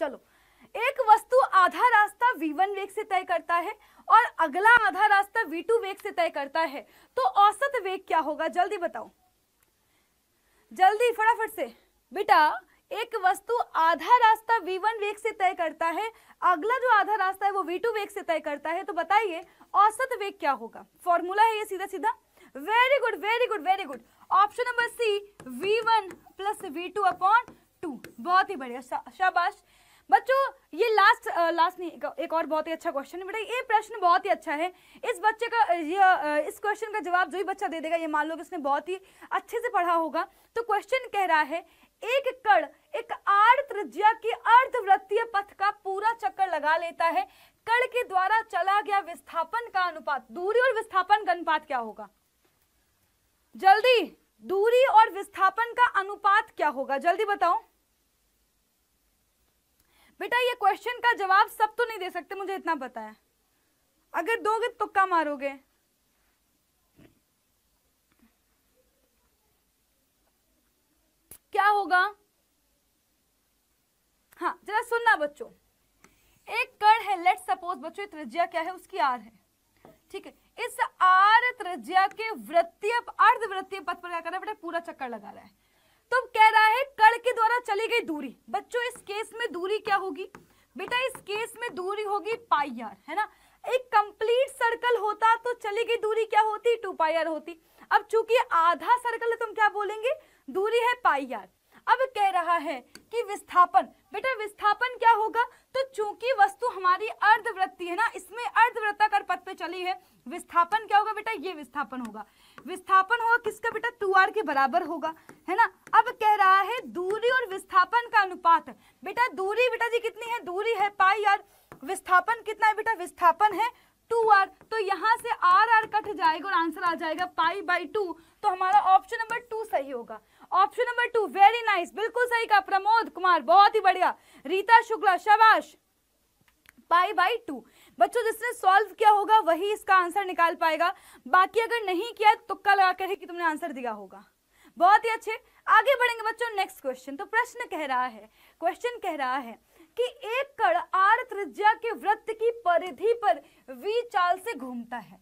चलो एक वस्तु आधा रास्ता v1 वेग से तय करता है और अगला आधा रास्ता v2 वेग से तय करता है तो औसत वेग क्या होगा जल्दी बताओ जल्दी फटाफट से बेटा एक वस्तु आधा रास्ता v1 वेग से तय करता है अगला जो आधा रास्ता है वो v2 वेग से तय करता है तो बताइए औसत वेग क्या होगा फॉर्मूला है ये सीधा सीधा very good very good very good option number C V one plus V two upon two बहुत ही बढ़िया शाबाश बच्चों ये लास्ट लास्ट नहीं एक, एक और बहुत ही अच्छा क्वेश्चन है बेटा ये प्रश्न बहुत ही अच्छा है इस बच्चे का ये इस क्वेश्चन का जवाब जो भी बच्चा दे देगा ये मान लो कि उसने बहुत ही अच्छे से पढ़ा होगा तो क्वेश्चन कह रहा है एक कण एक आड़ त्रिज्या की अर्धवृत्तीय पथ का पूरा चक्कर लगा लेता है कण के द्वारा चला गया विस्थापन का अनुपात दूरी और विस्थापन का अनुपात क्या होगा जल्दी दूरी और विस्थापन का अनुपात क्या होगा जल्दी बताओ बेटा ये क्वेश्चन का जवाब सब तो नहीं दे सकते मुझे इतना पता है अगर दोगे तो तुक्का मारोगे क्या होगा हाँ जरा सुनना बच्चों एक कण है लेट सपोज बच्चों त्रिज्या क्या है उसकी आर है ठीक है इस आर त्रिज्या के वृत्तीय अर्धवृत्तीय पथ पर क्या कर रहा है बेटा पूरा चक्कर लगा रहा है तो कह रहा है कण के द्वारा चली गई दूरी बच्चों इस केस में दूरी क्या होगी बेटा इस केस में दूरी होगी पाई आर है ना एक कंप्लीट सर्कल होता तो चली गई दूरी क्या होती टू पाई आर होती अब चूंकि आधा सर्कल है तुम तो क्या बोलेंगे दूरी है पाई आर अब कह रहा है कि विस्थापन बेटा विस्थापन क्या होगा तो चूंकि वस्तु हमारी अर्धवृत्ति है ना इसमें अर्धवृत्ताकार पथ पे चली है विस्थापन क्या होगा बेटा ये विस्थापन होगा विस्थापन होगा किसका बेटा टू आर के बराबर होगा है ना अब कह रहा है दूरी और विस्थापन का अनुपात बेटा दूरी बेटा जी कितनी है दूरी है पाई आर विस्थापन कितना है बेटा विस्थापन है टू आर तो यहाँ से आर आर कट जाएगा और आंसर आ जाएगा पाई बाई टू तो हमारा ऑप्शन नंबर टू सही होगा option number two very nice बिल्कुल सही कहा प्रमोद कुमार बहुत ही बढ़िया रीता शुक्ला शबाश पाई बाई टू बच्चों जिसने सॉल्व किया होगा वही इसका आंसर निकाल पाएगा बाकी अगर नहीं किया तो तुक्का लगा कर ही कि तुमने आंसर दिया होगा बहुत ही अच्छे आगे बढ़ेंगे बच्चों नेक्स्ट क्वेश्चन तो प्रश्न कह रहा है क्वेश्चन कह रहा है कि एक कण आर त्रिज्या के वृत्त की परिधि पर वी चाल से घूमता है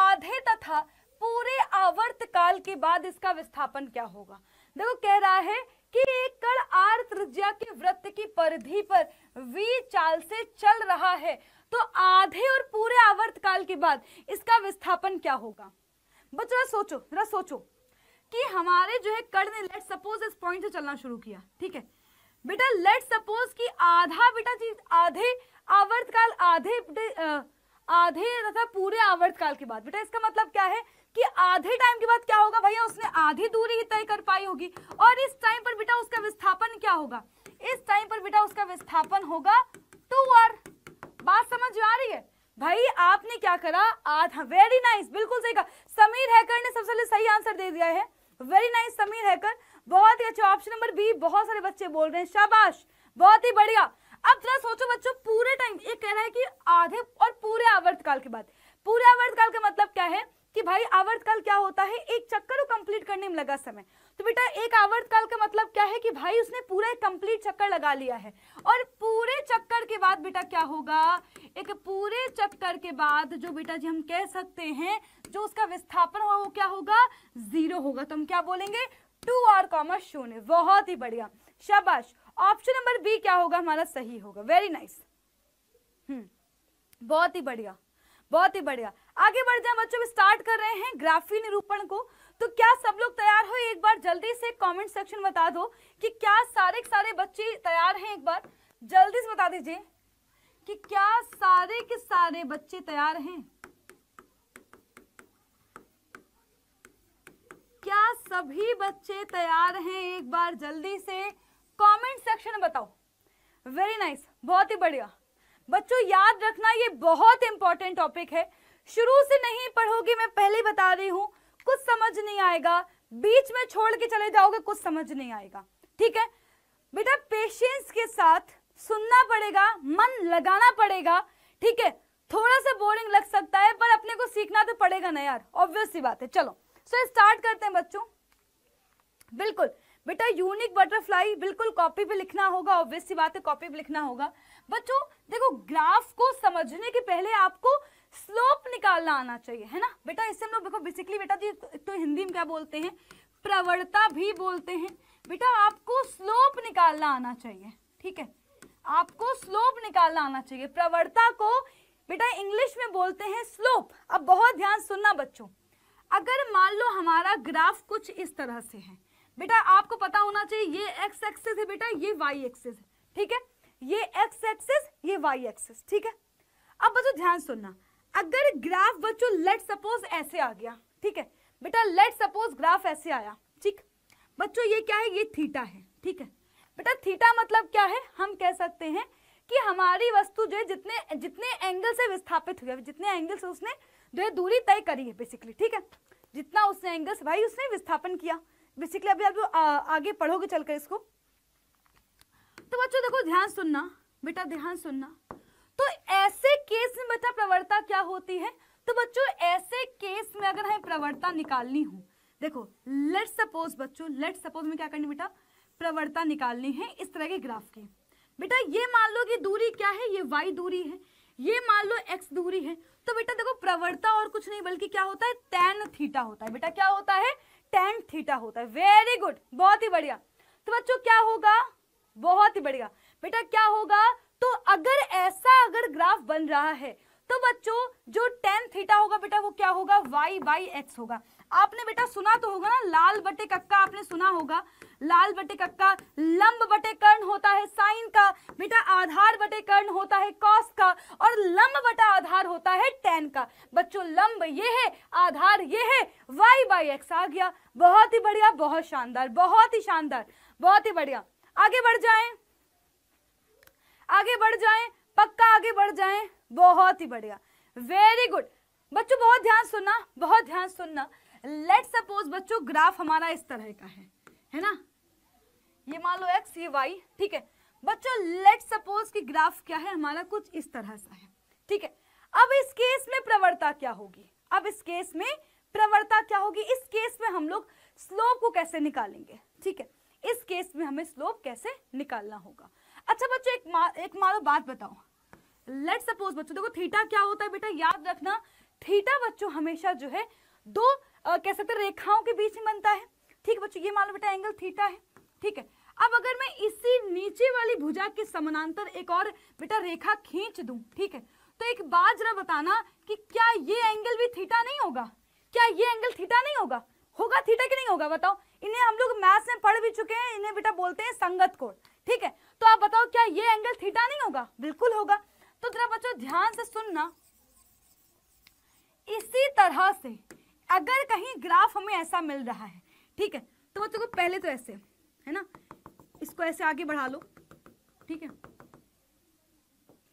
आधे तथा पूरे आवर्त काल के बाद इसका विस्थापन क्या होगा देखो कह रहा है कि एक कण आर त्रिज्या के वृत्त की परिधि पर वी चाल से चल रहा है तो आधे और पूरे आवर्त काल के बाद इसका विस्थापन क्या होगा बच्चों जरा सोचो जरा सोचो कि हमारे जो है कण ने लेट सपोज इस पॉइंट से चलना शुरू किया ठीक है बेटा लेट सपोज कि आधा बेटा चीज आधे आवर्त काल आधे आधे तथा पूरे आवर्त काल के बाद बेटा इसका मतलब क्या है कि आधे टाइम के बाद क्या होगा भैया उसने आधी दूरी ही तय कर पाई होगी और इस टाइम पर बेटा उसका विस्थापन क्या होगा इस टाइम पर बेटा उसका विस्थापन होगा टू आर बात समझ में आ रही है भाई आपने क्या करा आधा वेरी नाइस बिल्कुल सही कहा समीर हैकर ने सबसे पहले सही आंसर दे दिया है वेरी नाइस समीर हैकर बहुत ही अच्छा ऑप्शन नंबर बी बहुत सारे बच्चे बोल रहे हैं शाबाश बहुत ही बढ़िया अब जरा सोचो बच्चों पूरे टाइम ये कह रहा है कि आधे और पूरे आवर्तकाल के बाद पूरे आवर्तकाल का मतलब क्या है कि भाई आवर्त काल क्या होता है एक चक्कर को कंप्लीट करने में लगा समय तो बेटा एक आवर्त काल का मतलब क्या है कि भाई उसने पूरा एक कंप्लीट चक्कर लगा लिया है और पूरे चक्कर के बाद बेटा क्या होगा एक पूरे चक्कर के बाद जो बेटा जी हम कह सकते हैं जो उसका विस्थापन होगा वो क्या होगा जीरो होगा तो हम क्या बोलेंगे टू आर कॉमर्स शून्य बहुत ही बढ़िया शाबाश ऑप्शन नंबर बी क्या होगा हमारा सही होगा वेरी नाइस हम्म बहुत ही बढ़िया बहुत ही बढ़िया आगे बढ़ जाए बच्चों स्टार्ट कर रहे हैं ग्राफी निरूपण को तो क्या सब लोग तैयार हो एक बार जल्दी से कमेंट सेक्शन बता दो कि क्या सारे सारे बच्चे तैयार हैं एक बार जल्दी से बता दीजिए कि क्या सारे के सारे बच्चे तैयार हैं क्या सभी बच्चे तैयार हैं एक बार जल्दी से कमेंट सेक्शन बताओ वेरी नाइस nice, बहुत ही बढ़िया बच्चों याद रखना ये बहुत इंपॉर्टेंट टॉपिक है शुरू से नहीं पढ़ोगे मैं पहले बता रही हूँ कुछ समझ नहीं आएगा बीच में छोड़ के चले जाओगे कुछ समझ नहीं आएगा ठीक है बेटा पेशेंस के साथ सुनना पड़ेगा मन लगाना पड़ेगा ठीक है थोड़ा सा बोरिंग लग सकता है पर अपने को सीखना तो पड़ेगा ना यार ऑब्वियस सी बात है चलो सो so, स्टार्ट करते हैं बच्चों बिल्कुल बेटा यूनिक बटरफ्लाई बिल्कुल कॉपी पे लिखना होगा ऑब्वियस सी बात है कॉपी पे लिखना होगा बच्चों देखो ग्राफ को समझने के पहले आपको स्लोप निकालना आना चाहिए है ना बेटा इससे हम लोग देखो बेसिकली बेटा जी तो हिंदी में क्या बोलते हैं प्रवणता भी बोलते हैं बेटा आपको स्लोप निकालना आना चाहिए ठीक है आपको स्लोप निकालना आना चाहिए प्रवणता को बेटा इंग्लिश में बोलते हैं स्लोप अब बहुत ध्यान सुनना बच्चों अगर मान लो हमारा ग्राफ कुछ इस तरह से है बेटा आपको पता होना चाहिए ये एक्स एक्सेस है बेटा ये वाई एक्सेस है ठीक है ये एक्स एक्सेस ये वाई एक्सेस ठीक है अब बच्चों ध्यान सुनना अगर ग्राफ बच्चों लेट सपोज ऐसे आ गया ठीक है बेटा लेट सपोज ग्राफ ऐसे आया ठीक बच्चों ये क्या है ये थीटा है ठीक है बेटा थीटा मतलब क्या है हम कह सकते हैं कि हमारी वस्तु जो है जितने जितने एंगल से विस्थापित हुई है जितने एंगल से उसने जो है दूरी तय करी है बेसिकली ठीक है जितना उसने एंगल से भाई उसने विस्थापन किया बेसिकली अभी आप जो आगे पढ़ोगे चलकर इसको तो बच्चों देखो ध्यान सुनना बेटा ध्यान सुनना तो ऐसे केस में बेटा प्रवणता क्या होती है तो बच्चों ऐसे केस में अगर हमें प्रवणता निकालनी हो देखो लेट सपोज बच्चों लेट सपोज में क्या करनी बेटा प्रवणता निकालनी है इस तरह के ग्राफ की बेटा ये मान लो कि दूरी क्या है ये वाई दूरी है ये मान लो एक्स दूरी है तो बेटा देखो प्रवणता और कुछ नहीं बल्कि क्या होता है टेन थीटा होता है बेटा क्या होता है टेन थीटा होता है वेरी गुड बहुत ही बढ़िया तो बच्चों क्या होगा बहुत ही बढ़िया बेटा क्या होगा तो अगर ऐसा अगर ग्राफ बन रहा है तो बच्चों जो टेन थीटा होगा बेटा वो क्या होगा वाई बाई एक्स होगा आपने बेटा सुना तो होगा ना लाल बटे कक्का आपने सुना होगा लाल बटे कक्का लंब बटे कर्ण होता है साइन का बेटा आधार बटे कर्ण होता है कॉस का और लंब बटा आधार होता है टेन का बच्चों लंब ये है आधार ये है वाई बाई एक्स आ गया बहुत ही बढ़िया बहुत शानदार बहुत ही शानदार बहुत ही बढ़िया आगे बढ़ जाए आगे बढ़ जाएं पक्का आगे बढ़ जाएं बहुत ही बढ़िया वेरी गुड बच्चों बहुत ध्यान सुनना बहुत ध्यान सुनना लेट सपोज बच्चों ग्राफ हमारा इस तरह का है है ना ये मान लो एक्स ये वाई ठीक है बच्चों लेट सपोज कि ग्राफ क्या है हमारा कुछ इस तरह सा है ठीक है अब इस केस में प्रवर्ता क्या होगी अब इस केस में प्रवर्ता क्या होगी इस केस में हम लोग स्लोप को कैसे निकालेंगे ठीक है इस केस में हमें स्लोप कैसे निकालना होगा अच्छा बच्चों एक मा, एक मारो बात बताओ लेट सपोज बच्चों देखो थीटा क्या होता है बेटा याद रखना थीटा बच्चों हमेशा जो है दो आ, कह सकते रेखाओं के बीच में बनता है ठीक है बच्चों ये मान लो बेटा एंगल थीटा है ठीक है अब अगर मैं इसी नीचे वाली भुजा के समानांतर एक और बेटा रेखा खींच दूं ठीक है तो एक बात जरा बताना कि क्या ये एंगल भी थीटा नहीं होगा क्या ये एंगल थीटा नहीं होगा होगा थीटा कि नहीं होगा बताओ इन्हें हम लोग मैथ्स में पढ़ भी चुके हैं इन्हें बेटा बोलते हैं संगत कोण ठीक है तो आप बताओ क्या ये एंगल थीटा नहीं होगा बिल्कुल होगा तो जरा बच्चों ध्यान से सुनना इसी तरह से अगर कहीं ग्राफ हमें ऐसा मिल रहा है ठीक है तो बच्चों को पहले तो ऐसे है ना इसको ऐसे आगे बढ़ा लो ठीक है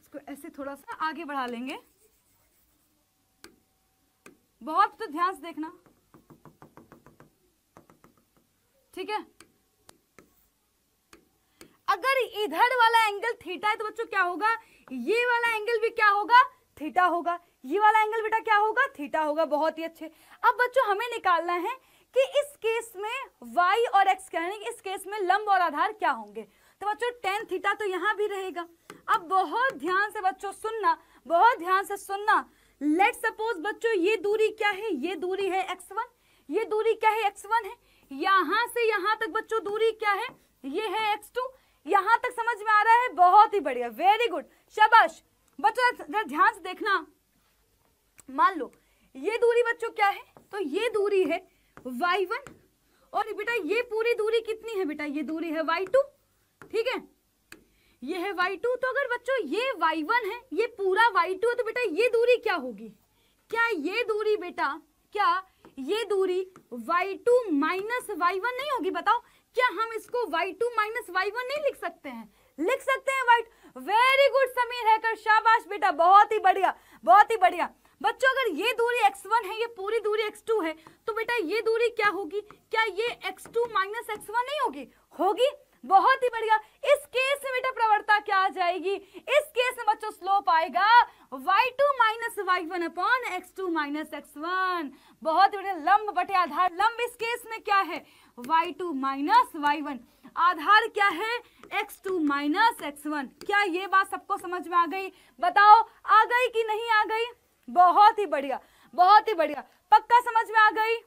इसको ऐसे थोड़ा सा आगे बढ़ा लेंगे बहुत तो ध्यान से देखना ठीक है अगर इधर वाला एंगल थीटा है तो बच्चों क्या होगा ये वाला एंगल भी क्या होगा थीटा होगा ये वाला एंगल बेटा क्या होगा थीटा होगा बहुत ही अच्छे अब बच्चों हमें निकालना है कि इस केस में y और x क्या है इस केस में लंब और आधार क्या होंगे तो बच्चों टेन थीटा तो यहाँ भी रहेगा अब बहुत ध्यान से बच्चों सुनना बहुत ध्यान से सुनना लेट सपोज बच्चों ये दूरी क्या है ये दूरी है एक्स वन ये दूरी क्या है एक्स वन है यहाँ से यहाँ तक बच्चों दूरी क्या है ये है एक्स टू यहाँ तक समझ में आ रहा है बहुत ही बढ़िया वेरी गुड शाबाश बच्चों ध्यान से देखना मान लो ये दूरी बच्चों क्या है तो ये दूरी है y1 और बेटा ये पूरी दूरी कितनी है बेटा ये दूरी है y2 ठीक है ये है y2 तो अगर बच्चों ये y1 है ये पूरा y2 है तो बेटा ये दूरी क्या होगी क्या ये दूरी बेटा क्या ये दूरी y2 टू माइनस वाई नहीं होगी बताओ क्या हम इसको Y two minus Y one नहीं लिख सकते हैं लिख सकते हैं वाइट वेरी गुड समीर है कर शाबाश बेटा बहुत ही बढ़िया बहुत ही बढ़िया बच्चों अगर ये दूरी x1 है ये पूरी दूरी x2 है तो बेटा ये दूरी क्या होगी क्या ये x2 टू माइनस एक्स नहीं होगी होगी बहुत ही बढ़िया इस केस में बेटा प्रवृत्ता क्या आ जाएगी इस केस में बच्चों स्लोप आएगा y2 two minus Y one upon X two minus X one बहुत ही बढ़िया लंब बटे आधार लंब इस केस में क्या है y2 two minus Y one आधार क्या है X two minus X one क्या ये बात सबको समझ में आ गई बताओ आ गई कि नहीं आ गई बहुत ही बढ़िया बहुत ही बढ़िया पक्का समझ में आ गई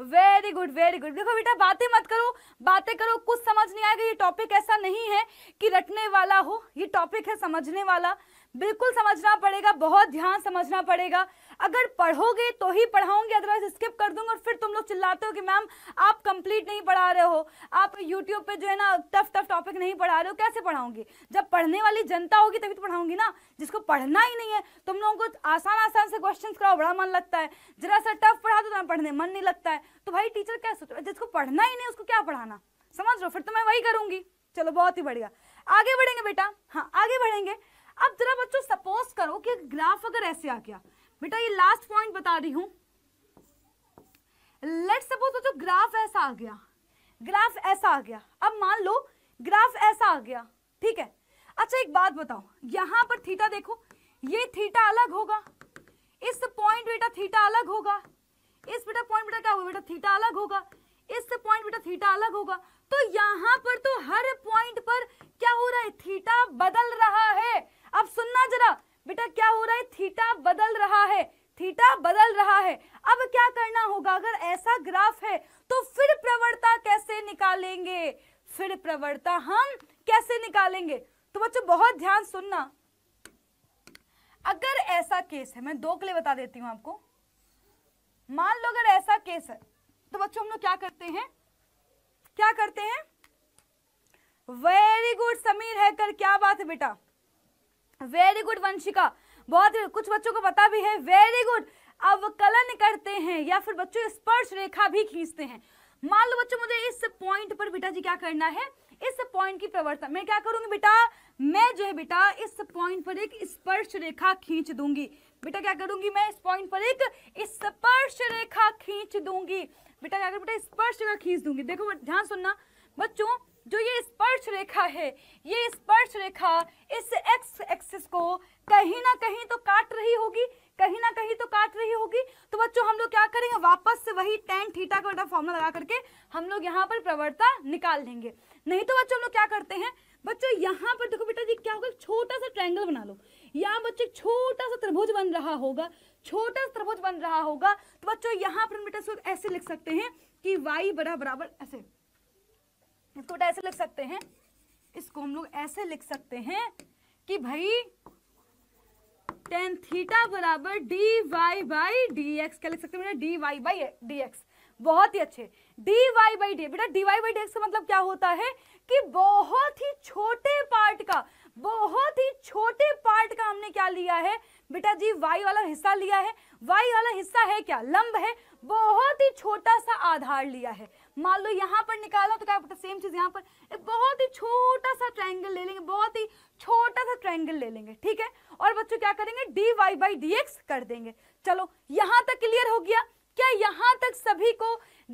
वेरी गुड वेरी गुड देखो बेटा बातें मत करो बातें करो कुछ समझ नहीं आएगा ये टॉपिक ऐसा नहीं है कि रटने वाला हो ये टॉपिक है समझने वाला बिल्कुल समझना पड़ेगा बहुत ध्यान समझना पड़ेगा अगर पढ़ोगे तो ही पढ़ाऊंगी अदरवाइज स्किप कर दूंगा और फिर तुम लोग चिल्लाते हो कि मैम आप कंप्लीट नहीं पढ़ा रहे हो आप यूट्यूब पे जो है ना टफ टफ टॉपिक नहीं पढ़ा रहे हो कैसे पढ़ाऊंगी जब पढ़ने वाली जनता होगी तभी तो पढ़ाऊंगी ना जिसको पढ़ना ही नहीं है तुम लोगों को आसान आसान से क्वेश्चन कराओ बड़ा मन लगता है जरा सा टफ पढ़ा दो तो पढ़ने मन नहीं लगता है तो भाई टीचर क्या सोच जिसको पढ़ना ही नहीं उसको क्या पढ़ाना समझ लो फिर तो मैं वही करूंगी चलो बहुत ही बढ़िया आगे बढ़ेंगे बेटा हाँ आगे बढ़ेंगे अब जरा बच्चों सपोज करो कि ग्राफ अगर ऐसे आ गया बेटा ये लास्ट पॉइंट बता रही हूं लेट सपोज तो जो ग्राफ ऐसा आ गया ग्राफ ऐसा आ गया अब मान लो ग्राफ ऐसा आ गया ठीक है अच्छा एक बात बताओ यहां पर थीटा देखो ये थीटा अलग होगा इस पॉइंट बेटा थीटा अलग होगा इस बेटा पॉइंट बेटा क्या होगा बेटा थीटा अलग होगा इस पॉइंट बेटा थीटा अलग होगा तो यहां पर तो हर पॉइंट पर क्या हो रहा है थीटा बदल रहा है अब सुनना जरा बेटा क्या हो रहा है थीटा बदल रहा है थीटा बदल रहा है अब क्या करना होगा अगर ऐसा ग्राफ है तो फिर प्रवणता कैसे निकालेंगे फिर प्रवणता हम कैसे निकालेंगे तो बच्चों बहुत ध्यान सुनना अगर ऐसा केस है मैं दो के लिए बता देती हूँ आपको मान लो अगर ऐसा केस है तो बच्चों हम लोग क्या करते हैं क्या करते हैं वेरी गुड समीर है कर क्या बात है बेटा वेरी गुड वंशिका बहुत कुछ बच्चों को पता भी है वेरी गुड अवकलन करते हैं या फिर बच्चों स्पर्श रेखा भी खींचते हैं मान लो बच्चों मुझे इस पॉइंट पर बेटा जी क्या करना है इस पॉइंट की प्रवर्तन मैं क्या करूंगी बेटा मैं जो है बेटा इस पॉइंट पर एक स्पर्श रेखा खींच दूंगी बेटा क्या करूंगी मैं इस पॉइंट पर एक स्पर्श रेखा खींच दूंगी बेटा क्या करूँ बेटा स्पर्श रेखा खींच दूंगी देखो ध्यान सुनना बच्चों जो ये स्पर्श रेखा है ये स्पर्श रेखा इस एक्स एक्सिस को कहीं ना कहीं तो काट रही होगी कहीं ना कहीं तो काट रही होगी तो बच्चों हम लोग क्या करेंगे वापस से वही टेन थीटा का फॉर्मूला लगा करके हम लोग यहाँ पर प्रवर्ता निकाल देंगे नहीं तो बच्चों हम लोग क्या करते हैं बच्चों यहाँ पर देखो बेटा जी क्या होगा छोटा सा ट्रैंगल बना लो यहाँ बच्चे छोटा सा त्रिभुज बन रहा होगा छोटा सा त्रिभुज बन रहा होगा तो बच्चों यहाँ पर बेटा ऐसे लिख सकते हैं कि वाई बड़ा बराबर ऐसे इसको ऐसे लिख सकते हैं इसको हम लोग ऐसे लिख सकते हैं कि भाई टेन थीटा बराबर D Y by D X क्या लिख सकते हैं D Y by D X बहुत ही अच्छे डी वाई बाई डी बेटा D Y by D X का मतलब क्या होता है कि बहुत ही छोटे पार्ट का बहुत ही छोटे पार्ट का हमने क्या लिया है बेटा जी वाई वाला हिस्सा लिया है वाई वाला हिस्सा है क्या लंब है बहुत ही छोटा सा आधार लिया है मान लो यहाँ पर निकालो तो क्या पता सेम चीज़ यहाँ पर एक बहुत ही छोटा सा ट्राइंगल ले लेंगे बहुत ही छोटा सा ट्राइंगल ले लेंगे ठीक है और बच्चों क्या करेंगे D Y by D X कर देंगे चलो यहाँ तक क्लियर हो गया क्या यहाँ तक सभी को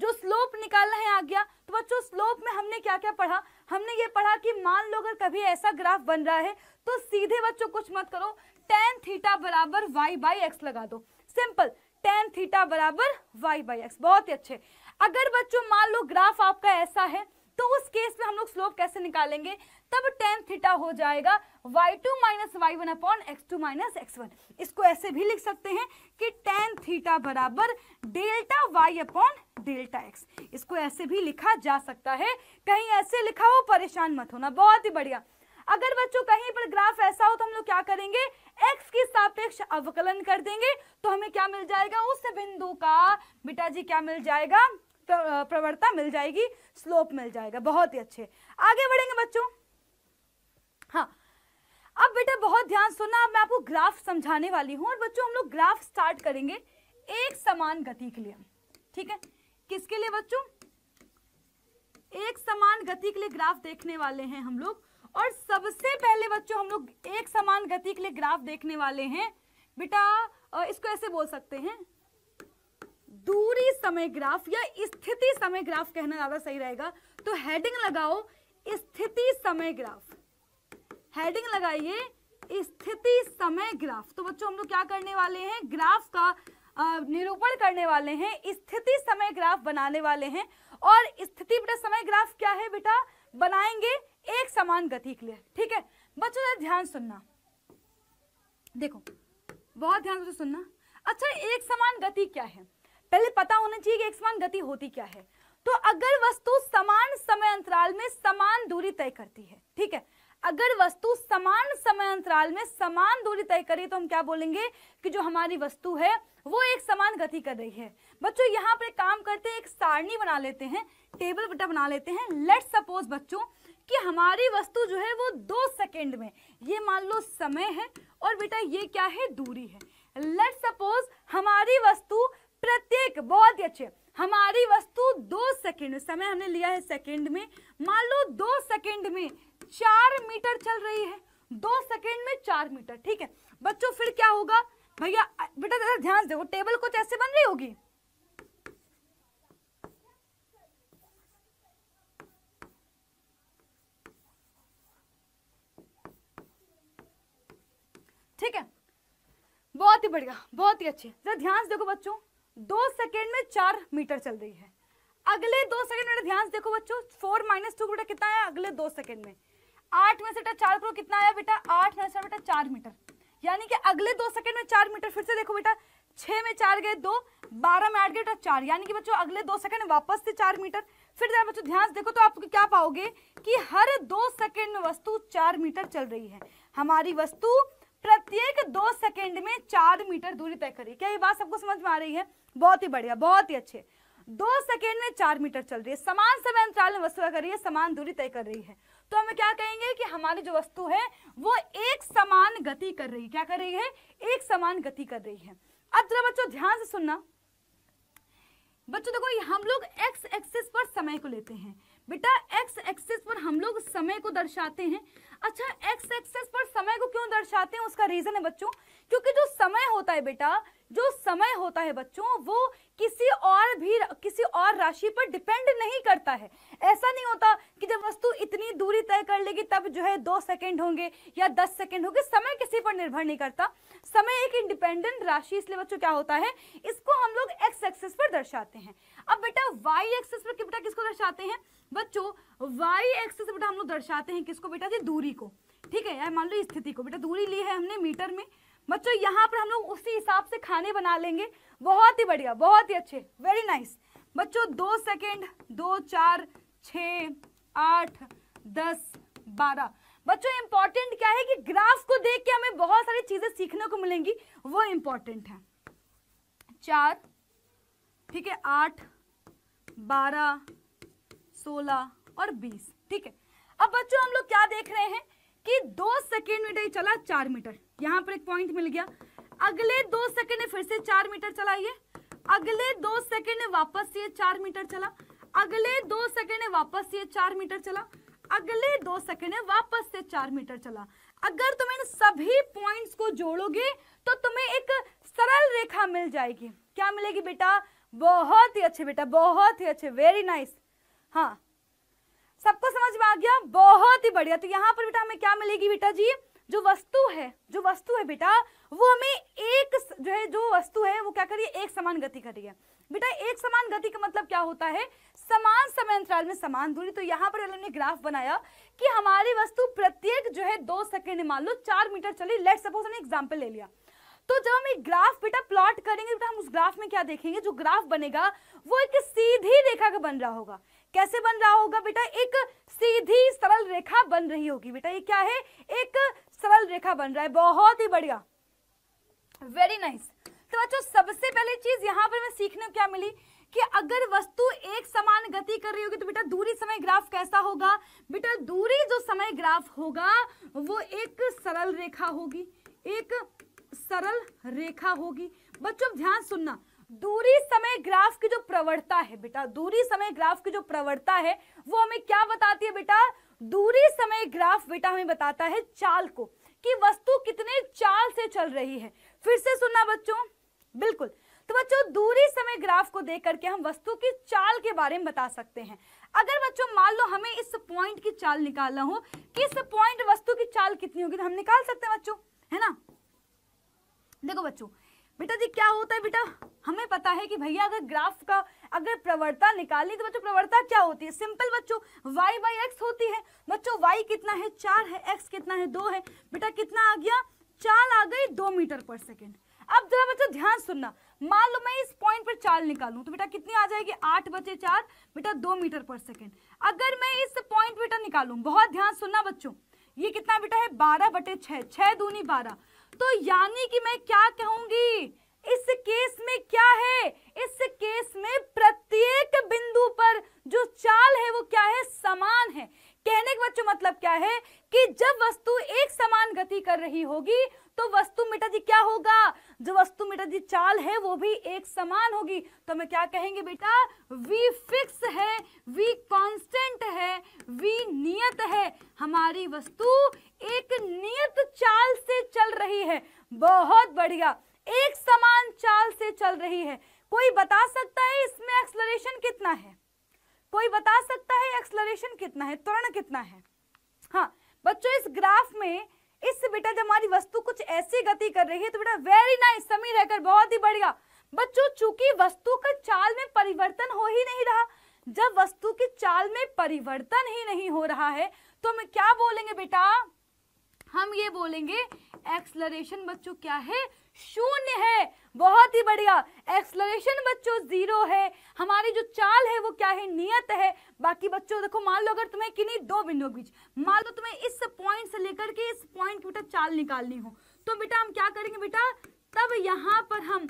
जो स्लोप निकालना है आ गया तो बच्चों स्लोप में हमने क्या क्या पढ़ा हमने ये पढ़ा कि मान लो अगर कभी ऐसा ग्राफ बन रहा है तो सीधे बच्चों कुछ मत करो टेन थीटा बराबर वाई बाई एक्स लगा दो सिंपल टेन थीटा बराबर वाई बाई एक्स बहुत ही अच्छे अगर बच्चों मान लो ग्राफ आपका ऐसा है तो उस केस में हम लोग स्लोप कैसे निकालेंगे तब टेन थीटा हो जाएगा Y two minus Y one upon X two minus X one इसको ऐसे भी लिख सकते हैं कि टेन थीटा बराबर delta Y upon delta X इसको ऐसे भी लिखा जा सकता है कहीं ऐसे लिखा हो परेशान मत होना बहुत ही बढ़िया अगर बच्चों कहीं पर ग्राफ ऐसा हो तो हम लोग क्या करेंगे x के सापेक्ष अवकलन कर देंगे तो हमें क्या मिल जाएगा उस बिंदु का बेटा जी क्या मिल जाएगा प्रवणता मिल जाएगी स्लोप मिल जाएगा बहुत ही अच्छे आगे बढ़ेंगे बच्चों हाँ अब बेटा बहुत ध्यान सुनना अब मैं आपको ग्राफ समझाने वाली हूँ और बच्चों हम लोग ग्राफ स्टार्ट करेंगे एक समान गति के लिए ठीक है किसके लिए बच्चों एक समान गति के लिए ग्राफ देखने वाले हैं हम लोग और सबसे पहले बच्चों हम लोग एक समान गति के लिए ग्राफ देखने वाले हैं बेटा इसको ऐसे बोल सकते हैं दूरी समय ग्राफ या स्थिति समय ग्राफ कहना ज्यादा सही रहेगा तो हेडिंग लगाओ स्थिति समय ग्राफ हेडिंग लगाइए स्थिति समय ग्राफ तो बच्चों हम लोग क्या करने वाले हैं ग्राफ का निरूपण करने वाले हैं स्थिति समय ग्राफ बनाने वाले हैं और स्थिति बेटा समय ग्राफ क्या है बेटा बनाएंगे एक समान गति के लिए ठीक है बच्चों ध्यान सुनना देखो बहुत ध्यान से सुनना अच्छा एक समान गति क्या है पहले पता होना चाहिए कि एक समान गति होती क्या है तो अगर वस्तु समान समय अंतराल में समान दूरी तय करती है ठीक है अगर वस्तु समान समय अंतराल में समान दूरी तय करे तो हम क्या बोलेंगे कि जो हमारी वस्तु है वो एक समान गति कर रही है बच्चों यहाँ पर काम करते हैं एक सारणी बना लेते हैं टेबल बटा बना लेते हैं लेट सपोज बच्चों कि हमारी वस्तु जो है वो दो सेकेंड में ये मान लो समय है और बेटा ये क्या है दूरी है लेट सपोज हमारी वस्तु प्रत्येक बहुत ही अच्छे हमारी वस्तु दो सेकंड समय हमने लिया है सेकंड में मान लो दो सेकंड में चार मीटर चल रही है दो सेकंड में चार मीटर ठीक है बच्चों फिर क्या होगा भैया बेटा जरा ध्यान वो टेबल कुछ ऐसे बन रही होगी ठीक है बहुत ही बढ़िया बहुत ही अच्छे जरा ध्यान से देखो बच्चों दो सेकेंड में चार मीटर चल रही है अगले दो सेकेंड में ध्यान से देखो बच्चों फोर माइनस टू बेटा कितना आया अगले दो सेकेंड में आठ में से बेटा चार करो कितना आया बेटा आठ में से बेटा चार मीटर यानी कि अगले दो सेकेंड में चार मीटर फिर से देखो बेटा छह में चार गए दो बारह में आठ गए बेटा चार यानी कि बच्चों अगले दो सेकंड वापस से चार मीटर फिर जरा बच्चों ध्यान से देखो तो आप क्या पाओगे कि हर दो सेकंड में वस्तु चार मीटर चल रही है हमारी वस्तु प्रत्येक दो सेकेंड में चार मीटर दूरी तय करिए क्या ये बात सबको समझ में आ रही है बहुत ही बढ़िया बहुत ही अच्छे दो सेकेंड में चार मीटर चल रही है समान समय अंतराल में वस्तु कर रही है समान दूरी तय कर रही है तो हमें क्या कहेंगे कि हमारी जो वस्तु है वो एक समान गति कर रही है क्या कर रही है एक समान गति कर रही है अब जरा बच्चों ध्यान से सुनना बच्चों देखो हम लोग एक्स एक्सिस पर समय को लेते हैं बेटा एक्स एक्सिस पर हम लोग समय को दर्शाते हैं अच्छा एक्स एक्सेस पर समय को क्यों दर्शाते हैं उसका रीजन है बच्चों क्योंकि जो समय होता है बेटा जो समय होता है बच्चों वो किसी और भी किसी और राशि पर डिपेंड नहीं करता है ऐसा नहीं होता कि जब वस्तु इतनी दूरी तय कर लेगी तब जो है दो सेकंड होंगे या दस सेकंड होंगे समय किसी पर निर्भर नहीं करता समय एक इंडिपेंडेंट राशि इसलिए बच्चों क्या होता है इसको हम लोग एक्स एक्सेस पर दर्शाते हैं अब बेटा वाई एक्सेस पर बेटा किसको दर्शाते हैं बच्चों वाई एक्सेस बेटा हम लोग दर्शाते हैं किसको बेटा जी दूरी को ठीक है यार मान लो स्थिति को बेटा दूरी ली है हमने मीटर में बच्चों यहाँ पर हम लोग उसी हिसाब से खाने बना लेंगे बहुत ही बढ़िया बहुत ही अच्छे वेरी नाइस बच्चों दो सेकेंड दो चार छ आठ दस बारह बच्चों इंपॉर्टेंट क्या है कि ग्राफ को देख के हमें बहुत सारी चीजें सीखने को मिलेंगी वो इंपॉर्टेंट है चार ठीक है आठ बारह सोलह और बीस ठीक है अब बच्चों हम लोग क्या देख रहे हैं कि दो सेकेंड मीटर तो चला चार मीटर यहां पर एक पॉइंट मिल गया अगले दो सेकेंड फिर से चार मीटर चला ये अगले दो सेकेंड वापस ये चार मीटर चला अगले दो सेकेंड वापस ये चार मीटर चला अगले दो सेकेंड वापस से चार मीटर चला अगर तुम इन सभी पॉइंट्स को जोड़ोगे तो तुम्हें एक सरल रेखा मिल जाएगी क्या मिलेगी बेटा बहुत ही अच्छे बेटा बहुत ही अच्छे वेरी नाइस हाँ सबको समझ में आ गया बहुत ही बढ़िया तो यहाँ पर बेटा हमें क्या मिलेगी बेटा जी जो वस्तु है जो वस्तु है बेटा वो हमें एक जो है जो वस्तु है वो क्या करिए एक समान गति करिए बेटा एक समान गति का मतलब क्या होता है समान समय अंतराल में समान दूरी तो यहाँ पर हमने ग्राफ बनाया कि हमारी वस्तु प्रत्येक जो है दो सेकेंड मान लो चार मीटर चली लेट सपोज हमने एग्जाम्पल ले लिया तो जब हम एक ग्राफ बेटा प्लॉट करेंगे बेटा हम उस ग्राफ में क्या देखेंगे जो ग्राफ बनेगा वो एक सीधी रेखा का बन रहा होगा कैसे बन रहा होगा बेटा एक सीधी सरल रेखा बन रही होगी बेटा ये क्या है एक सरल रेखा बन रहा है बहुत ही बढ़िया वेरी नाइस तो बच्चों सबसे पहले चीज यहाँ पर मैं सीखने क्या मिली कि अगर वस्तु एक समान गति कर रही होगी तो बेटा दूरी समय ग्राफ कैसा होगा बेटा दूरी जो समय ग्राफ होगा वो एक सरल रेखा होगी एक सरल रेखा होगी बच्चों ध्यान सुनना दूरी समय ग्राफ की जो प्रवणता है बेटा दूरी समय ग्राफ की जो प्रवणता है वो हमें क्या बताती है बेटा दूरी समय ग्राफ बेटा हमें बताता है चाल को कि वस्तु कितने चाल से चल रही है फिर से सुनना बच्चों बिल्कुल तो बच्चों दूरी समय ग्राफ को देख करके हम वस्तु की चाल के बारे में बता सकते हैं अगर बच्चों मान लो हमें इस पॉइंट की चाल निकालना हो कि इस पॉइंट वस्तु की चाल कितनी होगी तो हम निकाल सकते हैं बच्चों है ना देखो बच्चों बेटा जी क्या होता है बेटा हमें पता है कि भैया अगर ग्राफ का अगर प्रवर्ता निकाली तो बच्चों प्रवर्ता क्या होती है सिंपल बच्चों वाई बाई एक्स होती है बच्चों वाई कितना है चार है एक्स कितना है दो है बेटा कितना आ गया चाल आ गई दो मीटर पर सेकेंड अब जरा बच्चों ध्यान सुनना मान लो मैं इस पॉइंट पर चाल निकालूं तो बेटा कितनी आ जाएगी आठ बचे चार बेटा दो मीटर पर सेकेंड अगर मैं इस पॉइंट बेटा निकालूं बहुत ध्यान सुनना बच्चों ये कितना बेटा है बारह बटे छः छः दूनी बारह तो यानी कि मैं क्या कहूंगी इस केस में क्या है इस केस में प्रत्येक बिंदु पर जो चाल है वो क्या है समान है कहने का बच्चों मतलब क्या है कि जब वस्तु एक समान गति कर रही होगी तो वस्तु मिटा जी क्या होगा जो वस्तु मिटा जी चाल है वो भी एक समान होगी तो हमें क्या कहेंगे बेटा वी फिक्स है वी कांस्टेंट है वी नियत है हमारी वस्तु एक नियत चाल से रही है बहुत बढ़िया एक समान चाल से चल रही है कोई बता सकता है इसमें एक्सलरेशन कितना है कोई बता सकता है एक्सलरेशन कितना है त्वरण कितना है हाँ बच्चों इस ग्राफ में इस बेटा जब हमारी वस्तु कुछ ऐसी गति कर रही है तो बेटा वेरी नाइस समीर रहकर बहुत ही बढ़िया बच्चों चूंकि वस्तु का चाल में परिवर्तन हो ही नहीं रहा जब वस्तु की चाल में परिवर्तन ही नहीं हो रहा है तो हम क्या बोलेंगे बेटा हम ये बोलेंगे एक्सलरेशन बच्चों क्या है शून्य है बहुत ही बढ़िया एक्सलरेशन बच्चों जीरो है हमारी जो चाल है वो क्या है नियत है बाकी बच्चों देखो मान लो अगर तुम्हें किन्हीं दो बिंदुओं के बीच मान लो तुम्हें इस पॉइंट से लेकर के इस पॉइंट की बेटा चाल निकालनी हो तो बेटा हम क्या करेंगे बेटा तब यहाँ पर हम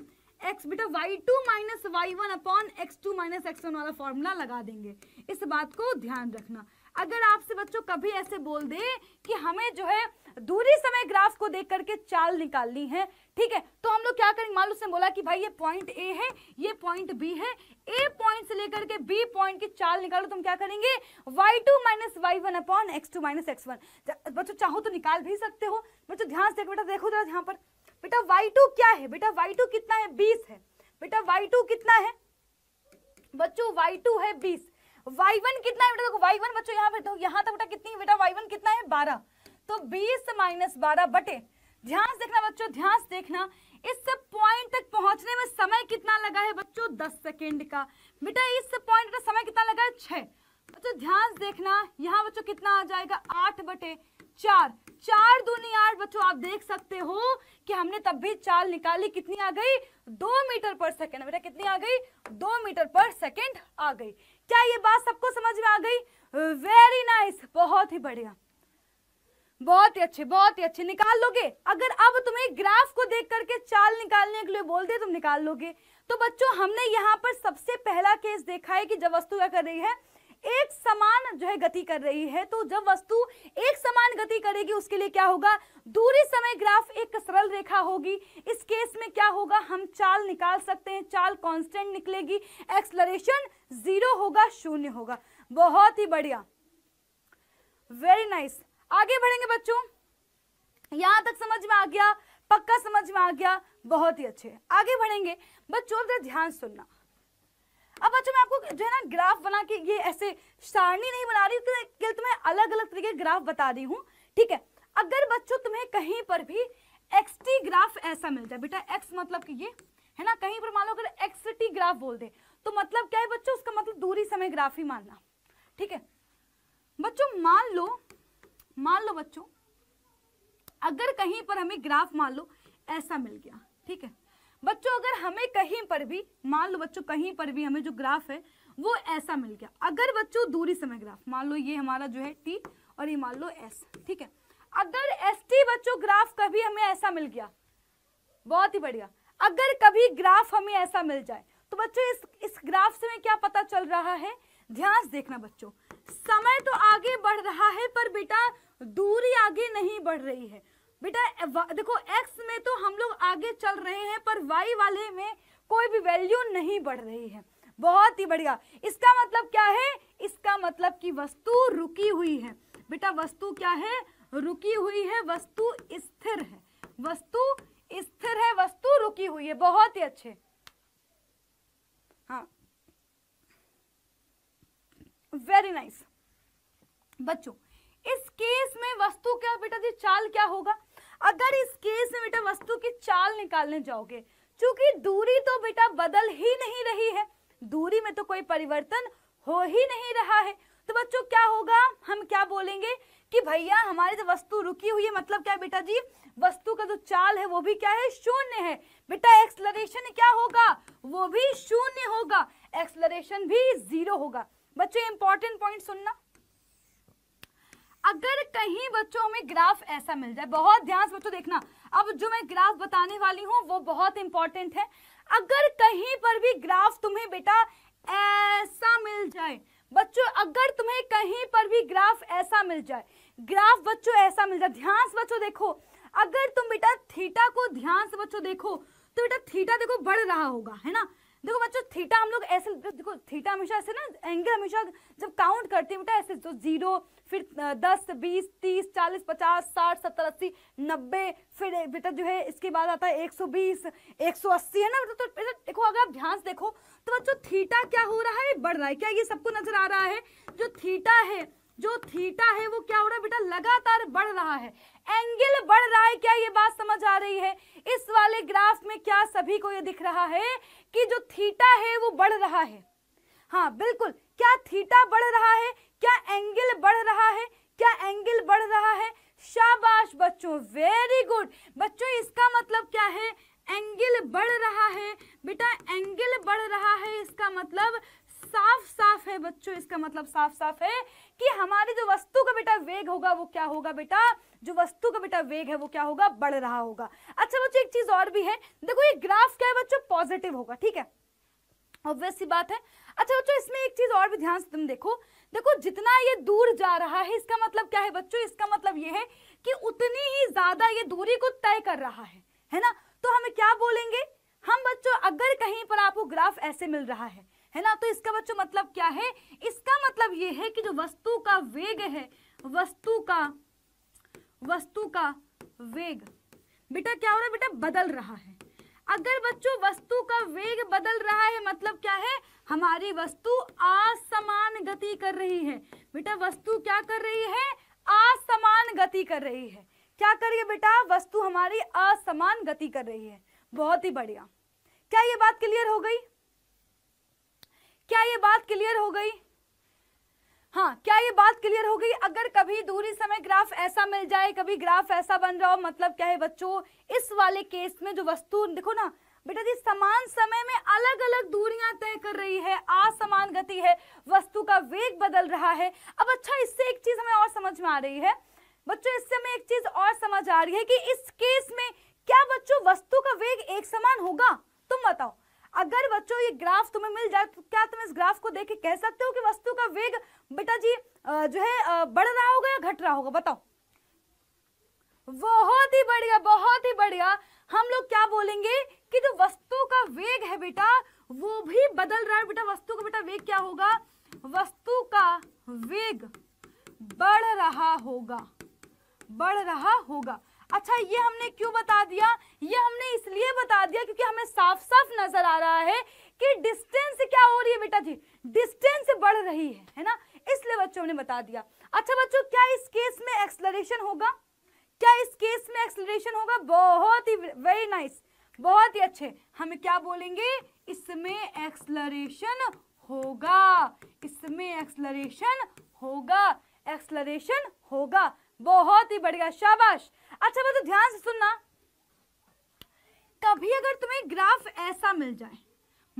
एक्स बेटा Y two minus Y one upon X two minus X one वाला फॉर्मूला लगा देंगे इस बात को ध्यान रखना अगर आपसे बच्चों कभी ऐसे बोल दे कि हमें जो है दूरी समय ग्राफ को देख करके चाल निकालनी है ठीक है तो हम लोग क्या करेंगे मान लो उसने बोला कि भाई ये पॉइंट ए है ये पॉइंट बी है ए पॉइंट से लेकर के बी पॉइंट की चाल निकालो तुम तो क्या करेंगे Y two minus Y one upon X two minus X one बच्चों चाहो तो निकाल भी सकते हो बच्चों ध्यान से बेटा देखो जरा यहाँ पर बेटा वाई टू क्या है बेटा वाई टू कितना है बीस है बेटा वाई टू कितना है बच्चों वाई टू है बीस वाई वन कितना है बेटा देखो वाई वन बच्चों यहाँ पे तो यहाँ तक बेटा कितनी बेटा वाई वन कितना है बारह तो 20 माइनस बारह बटे ध्यान देखना बच्चों ध्यान से देखना इस पॉइंट तक पहुंचने में समय कितना लगा है बच्चों 10 सेकेंड का बेटा इस पॉइंट का समय कितना लगा है छह बच्चों ध्यान से देखना यहाँ बच्चों कितना आ जाएगा आठ बटे चार चार दूनी आठ बच्चों आप देख सकते हो कि हमने तब भी चाल निकाली कितनी आ गई दो मीटर पर सेकेंड बेटा कितनी आ गई दो मीटर पर सेकेंड आ गई क्या ये बात सबको समझ में आ गई वेरी नाइस बहुत ही बढ़िया बहुत ही अच्छे बहुत ही अच्छे निकाल लोगे अगर अब तुम्हें ग्राफ को देख करके चाल निकालने के लिए बोल दे तुम निकाल लोगे तो बच्चों हमने यहाँ पर सबसे पहला केस देखा है कि जब वस्तु क्या कर रही है एक समान जो है गति कर रही है तो जब वस्तु एक समान गति करेगी उसके लिए क्या होगा दूरी समय ग्राफ एक सरल रेखा होगी इस केस में क्या होगा हम चाल निकाल सकते हैं चाल कांस्टेंट निकलेगी एक्सलरेशन जीरो होगा शून्य होगा बहुत ही बढ़िया वेरी नाइस nice. आगे बढ़ेंगे बच्चों यहाँ तक समझ में आ गया पक्का समझ में आ गया बहुत ही अच्छे आगे बढ़ेंगे बच्चों जरा ध्यान सुनना अब बच्चों मैं आपको जो है ना ग्राफ बना के ये ऐसे सारणी नहीं बना रही हूँ तो केवल तुम्हें अलग अलग तरीके ग्राफ बता रही हूँ ठीक है अगर बच्चों तुम्हें कहीं पर भी एक्स टी ग्राफ ऐसा मिल जाए बेटा एक्स मतलब कि ये है ना कहीं पर मान लो अगर एक्स टी ग्राफ बोल दे तो मतलब क्या है बच्चों उसका मतलब दूरी समय ग्राफ ही मानना ठीक है बच्चों मान लो मान लो बच्चों अगर कहीं पर हमें ग्राफ मान लो ऐसा मिल गया ठीक है बच्चों अगर हमें कहीं पर भी मान लो बच्चों कहीं पर भी हमें जो ग्राफ है वो ऐसा मिल गया अगर बच्चों दूरी समय ग्राफ मान लो ये हमारा जो है टी और ये मान लो एस ठीक है अगर एस टी बच्चों ग्राफ कभी हमें ऐसा मिल गया बहुत ही बढ़िया अगर कभी ग्राफ हमें ऐसा मिल जाए तो बच्चों इस इस ग्राफ से हमें क्या पता चल रहा है ध्यान देखना बच्चों समय तो आगे बढ़ रहा है पर बेटा दूरी आगे नहीं बढ़ रही है बेटा देखो एक्स में तो हम लोग आगे चल रहे हैं पर वाई वाले में कोई भी वैल्यू नहीं बढ़ रही है बहुत ही बढ़िया इसका मतलब क्या है इसका मतलब कि वस्तु रुकी हुई है बेटा वस्तु क्या है रुकी हुई है वस्तु स्थिर है वस्तु स्थिर है वस्तु रुकी हुई है बहुत ही अच्छे वेरी नाइस बच्चों इस केस में वस्तु क्या बेटा जी चाल क्या होगा अगर इस केस में बेटा वस्तु की चाल निकालने जाओगे क्योंकि दूरी तो बेटा बदल ही नहीं रही है दूरी में तो कोई परिवर्तन हो ही नहीं रहा है तो बच्चों क्या होगा हम क्या बोलेंगे कि भैया हमारी जो तो वस्तु रुकी हुई है मतलब क्या बेटा जी वस्तु का जो चाल है वो भी क्या है शून्य है बेटा एक्सलरेशन क्या होगा वो भी शून्य होगा एक्सलरेशन भी जीरो होगा बच्चों इंपॉर्टेंट पॉइंट सुनना अगर कहीं बच्चों में ग्राफ ऐसा मिल जाए बहुत ध्यान से बच्चों देखना अब जो मैं ग्राफ बताने वाली हूं वो बहुत इंपॉर्टेंट है अगर कहीं पर भी ग्राफ तुम्हें बेटा ऐसा मिल जाए बच्चों अगर तुम्हें कहीं पर भी ग्राफ ऐसा मिल जाए ग्राफ बच्चों ऐसा मिल जाए ध्यान से बच्चों देखो अगर तुम बेटा थीटा को ध्यान से बच्चों देखो तो बेटा थीटा देखो बढ़ रहा होगा है ना देखो बच्चों थीटा हम लोग ऐसे देखो थीटा हमेशा ऐसे ना एंगल हमेशा जब काउंट करते हैं बेटा ऐसे जो जीरो फिर दस बीस तीस चालीस पचास साठ सत्तर अस्सी नब्बे फिर बेटा जो है इसके बाद आता है एक सौ बीस एक सौ अस्सी है ना बेटा मतलब तो बेटा देखो अगर आप ध्यान से देखो तो बच्चों थीटा क्या हो रहा है बढ़ रहा है क्या ये सबको नजर आ रहा है जो थीटा है जो थीटा है वो क्या हो रहा है बेटा लगातार बढ़ रहा है एंगल बढ़ रहा है क्या ये बात समझ आ रही है इस वाले ग्राफ में क्या सभी को ये दिख रहा है कि जो थीटा है वो बढ़ रहा है हाँ बिल्कुल क्या थीटा बढ़ रहा है क्या एंगल बढ़ रहा है क्या एंगल बढ़ रहा है शाबाश बच्चों वेरी गुड बच्चों इसका मतलब क्या है एंगल बढ़ रहा है बेटा एंगल बढ़ रहा है इसका मतलब साफ साफ है बच्चों इसका मतलब साफ साफ है कि हमारी जो वस्तु का बेटा वेग होगा वो क्या होगा बेटा जो वस्तु का बेटा वेग है वो क्या होगा बढ़ रहा होगा अच्छा बच्चों एक चीज और भी है देखो ये ग्राफ क्या है बच्चों पॉजिटिव होगा ठीक है ऑब्वियस सी बात है अच्छा बच्चों इसमें एक चीज और भी ध्यान से तुम देखो देखो जितना ये दूर जा रहा है इसका मतलब क्या है बच्चों इसका मतलब ये है कि उतनी ही ज्यादा ये दूरी को तय कर रहा है है ना तो हमें क्या बोलेंगे हम बच्चों अगर कहीं पर आपको ग्राफ ऐसे मिल रहा है है ना तो इसका बच्चों मतलब क्या है इसका मतलब ये है कि जो वस्तु का वेग है वस्तु का वस्तु का वेग बेटा क्या हो रहा है बेटा बदल रहा है अगर बच्चों वस्तु का वेग बदल रहा है मतलब क्या है हमारी वस्तु असमान गति कर रही है बेटा वस्तु क्या कर रही है असमान गति कर रही है क्या कर रही है बेटा वस्तु हमारी असमान गति कर रही है बहुत ही बढ़िया क्या ये बात क्लियर हो गई क्या ये बात क्लियर हो गई हाँ क्या ये बात क्लियर हो गई अगर कभी दूरी समय ग्राफ ऐसा मिल जाए कभी ग्राफ ऐसा बन रहा हो मतलब क्या है बच्चों इस वाले केस में जो वस्तु देखो ना बेटा जी समान समय में अलग अलग दूरियां तय कर रही है असमान गति है वस्तु का वेग बदल रहा है अब अच्छा इससे एक चीज हमें और समझ में आ रही है बच्चों इससे हमें एक चीज और समझ आ रही है कि इस केस में क्या बच्चों वस्तु का वेग एक समान होगा तुम बताओ अगर बच्चों ये ग्राफ तुम्हें मिल जाए तो क्या तुम इस ग्राफ को देख के कह सकते हो कि वस्तु का वेग बेटा जी जो है बढ़ रहा होगा या घट रहा होगा बताओ बहुत ही बढ़िया बहुत ही बढ़िया हम लोग क्या बोलेंगे कि जो वस्तु का वेग है बेटा वो भी बदल रहा है बेटा वस्तु का बेटा वेग क्या होगा वस्तु का वेग बढ़ रहा होगा बढ़ रहा होगा अच्छा ये हमने क्यों बता दिया ये हमने इसलिए बता दिया क्योंकि हमें साफ साफ नजर आ रहा है कि डिस्टेंस क्या हो रही है बेटा जी डिस्टेंस बढ़ रही है है ना इसलिए बच्चों ने बता दिया अच्छा बच्चों क्या इस केस में एक्सलरेशन होगा क्या इस केस में एक्सलरेशन होगा बहुत ही वेरी नाइस बहुत ही अच्छे हम क्या बोलेंगे इसमें एक्सलरेशन होगा इसमें एक्सलरेशन होगा एक्सलरेशन होगा बहुत ही बढ़िया शाबाश अच्छा मैं ध्यान से सुनना कभी अगर तुम्हें ग्राफ ऐसा मिल जाए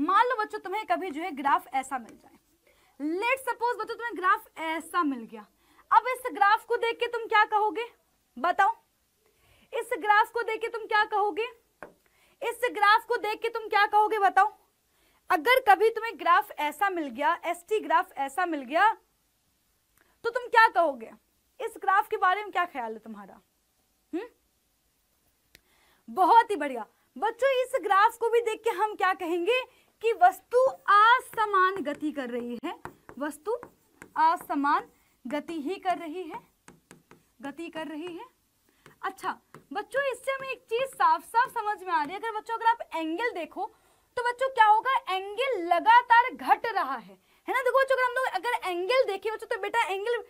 मान लो बच्चों तुम्हें कभी जो है ग्राफ ऐसा मिल जाए लेट सपोज बच्चों तुम्हें ग्राफ ऐसा मिल गया अब इस ग्राफ को देख के तुम क्या कहोगे बताओ इस ग्राफ को देख के तुम क्या कहोगे इस ग्राफ को देख के तुम क्या कहोगे बताओ अगर कभी तुम्हें ग्राफ ऐसा मिल गया एस ग्राफ ऐसा मिल गया तो तुम क्या कहोगे इस ग्राफ के बारे में क्या ख्याल है तुम्हारा हम्म? बहुत ही बढ़िया बच्चों इस ग्राफ को भी देख के हम क्या कहेंगे कि वस्तु असमान गति कर रही है वस्तु असमान गति ही कर रही है गति कर रही है अच्छा बच्चों इससे हमें एक चीज साफ साफ समझ में आ रही है अगर बच्चों अगर आप एंगल देखो तो बच्चों क्या होगा एंगल लगातार घट रहा है है ना देखो बच्चों अगर हम लोग अगर एंगल देखे बच्चों तो बेटा एंगल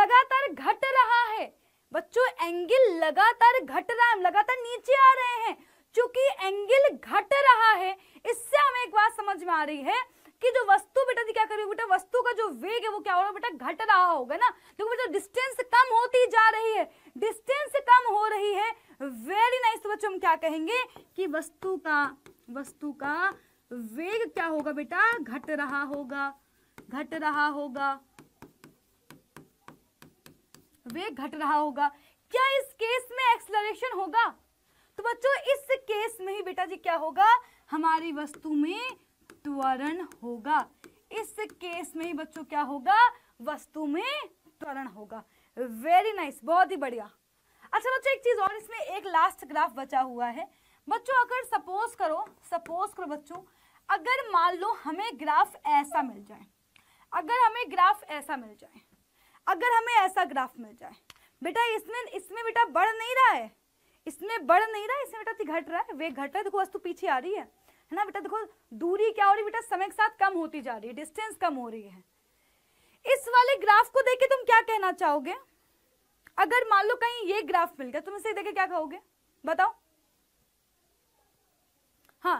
लगातार घट रहा है बच्चों एंगल लगातार घट रहा है लगातार नीचे आ रहे हैं चूंकि एंगल घट रहा है इससे हमें एक बात समझ में आ रही है कि जो वस्तु बेटा क्या करोगे बेटा वस्तु का जो वेग है वो क्या हो रहा है बेटा घट रहा होगा ना देखो बेटा डिस्टेंस कम होती जा रही है डिस्टेंस कम हो रही है वेरी नाइस nice, तो बच्चों हम क्या कहेंगे कि वस्तु का वस्तु का वेग क्या होगा बेटा घट रहा होगा घट रहा होगा वेग घट रहा होगा क्या इस केस में एक्सलरेशन होगा तो बच्चों इस केस में ही बेटा जी क्या होगा हमारी वस्तु में त्वरण होगा इस केस में ही बच्चों क्या होगा वस्तु में त्वरण होगा वेरी नाइस nice, बहुत ही बढ़िया अच्छा बच्चों एक चीज और इसमें एक लास्ट ग्राफ बचा हुआ है बच्चों अगर सपोज करो सपोज करो बच्चों अगर मान लो हमें ग्राफ ऐसा मिल जाए अगर हमें ग्राफ ऐसा मिल जाए अगर हमें ऐसा ग्राफ मिल जाए बेटा इसमें इसमें बेटा बढ़ नहीं रहा है इसमें बढ़ नहीं रहा है इसमें बेटा घट रहा है वे घट रहा है देखो वस्तु पीछे आ रही है है ना बेटा देखो दूरी क्या हो रही है बेटा समय के साथ कम होती जा रही है डिस्टेंस कम हो रही है इस वाले ग्राफ को देख के तुम क्या कहना चाहोगे अगर मान लो कहीं ये ग्राफ मिल गया तुम इसे देखे क्या कहोगे बताओ हाँ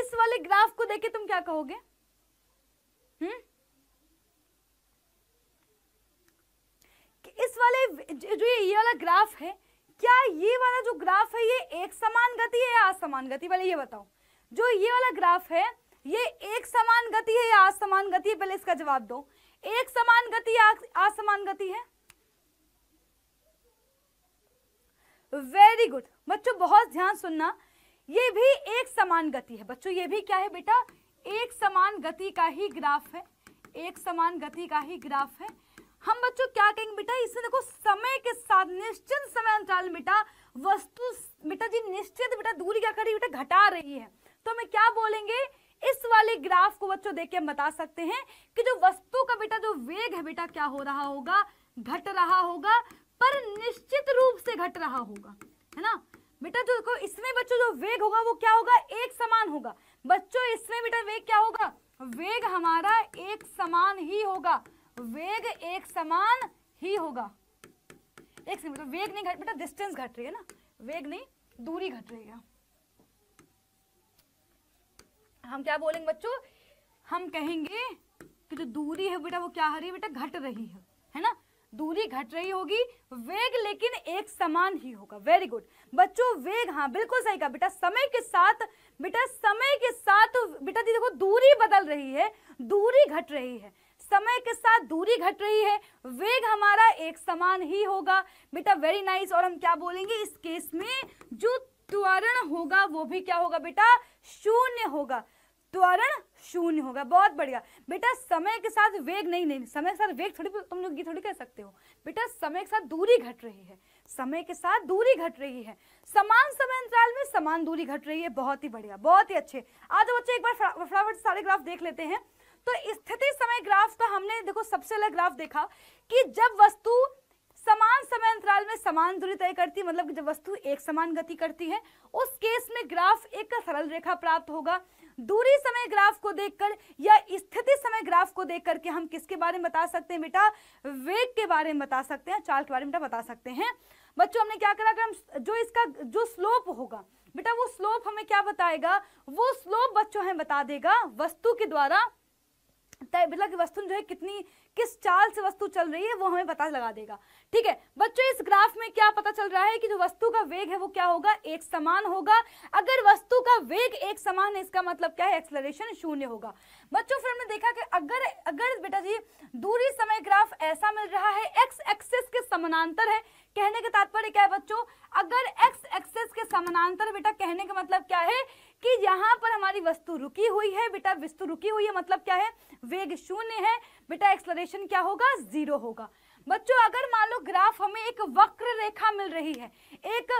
इस वाले ग्राफ को देख के तुम क्या कहोगे हम्म इस वाले जो ये वाला ग्राफ है क्या ये वाला जो ग्राफ है ये एक समान गति है या असमान गति पहले ये बताओ जो ये वाला ग्राफ है ये एक समान गति है या असमान गति है पहले इसका जवाब दो एक समान गति या असमान गति है वेरी गुड बच्चों बहुत ध्यान सुनना ये भी एक समान गति है बच्चों ये भी क्या है बेटा एक समान गति का ही ग्राफ है एक समान गति का ही ग्राफ है हम बच्चों क्या कहेंगे बेटा इसे देखो समय के साथ निश्चित समय अंतराल बेटा वस्तु बेटा जी निश्चित बेटा दूरी क्या करी बेटा घटा रही है तो हमें क्या बोलेंगे इस वाले ग्राफ को बच्चों देख के हम बता सकते हैं कि जो वस्तु का बेटा जो वेग है बेटा क्या हो रहा होगा घट रहा होगा पर निश्चित रूप से घट रहा होगा है ना बेटा जो देखो इसमें बच्चों जो वेग होगा वो क्या होगा एक समान होगा बच्चों इसमें बेटा वेग क्या होगा वेग हमारा एक समान ही होगा वेग एक समान ही होगा एक समय मतलब तो वेग नहीं घट बेटा मतलब डिस्टेंस घट रही है ना वेग नहीं दूरी घट रही है हम क्या बोलेंगे बच्चों हम कहेंगे कि जो दूरी है बेटा वो क्या हो रही है बेटा घट रही है है ना दूरी घट रही होगी वेग लेकिन एक समान ही होगा वेरी गुड बच्चों वेग हाँ बिल्कुल सही कहा बेटा समय के साथ बेटा समय के साथ बेटा देखो दूरी बदल रही है दूरी घट रही है समय के साथ दूरी घट रही है वेग हमारा एक समान ही होगा बेटा वेरी नाइस और हम क्या बोलेंगे इस केस में जो त्वरण होगा वो भी क्या होगा बेटा शून्य होगा त्वरण शून्य होगा बहुत बढ़िया बेटा समय के साथ वेग नहीं नहीं समय के साथ वेग थोड़ी तुम लोग ये थोड़ी कह सकते हो बेटा समय के साथ दूरी घट रही है समय के साथ दूरी घट रही है समान समय अंतराल में समान दूरी घट रही है बहुत ही बढ़िया बहुत ही अच्छे आज बच्चे एक बार फटाफट सारे ग्राफ देख लेते हैं तो स्थिति समय ग्राफ का तो हमने देखो सबसे अलग ग्राफ देखा कि जब वस्तु समान समय अंतराल में समान दूरी तय करती मतलब कि जब वस्तु एक समान गति करती है उस केस में ग्राफ एक सरल रेखा प्राप्त होगा दूरी समय ग्राफ को देखकर या स्थिति समय ग्राफ को देख करके हम किसके बारे में बता सकते हैं बेटा वेग के बारे में बता सकते हैं चाल के बारे में बता सकते हैं बच्चों हमने क्या करा अगर हम जो इसका जो स्लोप होगा बेटा वो स्लोप हमें क्या बताएगा वो स्लोप बच्चों हमें बता देगा वस्तु के द्वारा मतलब कि वस्तु जो है कितनी किस चाल से वस्तु चल रही है वो हमें पता लगा देगा ठीक है बच्चों इस ग्राफ में क्या पता चल रहा है कि जो वस्तु का वेग है वो क्या होगा एक समान होगा अगर वस्तु का वेग एक समान है इसका मतलब क्या है एक्सलरेशन शून्य होगा बच्चों फिर हमने देखा कि अगर अगर बेटा जी दूरी समय ग्राफ ऐसा मिल रहा है एक्स एक्सेस के समानांतर है कहने का तात्पर्य क्या है बच्चों अगर एक्स एक्सेस के समानांतर बेटा कहने का मतलब क्या है कि यहाँ पर हमारी वस्तु रुकी हुई है बेटा वस्तु रुकी हुई है मतलब क्या है वेग शून्य है बेटा एक्सलरेशन क्या होगा जीरो होगा बच्चों अगर मान लो ग्राफ हमें एक वक्र रेखा मिल रही है एक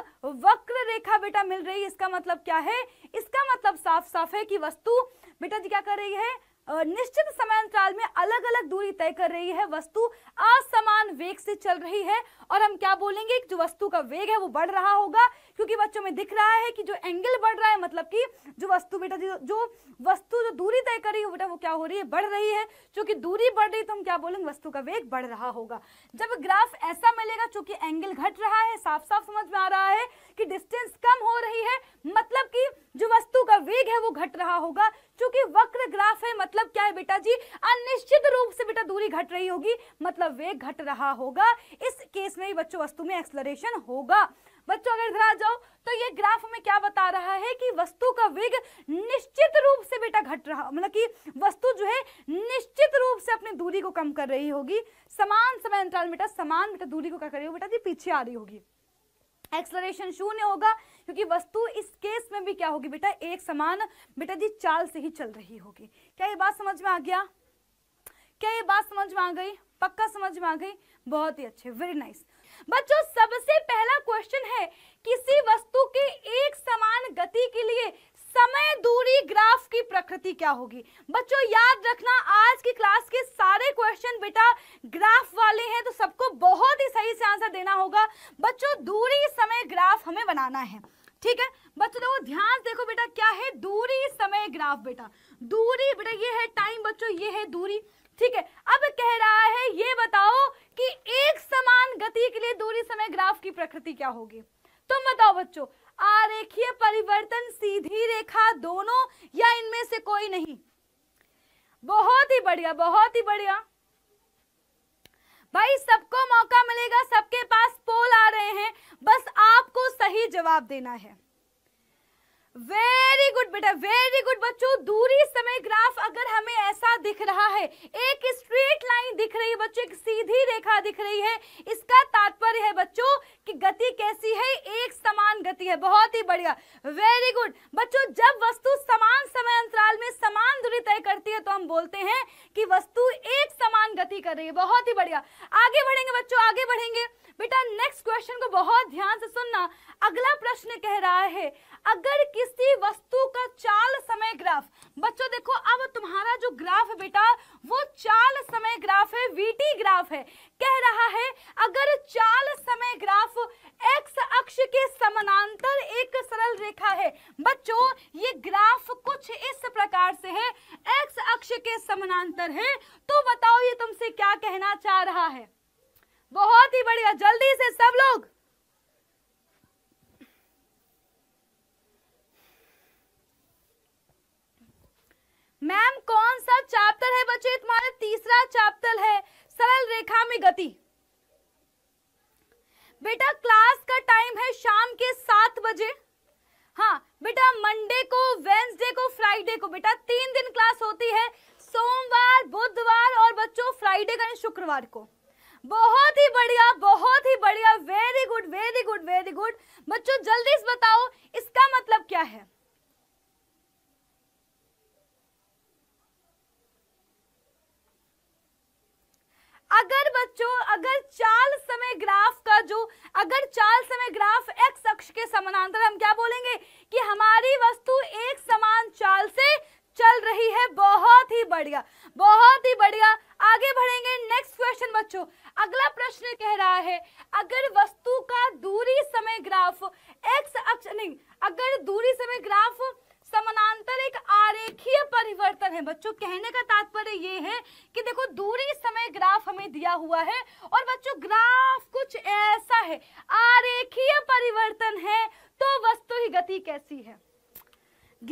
वक्र रेखा बेटा मिल रही है इसका मतलब क्या है इसका मतलब साफ साफ है कि वस्तु बेटा जी क्या कर रही है निश्चित समय अंतराल में अलग अलग दूरी तय कर रही है वस्तु असमान वेग से चल रही है और हम क्या बोलेंगे जो वस्तु का वेग है वो बढ़ रहा होगा क्योंकि बच्चों में दिख रहा है कि जो एंगल बढ़ रहा है मतलब कि जो वस्तु बेटा जो जो वस्तु जो दूरी तय करी बेटा वो क्या हो रही है बढ़ रही है चूंकि दूरी बढ़ रही तो हम क्या बोलेंगे वस्तु का वेग बढ़ रहा होगा जब ग्राफ ऐसा मिलेगा चूंकि एंगल घट रहा है साफ साफ समझ में आ रहा है कि डिस्टेंस कम हो रही है मतलब कि जो वस्तु का वेग है वो घट रहा होगा चूंकि वक्र ग्राफ है मतलब क्या है बेटा जी अनिश्चित रूप से बेटा दूरी घट रही होगी मतलब वेग घट रहा होगा इस केस में भी बच्चों वस्तु में एक्सलरेशन होगा बच्चों अगर इधर आ जाओ तो ये ग्राफ में क्या बता रहा है कि वस्तु का वेग निश्चित रूप से बेटा घट रहा मतलब कि वस्तु जो है निश्चित रूप से अपनी दूरी को कम कर रही होगी समान समय अंतराल बेटा समान बेटा दूरी को क्या कर रही हो बेटा जी पीछे आ रही होगी एक्सलरेशन शून्य होगा क्योंकि वस्तु इस केस में भी क्या होगी बेटा एक समान बेटा जी चाल से ही चल रही होगी क्या ये बात समझ में आ गया क्या ये बात समझ में आ गई पक्का समझ में आ गई बहुत ही अच्छे वेरी नाइस बच्चों सबसे पहला क्वेश्चन है किसी वस्तु के एक समान गति के लिए समय दूरी ग्राफ की प्रकृति क्या होगी बच्चों याद रखना आज की क्लास के सारे क्वेश्चन बेटा ग्राफ वाले हैं तो सबको बहुत ही सही से आंसर देना होगा बच्चों दूरी समय ग्राफ हमें बनाना है ठीक है बच्चों देखो ध्यान देखो बेटा क्या है दूरी समय ग्राफ बेटा दूरी बेटा ये है टाइम बच्चों ये है दूरी ठीक है अब कह रहा है ये बताओ कि एक समान गति के लिए दूरी समय ग्राफ की प्रकृति क्या होगी तुम बताओ बच्चों आरेखीय परिवर्तन सीधी रेखा दोनों या इनमें से कोई नहीं बहुत ही बढ़िया बहुत ही बढ़िया भाई सबको मौका मिलेगा सबके पास पोल आ रहे हैं बस आपको सही जवाब देना है वेरी गुड बेटा वेरी गुड बच्चों दूरी समय ग्राफ अगर हमें ऐसा दिख रहा है एक स्ट्रेट लाइन दिख रही है बच्चों एक सीधी रेखा दिख रही है इसका तात्पर्य है बच्चों कि गति कैसी है एक समान गति है बहुत ही बढ़िया वेरी गुड बच्चों जब वस्तु समान समय अंतराल में समान दूरी तय करती है तो हम बोलते हैं कि वस्तु एक समान गति कर रही है बहुत ही बढ़िया आगे बढ़ेंगे बच्चों आगे बढ़ेंगे बेटा नेक्स्ट क्वेश्चन को बहुत ध्यान से सुनना अगला प्रश्न कह रहा है अगर किसी वस्तु का चाल समय ग्राफ बच्चों देखो अब तुम्हारा जो ग्राफ है बेटा वो चाल समय ग्राफ है वीटी ग्राफ है कह रहा है अगर चाल समय ग्राफ एक्स अक्ष के समानांतर एक सरल रेखा है बच्चों ये ग्राफ कुछ इस प्रकार से है एक्स अक्ष के समानांतर है तो बताओ ये तुमसे क्या कहना चाह रहा है बहुत ही बढ़िया जल्दी से सब लोग मैम कौन सा चैप्टर है बच्चे तुम्हारा तीसरा चैप्टर है सरल रेखा में गति बेटा क्लास का टाइम है शाम के सात बजे हाँ बेटा मंडे को वेंसडे को फ्राइडे को बेटा तीन दिन क्लास होती है सोमवार बुधवार और बच्चों फ्राइडे का शुक्रवार को बहुत ही बढ़िया बहुत ही बढ़िया very good very good very good बच्चों जल्दी से बताओ इसका मतलब क्या है अगर बच्चों अगर चाल समय ग्राफ का जो अगर चाल समय ग्राफ एक्स अक्ष के समानांतर हम क्या बोलेंगे कि हमारी वस्तु एक समान चाल से चल रही है बहुत ही बढ़िया बहुत ही बढ़िया आगे बढ़ेंगे नेक्स्ट क्वेश्चन बच्चों अगला प्रश्न कह रहा है अगर वस्तु का दूरी समय ग्राफ एक्स अक्ष नहीं अगर दूरी समय ग्राफ समानांतर एक आरेखीय परिवर्तन है बच्चों कहने का तात्पर्य ये है कि देखो दूरी समय ग्राफ हमें दिया हुआ है और बच्चों ग्राफ कुछ ऐसा है आरेखीय परिवर्तन है तो वस्तु ही गति कैसी है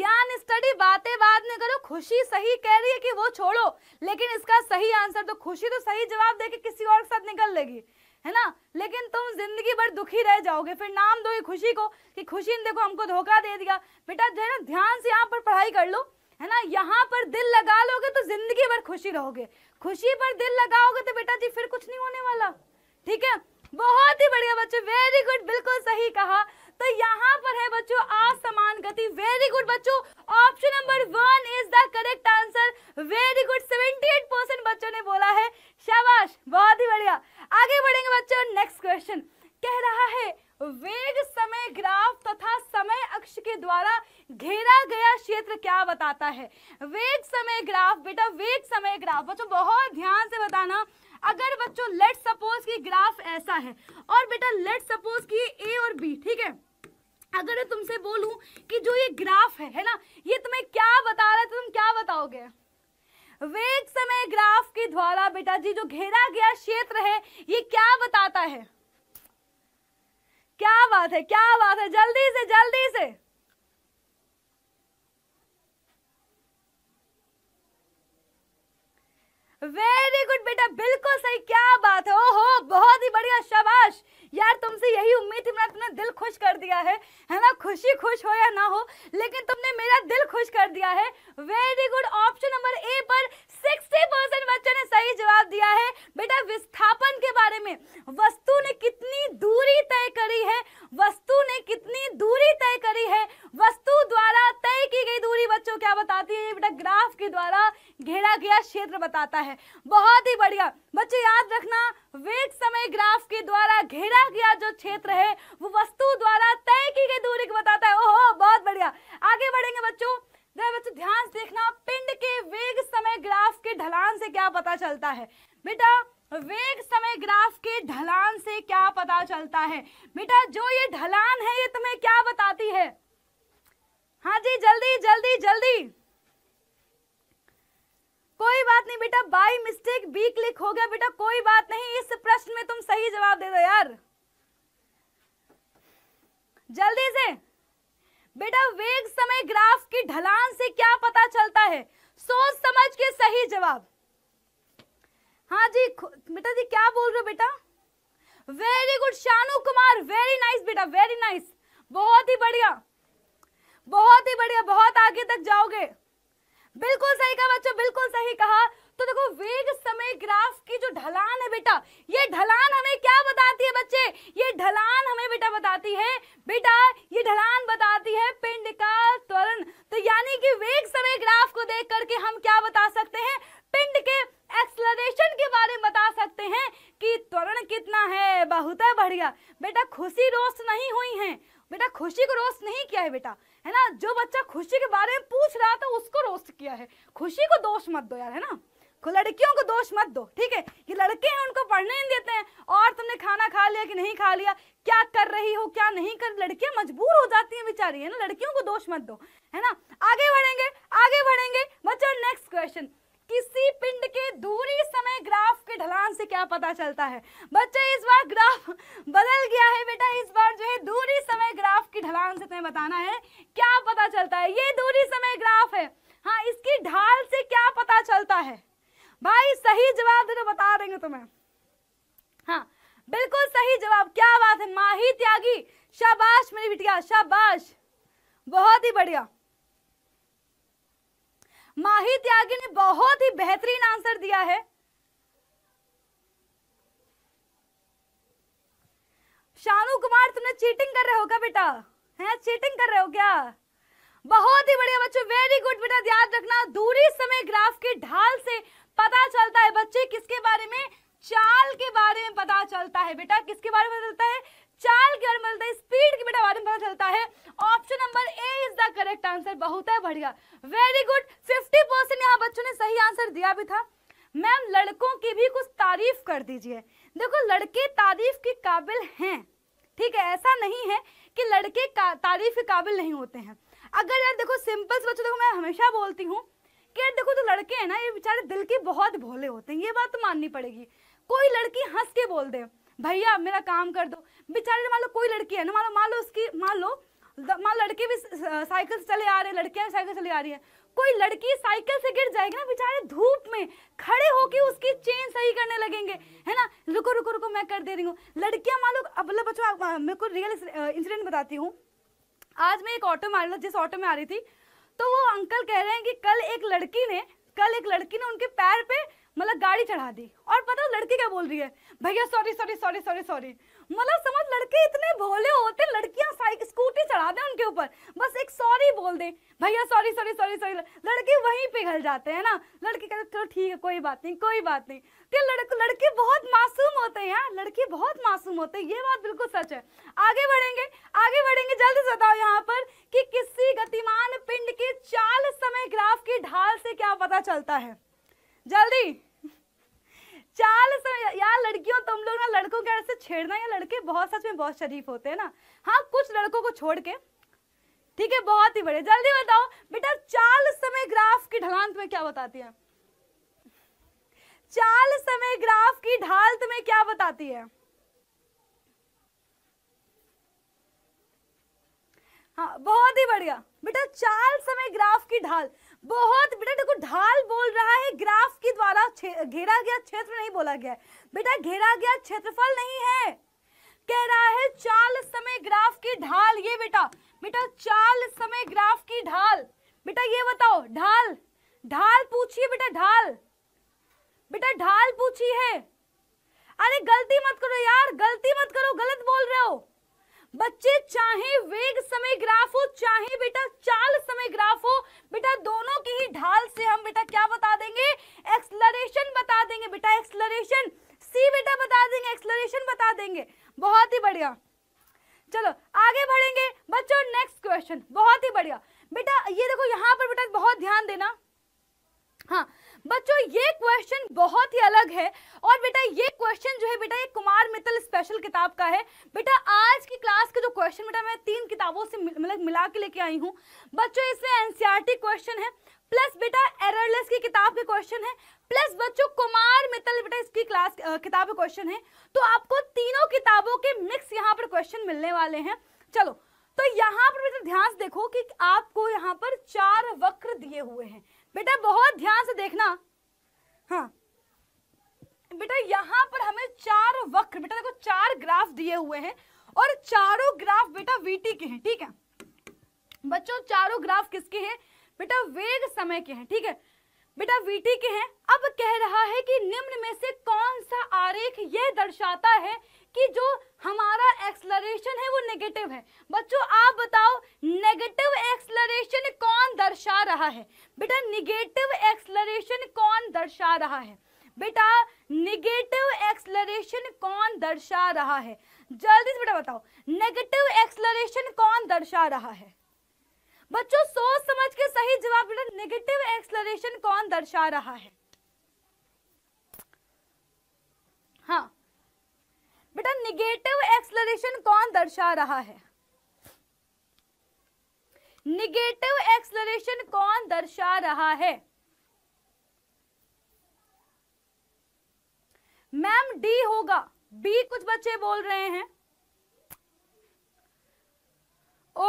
ज्ञान स्टडी बातें बाद में करो खुशी सही कह रही है कि वो छोड़ो लेकिन इसका सही आंसर तो खुशी तो सही जवाब देके किसी और के साथ निकल लेगी है ना लेकिन तुम जिंदगी भर दुखी रह जाओगे फिर नाम दो ये खुशी को कि खुशी ने देखो हमको धोखा दे दिया बेटा जो है ना ध्यान से यहाँ पर पढ़ाई कर लो है ना यहाँ पर दिल लगा लोगे तो जिंदगी भर खुशी रहोगे खुशी पर दिल लगाओगे तो बेटा जी फिर कुछ नहीं होने वाला ठीक है बहुत ही बढ़िया बच्चे वेरी गुड बिल्कुल सही कहा तो यहाँ पर है बच्चों असमान गति वेरी गुड बच्चों option number one is the correct answer very good seventy eight percent बच्चों ने बोला है शाबाश बहुत ही बढ़िया आगे बढ़ेंगे बच्चों नेक्स्ट क्वेश्चन कह रहा है वेग समय ग्राफ तथा समय अक्ष के द्वारा घेरा गया क्षेत्र क्या बताता है वेग समय ग्राफ बेटा वेग समय ग्राफ बच्चों बहुत ध्यान से बताना अगर बच्चों लेट सपोज कि ग्राफ ऐसा है और बेटा लेट सपोज कि ए और बी ठीक है अगर मैं तुमसे बोलूं कि जो ये ग्राफ है है ना ये तुम्हें क्या बता रहा है तो तुम क्या बताओगे वेग समय ग्राफ के द्वारा बेटा जी जो घेरा गया क्षेत्र है ये क्या बताता है क्या बात है क्या बात है जल्दी से जल्दी से वेरी गुड बेटा बिल्कुल सही क्या बात है ओहो बहुत ही बढ़िया शाबाश यार तुमसे यही उम्मीद थी मैंने तुमने दिल खुश कर दिया है है ना खुशी खुश हो या ना हो लेकिन तुमने मेरा दिल खुश कर दिया है very good option number A पर 60% बच्चों ने सही जवाब दिया है बेटा विस्थापन के बारे में वस्तु ने कितनी दूरी तय करी है वस्तु ने कितनी दूरी तय करी है वस्तु द्वारा तय की गई दूरी बच्चों क्या बताती है बेटा ग्राफ के द्वारा घेरा गया क्षेत्र बताता है बहुत ही बढ़िया बच्चे याद रखना वेग समय ग्राफ के द्वारा घेरा गया जो क्षेत्र है वो वस्तु द्वारा तय की गई दूरी को बताता है ओहो बहुत बढ़िया आगे बढ़ेंगे बच्चों जरा बच्चों ध्यान से देखना पिंड के वेग समय ग्राफ के ढलान से क्या पता चलता है बेटा वेग समय ग्राफ के ढलान से क्या पता चलता है बेटा जो ये ढलान है ये तुम्हें क्या बताती है हाँ जी जल्दी जल्दी जल्दी कोई बात नहीं बेटा बाई मिस्टेक बी क्लिक हो गया बेटा कोई बात नहीं इस प्रश्न में तुम सही जवाब दे दो यार जल्दी से बेटा वेग समय ग्राफ की ढलान से क्या पता चलता है सोच समझ के सही जवाब हाँ जी बेटा जी क्या बोल रहे हो बेटा very good Shanu Kumar very nice बेटा वेरी नाइस बहुत ही बढ़िया बहुत ही बढ़िया बहुत आगे तक जाओगे बिल्कुल सही कहा बच्चों बिल्कुल सही कहा तो देखो वेग समय ग्राफ की जो ढलान है बेटा ये ढलान हमें क्या बताती है बच्चे ये ढलान हमें बेटा बताती है बेटा ये ढलान बताती है पिंड का त्वरण तो यानी कि वेग समय ग्राफ को देख करके हम क्या बता सकते हैं पिंड के एक्सलरेशन के बारे में बता सकते हैं कि त्वरण कितना है बहुत बढ़िया बेटा खुशी रोस नहीं हुई है बेटा खुशी को रोस्ट नहीं किया है बेटा है ना जो बच्चा खुशी के बारे में पूछ रहा था उसको रोस्ट किया है खुशी को दोष मत दो यार है ना लड़कियों को दोष मत दो ठीक है कि लड़के हैं उनको पढ़ने नहीं देते हैं और तुमने खाना खा लिया कि नहीं खा लिया क्या कर रही हो क्या नहीं कर लड़कियां मजबूर हो जाती हैं बेचारी है ना लड़कियों को दोष मत दो है ना आगे बढ़ेंगे आगे बढ़ेंगे बच्चों नेक्स्ट क्वेश्चन किसी पिंड के दूरी समय ग्राफ के ढलान से क्या पता चलता है बच्चे इस बार ग्राफ बदल गया है बेटा इस बार जो है दूरी समय ग्राफ की ढलान से तुम्हें बताना है क्या पता चलता है ये दूरी समय ग्राफ है हाँ इसकी ढाल से क्या पता चलता है भाई सही जवाब दे तो बता देंगे तुम्हें हाँ बिल्कुल सही जवाब क्या बात है माही त्यागी शाबाश मेरी बिटिया शाबाश बहुत ही बढ़िया माही त्यागी ने बहुत ही बेहतरीन आंसर दिया है शानू कुमार तुमने चीटिंग कर रहे हो क्या बेटा है चीटिंग कर रहे हो क्या बहुत ही बढ़िया बच्चों वेरी गुड बेटा याद रखना दूरी समय ग्राफ के ढाल से पता चलता है बच्चे किसके बारे में चाल के बारे में पता चलता है बेटा किसके बारे में पता चलता है चाल के बारे में चलता है स्पीड के बेटा बारे में पता चलता है option number A is the correct answer बहुत है बढ़िया वेरी गुड फिफ्टी परसेंट यहाँ बच्चों ने सही आंसर दिया भी था मैम लड़कों की भी कुछ तारीफ कर दीजिए देखो लड़के तारीफ के काबिल हैं ठीक है ऐसा नहीं है कि लड़के तारीफ के काबिल नहीं होते हैं अगर यार देखो सिंपल्स बच्चों देखो मैं हमेशा बोलती हूँ कि देखो जो तो लड़के हैं ना ये बेचारे दिल के बहुत भोले होते हैं ये बात तो माननी पड़ेगी कोई लड़की हंस के बोल दे भैया मेरा काम कर दो बेचारे मान लो कोई लड़की है ना मान लो मान लो उसकी मान लो मान लड़के भी साइकिल से चले आ रहे हैं लड़कियां भी साइकिल चले आ रही है कोई लड़की साइकिल से गिर जाएगी ना बेचारे धूप में खड़े होके उसकी चेन सही करने लगेंगे है ना रुको रुको रुको मैं कर दे रही हूँ लड़कियां मान लो अब बच्चों मेरे को रियल इंसिडेंट बताती हूँ आज मैं एक ऑटो में आ रही था जिस ऑटो में आ रही थी तो वो अंकल कह रहे हैं कि कल एक लड़की ने कल एक लड़की ने उनके पैर पे मतलब गाड़ी चढ़ा दी और पता लड़की क्या बोल रही है भैया sorry sorry sorry sorry sorry मतलब समझ लड़के इतने भोले होते लड़कियां साइकिल स्कूटी चढ़ा दें उनके ऊपर बस एक सॉरी बोल दे भैया सॉरी सॉरी सॉरी सॉरी लड़के वहीं पिघल जाते हैं ना लड़के कहते चलो ठीक है कोई बात नहीं कोई बात नहीं के लड़क लड़के बहुत मासूम होते हैं हाँ? लड़के बहुत मासूम होते हैं ये बात बिल्कुल सच है आगे बढ़ेंगे आगे बढ़ेंगे जल्दी बताओ यहाँ पर कि किसी गतिमान पिंड के चाल समय ग्राफ की ढाल से क्या पता चलता है जल्दी चाल समय यार लड़कियों तुम लोग ना लड़कों के ऐसे छेड़ना या लड़के बहुत सच में बहुत शरीफ होते हैं ना हाँ कुछ लड़कों को छोड़ के ठीक है बहुत ही बड़े जल्दी बताओ बेटा चाल समय ग्राफ की ढलान तुम्हें क्या बताती है चाल समय ग्राफ की ढाल तुम्हें क्या बताती है हाँ बहुत ही बढ़िया बेटा चाल समय ग्राफ की ढाल बहुत बेटा देखो ढाल बोल रहा है ग्राफ के द्वारा घेरा गया क्षेत्र नहीं बोला गया बेटा घेरा गया क्षेत्रफल नहीं है कह रहा है चाल समय ग्राफ की ढाल ये बेटा बेटा चाल समय ग्राफ की ढाल बेटा ये बताओ ढाल ढाल पूछिए बेटा ढाल बेटा ढाल पूछी है अरे गलती मत करो यार गलती मत करो गलत बोल रहे हो बच्चे चाहे वेग समय ग्राफ हो चाहे बेटा चाल समय ग्राफ हो बेटा दोनों की ही ढाल से हम बेटा क्या बता देंगे एक्सलरेशन बता देंगे बेटा एक्सलरेशन सी बेटा बता देंगे एक्सलरेशन बता देंगे बहुत ही बढ़िया चलो आगे बढ़ेंगे बच्चों नेक्स्ट क्वेश्चन बहुत ही बढ़िया बेटा ये देखो यहाँ पर बेटा बहुत ध्यान देना हाँ बच्चों ये क्वेश्चन बहुत ही अलग है और बेटा ये क्वेश्चन जो है बेटा ये कुमार मित्तल स्पेशल किताब का है बेटा आज की क्लास के जो क्वेश्चन बेटा मैं तीन किताबों से मतलब मिला के लेके आई हूँ बच्चों इसमें एनसीआरटी क्वेश्चन है प्लस बेटा एररलेस की किताब के क्वेश्चन है प्लस बच्चों कुमार मित्तल बेटा इसकी क्लास किताब के क्वेश्चन है तो आपको तीनों किताबों के मिक्स यहाँ पर क्वेश्चन मिलने वाले हैं चलो तो यहाँ पर बेटा ध्यान देखो कि आपको यहाँ पर चार वक्र दिए हुए हैं बेटा बहुत ध्यान से देखना हाँ बेटा यहाँ पर हमें चार वक्र बेटा देखो चार ग्राफ दिए हुए हैं और चारों ग्राफ बेटा वीटी के हैं ठीक है बच्चों चारों ग्राफ किसके हैं बेटा वेग समय के हैं ठीक है बेटा वीटी के हैं अब कह रहा है कि निम्न में से कौन सा आरेख ये दर्शाता है कि जो हमारा एक्सलरेशन है वो नेगेटिव है बच्चों आप बताओ नेगेटिव एक्सलरेशन कौन दर्शा रहा है बेटा निगेटिव एक्सलरेशन कौन दर्शा रहा है बेटा नेगेटिव एक्सलरेशन कौन दर्शा रहा है जल्दी से बेटा बताओ नेगेटिव एक्सलरेशन कौन दर्शा रहा है बच्चों सोच समझ के सही जवाब नेगेटिव एक्सलरेशन कौन दर्शा रहा है हाँ बेटा निगेटिव एक्सलरेशन कौन दर्शा रहा है निगेटिव एक्सलरेशन कौन दर्शा रहा है मैम डी होगा बी कुछ बच्चे बोल रहे हैं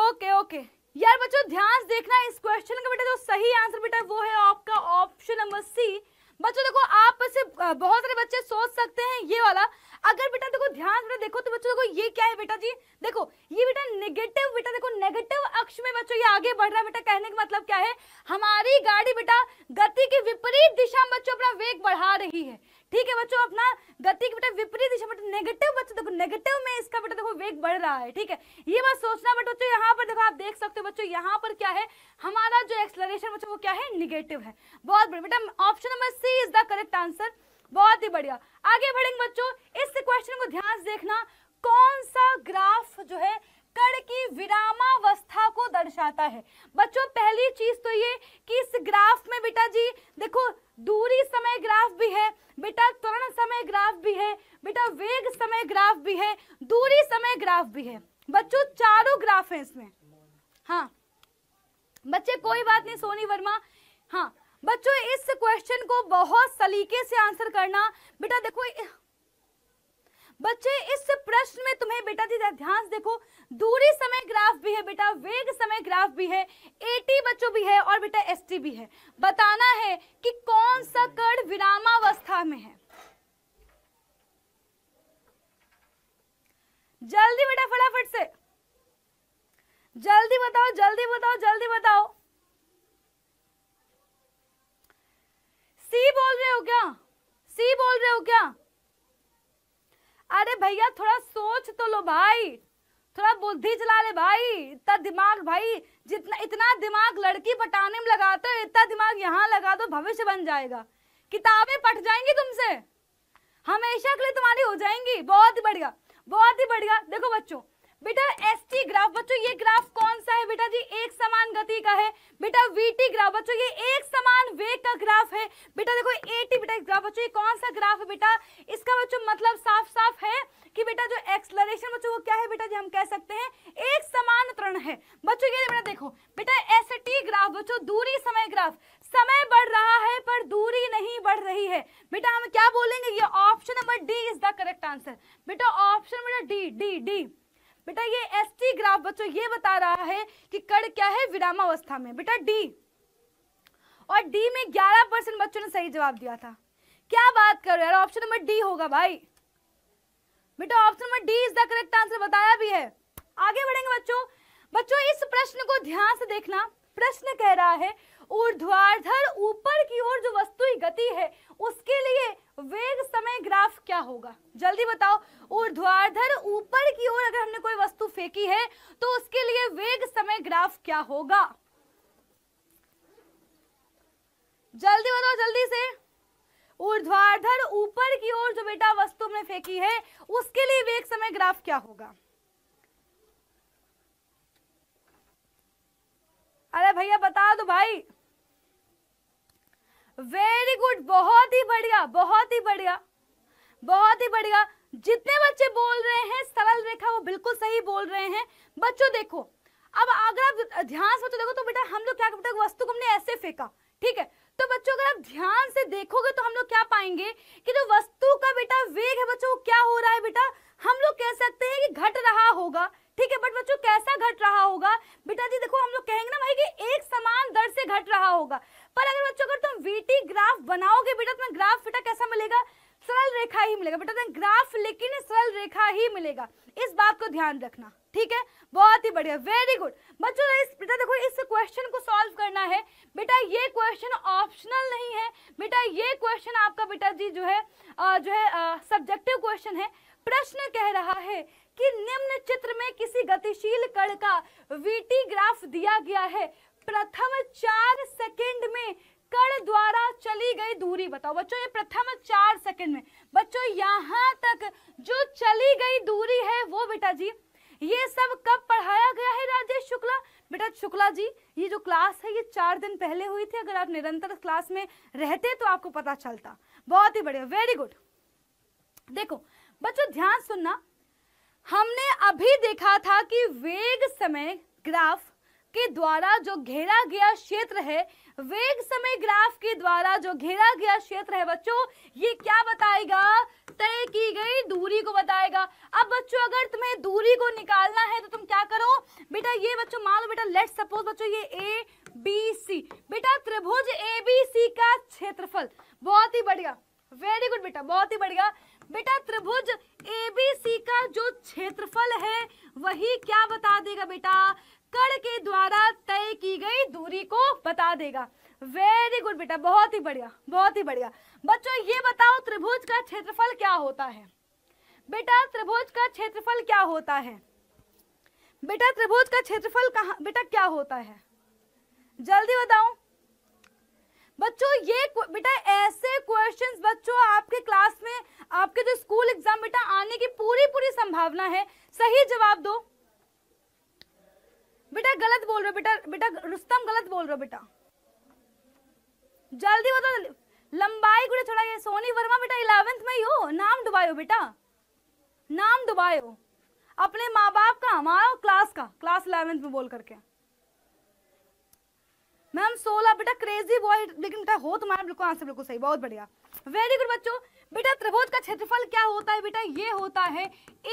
ओके ओके यार बच्चों ध्यान से देखना इस क्वेश्चन का बेटा जो सही आंसर बेटा वो है आपका ऑप्शन नंबर सी बच्चों देखो आप से बहुत सारे बच्चे सोच सकते हैं ये वाला अगर बेटा देखो ध्यान बेटा देखो तो बच्चों देखो ये क्या है बेटा जी देखो ये बेटा नेगेटिव बेटा देखो नेगेटिव अक्ष में बच्चों ये आगे बढ़ रहा है बेटा कहने का मतलब क्या है हमारी गाड़ी बेटा गति के विपरीत दिशा में बच्चों अपना वेग बढ़ा रही है ठीक है बच्चों अपना गति के बेटा विपरीत दिशा बेटा नेगेटिव बच्चों देखो नेगेटिव में इसका बेटा देखो वेग बढ़ रहा है ठीक है ये बात सोचना बट बच्चों यहाँ पर देखो आप देख सकते हो बच्चों यहाँ पर क्या है हमारा जो एक्सलरेशन बच्चों वो क्या है निगेटिव है बहुत बढ़िया बेटा option number C is the correct answer बहुत ही बढ़िया आगे बढ़ेंगे बच्चों इस क्वेश्चन को ध्यान से देखना कौन सा ग्राफ जो है कण की विरामावस्था को दर्शाता है बच्चों पहली चीज तो ये कि इस ग्राफ में बेटा जी देखो दूरी समय ग्राफ भी है बेटा त्वरण समय ग्राफ भी है बेटा वेग समय ग्राफ भी है दूरी समय ग्राफ भी है बच्चों चारों ग्राफ है इसमें हाँ बच्चे कोई बात नहीं सोनी वर्मा हाँ बच्चों इस क्वेश्चन को बहुत सलीके से आंसर करना बेटा देखो बच्चे इस प्रश्न में तुम्हें बेटा जी ध्यान देखो दूरी समय ग्राफ भी है बेटा वेग समय ग्राफ भी है एटी बच्चों भी है और बेटा एसटी भी है बताना है कि कौन सा कर्ण विरामावस्था में है जल्दी बेटा फटाफट से जल्दी बताओ जल्दी बताओ जल्दी बताओ सी बोल रहे हो क्या सी बोल रहे हो क्या अरे भैया थोड़ा सोच तो लो भाई थोड़ा बुद्धि चला ले भाई इतना दिमाग भाई जितना इतना दिमाग लड़की पटाने में लगाते हो इतना दिमाग यहाँ लगा दो भविष्य बन जाएगा किताबें पट जाएंगी तुमसे हमेशा के लिए तुम्हारी हो जाएंगी बहुत ही बढ़िया बहुत ही बढ़िया देखो बच्चों बेटा एस टी ग्राफ बच्चों ये ग्राफ कौन सा है बेटा जी एक समान गति का है बेटा वी टी ग्राफ बच्चों ये एक समान वेग का ग्राफ है बेटा देखो ए टी बेटा ग्राफ बच्चों ये कौन सा ग्राफ है बेटा इसका बच्चों मतलब साफ साफ है कि बेटा जो एक्सलरेशन बच्चों वो क्या है बेटा जी हम कह सकते हैं एक समान त्रण है बच्चों ये बेटा देखो बेटा एस टी ग्राफ बच्चों दूरी समय ग्राफ समय बढ़ रहा है पर दूरी नहीं बढ़ रही है बेटा हम क्या बोलेंगे ये option number D is the correct answer बेटा ऑप्शन बेटा डी डी डी बेटा ये एसटी ग्राफ बच्चों ये बता रहा है कि कण क्या है विरामावस्था में बेटा डी और डी में 11 परसेंट बच्चों ने सही जवाब दिया था क्या बात कर करो यार ऑप्शन नंबर डी होगा भाई बेटा option number D is the correct answer बताया भी है आगे बढ़ेंगे बच्चों बच्चों इस प्रश्न को ध्यान से देखना प्रश्न कह रहा है ऊर्ध्वाधर ऊपर की ओर जो वस्तु गति है उसके लिए वेग समय ग्राफ क्या होगा जल्दी बताओ ऊर्ध्वाधर ऊपर की ओर अगर हमने कोई वस्तु फेंकी है तो उसके लिए वेग समय ग्राफ क्या होगा जल्दी बताओ जल्दी से ऊर्ध्वाधर ऊपर की ओर जो बेटा वस्तु में फेंकी है उसके लिए वेग समय ग्राफ क्या होगा अरे भैया बता दो भाई वेरी गुड बहुत ही बढ़िया बहुत ही बढ़िया बहुत ही बढ़िया जितने बच्चे बोल रहे हैं सरल रेखा वो बिल्कुल सही बोल रहे हैं बच्चों देखो अब अगर आप ध्यान से बच्चों देखो तो बेटा हम लोग क्या बेटा वस्तु को हमने ऐसे फेंका ठीक है तो बच्चों अगर आप ध्यान से देखोगे तो हम लोग क्या पाएंगे कि जो वस्तु का बेटा वेग है बच्चों क्या हो रहा है बेटा हम लोग कह सकते हैं कि घट रहा होगा ठीक है बट बच्चों कैसा घट रहा होगा बेटा जी देखो हम लोग कहेंगे ना भाई कि एक समान दर से घट रहा होगा पर अगर बच्चों अगर तुम वीटी ग्राफ बनाओगे बेटा तुम्हें ग्राफ बेटा कैसा मिलेगा सरल रेखा ही मिलेगा बेटा ग्राफ लेकिन सरल रेखा ही मिलेगा इस बात को ध्यान रखना ठीक है बहुत ही बढ़िया वेरी गुड बच्चों इस बेटा देखो इस क्वेश्चन को सॉल्व करना है बेटा ये क्वेश्चन ऑप्शनल नहीं है बेटा ये क्वेश्चन आपका बेटा जी जो है जो है सब्जेक्टिव क्वेश्चन है प्रश्न कह रहा है कि निम्न चित्र में किसी गतिशील कण का वीटी ग्राफ दिया गया है प्रथम चार सेकंड में कण द्वारा चली गई दूरी बताओ बच्चों ये प्रथम चार सेकंड में बच्चों यहाँ तक जो चली गई दूरी है वो बेटा जी ये सब कब पढ़ाया गया है राजेश शुक्ला बेटा शुक्ला जी ये जो क्लास है ये चार दिन पहले हुई थी अगर आप निरंतर क्लास में रहते तो आपको पता चलता बहुत ही बढ़िया वेरी गुड देखो बच्चों ध्यान सुनना हमने अभी देखा था कि वेग समय ग्राफ के द्वारा जो घेरा गया क्षेत्र है वेग समय ग्राफ के द्वारा जो घेरा गया क्षेत्र है बच्चों ये क्या बताएगा तय की गई दूरी को बताएगा अब बच्चों अगर तुम्हें दूरी को निकालना है तो तुम क्या करो बेटा ये बच्चों मान लो बेटा लेट सपोज बच्चों ये ए बी सी बेटा त्रिभुज ए बी सी का क्षेत्रफल बहुत ही बढ़िया वेरी गुड बेटा बहुत ही बढ़िया बेटा त्रिभुज सी का जो क्षेत्रफल है वही क्या बता देगा बेटा कड़ के द्वारा तय की गई दूरी को बता देगा वेरी गुड बेटा बहुत ही बढ़िया बहुत ही बढ़िया बच्चों ये बताओ त्रिभुज का क्षेत्रफल क्या होता है बेटा त्रिभुज का क्षेत्रफल क्या होता है बेटा त्रिभुज का क्षेत्रफल कहा बेटा क्या होता है जल्दी बताओ बच्चों ये बेटा ऐसे क्वेश्चंस बच्चों आपके क्लास में आपके जो स्कूल एग्जाम बेटा आने की पूरी पूरी संभावना है सही जवाब दो बेटा गलत बोल रहे हो बेटा बेटा रुस्तम गलत बोल रहे हो बेटा जल्दी बताओ लंबाई गुड़े थोड़ा ये सोनी वर्मा बेटा इलेवेंथ में ही हो नाम डुबायो बेटा नाम डुबायो अपने माँ बाप का हमारा क्लास का क्लास इलेवेंथ में बोल करके मैम सोलह बेटा क्रेजी बॉय लेकिन बेटा हो तुम्हारा बिल्कुल आंसर हाँ, बिल्कुल सही बहुत बढ़िया वेरी गुड बच्चों बेटा त्रिभुज का क्षेत्रफल क्या होता है बेटा ये होता है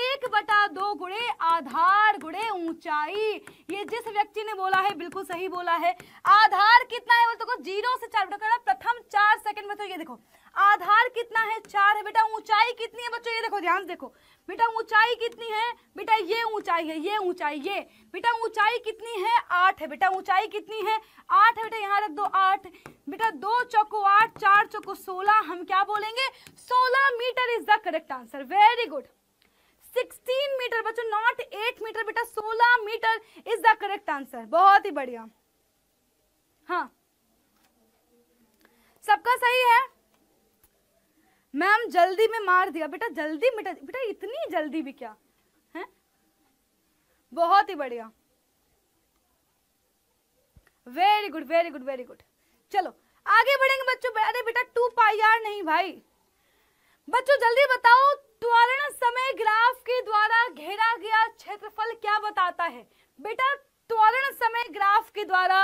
एक बटा दो गुड़े आधार गुड़े ऊंचाई ये जिस व्यक्ति ने बोला है बिल्कुल सही बोला है आधार कितना है बोलते तो जीरो से चार बेटा प्रथम चार सेकंड में तो ये देखो आधार कितना है चार है बेटा ऊंचाई कितनी है बच्चों ये देखो ध्यान देखो बेटा ऊंचाई कितनी है बेटा ये ऊंचाई है ये ऊंचाई ये बेटा ऊंचाई कितनी है आठ है बेटा ऊंचाई कितनी है आठ है बेटा यहाँ रख दो आठ बेटा दो चौको आठ चार चौको सोलह हम क्या बोलेंगे सोलह meter is the correct answer very good 16 meter बच्चों नॉट 8 मीटर बेटा 16 meter is the correct answer बहुत ही बढ़िया हाँ सबका सही है मैम जल्दी में मार दिया बेटा जल्दी मिटा बेटा इतनी जल्दी भी क्या है बहुत ही बढ़िया very good very good very good चलो आगे बढ़ेंगे बच्चों अरे बेटा टू पाई आर नहीं भाई बच्चों जल्दी बताओ त्वरण समय ग्राफ के द्वारा घेरा गया क्षेत्रफल क्या बताता है बेटा त्वरण समय ग्राफ के द्वारा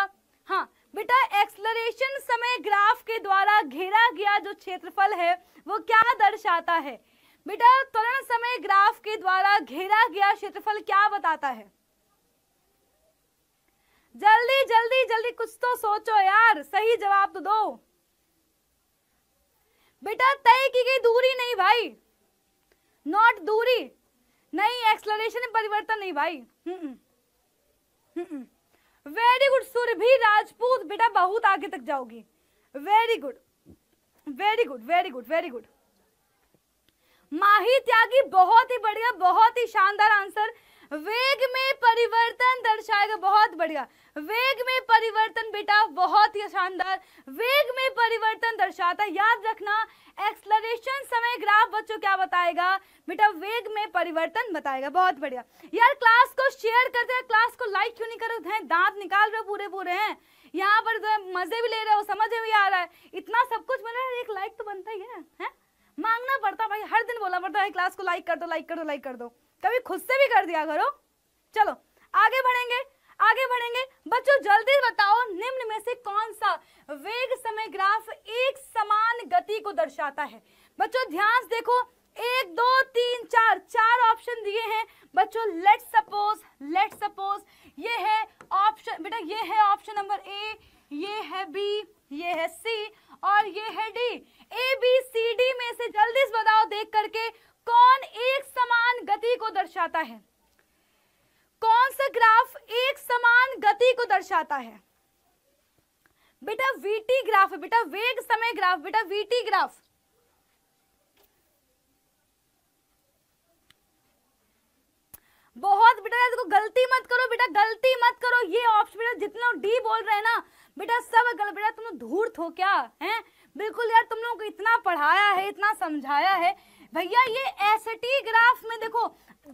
हाँ बेटा एक्सलरेशन समय ग्राफ के द्वारा घेरा गया जो क्षेत्रफल है वो क्या दर्शाता है बेटा त्वरण समय ग्राफ के द्वारा घेरा गया क्षेत्रफल क्या बताता है जल्दी जल्दी जल्दी कुछ तो सोचो यार सही जवाब तो दो बेटा तय की गई दूरी नहीं भाई नॉट दूरी नहीं एक्सलरेशन परिवर्तन नहीं भाई हम्म हम्म, हम्म, हम्म। वेरी गुड सुरभि राजपूत बेटा बहुत आगे तक जाओगी very good very good very good very good Mahi Tyagi बहुत ही बढ़िया बहुत ही शानदार आंसर वेग में परिवर्तन दर्शाएगा बहुत बढ़िया वेग में परिवर्तन बेटा बहुत ही शानदार वेग में परिवर्तन दर्शाता याद रखना एक्सलरेशन समय ग्राफ बच्चों क्या बताएगा बेटा वेग में परिवर्तन बताएगा बहुत बढ़िया यार क्लास को शेयर करते हैं क्लास को लाइक क्यों नहीं कर रहे दांत निकाल रहे पूरे पूरे हैं यहाँ पर तो मजे भी ले रहे हो समझ में भी आ रहा है इतना सब कुछ मिल एक लाइक तो बनता ही है, है? मांगना पड़ता भाई हर दिन बोला पड़ता है क्लास को लाइक कर दो लाइक कर दो लाइक कर दो कभी खुद से भी कर दिया करो चलो आगे बढ़ेंगे आगे बढ़ेंगे बच्चों जल्दी बताओ निम्न में से कौन सा वेग समय ग्राफ एक समान गति को दर्शाता है बच्चों ध्यान से देखो एक दो तीन चार चार ऑप्शन दिए हैं बच्चों लेट सपोज लेट सपोज ये है ऑप्शन बेटा ये है ऑप्शन नंबर ए ये है बी ये है सी और ये है D A B C D में से जल्दी से बताओ देख करके कौन एक समान गति को दर्शाता है कौन सा ग्राफ एक समान गति को दर्शाता है बेटा वीटी ग्राफ है बेटा वेग समय ग्राफ बेटा वीटी ग्राफ बहुत बेटा देखो गलती मत करो बेटा गलती मत करो ये ऑप्शन बेटा जितना डी बोल रहे हैं ना बेटा सब गलत बेटा तुम धूर्त हो क्या हैं बिल्कुल यार तुम लोगों को इतना पढ़ाया है इतना समझाया है भैया ये एस टी ग्राफ में देखो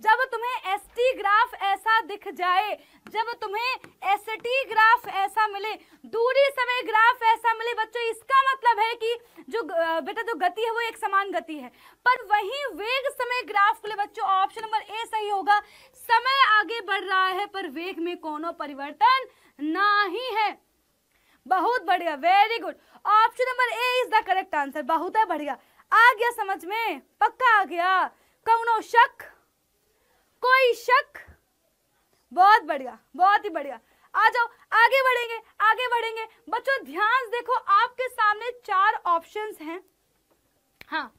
जब तुम्हें एस टी ग्राफ ऐसा दिख जाए जब तुम्हें एस टी ग्राफ ऐसा मिले दूरी समय ग्राफ ऐसा मिले बच्चों इसका मतलब है कि जो बेटा जो गति है वो एक समान गति है पर वही वेग समय ग्राफ के लिए बच्चों ऑप्शन नंबर ए सही होगा समय आगे बढ़ रहा है पर वेग में कोनो परिवर्तन नहीं है बहुत बढ़िया very good option number A is the correct answer बहुत है बढ़िया आ गया समझ में पक्का आ गया कौनो शक कोई शक बहुत बढ़िया बहुत ही बढ़िया आ जाओ आगे बढ़ेंगे आगे बढ़ेंगे बच्चों ध्यान देखो आपके सामने चार ऑप्शंस हैं हाँ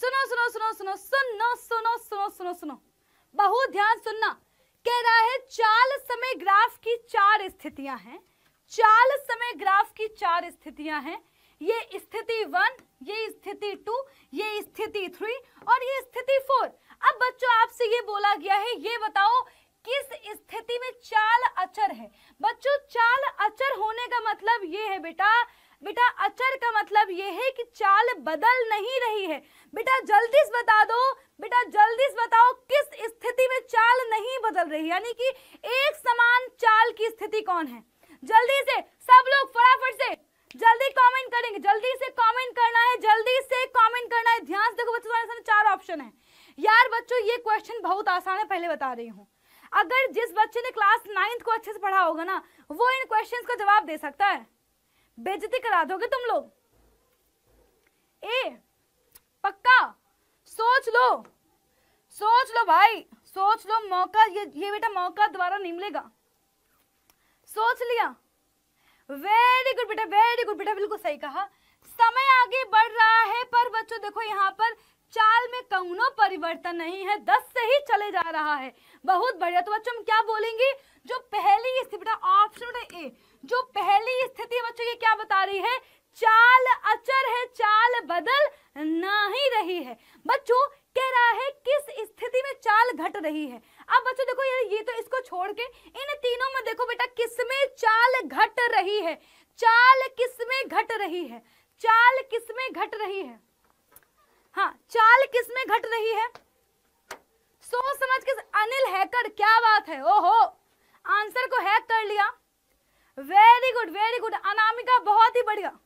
सुनो सुनो सुनो सुनो सुनो सुनो सुनो सुनो सुनो बहुत ध्यान सुनना कह रहा है चाल समय ग्राफ की चार स्थितियां हैं चाल समय ग्राफ की चार स्थितियां हैं ये स्थिति वन ये स्थिति टू ये स्थिति थ्री और ये स्थिति फोर अब बच्चों आपसे ये बोला गया है ये बताओ किस स्थिति में चाल अचर है बच्चों चाल अचर होने का मतलब ये है बेटा बेटा अचर का मतलब ये है कि चाल बदल नहीं रही है बेटा जल्दी से बता दो बेटा जल्दी से बताओ किस स्थिति में चाल नहीं बदल रही यानी कि एक समान चाल की स्थिति कौन है जल्दी से सब लोग फटाफट से जल्दी कमेंट करेंगे जल्दी से कमेंट करना है जल्दी से कमेंट करना है ध्यान से देखो बच्चों तुम्हारे सामने चार ऑप्शन है यार बच्चों ये क्वेश्चन बहुत आसान है पहले बता रही हूँ अगर जिस बच्चे ने क्लास नाइन्थ को अच्छे से पढ़ा होगा ना वो इन क्वेश्चन का जवाब दे सकता है बेजती करा दोगे तुम लोग ए पक्का सोच लो सोच लो भाई सोच लो मौका ये ये बेटा मौका दोबारा नहीं मिलेगा सोच लिया वेरी गुड बेटा वेरी गुड बेटा बिल्कुल सही कहा समय आगे बढ़ रहा है पर बच्चों देखो यहाँ पर चाल में कौनों परिवर्तन नहीं है दस से ही चले जा रहा है बहुत बढ़िया तो बच्चों हम क्या बोलेंगे जो पहली स्थिति बेटा ऑप्शन बेटा ए जो पहली स्थिति बच्चों ये क्या बता रही है चाल अचर है चाल बदल नहीं रही है बच्चों कह रहा है किस स्थिति में चाल घट रही है अब बच्चों देखो ये ये तो इसको छोड़ के इन तीनों में देखो बेटा किस में चाल घट रही है चाल किस में घट रही है चाल किस में घट रही है हाँ चाल किस में घट रही है सोच समझ के अनिल हैकर क्या बात है ओहो आंसर को हैक कर लिया very good very good Anamika बहुत ही बढ़िया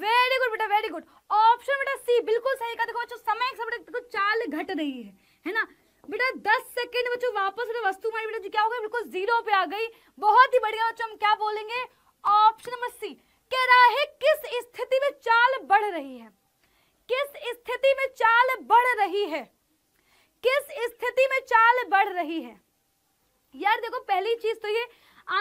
वेरी गुड बेटा वेरी गुड ऑप्शन बेटा सी बिल्कुल सही कहा देखो बच्चों समय से बेटा देखो चाल घट रही है है ना बेटा दस सेकेंड बच्चों वापस बेटा वस्तु हमारी बेटा क्या हो गया बिल्कुल जीरो पे आ गई बहुत ही बढ़िया बच्चों हम क्या बोलेंगे ऑप्शन नंबर सी कह रहा है किस स्थिति में चाल बढ़ रही है किस स्थिति में चाल बढ़ रही है किस स्थिति में चाल बढ़ रही है यार देखो पहली चीज तो ये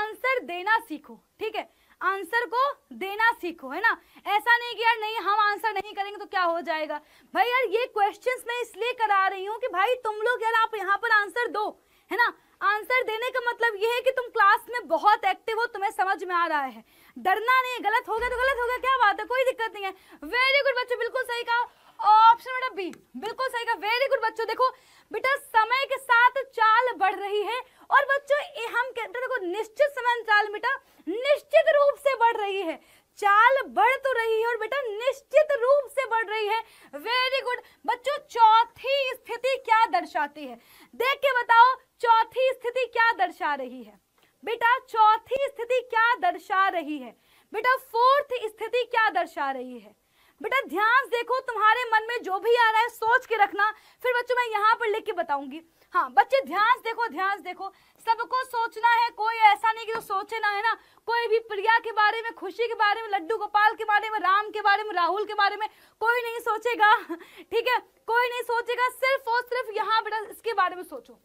आंसर देना सीखो ठीक है आंसर को देना सीखो है ना ऐसा नहीं कि यार नहीं हम आंसर नहीं करेंगे तो क्या हो जाएगा भाई यार ये क्वेश्चंस मैं इसलिए करा रही हूँ कि भाई तुम लोग यार आप यहाँ पर आंसर दो है ना आंसर देने का मतलब ये है कि तुम क्लास में बहुत एक्टिव हो तुम्हें समझ में आ रहा है डरना नहीं गलत हो गया तो गलत हो गया क्या बात है कोई दिक्कत नहीं है वेरी गुड बच्चों बिल्कुल सही कहा ऑप्शन नंबर बी बिल्कुल सही का वेरी गुड बच्चों देखो बेटा समय के साथ चाल बढ़ रही है और बच्चों हम कहते देखो निश्चित समय चाल बेटा निश्चित रूप से बढ़ रही है चाल बढ़ तो रही है और बेटा निश्चित रूप से बढ़ रही है वेरी गुड बच्चों चौथी स्थिति क्या दर्शाती है देख के बताओ चौथी स्थिति क्या दर्शा रही है बेटा चौथी स्थिति क्या दर्शा रही है बेटा फोर्थ स्थिति क्या दर्शा रही है बेटा ध्यान देखो तुम्हारे मन में जो भी आ रहा है सोच के रखना फिर बच्चों मैं यहाँ पर लिख के बताऊंगी हाँ बच्चे ध्यान देखो ध्यान देखो सबको सोचना है कोई ऐसा नहीं कि जो तो सोचे ना है ना कोई भी प्रिया के बारे में खुशी के बारे में लड्डू गोपाल के बारे में राम के बारे में राहुल के बारे में कोई नहीं सोचेगा ठीक है कोई नहीं सोचेगा सिर्फ और सिर्फ यहाँ बेटा इसके बारे में सोचो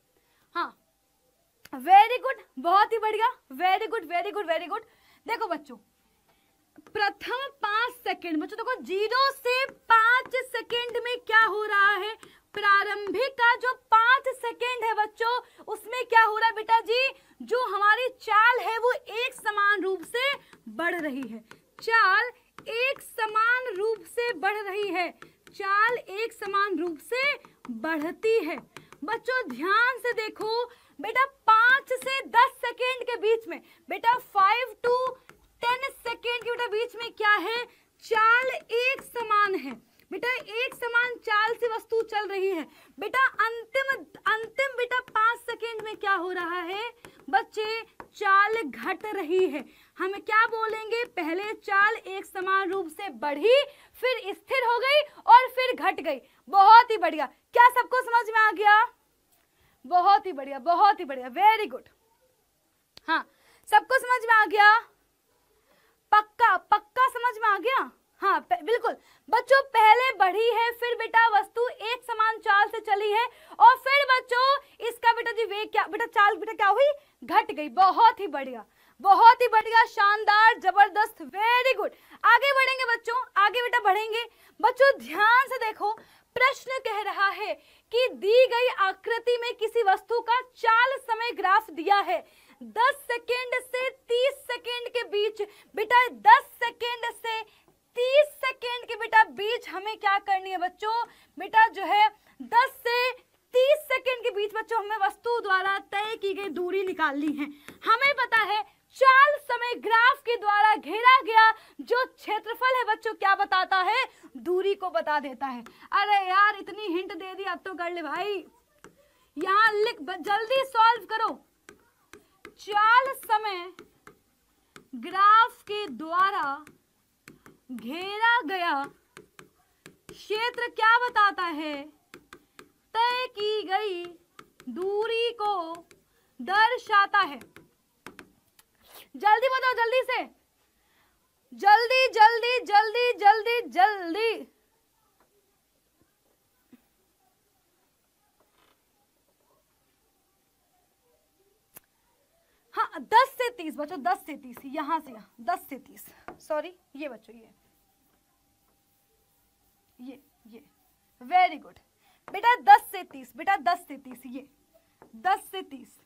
हाँ वेरी गुड बहुत ही बढ़िया very good very good very good देखो बच्चों प्रथम पांच सेकंड बच्चों देखो जीरो से पांच सेकंड में क्या हो रहा है प्रारंभिक का जो पांच सेकंड है बच्चों उसमें क्या हो रहा है बेटा जी जो हमारी चाल है वो एक समान रूप से बढ़ रही है चाल एक समान रूप से बढ़ रही है चाल एक समान रूप से बढ़ती है बच्चों ध्यान से देखो बेटा पांच से दस सेकेंड के बीच में बेटा फाइव टू टेन सेकेंड की बेटा बीच में क्या है चाल एक समान है बेटा एक समान चाल से वस्तु चल रही है बेटा अंतिम अंतिम बेटा पांच सेकेंड में क्या हो रहा है बच्चे चाल घट रही है हम क्या बोलेंगे पहले चाल एक समान रूप से बढ़ी फिर स्थिर हो गई और फिर घट गई बहुत ही बढ़िया क्या सबको समझ में आ गया बहुत ही बढ़िया बहुत ही बढ़िया वेरी गुड हाँ सबको समझ में आ गया पक्का पक्का समझ में आ गया हाँ बिल्कुल बच्चों पहले बढ़ी है फिर बेटा वस्तु एक समान चाल से चली है और फिर बच्चों इसका बेटा जी वे क्या बेटा चाल बेटा क्या हुई घट गई बहुत ही बढ़िया बहुत ही बढ़िया शानदार जबरदस्त वेरी गुड आगे बढ़ेंगे बच्चों आगे बेटा बढ़ेंगे बच्चों ध्यान से देखो प्रश्न कह रहा है कि दी गई आकृति में किसी वस्तु का चाल समय ग्राफ दिया है दस सेकेंड से तीस सेकेंड के बीच बेटा दस सेकेंड से तीस सेकेंड के बेटा बीच हमें क्या करनी है बच्चों बेटा जो है दस से तीस सेकेंड के बीच बच्चों हमें वस्तु द्वारा तय की गई दूरी निकालनी है हमें पता है चाल समय ग्राफ के द्वारा घेरा गया जो क्षेत्रफल है बच्चों क्या बताता है दूरी को बता देता है अरे यार इतनी हिंट दे दी अब तो कर ले भाई यहाँ लिख जल्दी सॉल्व करो चाल समय ग्राफ के द्वारा घेरा गया क्षेत्र क्या बताता है तय की गई दूरी को दर्शाता है जल्दी बताओ जल्दी से जल्दी जल्दी जल्दी जल्दी जल्दी हाँ, दस से तीस बच्चों दस से तीस यहां से यहां दस से तीस सॉरी ये बच्चों ये ये ये वेरी गुड बेटा दस से तीस बेटा दस से तीस ये दस से तीस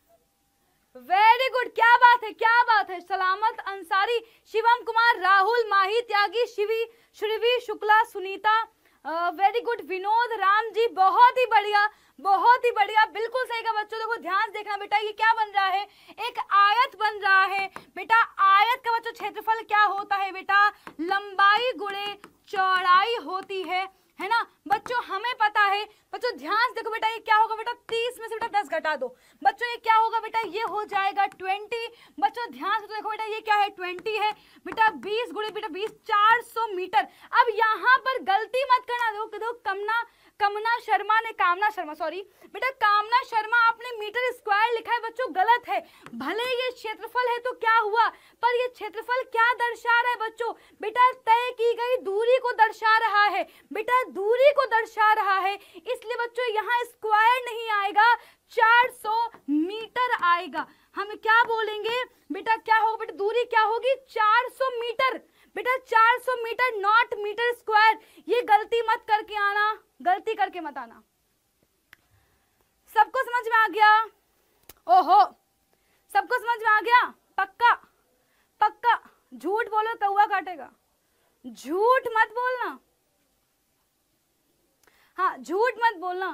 वेरी गुड क्या बात है क्या बात है सलामत अंसारी शिवम कुमार राहुल माही त्यागी शिवी श्रीवी शुक्ला सुनीता वेरी गुड विनोद राम जी बहुत ही बढ़िया बहुत ही बढ़िया बिल्कुल सही कहा बच्चों देखो ध्यान देखना बेटा ये क्या बन रहा है एक आयत बन रहा है बेटा आयत का बच्चों क्षेत्रफल क्या होता है बेटा लंबाई गुणे चौड़ाई होती है है ना बच्चों हमें पता है बच्चों ध्यान से देखो बेटा ये क्या होगा बेटा तीस में से बेटा दस घटा दो बच्चों ये क्या होगा बेटा ये हो जाएगा ट्वेंटी बच्चों ध्यान से देखो बेटा ये क्या है ट्वेंटी है बेटा बीस गुड़े बेटा बीस चार सौ मीटर अब यहाँ पर गलती मत करना देखो देखो कमना कमना शर्मा ने कामना शर्मा सॉरी बेटा कामना शर्मा आपने मीटर स्क्वायर लिखा है बच्चों गलत है भले ये क्षेत्रफल है तो क्या हुआ पर ये क्षेत्रफल क्या दर्शा रहा है बच्चों बेटा तय की गई दूरी को दर्शा रहा है बेटा दूरी को दर्शा रहा है इसलिए बच्चों यहाँ स्क्वायर नहीं आएगा 400 मीटर आएगा हम क्या बोलेंगे बेटा क्या होगा बेटा दूरी क्या होगी 400 मीटर बेटा 400 मीटर नॉट मीटर स्क्वायर ये गलती मत करके आना गलती करके मत आना सबको समझ में आ गया ओहो सबको समझ में आ गया पक्का पक्का झूठ बोलो कौआ तो काटेगा झूठ मत बोलना हाँ झूठ मत बोलना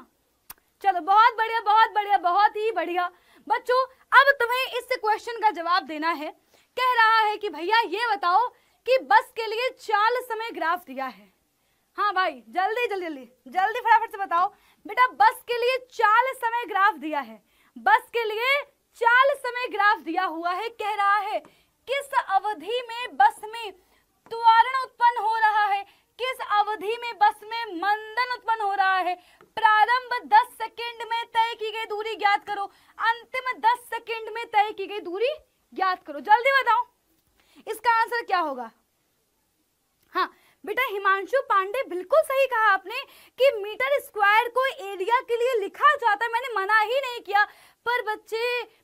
चलो बहुत बढ़िया बहुत बढ़िया बहुत ही बढ़िया बच्चों अब तुम्हें इस क्वेश्चन का जवाब देना है कह रहा है कि भैया ये बताओ कि बस के लिए चाल समय ग्राफ दिया है हाँ भाई जल्दी जल्दी जल्दी जल्दी फटाफट से बताओ बेटा बस के लिए चाल समय ग्राफ दिया है बस के लिए चाल समय ग्राफ दिया हुआ है कह रहा है किस अवधि में बस में त्वरण उत्पन्न हो रहा है किस अवधि में बस में मंदन उत्पन्न हो रहा है प्रारंभ 10 सेकंड में तय की गई दूरी ज्ञात करो अंतिम 10 सेकंड में तय की गई दूरी ज्ञात करो जल्दी बताओ इसका आंसर क्या होगा हाँ बेटा हिमांशु पांडे बिल्कुल सही कहा आपने कि मीटर स्क्वायर को एरिया के लिए लिखा जाता है मैंने मना ही नहीं किया पर बच्चे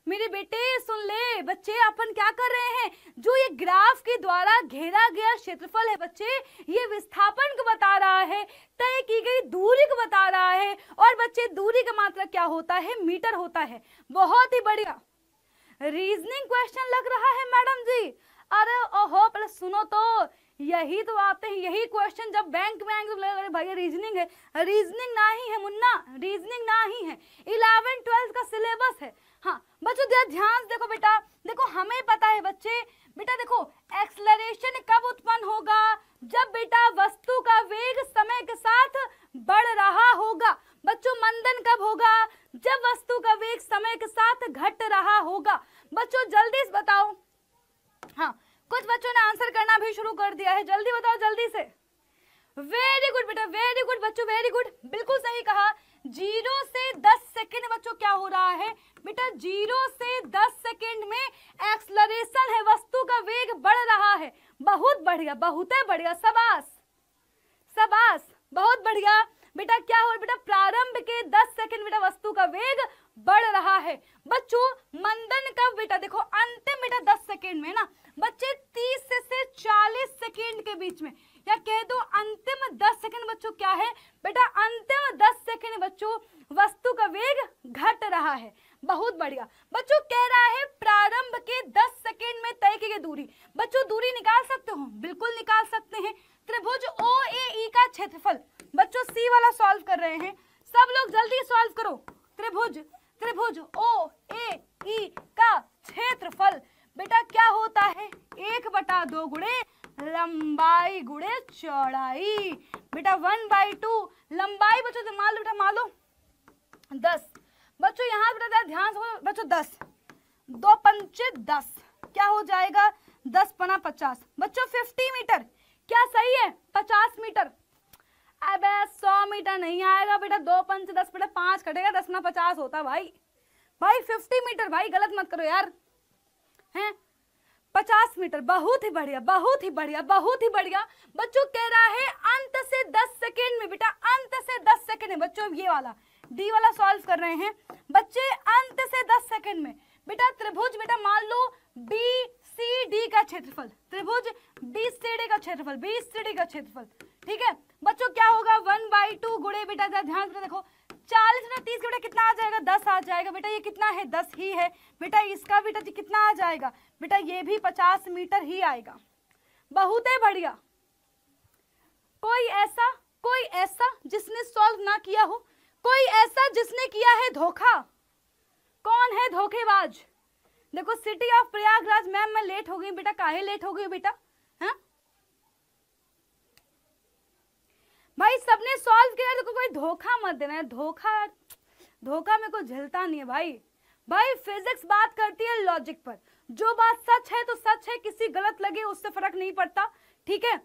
मेरे बेटे सुन ले बच्चे अपन क्या कर रहे हैं जो ये ग्राफ के द्वारा घेरा गया क्षेत्रफल है बच्चे ये विस्थापन को बता रहा है तय की गई दूरी को बता रहा है और बच्चे दूरी का मात्रा क्या होता है मीटर होता है बहुत ही बढ़िया रीजनिंग क्वेश्चन लग रहा है मैडम जी अरे ओहो पहले सुनो तो यही तो आते हैं यही क्वेश्चन जब बैंक में आएंगे तो लगेगा अरे भाई रीजनिंग है रीजनिंग ना ही है मुन्ना रीजनिंग ना ही है इलेवन ट्वेल्थ का सिलेबस है हाँ बच्चों जरा ध्यान देखो बेटा देखो हमें पता है बच्चे बेटा देखो एक्सलरेशन कब उत्पन्न होगा जब बेटा वस्तु का वेग समय के साथ बढ़ रहा होगा बच्चों मंदन कब होगा जब वस्तु का वेग समय के साथ घट रहा होगा बच्चों जल्दी से बताओ हाँ कुछ बच्चों ने आंसर करना भी शुरू कर दिया है जल्दी बताओ जल्दी से वेरी गुड बेटा वेरी गुड बच्चों वेरी गुड बिल्कुल सही कहा जीरो से दस सेकेंड बच्चों क्या हो रहा है बेटा जीरो से दस सेकेंड में एक्सलरेशन है वस्तु का वेग बढ़ रहा है बहुत बढ़िया बहुत बढ़िया सबास सबास बहुत बढ़िया बेटा क्या हो बेटा प्रारंभ के दस सेकंड बेटा वस्तु का वेग बढ़ रहा है बच्चों मंदन का बेटा देखो अंतिम बेटा दस सेकंड में ना बच्चे तीस से, से चालीस सेकंड के बीच में या कह दो अंतिम दस सेकंड बच्चों क्या है बेटा अंतिम दस सेकंड बच्चों वस्तु का वेग घट रहा है बहुत बढ़िया बच्चों कह रहा है प्रारंभ के दस सेकंड में तय की गई दूरी बच्चों दूरी निकाल सकते हो बिल्कुल निकाल सकते हैं त्रिभुज ओ ए e का क्षेत्रफल बच्चों सी वाला सॉल्व कर रहे हैं सब लोग जल्दी सॉल्व करो त्रिभुज त्रिभुज ओ ए e का क्षेत्रफल बेटा क्या होता है एक बटा दो गुड़े लंबाई गुड़े चौड़ाई बेटा वन बाई टू लंबाई बच्चों मान लो बेटा मान लो दस बच्चों यहाँ बेटा ध्यान से बच्चों दस दो पंचे दस क्या हो जाएगा दस पना पचास बच्चों फिफ्टी मीटर क्या सही है पचास मीटर अब सौ मीटर नहीं आएगा बेटा दो पंच दस बेटा पांच कटेगा दस ना पचास होता भाई भाई फिफ्टी मीटर भाई गलत मत करो यार हैं पचास मीटर बहुत ही बढ़िया बहुत ही बढ़िया बहुत ही बढ़िया बच्चों कह रहा है अंत से दस सेकेंड में बेटा अंत से दस सेकेंड में बच्चों ये वाला डी वाला सॉल्व कर रहे हैं बच्चे अंत से दस सेकेंड में बेटा त्रिभुज बेटा मान लो बी सी डी का क्षेत्रफल त्रिभुज बी सी डी का क्षेत्रफल बी सी डी का क्षेत्रफल ठीक है बच्चों क्या होगा वन बाई टू गुड़े बेटा ध्यान से देखो चालीस में तीस बेटा कितना आ जाएगा दस आ जाएगा बेटा ये कितना है दस ही है बेटा इसका बेटा जी कितना आ जाएगा बेटा ये भी पचास मीटर ही आएगा बहुत ही बढ़िया कोई ऐसा कोई ऐसा जिसने सॉल्व ना किया हो कोई ऐसा जिसने किया है धोखा कौन है धोखेबाज देखो सिटी ऑफ प्रयागराज मैम मैं लेट हो गई बेटा काहे लेट हो गई बेटा हाँ भाई सबने सॉल्व किया देखो कोई धोखा मत देना है धोखा धोखा मेरे को झलता नहीं है भाई भाई फिजिक्स बात करती है लॉजिक पर जो बात सच है तो सच है किसी गलत लगे उससे फर्क नहीं पड़ता ठीक है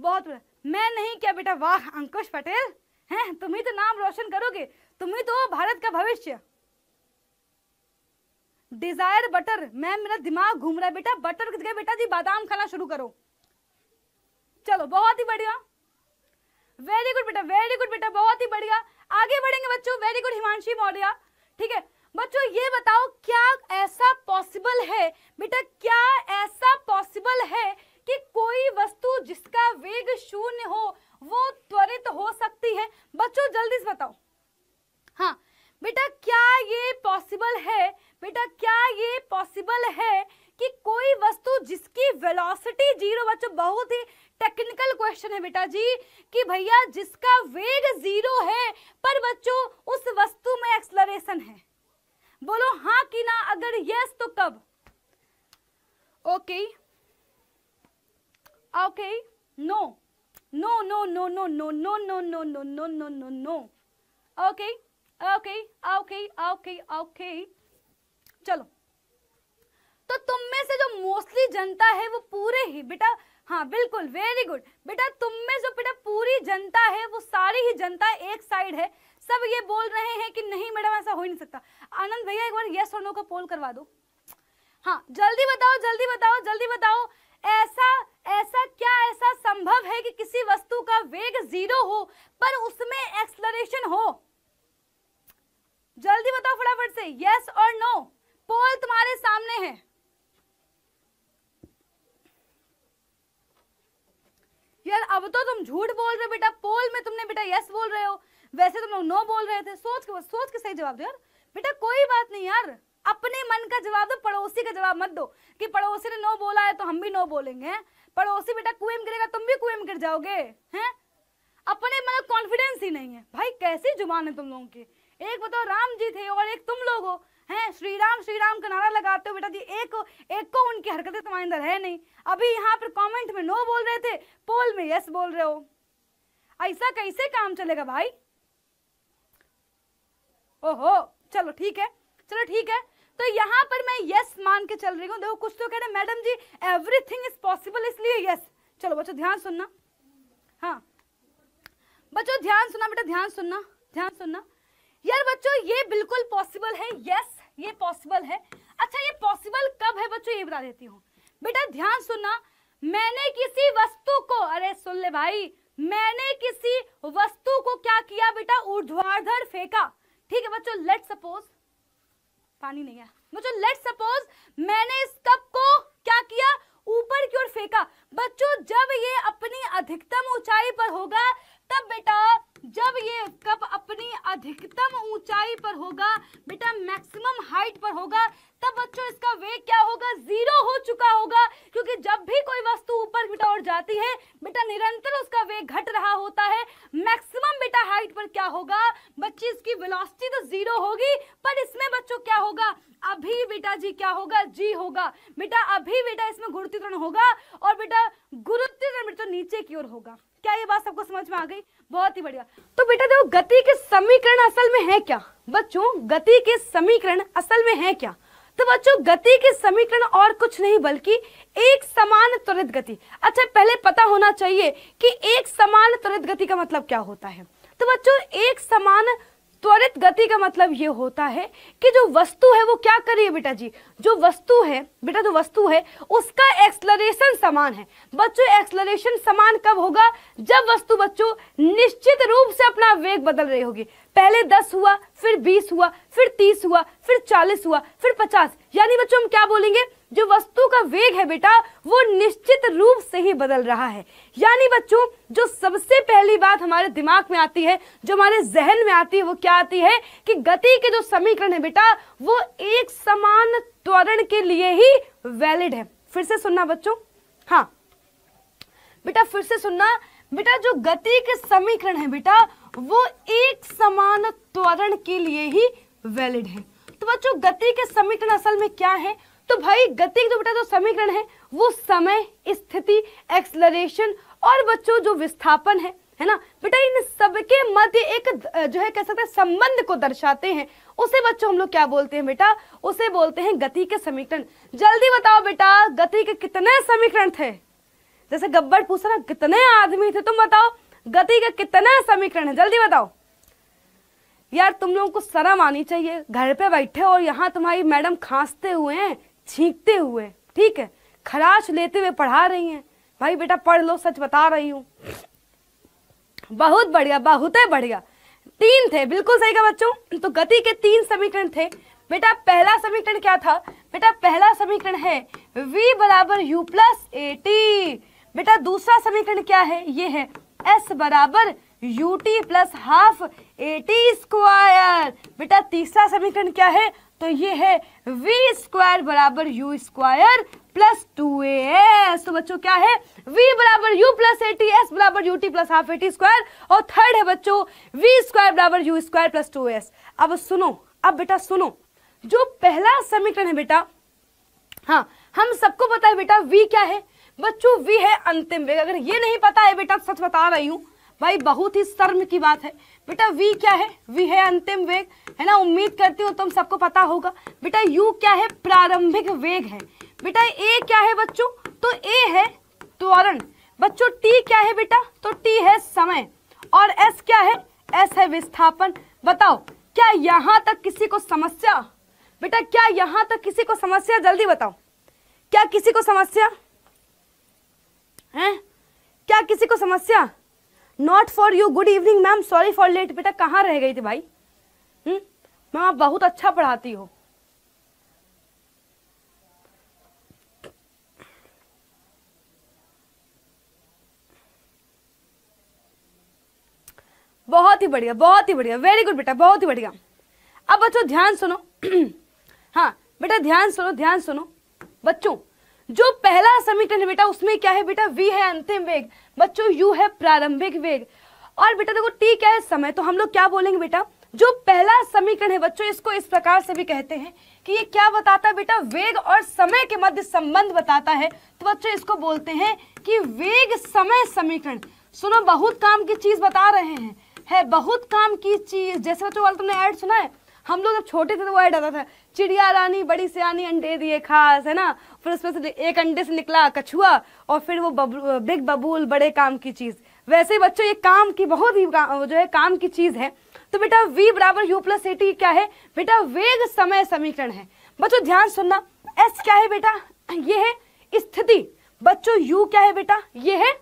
बहुत मैं नहीं क्या बेटा वाह अंकुश पटेल हैं तुम ही तो नाम रोशन करोगे तुम ही तो भारत का भविष्य डिजायर बटर मैम मेरा दिमाग घूम रहा है बेटा बटर की जगह बेटा जी बादाम खाना शुरू करो चलो बहुत ही बढ़िया वेरी गुड बेटा वेरी गुड बेटा बहुत ही बढ़िया आगे बढ़ेंगे बच्चों वेरी गुड हिमांशी मौर्य ठीक है बच्चों ये बताओ क्या ऐसा पॉसिबल है बेटा क्या ऐसा पॉसिबल है कि कोई वस्तु जिसका वेग शून्य हो वो त्वरित हो सकती है बच्चों जल्दी से बताओ हाँ बेटा क्या ये पॉसिबल है बेटा क्या ये पॉसिबल है कि कोई वस्तु जिसकी वेलोसिटी जीरो बच्चों बहुत ही टेक्निकल क्वेश्चन है बेटा जी कि भैया जिसका वेग जीरो है पर बच्चों उस वस्तु में एक्सलरेशन है बोलो हाँ कि ना अगर यस तो कब okay okay no no no no no no no no no no no no no okay okay okay okay okay चलो तो तुम में से जो मोस्टली जनता है वो पूरे ही बेटा हाँ बिल्कुल वेरी गुड बेटा तुम में जो बेटा पूरी जनता है वो सारी ही जनता एक साइड है सब ये बोल रहे हैं कि नहीं मैडम ऐसा हो ही नहीं सकता आनंद भैया एक बार यस और नो का पोल करवा दो हाँ जल्दी बताओ जल्दी बताओ जल्दी बताओ ऐसा ऐसा क्या ऐसा संभव है कि किसी वस्तु का वेग जीरो हो पर उसमें एक्सलरेशन हो जल्दी बताओ फटाफट से यस और नो पोल तुम्हारे सामने है यार अब तो तुम झूठ बोल रहे हो बेटा पोल में तुमने बेटा यस बोल रहे हो वैसे तुम लोग नो बोल रहे थे सोच के सोच के सही जवाब दो यार बेटा कोई बात नहीं यार अपने मन का जवाब दो पड़ोसी का जवाब मत दो कि पड़ोसी ने नो बोला है तो हम भी नो बोलेंगे पड़ोसी बेटा कुएं में गिरेगा तुम भी कुएं में गिर जाओगे हैं अपने मतलब कॉन्फिडेंस ही नहीं है भाई कैसी जुबान है तुम लोगों की एक बताओ राम जी थे और एक तुम लोग हो है श्री राम श्री राम का नारा लगाते हो बेटा जी एक को एक को उनकी हरकतें तुम्हारे अंदर है नहीं अभी यहाँ पर कमेंट में नो बोल रहे थे पोल में यस बोल रहे हो ऐसा कैसे काम चलेगा भाई ओहो चलो ठीक है चलो ठीक है तो यहाँ पर मैं यस मान के चल रही हूँ देखो कुछ तो कह रहे मैडम जी एवरीथिंग इज पॉसिबल इसलिए यस चलो बच्चों ध्यान सुनना हाँ बच्चों ध्यान सुनना बेटा ध्यान सुनना ध्यान सुनना यार बच्चों ये बिल्कुल पॉसिबल है यस ये पॉसिबल है अच्छा ये पॉसिबल कब है बच्चों ये बता देती हूँ बेटा ध्यान सुनना मैंने किसी वस्तु को अरे सुन ले भाई मैंने किसी वस्तु को क्या किया बेटा ऊर्ध्वाधर फेंका ठीक है बच्चों लेट सपोज पानी नहीं है बच्चों लेट सपोज मैंने इस कप को क्या किया ऊपर की ओर फेंका बच्चों जब ये अपनी अधिकतम ऊंचाई पर होगा तब बेटा जब ये कप अपनी अधिकतम ऊंचाई पर होगा बेटा मैक्सिमम हाइट पर होगा तब बच्चों इसका वेग क्या होगा जीरो हो चुका होगा क्योंकि जब भी कोई वस्तु ऊपर बेटा और जाती है बेटा निरंतर उसका वेग घट रहा होता है मैक्सिमम बेटा हाइट पर क्या होगा बच्चे इसकी वेलोसिटी तो जीरो होगी पर इसमें बच्चों क्या होगा अभी बेटा जी क्या होगा जी होगा बेटा अभी बेटा इसमें गुरुत्वीकरण होगा और बेटा गुरुत्वीकरण बेटा तो नीचे की ओर होगा क्या ये बात सबको समझ में आ गई बहुत ही बढ़िया तो बेटा देखो गति के समीकरण असल में है क्या बच्चों गति के समीकरण असल में है क्या तो बच्चों गति के समीकरण और कुछ नहीं बल्कि एक समान त्वरित गति अच्छा पहले पता होना चाहिए कि एक समान त्वरित गति का मतलब क्या होता है तो बच्चों एक समान त्वरित गति का मतलब ये होता है कि जो वस्तु है वो क्या करिए बेटा जी जो वस्तु है बेटा जो वस्तु है उसका एक्सलरेशन समान है बच्चों एक्सलरेशन समान कब होगा जब वस्तु बच्चों निश्चित रूप से अपना वेग बदल रही होगी पहले दस हुआ फिर बीस हुआ फिर तीस हुआ फिर चालीस हुआ फिर पचास यानी बच्चों हम क्या बोलेंगे जो वस्तु का वेग है बेटा वो निश्चित रूप से ही बदल रहा है यानी बच्चों जो सबसे पहली बात हमारे दिमाग में आती है जो हमारे जहन में आती है वो क्या आती है कि गति के जो समीकरण है बेटा वो एक समान त्वरण के लिए ही वैलिड है फिर से सुनना बच्चों हाँ बेटा फिर से सुनना बेटा जो गति के समीकरण है बेटा वो एक समान त्वरण के लिए ही वैलिड है तो बच्चों गति के समीकरण असल में क्या है तो भाई गति जो बेटा जो समीकरण है वो समय स्थिति एक्सलरेशन और बच्चों जो विस्थापन है है ना बेटा इन सबके मध्य एक जो है कह सकते हैं संबंध को दर्शाते हैं उसे बच्चों हम लोग क्या बोलते हैं बेटा उसे बोलते हैं गति के समीकरण जल्दी बताओ बेटा गति के कितने समीकरण थे जैसे गब्बर पूछा ना कितने आदमी थे तुम बताओ गति के कितने समीकरण है जल्दी बताओ यार तुम लोगों को शर्म आनी चाहिए घर पे बैठे और यहाँ तुम्हारी मैडम खांसते हुए हैं छींकते हुए ठीक है खराश लेते हुए पढ़ा रही हैं भाई बेटा पढ़ लो सच बता रही हूँ बहुत बढ़िया बहुत ही बढ़िया तीन थे बिल्कुल सही कहा बच्चों तो गति के तीन समीकरण थे बेटा पहला समीकरण क्या था बेटा पहला समीकरण है v बराबर यू प्लस ए टी बेटा दूसरा समीकरण क्या है ये है s बराबर U T plus half A T square बेटा तीसरा समीकरण क्या है तो ये है वी स्क्वायर बराबर U square plus two A S तो बच्चों क्या है v बराबर U plus A T S बराबर U T plus half A T square और थर्ड है बच्चों v स्क्वायर बराबर U square plus two S अब सुनो अब बेटा सुनो जो पहला समीकरण है बेटा हाँ हम सबको पता है बेटा v क्या है बच्चों v है अंतिम वेग अगर ये नहीं पता है बेटा सच बता रही हूं भाई बहुत ही शर्म की बात है बेटा वी क्या है वी है अंतिम वेग है ना उम्मीद करती हूँ तुम सबको पता होगा बेटा यू क्या है प्रारंभिक वेग है बेटा ए क्या है बच्चों तो ए है त्वरण बच्चों टी क्या है बेटा तो टी है समय और एस क्या है एस है विस्थापन बताओ क्या यहाँ तक किसी को समस्या बेटा क्या यहाँ तक किसी को समस्या जल्दी बताओ क्या किसी को समस्या है क्या किसी को समस्या not for you good evening ma'am sorry for late बेटा कहाँ रह गई थी भाई हम्म? मैम आप बहुत अच्छा पढ़ाती हो बहुत ही बढ़िया बहुत ही बढ़िया वेरी गुड बेटा बहुत ही बढ़िया अब बच्चों ध्यान सुनो हाँ बेटा ध्यान सुनो ध्यान सुनो बच्चों जो पहला समीकरण है बेटा उसमें क्या है बेटा वी है अंतिम वेग बच्चों यू है प्रारंभिक वेग और बेटा देखो टी क्या है समय तो हम लोग क्या बोलेंगे बेटा जो पहला समीकरण है बच्चों इसको इस प्रकार से भी कहते हैं कि ये क्या बताता है बेटा वेग और समय के मध्य संबंध बताता है तो बच्चों इसको बोलते हैं कि वेग समय समीकरण सुनो बहुत काम की चीज बता रहे हैं है बहुत काम की चीज जैसे बच्चों वाले तुमने ऐड सुना है हम लोग जब छोटे थे तो वो ऐड आता था चिड़िया रानी बड़ी सियानी अंडे दिए खास है ना फिर उसमें से एक अंडे से निकला कछुआ और फिर वो बब, बिग बबूल बड़े काम की चीज़ वैसे बच्चों ये काम की बहुत ही जो है काम की चीज़ है तो बेटा v बराबर यू प्लस टी क्या है बेटा वेग समय समीकरण है बच्चों ध्यान सुनना s क्या है बेटा ये है स्थिति बच्चों u क्या है बेटा ये है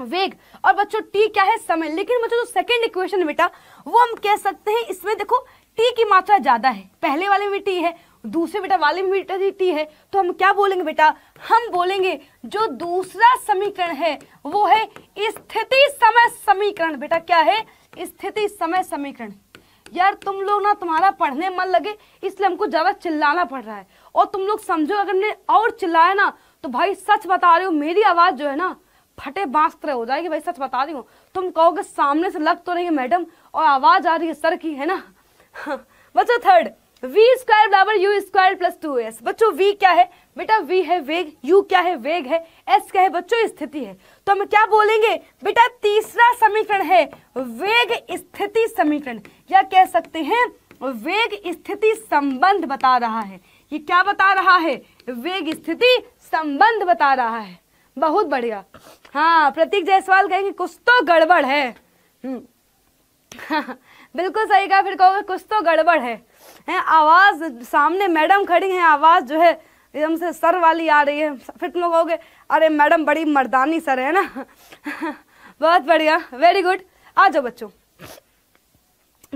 वेग और बच्चों t क्या है समय लेकिन बच्चों जो सेकेंड सेकंड इक्वेशन बेटा वो हम कह सकते हैं इसमें देखो टी की मात्रा ज्यादा है पहले वाले में टी है दूसरे बेटा वाले में बेटा टी है तो हम क्या बोलेंगे बेटा हम बोलेंगे जो दूसरा समीकरण है वो है स्थिति समय समीकरण बेटा क्या है स्थिति समय समीकरण यार तुम लोग ना तुम्हारा पढ़ने मन लगे इसलिए हमको ज्यादा चिल्लाना पड़ रहा है और तुम लोग समझो अगर ने और चिल्लाया ना तो भाई सच बता रहे हो मेरी आवाज जो है ना फटे बांस तरह हो जाएगी भाई सच बता रही हूँ तुम कहोगे सामने से लग तो रही है मैडम और आवाज आ रही है सर की है ना बच्चों हाँ, थर्ड v स्क्वायर बराबर U square plus two S बच्चों v क्या है बेटा v है वेग u क्या है वेग है s क्या है बच्चों स्थिति है तो हम क्या बोलेंगे बेटा तीसरा समीकरण है वेग स्थिति समीकरण या कह सकते हैं वेग स्थिति संबंध बता रहा है ये क्या बता रहा है वेग स्थिति संबंध बता रहा है बहुत बढ़िया हाँ प्रतीक जायसवाल कहेंगे कुछ तो गड़बड़ है हम्म। बिल्कुल सही कहा फिर कहोगे कुछ तो गड़बड़ है हैं आवाज़ सामने मैडम खड़ी हैं आवाज़ जो है एकदम से सर वाली आ रही है फिर तुम कहोगे अरे मैडम बड़ी मर्दानी सर है ना बहुत बढ़िया वेरी गुड आ जाओ बच्चों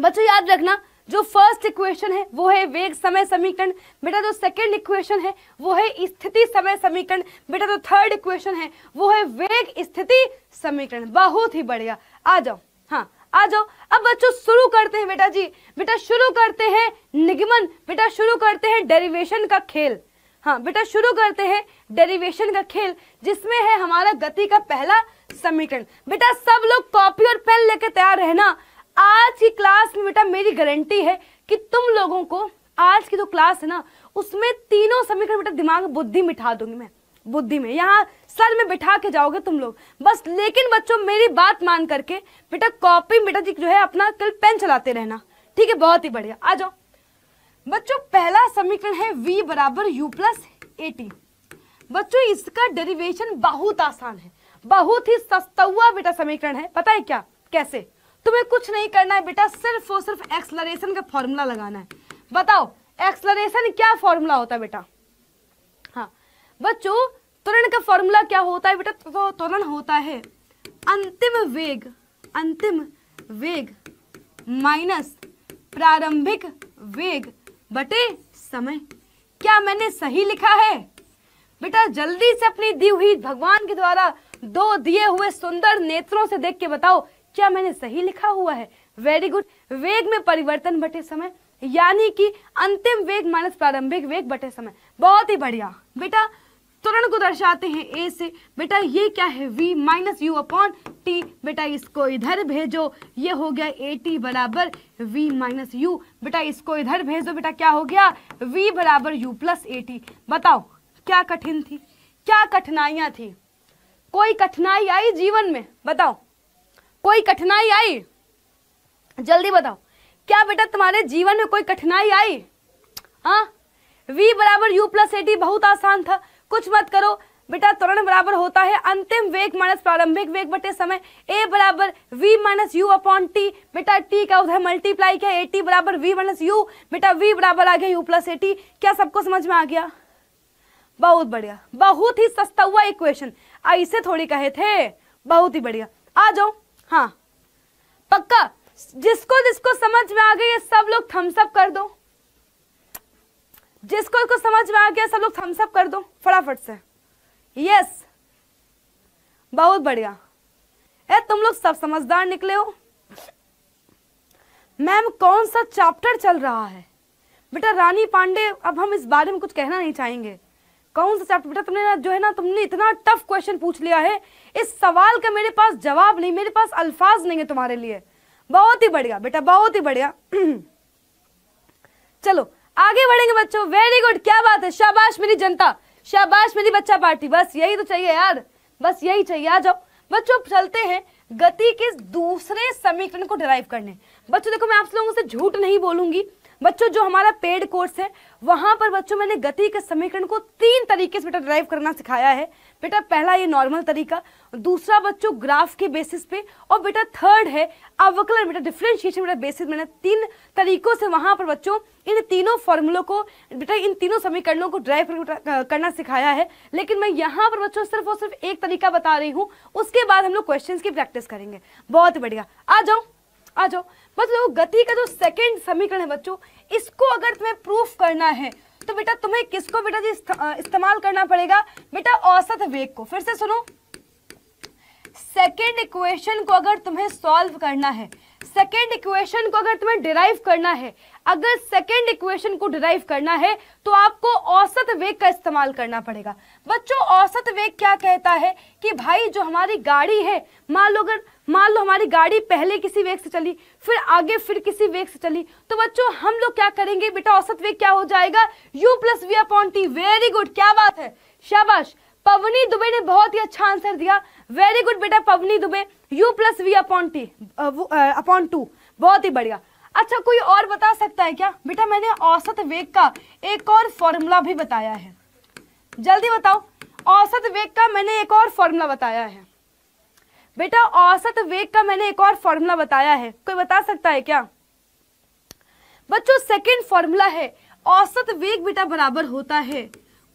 बच्चों याद रखना जो फर्स्ट इक्वेशन है वो है वेग समय समीकरण बेटा जो सेकंड इक्वेशन है वो है स्थिति समय समीकरण बेटा जो थर्ड इक्वेशन है वो है वेग स्थिति समीकरण बहुत ही बढ़िया आ जाओ हाँ आ जाओ अब बच्चों शुरू करते हैं बेटा जी बेटा शुरू करते हैं निगमन बेटा शुरू करते हैं डेरिवेशन का खेल हाँ बेटा शुरू करते हैं डेरिवेशन का खेल जिसमें है हमारा गति का पहला समीकरण बेटा सब लोग कॉपी और पेन लेकर तैयार रहना आज की क्लास में बेटा मेरी गारंटी है कि तुम लोगों को आज की जो तो क्लास है ना उसमें तीनों समीकरण बेटा दिमाग बुद्धि मिठा दूंगी मैं बुद्धि में यहाँ सर में बिठा के जाओगे तुम लोग बस लेकिन बच्चों मेरी बात मान करके बेटा कॉपी बेटा जी जो है अपना कल पेन चलाते रहना ठीक है बहुत ही बढ़िया आ जाओ बच्चों पहला समीकरण है v बराबर यू प्लस एटी बच्चों इसका डेरिवेशन बहुत आसान है बहुत ही सस्तुआ बेटा समीकरण है पता है क्या कैसे तुम्हें कुछ नहीं करना है बेटा सिर्फ और सिर्फ एक्सलरेशन का फॉर्मूला लगाना है बताओ एक्सलरेशन क्या फॉर्मूला होता है बेटा हाँ बच्चों त्वरण का फॉर्मूला क्या होता है बेटा तो त्वरण होता है अंतिम वेग अंतिम वेग माइनस प्रारंभिक वेग बटे समय क्या मैंने सही लिखा है बेटा जल्दी से अपनी दी हुई भगवान के द्वारा दो दिए हुए सुंदर नेत्रों से देख के बताओ क्या मैंने सही लिखा हुआ है वेरी गुड वेग में परिवर्तन बटे समय यानी कि अंतिम वेग माइनस प्रारंभिक वेग बटे समय बहुत ही बढ़िया बेटा त्वरण को दर्शाते हैं ए से बेटा ये क्या है we minus you upon T बेटा इसको इधर भेजो ये हो गया ए टी बराबर वी माइनस यू बेटा इसको इधर भेजो बेटा क्या हो गया वी बराबर यू प्लस ए टी बताओ क्या कठिन थी क्या कठिनाइयां थी कोई कठिनाई आई जीवन में बताओ कोई कठिनाई आई जल्दी बताओ क्या बेटा तुम्हारे जीवन में कोई कठिनाई आई हाँ वी बराबर यू प्लस ए टी बहुत आसान था कुछ मत करो बेटा त्वरण बराबर होता है अंतिम वेग माइनस प्रारंभिक वेग बटे समय ए बराबर we minus you upon T बेटा टी का उधर मल्टीप्लाई किया ए टी बराबर वी माइनस यू बेटा वी बराबर आ गया यू प्लस ए टी क्या सबको समझ में आ गया बहुत बढ़िया बहुत ही सस्ता हुआ इक्वेशन ऐसे थोड़ी कहे थे बहुत ही बढ़िया आ जाओ हाँ पक्का जिसको जिसको समझ में आ गई सब लोग थम्सअप कर दो जिसको कुछ समझ में आ गया सब लोग थम्सअप कर दो फटाफट से यस बहुत बढ़िया ए तुम लोग सब समझदार निकले हो मैम कौन सा चैप्टर चल रहा है बेटा रानी पांडे अब हम इस बारे में कुछ कहना नहीं चाहेंगे कौन सा चैप्टर बेटा तुमने जो है ना तुमने इतना टफ क्वेश्चन पूछ लिया है इस सवाल का मेरे पास जवाब नहीं मेरे पास अल्फाज नहीं है तुम्हारे लिए बहुत ही बढ़िया बेटा बहुत ही बढ़िया चलो आगे बढ़ेंगे बच्चों वेरी गुड क्या बात है शाबाश मेरी जनता शाबाश मेरी बच्चा पार्टी बस यही तो चाहिए यार बस यही चाहिए आ जाओ बच्चों चलते हैं गति के दूसरे समीकरण को डिराइव करने बच्चों देखो मैं आप लोगों से झूठ नहीं बोलूंगी बच्चों जो हमारा पेड कोर्स है वहां पर बच्चों मैंने गति के समीकरण को तीन तरीके से बेटा ड्राइव करना सिखाया है बेटा पहला ये नॉर्मल तरीका दूसरा बच्चों ग्राफ के बेसिस पे और बेटा थर्ड है अवकलन बेटा डिफ्रेंशिएशन बेटा बेसिस मैंने तीन तरीकों से वहां पर बच्चों इन तीनों फॉर्मूलों को बेटा इन तीनों समीकरणों को ड्राइव करना सिखाया है लेकिन मैं यहाँ पर बच्चों सिर्फ और सिर्फ एक तरीका बता रही हूँ उसके बाद हम लोग क्वेश्चन की प्रैक्टिस करेंगे बहुत बढ़िया आ जाओ आ जाओ मतलब गति का जो सेकेंड समीकरण है बच्चों इसको अगर तुम्हें प्रूफ करना है तो बेटा तुम्हें किसको बेटा जी इस्तेमाल करना पड़ेगा बेटा औसत वेग को फिर से सुनो सेकेंड इक्वेशन को अगर तुम्हें सॉल्व करना है सेकेंड इक्वेशन को अगर तुम्हें डिराइव करना है अगर सेकेंड इक्वेशन को डिराइव करना है तो आपको औसत वेग का इस्तेमाल करना पड़ेगा बच्चों औसत वेग क्या कहता है कि भाई जो हमारी गाड़ी है मान लो अगर मान लो हमारी गाड़ी पहले किसी वेग से चली फिर आगे फिर किसी वेग से चली तो बच्चों हम लोग क्या करेंगे बेटा औसत वेग क्या हो जाएगा U plus V upon T very good क्या बात है शाबाश पवनी दुबे ने बहुत ही अच्छा आंसर दिया वेरी गुड बेटा Pavani Dubey U plus V upon T upon two बहुत ही बढ़िया अच्छा कोई और बता सकता है क्या बेटा मैंने औसत वेग का एक और फॉर्मूला भी बताया है जल्दी बताओ औसत वेग का मैंने एक और फॉर्मूला बताया है बेटा औसत वेग का मैंने एक और फॉर्मूला बताया है कोई बता सकता है क्या बच्चों सेकंड फॉर्मूला है औसत वेग बेटा बराबर होता है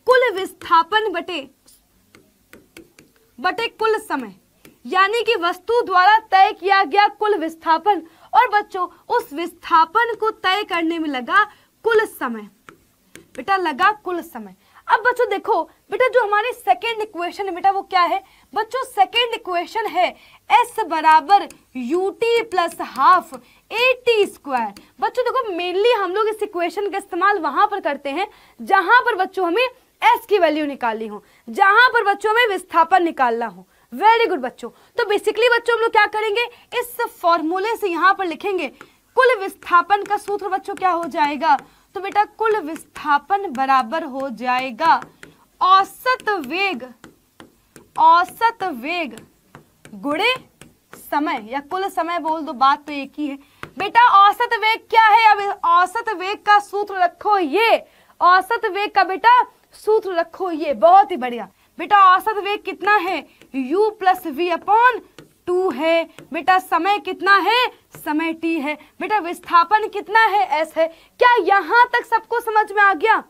कुल विस्थापन बटे बटे कुल समय यानी कि वस्तु द्वारा तय किया गया कुल विस्थापन और बच्चों उस विस्थापन को तय करने में लगा कुल समय बेटा लगा कुल समय अब बच्चों देखो बेटा जो हमारे सेकेंड इक्वेशन है बेटा वो क्या है बच्चों सेकेंड इक्वेशन है एस बराबर U T plus half A T square बच्चों देखो मेनली हम लोग इस इक्वेशन का इस्तेमाल वहां पर करते हैं जहां पर बच्चों हमें एस की वैल्यू निकालनी हो जहां पर बच्चों में विस्थापन निकालना हो वेरी गुड बच्चों तो बेसिकली बच्चों हम लोग क्या करेंगे इस फॉर्मूले से यहां पर लिखेंगे कुल विस्थापन का सूत्र बच्चों क्या हो जाएगा तो बेटा कुल विस्थापन बराबर हो जाएगा औसत वेग औसत वेग गुड़े समय या कुल समय बोल दो बात तो एक ही है बेटा औसत वेग क्या है अब औसत वेग का सूत्र रखो ये औसत वेग का बेटा सूत्र रखो ये बहुत ही बढ़िया बेटा औसत वेग कितना है u plus V upon two है बेटा समय कितना है समय t है बेटा विस्थापन कितना है s है क्या यहाँ तक सबको समझ में आ गया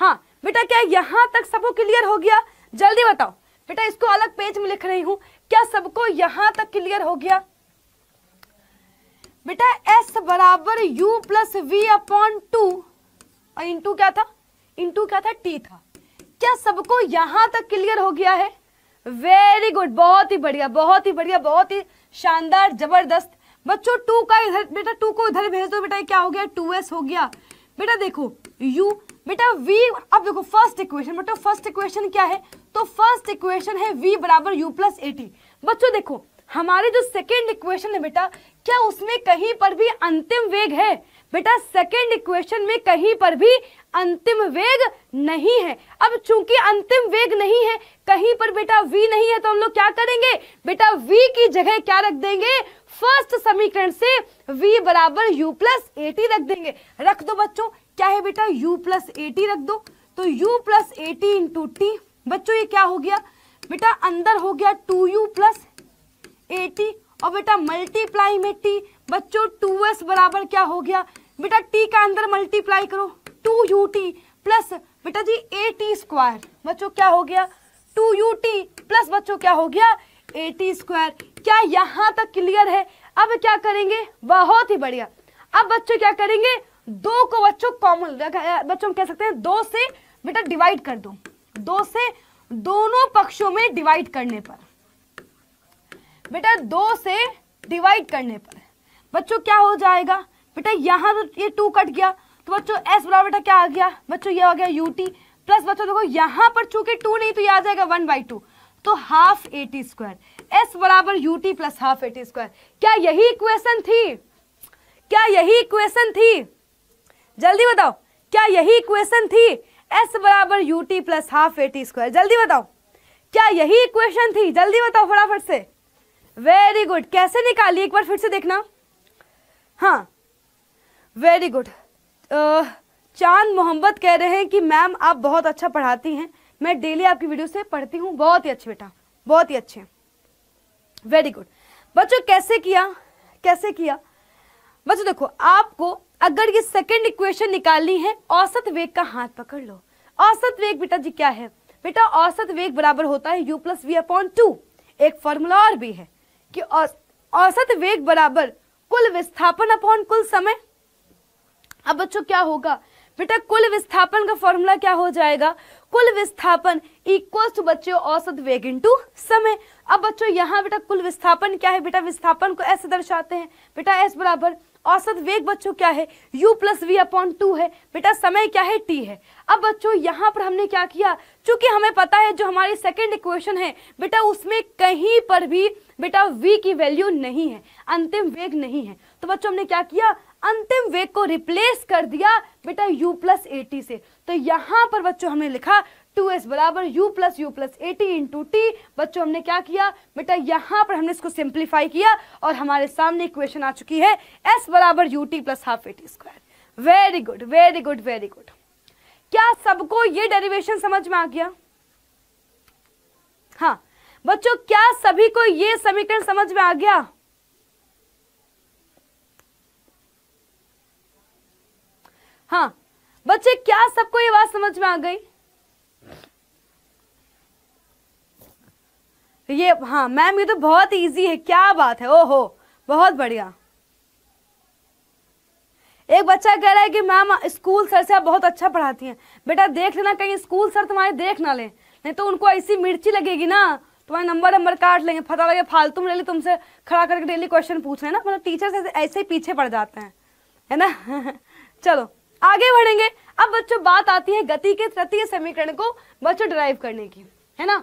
हाँ बेटा क्या यहाँ तक सबको क्लियर हो गया जल्दी बताओ बेटा इसको अलग पेज में लिख रही हूँ क्या सबको यहाँ तक क्लियर हो गया बेटा s बराबर u plus V upon two और इंटू क्या था इंटू क्या था टी था क्या सबको यहां तक क्लियर हो गया है वेरी गुड बहुत ही बढ़िया बहुत ही बढ़िया बहुत ही शानदार जबरदस्त बच्चों टू का इधर बेटा टू को इधर भेज दो बेटा क्या हो गया टू एस हो गया बेटा देखो यू बेटा v अब देखो फर्स्ट इक्वेशन बेटा फर्स्ट इक्वेशन क्या है तो फर्स्ट इक्वेशन है v बराबर यू प्लस एटी बच्चों देखो हमारे जो सेकेंड इक्वेशन है बेटा क्या उसमें कहीं पर भी अंतिम वेग है बेटा सेकेंड इक्वेशन में कहीं पर भी अंतिम वेग नहीं है अब चूंकि अंतिम वेग नहीं है कहीं पर बेटा v नहीं है तो हम लोग क्या करेंगे बेटा v की जगह क्या रख देंगे फर्स्ट समीकरण से v बराबर यू प्लस एटी रख देंगे रख दो बच्चों क्या है बेटा u प्लस एटी रख दो तो u plus A A T into T बच्चों ये क्या हो गया बेटा अंदर हो गया टू यू प्लस एटी और बेटा मल्टीप्लाई में टी बच्चों टू एस बराबर क्या हो गया बेटा टी का अंदर मल्टीप्लाई करो टू यू टी प्लस बेटा जी ए टी स्क्वायर बच्चों क्या हो गया टू यू टी प्लस बच्चों क्या हो गया ए टी स्क्वायर क्या यहां तक क्लियर है अब क्या करेंगे बहुत ही बढ़िया अब बच्चों क्या करेंगे दो को बच्चों कॉमन बच्चों कह सकते हैं दो से बेटा डिवाइड कर दो दो से दोनों पक्षों में डिवाइड करने पर बेटा दो से डिवाइड करने पर बच्चों क्या हो जाएगा बेटा यहाँ तो ये टू कट गया तो बच्चों एस बराबर बेटा क्या आ गया बच्चों ये आ गया यू टी प्लस बच्चों देखो यहाँ पर चूंकि टू नहीं तो ये आ जाएगा वन बाई टू तो half A T square S बराबर U T plus half A T square क्या यही इक्वेशन थी क्या यही इक्वेशन थी जल्दी बताओ क्या यही इक्वेशन थी एस बराबर U T plus half A T square जल्दी बताओ क्या यही इक्वेशन थी जल्दी बताओ फटाफट से वेरी गुड कैसे निकाली एक बार फिर से देखना हाँ वेरी गुड चांद मोहम्मद कह रहे हैं कि मैम आप बहुत अच्छा पढ़ाती हैं मैं डेली आपकी वीडियो से पढ़ती हूँ बहुत ही अच्छे बेटा बहुत ही अच्छे वेरी गुड बच्चों कैसे किया कैसे किया बच्चों देखो आपको अगर ये सेकेंड इक्वेशन निकालनी है औसत वेग का हाथ पकड़ लो औसत वेग बेटा जी क्या है बेटा औसत वेग बराबर होता है u plus V upon two एक फॉर्मूला और भी है कि औसत वेग बराबर कुल विस्थापन अपॉन कुल समय अब बच्चों क्या होगा बेटा कुल विस्थापन का फॉर्मूला क्या हो जाएगा कुल विस्थापन इक्वल टू बच्चों औसत वेग इंटू समय अब बच्चों यहाँ बेटा कुल विस्थापन क्या है बेटा विस्थापन को ऐसे दर्शाते हैं बेटा एस बराबर औसत वेग बच्चों क्या है u plus V upon two है बेटा समय क्या है t है अब बच्चों यहाँ पर हमने क्या किया चूंकि हमें पता है जो हमारी सेकेंड इक्वेशन है बेटा उसमें कहीं पर भी बेटा v की वैल्यू नहीं है अंतिम वेग नहीं है तो बच्चों हमने क्या किया अंतिम वेग को रिप्लेस कर दिया बेटा u प्लस ए से तो यहां पर बच्चों हमने लिखा 2s एस बराबर U plus U plus A T into बच्चों हमने क्या किया बेटा यहां पर हमने इसको सिंप्लीफाई किया और हमारे सामने इक्वेशन आ चुकी है s बराबर U T plus half A T square very good very good very good क्या सबको ये डेरिवेशन समझ में आ गया हाँ बच्चों क्या सभी को ये समीकरण समझ में आ गया हाँ बच्चे क्या सबको ये बात समझ में आ गई ये हाँ मैम ये तो बहुत इजी है क्या बात है ओहो बहुत बढ़िया एक बच्चा कह रहा है कि मैम स्कूल सर से आप बहुत अच्छा पढ़ाती हैं बेटा देख लेना कहीं स्कूल सर तुम्हारे देख ना ले नहीं तो उनको ऐसी मिर्ची लगेगी ना तुम्हारे नंबर नंबर काट लेंगे पता लगे फालतू में डेली तुमसे खड़ा करके डेली क्वेश्चन पूछ रहे हैं ना मतलब टीचर ऐसे ऐसे ही पीछे पड़ जाते हैं है ना चलो आगे बढ़ेंगे अब बच्चों बात आती है गति के तृतीय समीकरण को बच्चों ड्राइव करने की है ना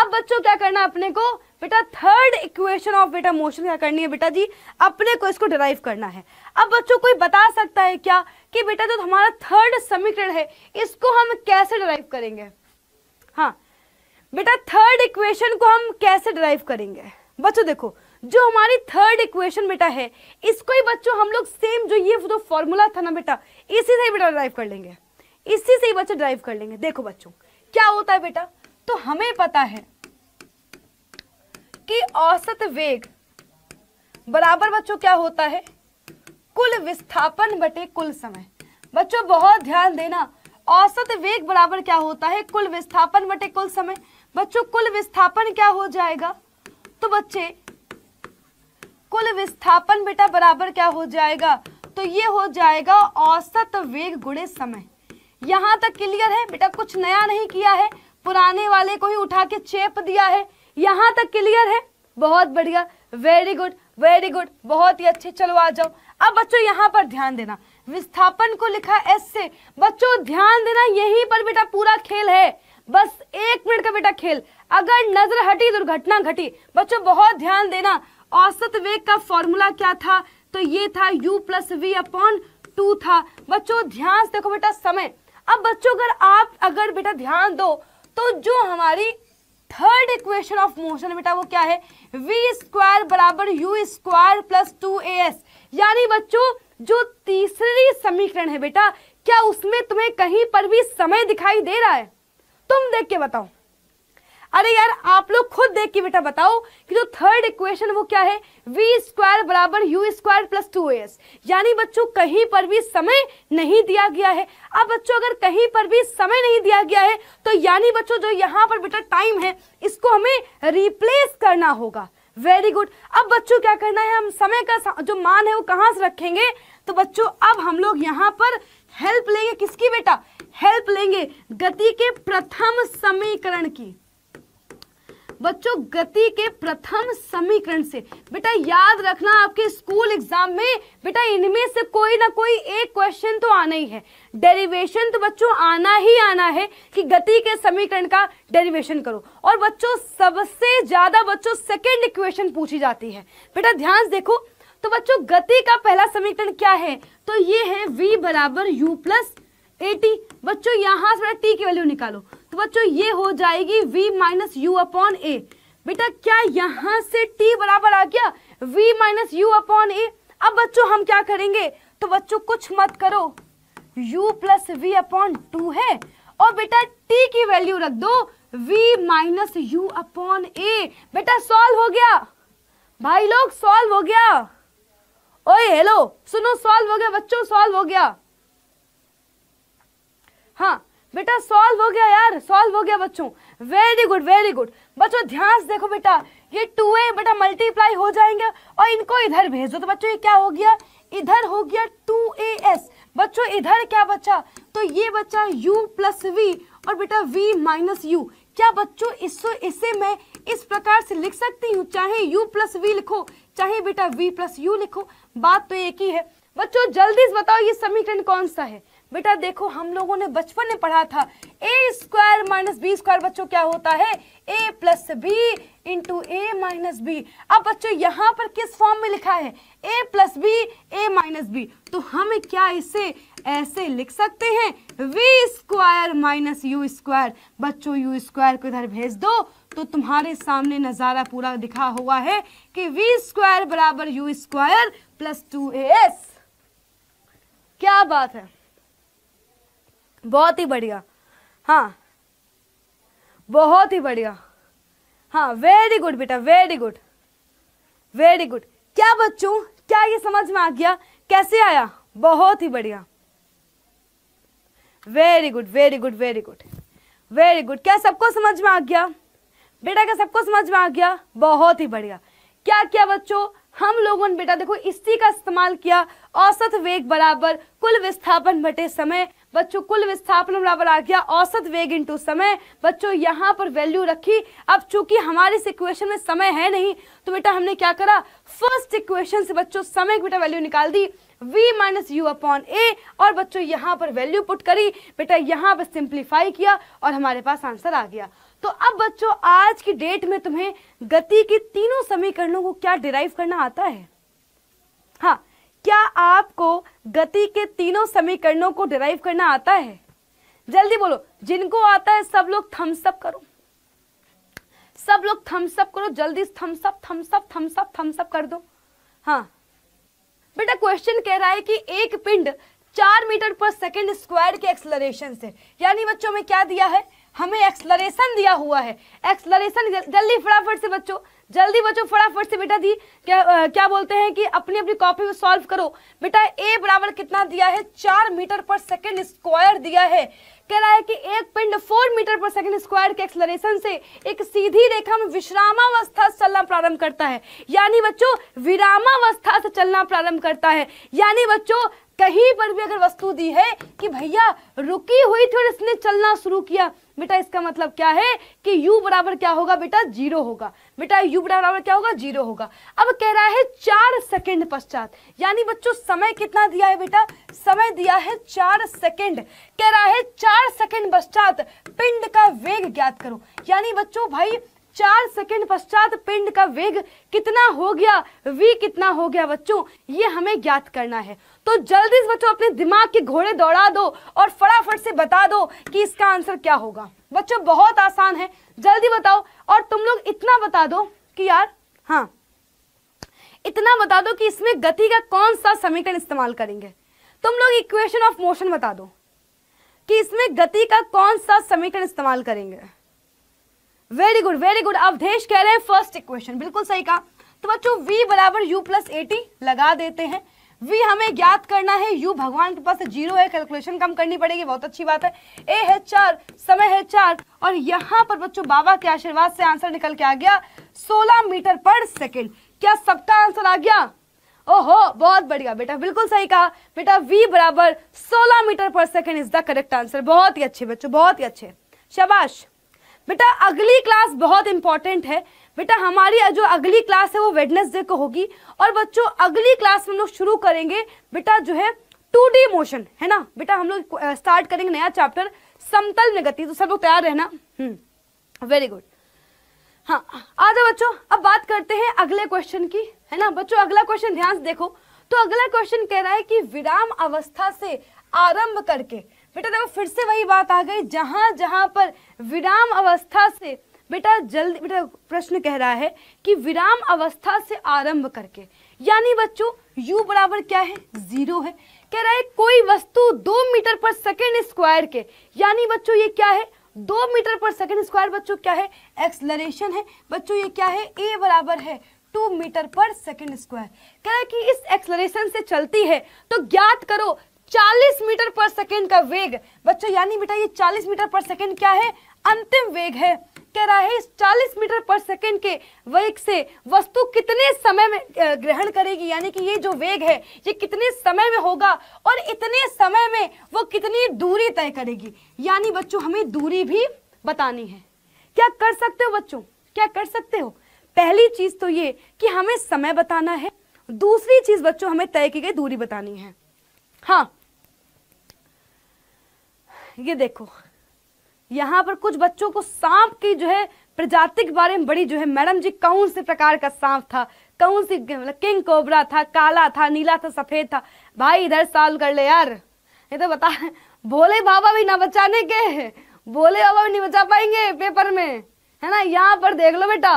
अब बच्चों क्या करना अपने को बेटा थर्ड इक्वेशन ऑफ बेटा मोशन क्या करनी है बेटा जी अपने को इसको डिराइव करना है अब बच्चों कोई बता सकता है क्या कि बेटा जो हमारा थर्ड समीकरण है इसको हम कैसे डिराइव करेंगे हाँ बेटा थर्ड इक्वेशन को हम कैसे डिराइव करेंगे बच्चों देखो जो हमारी थर्ड इक्वेशन बेटा है इसको ही बच्चों हम लोग सेम जो ये जो फॉर्मूला था ना बेटा इसी से ही बेटा ड्राइव कर लेंगे इसी से ही बच्चे ड्राइव कर लेंगे देखो बच्चों क्या होता है बेटा तो हमें पता है कि औसत वेग बराबर बच्चों क्या होता है कुल विस्थापन बटे कुल समय बच्चों बहुत ध्यान देना औसत वेग बराबर क्या होता है कुल विस्थापन बटे कुल समय बच्चों कुल विस्थापन क्या हो जाएगा तो बच्चे कुल विस्थापन बेटा बराबर क्या हो जाएगा तो ये हो जाएगा औसत वेग गुणे समय यहाँ तक क्लियर है बेटा कुछ नया नहीं किया है पुराने वाले को ही उठा के चेप दिया है यहाँ तक क्लियर है बहुत बढ़िया वेरी गुड वेरी गुड बहुत ही अच्छे चलो आ जाओ अब बच्चों यहाँ पर ध्यान देना विस्थापन को लिखा एस से बच्चों ध्यान देना यहीं पर बेटा पूरा खेल है बस एक मिनट का बेटा खेल अगर नजर हटी दुर्घटना घटी बच्चों बहुत ध्यान देना औसत वेग का फॉर्मूला क्या था तो ये था u plus V upon two था बच्चों ध्यान से देखो बेटा समय अब बच्चों अगर आप अगर बेटा ध्यान दो तो जो हमारी थर्ड इक्वेशन ऑफ मोशन बेटा वो क्या है v स्क्वायर बराबर u square plus two A S यानी बच्चों जो तीसरी समीकरण है बेटा क्या उसमें तुम्हें कहीं पर भी समय दिखाई दे रहा है तुम देख के बताओ अरे यार आप लोग खुद देख के बेटा बताओ कि जो थर्ड इक्वेशन वो क्या है वी स्क्वायर बराबर U square plus two S यानी बच्चों कहीं पर भी समय नहीं दिया गया है अब बच्चों अगर कहीं पर भी समय नहीं दिया गया है तो यानी बच्चों जो यहाँ पर बेटा टाइम है इसको हमें रिप्लेस करना होगा वेरी गुड अब बच्चों क्या करना है हम समय का जो मान है वो कहाँ से रखेंगे तो बच्चों अब हम लोग यहाँ पर हेल्प लेंगे किसकी बेटा हेल्प लेंगे गति के प्रथम समीकरण की बच्चों गति के प्रथम समीकरण से बेटा याद रखना आपके स्कूल एग्जाम में बेटा इनमें से कोई ना कोई एक क्वेश्चन तो आना ही है डेरिवेशन तो बच्चों आना ही आना है कि गति के समीकरण का डेरिवेशन करो और बच्चों सबसे ज्यादा बच्चों सेकेंड इक्वेशन पूछी जाती है बेटा ध्यान से देखो तो बच्चों गति का पहला समीकरण क्या है तो ये है v बराबर यू प्लस ए टी बच्चों यहां से टी की वैल्यू निकालो तो बच्चों ये हो जाएगी v minus you upon A बेटा क्या यहां से t बराबर आ गया v minus you upon A अब बच्चों हम क्या करेंगे तो बच्चों कुछ मत करो u plus V upon two है और बेटा t की वैल्यू रख दो v minus you upon A बेटा सॉल्व हो गया भाई लोग सॉल्व हो गया ओए हेलो सुनो सॉल्व हो गया बच्चों सॉल्व हो गया हाँ बेटा सॉल्व हो गया यार सॉल्व हो गया बच्चों वेरी गुड वेरी गुड बच्चों ध्यान से देखो बेटा ये टू ए बेटा मल्टीप्लाई हो जाएंगे और इनको इधर भेज दो तो बच्चों ये क्या हो गया इधर हो गया टू ए एस बच्चों इधर क्या बच्चा तो ये बच्चा u प्लस वी और बेटा v माइनस यू क्या बच्चों इसको इसे मैं इस प्रकार से लिख सकती हूँ चाहे u प्लस वी लिखो चाहे बेटा v प्लस यू लिखो बात तो एक ही है बच्चों जल्दी से बताओ ये समीकरण कौन सा है बेटा देखो हम लोगों ने बचपन में पढ़ा था A square minus B square बच्चों क्या होता है A plus B into A minus B अब बच्चों यहाँ पर किस फॉर्म में लिखा है A plus B A minus B तो हम क्या इसे ऐसे लिख सकते हैं V square minus U square बच्चों यू स्क्वायर को इधर भेज दो तो तुम्हारे सामने नज़ारा पूरा दिखा हुआ है कि वी स्क्वायर बराबर U square plus two A S क्या बात है बहुत ही बढ़िया हाँ बहुत ही बढ़िया हाँ वेरी गुड बेटा वेरी गुड वेरी गुड क्या बच्चों क्या ये समझ में आ गया कैसे आया बहुत ही बढ़िया very good very good very good very good क्या सबको समझ में आ गया बेटा क्या सबको समझ में आ गया बहुत ही बढ़िया क्या क्या बच्चों हम लोगों ने बेटा देखो इसी का इस्तेमाल किया औसत वेग बराबर कुल विस्थापन बटे समय बच्चों कुल विस्थापन बराबर आ गया औसत वेग इंटू समय बच्चों यहाँ पर वैल्यू रखी अब चूंकि हमारे इस इक्वेशन में समय है नहीं तो बेटा हमने क्या करा फर्स्ट इक्वेशन से बच्चों समय की बेटा वैल्यू निकाल दी v minus you upon A और बच्चों यहाँ पर वैल्यू पुट करी बेटा यहाँ पर सिंप्लीफाई किया और हमारे पास आंसर आ गया तो अब बच्चों आज की डेट में तुम्हें गति के तीनों समीकरणों को क्या डिराइव करना आता है हाँ क्या आपको गति के तीनों समीकरणों को डिराइव करना आता है जल्दी बोलो जिनको आता है सब लोग थम्सअप करो सब लोग थम्सअप करो जल्दी थम्सअप थम्सअप थम्सअप थम्सअप कर दो हाँ बेटा क्वेश्चन कह रहा है कि एक पिंड चार मीटर पर सेकेंड स्क्वायर के एक्सलरेशन से यानी बच्चों में क्या दिया है हमें एक्सलरेशन दिया हुआ है एक्सलरेशन जल्दी फटाफट से बच्चों जल्दी बच्चों फटाफट से बेटा जी क्या आ, क्या बोलते हैं कि अपनी अपनी कॉपी में सॉल्व करो बेटा ए बराबर कितना दिया है चार मीटर पर सेकंड स्क्वायर दिया है कह रहा है कि एक पिंड फोर मीटर पर सेकंड स्क्वायर के एक्सलरेशन से एक सीधी रेखा में विश्रामावस्था से चलना प्रारंभ करता है यानी बच्चों विरामावस्था से चलना प्रारंभ करता है यानी बच्चों कहीं पर भी अगर वस्तु दी है कि भैया रुकी हुई थी और इसने चलना शुरू किया बेटा इसका मतलब क्या है कि u बराबर क्या होगा बेटा जीरो होगा बेटा u बराबर क्या होगा जीरो होगा अब कह रहा है चार सेकंड पश्चात यानी बच्चों समय कितना दिया है बेटा समय दिया है चार सेकंड कह रहा है चार सेकंड पश्चात पिंड का वेग ज्ञात करो यानी बच्चों भाई चार सेकंड पश्चात पिंड का वेग कितना हो गया v कितना हो गया बच्चों ये हमें ज्ञात करना है तो जल्दी से बच्चों अपने दिमाग के घोड़े दौड़ा दो और फटाफट से बता दो कि इसका आंसर क्या होगा बच्चों बहुत आसान है जल्दी बताओ और तुम लोग इतना बता दो कि यार हाँ इतना बता दो कि इसमें गति का कौन सा समीकरण इस्तेमाल करेंगे तुम लोग इक्वेशन ऑफ मोशन बता दो कि इसमें गति का कौन सा समीकरण इस्तेमाल करेंगे very good very good Avdhesh कह रहे हैं फर्स्ट इक्वेशन बिल्कुल सही कहा तो बच्चों v बराबर यू प्लस ए लगा देते हैं वी हमें ज्ञात करना है यू भगवान के पास जीरो है कैलकुलेशन कम करनी पड़ेगी बहुत अच्छी बात है ए है चार समय है चार और यहाँ पर बच्चों बाबा के आशीर्वाद से आंसर निकल के आ गया सोलह मीटर पर सेकेंड क्या सबका आंसर आ गया ओहो बहुत बढ़िया बेटा बिल्कुल सही कहा बेटा वी बराबर सोलह मीटर पर second is the correct answer बहुत ही अच्छे बच्चों बहुत ही अच्छे शबाश बेटा अगली क्लास बहुत इंपॉर्टेंट है बेटा हमारी जो अगली क्लास है वो वेडनेसडे को होगी और बच्चों अगली क्लास में हम लोग शुरू करेंगे बेटा जो है टू डी मोशन है ना बेटा हम लोग स्टार्ट करेंगे नया चैप्टर समतल में गति तो सब लोग तैयार रहना वेरी हम्म, गुड हाँ आ जाओ बच्चों अब बात करते हैं अगले क्वेश्चन की है ना बच्चों अगला क्वेश्चन ध्यान से देखो तो अगला क्वेश्चन कह रहा है कि विराम अवस्था से आरंभ करके बेटा देखो फिर से वही बात आ गई जहां जहां पर विराम अवस्था से बेटा जल्दी बेटा प्रश्न कह रहा है कि विराम अवस्था से आरंभ करके यानी बच्चों u बराबर क्या है जीरो है कह रहा है कोई वस्तु दो मीटर पर सेकेंड स्क्वायर के यानी बच्चों ये क्या है दो मीटर पर सेकेंड स्क्वायर बच्चों क्या है एक्सलरेशन है बच्चों ये क्या है ए बराबर है टू मीटर पर सेकेंड स्क्वायर कह रहा है कि इस एक्सलरेशन से चलती है तो ज्ञात करो 40 मीटर पर सेकेंड का वेग बच्चों यानी बेटा ये 40 मीटर पर सेकेंड क्या है अंतिम वेग है कह रहा है इस 40 मीटर पर सेकंड के वेग से वस्तु कितने समय में ग्रहण करेगी यानी कि ये जो वेग है ये कितने समय में होगा और इतने समय में वो कितनी दूरी तय करेगी यानी बच्चों हमें दूरी भी बतानी है क्या कर सकते हो बच्चों क्या कर सकते हो पहली चीज तो ये कि हमें समय बताना है दूसरी चीज बच्चों हमें तय की गई दूरी बतानी है हाँ ये देखो यहाँ पर कुछ बच्चों को सांप की जो है प्रजाति के बारे में बड़ी जो है मैडम जी कौन से प्रकार का सांप था कौन सी मतलब किंग कोबरा था काला था नीला था सफेद था भाई इधर सॉल्व कर ले यार ये तो बता भोले बाबा भी ना बचाने के भोले बाबा भी नहीं बचा पाएंगे पेपर में है ना यहाँ पर देख लो बेटा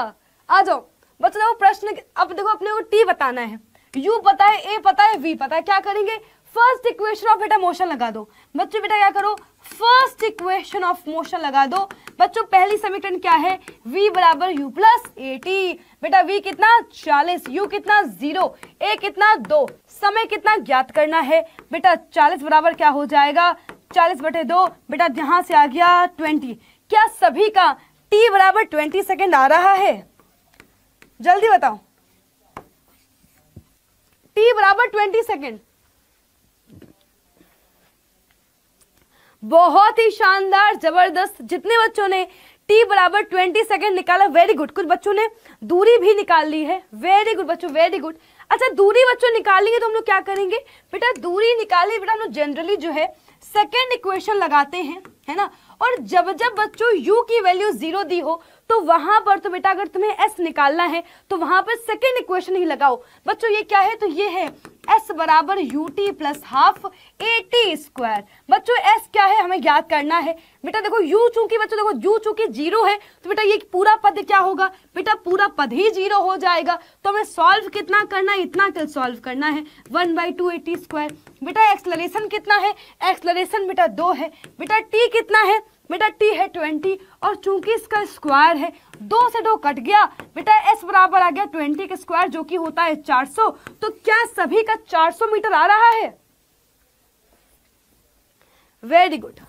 आ जाओ बच्चों प्रश्न अब देखो अपने को टी बताना है यू पता है ए पता है वी पता है क्या करेंगे फर्स्ट इक्वेशन ऑफ बेटा मोशन लगा दो बच्चों बेटा क्या करो फर्स्ट इक्वेशन ऑफ मोशन लगा दो बच्चों पहली समीकरण क्या है v बराबर यू प्लस एटी बेटा v कितना 40 u कितना जीरो a कितना दो समय कितना ज्ञात करना है बेटा 40 बराबर क्या हो जाएगा 40 बटे दो बेटा यहां से आ गया 20 क्या सभी का t बराबर 20 सेकेंड आ रहा है जल्दी बताओ t बराबर 20 सेकेंड बहुत ही शानदार जबरदस्त जितने बच्चों ने टी बराबर ट्वेंटी सेकेंड निकाला वेरी गुड कुछ बच्चों ने दूरी भी निकाल ली है वेरी गुड बच्चों वेरी गुड अच्छा दूरी बच्चों निकालेंगे तो हम लोग क्या करेंगे बेटा दूरी निकाली बेटा हम लोग जनरली जो है सेकेंड इक्वेशन लगाते हैं है ना और जब जब बच्चों यू की वैल्यू जीरो दी हो तो वहां पर तो बेटा अगर तुम्हें एस निकालना है तो वहां पर सेकेंड इक्वेशन ही लगाओ बच्चों ये क्या है तो ये है एस बराबर U T plus half A T square बच्चों एस क्या है हमें ज्ञात करना है बेटा देखो यू चूंकि बच्चों देखो यू चूंकि जीरो है तो बेटा ये पूरा पद क्या होगा बेटा पूरा पद ही जीरो हो जाएगा तो हमें सॉल्व कितना करना है इतना कल सॉल्व करना है one by two A T square बेटा एक्सलरेशन कितना है एक्सलरेशन बेटा दो है बेटा टी कितना है बेटा टी है ट्वेंटी और चूंकि इसका स्क्वायर है दो से दो कट गया बेटा एस बराबर आ गया ट्वेंटी का स्क्वायर जो कि होता है चार सौ तो क्या सभी का चार सौ मीटर आ रहा है वेरी गुड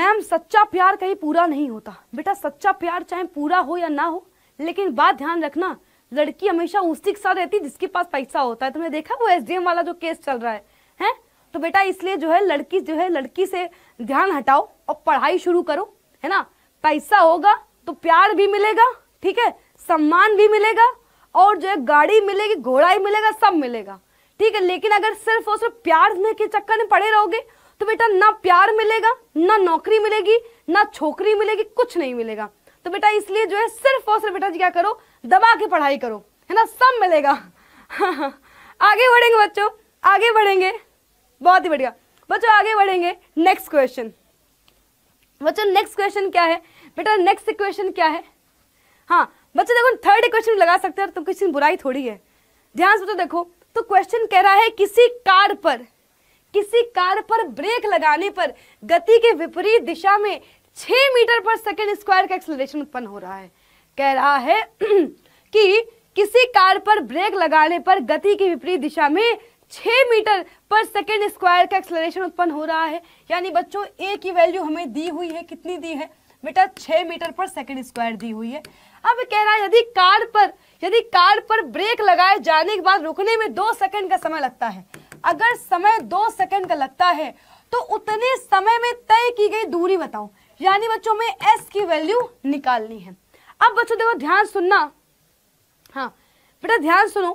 मैम सच्चा प्यार कहीं पूरा नहीं होता बेटा सच्चा प्यार चाहे पूरा हो या ना हो लेकिन बात ध्यान रखना लड़की हमेशा उसी के साथ रहती जिसके पास पैसा होता है तुमने देखा वो एसडीएम वाला जो केस चल रहा है हैं तो बेटा इसलिए जो है लड़की जो है लड़की से ध्यान हटाओ और पढ़ाई शुरू करो है ना पैसा होगा तो प्यार भी मिलेगा ठीक है सम्मान भी मिलेगा और जो है गाड़ी मिलेगी घोड़ा ही मिलेगा सब मिलेगा ठीक है लेकिन अगर सिर्फ और सिर्फ प्यार के चक्कर में पड़े रहोगे तो बेटा ना प्यार मिलेगा ना नौकरी मिलेगी ना छोकरी मिलेगी कुछ नहीं मिलेगा तो बेटा इसलिए जो है सिर्फ और सिर्फ बेटा जी क्या करो दबा के पढ़ाई करो है ना सब मिलेगा आगे बढ़ेंगे बच्चों आगे बढ़ेंगे बहुत ही बढ़िया बच्चों आगे बढ़ेंगे नेक्स्ट क्वेश्चन बच्चों नेक्स्ट क्वेश्चन क्या है बेटा नेक्स्ट इक्वेशन क्या है हाँ बच्चे देखो थर्ड इक्वेशन लगा सकते हैं तो क्वेश्चन बुराई थोड़ी है ध्यान से तो देखो तो क्वेश्चन कह रहा है किसी कार पर किसी कार पर ब्रेक लगाने पर गति के विपरीत दिशा में छह मीटर पर सेकेंड स्क्वायर का एक्सलेशन उत्पन्न हो रहा है कह रहा है कि किसी कार पर ब्रेक लगाने पर गति की विपरीत दिशा में छह मीटर पर सेकेंड स्क्वायर का एक्सलेशन उत्पन्न हो रहा है यानी बच्चों ए की वैल्यू हमें दी हुई है कितनी दी है मीटर छह मीटर पर सेकंड स्क्वायर दी हुई है अब कह रहा है यदि कार पर यदि कार पर ब्रेक लगाए जाने के बाद रुकने में दो सेकंड का समय लगता है अगर समय दो सेकंड का लगता है तो उतने समय में तय की गई दूरी बताओ यानी बच्चों में एस की वैल्यू निकालनी है अब बच्चों देखो ध्यान सुनना हाँ बेटा ध्यान सुनो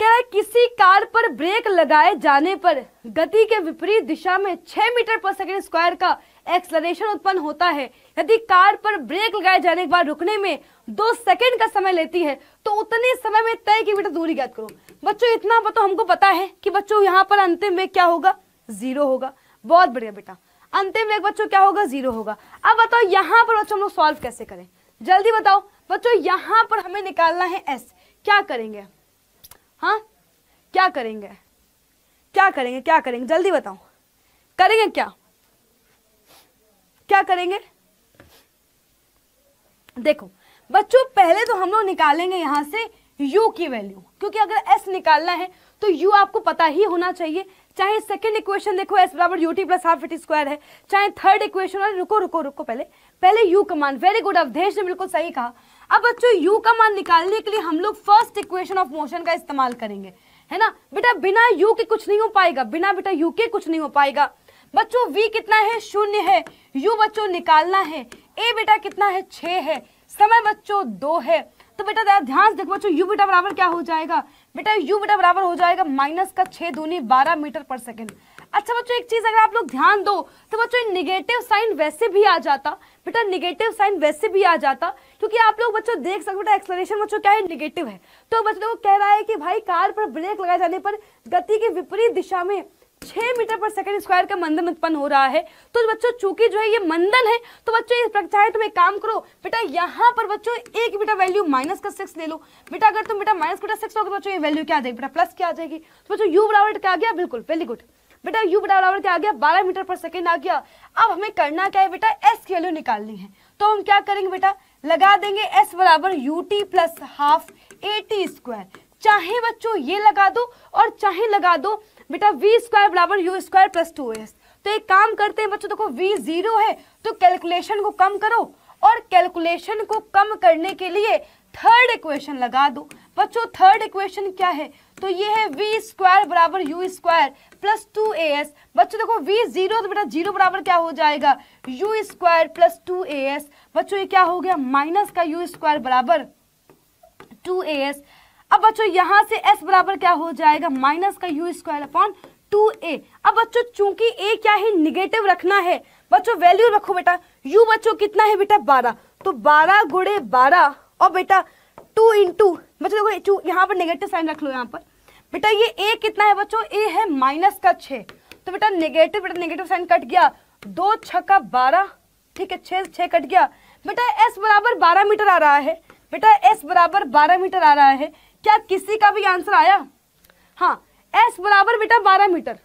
कह रहा है किसी कार पर ब्रेक लगाए जाने पर गति के विपरीत दिशा में छह मीटर पर सेकंड स्क्वायर का एक्सलरेशन उत्पन्न होता है यदि कार पर ब्रेक लगाए जाने के बाद रुकने में दो सेकंड का समय लेती है तो उतने समय में तय किलोमीटर दूरी ज्ञात करो बच्चों इतना तो हमको पता है कि बच्चों यहाँ पर अंतिम वेग क्या होगा जीरो होगा बहुत बढ़िया बेटा अंतिम वेग बच्चों क्या होगा जीरो होगा अब बताओ यहाँ पर बच्चों हम लोग सॉल्व कैसे करें जल्दी बताओ बच्चों यहाँ पर हमें निकालना है एस क्या करेंगे हाँ क्या करेंगे क्या करेंगे क्या करेंगे जल्दी बताओ करेंगे क्या क्या करेंगे देखो बच्चों पहले तो हम लोग निकालेंगे यहां से u की वैल्यू क्योंकि अगर s निकालना है तो u आपको पता ही होना चाहिए चाहे सेकेंड इक्वेशन देखो s बराबर U T plus half square है चाहे थर्ड इक्वेशन और रुको रुको रुको पहले पहले u का मान वेरी गुड अवधेश ने बिल्कुल सही कहा अब बच्चों u का मान निकालने के लिए हम लोग फर्स्ट इक्वेशन ऑफ मोशन का इस्तेमाल करेंगे है ना बेटा बिना यू के कुछ नहीं हो पाएगा बिना बेटा यू के कुछ नहीं हो पाएगा बच्चों वी कितना है शून्य है यू बच्चों निकालना है ए बेटा कितना है छः है समय बच्चों दो है तो बेटा जरा ध्यान से देखो बच्चों यू बेटा बराबर क्या हो जाएगा बेटा यू बेटा बराबर हो जाएगा माइनस का छह दूनी बारह मीटर पर सेकेंड अच्छा बच्चों एक चीज़ अगर आप लोग ध्यान दो तो बच्चों निगेटिव साइन वैसे भी आ जाता बेटा निगेटिव साइन वैसे भी आ जाता क्योंकि आप लोग बच्चों देख सकते बेटा एक्सप्लेनेशन बच्चों क्या है निगेटिव है तो बच्चों को कह रहा है कि भाई कार पर ब्रेक लगाए जाने पर गति के विपरीत दिशा में छह मीटर पर सेकंड स्क्वायर का मंदन उत्पन्न हो रहा है तो बच्चों चूंकि जो है ये मंदन है तो बच्चों ये चाहे तुम तो एक काम करो बेटा यहाँ पर बच्चों एक बेटा वैल्यू माइनस का सिक्स ले लो बेटा अगर तुम बेटा माइनस बेटा सिक्स होगा बच्चों ये वैल्यू क्या आ जाएगी बेटा प्लस क्या आ जाएगी तो बच्चों यू बराबर क्या आ गया बिल्कुल वेरी गुड बेटा यू बेटा बराबर क्या आ गया बारह मीटर पर सेकेंड आ गया अब हमें करना क्या है बेटा एस की वैल्यू निकालनी है तो हम क्या करेंगे बेटा लगा देंगे एस बराबर U T plus half A T square चाहे बच्चों ये लगा दो और चाहे लगा दो बेटा वी स्क्वायर बराबर U square plus two S तो एक काम करते हैं बच्चों देखो वी जीरो है तो कैलकुलेशन को कम करो और कैलकुलेशन को कम करने के लिए थर्ड इक्वेशन लगा दो बच्चों थर्ड इक्वेशन क्या है तो ये है वी स्क्वायर बराबर U square plus two A S बच्चों देखो वी जीरो तो बेटा जीरो बराबर क्या हो जाएगा U square plus two A S बच्चों ये क्या हो गया माइनस का यू स्क्वायर बराबर टू ए एस अब बच्चों यहाँ से एस बराबर क्या हो जाएगा माइनस का U square upon two A अब बच्चों चूंकि ए क्या है निगेटिव रखना है बच्चों वैल्यू रखो बेटा यू बच्चों कितना है बेटा बारह तो बारह गुड़े बारह और बेटा टू इंटू बच्चों देखो यहाँ पर निगेटिव साइन रख लो यहाँ पर बेटा ये ए कितना है बच्चों ए है माइनस का छे तो बेटा नेगेटिव बेटा नेगेटिव साइन कट गया दो छ का बारह ठीक है छः छः कट गया बेटा एस बराबर बारह मीटर आ रहा है बेटा एस बराबर बारह मीटर आ रहा है क्या किसी का भी आंसर आया हाँ एस बराबर बेटा बारह मीटर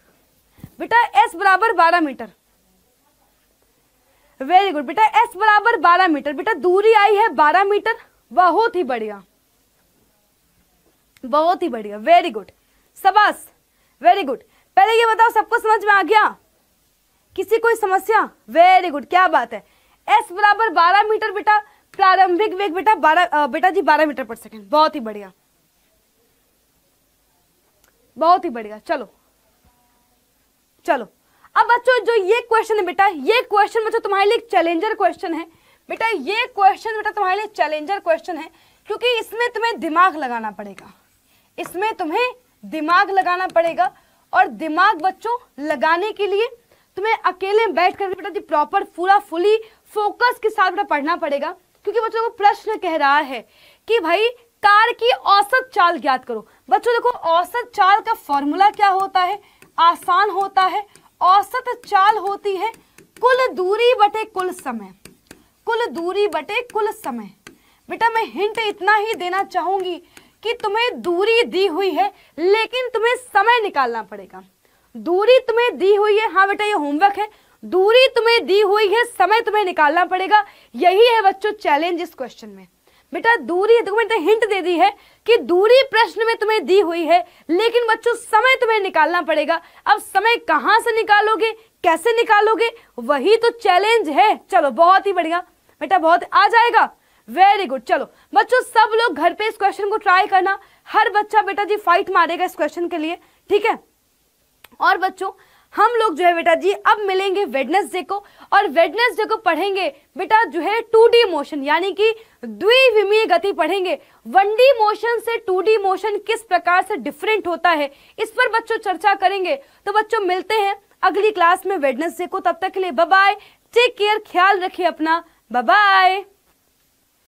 बेटा एस बराबर बारह मीटर वेरी गुड बेटा एस बराबर बारह मीटर बेटा दूरी आई है बारह मीटर बहुत ही बढ़िया बहुत ही बढ़िया वेरी गुड सबास वेरी गुड पहले ये बताओ सबको समझ में आ गया किसी कोई समस्या वेरी गुड क्या बात है एस बराबर बारह मीटर बेटा प्रारंभिक वेग बेटा बारह बेटा जी बारह मीटर पर सेकेंड बहुत ही बढ़िया बहुत ही बढ़िया चलो चलो अब बच्चों जो ये क्वेश्चन है बेटा ये क्वेश्चन बच्चों तुम्हारे लिए चैलेंजर क्वेश्चन है बेटा ये क्वेश्चन बेटा तुम्हारे लिए चैलेंजर क्वेश्चन है क्योंकि इसमें तुम्हें दिमाग लगाना पड़ेगा इसमें तुम्हें दिमाग लगाना पड़ेगा और दिमाग बच्चों लगाने के लिए तुम्हें अकेले बैठ कर बेटा जी प्रॉपर पूरा फुली फोकस के साथ बेटा पढ़ना पड़ेगा क्योंकि बच्चों को प्रश्न कह रहा है कि भाई कार की औसत चाल ज्ञात करो बच्चों देखो औसत चाल का फॉर्मूला क्या होता है आसान होता है औसत चाल होती है कुल दूरी बटे कुल समय कुल दूरी बटे कुल समय बेटा मैं हिंट इतना ही देना चाहूंगी कि तुम्हें दूरी दी हुई है लेकिन तुम्हें समय निकालना पड़ेगा दूरी तुम्हें दी हुई है हाँ बेटा ये होमवर्क है दूरी तुम्हें दी हुई है समय तुम्हें निकालना पड़ेगा यही है बच्चों चैलेंज इस क्वेश्चन में बेटा दूरी देखो मैंने हिंट तो दे दी है कि दूरी प्रश्न में तुम्हें दी हुई है लेकिन बच्चों समय तुम्हें निकालना पड़ेगा अब समय कहां से निकालोगे कैसे निकालोगे वही तो चैलेंज है चलो बहुत ही बढ़िया बेटा बहुत आ जाएगा वेरी गुड चलो बच्चों सब लोग घर पे इस क्वेश्चन को ट्राई करना हर बच्चा बेटा जी फाइट मारेगा इस क्वेश्चन के लिए ठीक है और बच्चों हम लोग जो है बेटा जी अब मिलेंगे वेडनेसडे को और वेडनेसडे को पढ़ेंगे बेटा जो है टू डी मोशन यानी कि द्विविमीय गति पढ़ेंगे वन डी मोशन से टू डी मोशन किस प्रकार से डिफरेंट होता है इस पर बच्चों चर्चा करेंगे तो बच्चों मिलते हैं अगली क्लास में वेडनेसडे को तब तक के लिए बाय टेक केयर ख्याल रखिए अपना बाय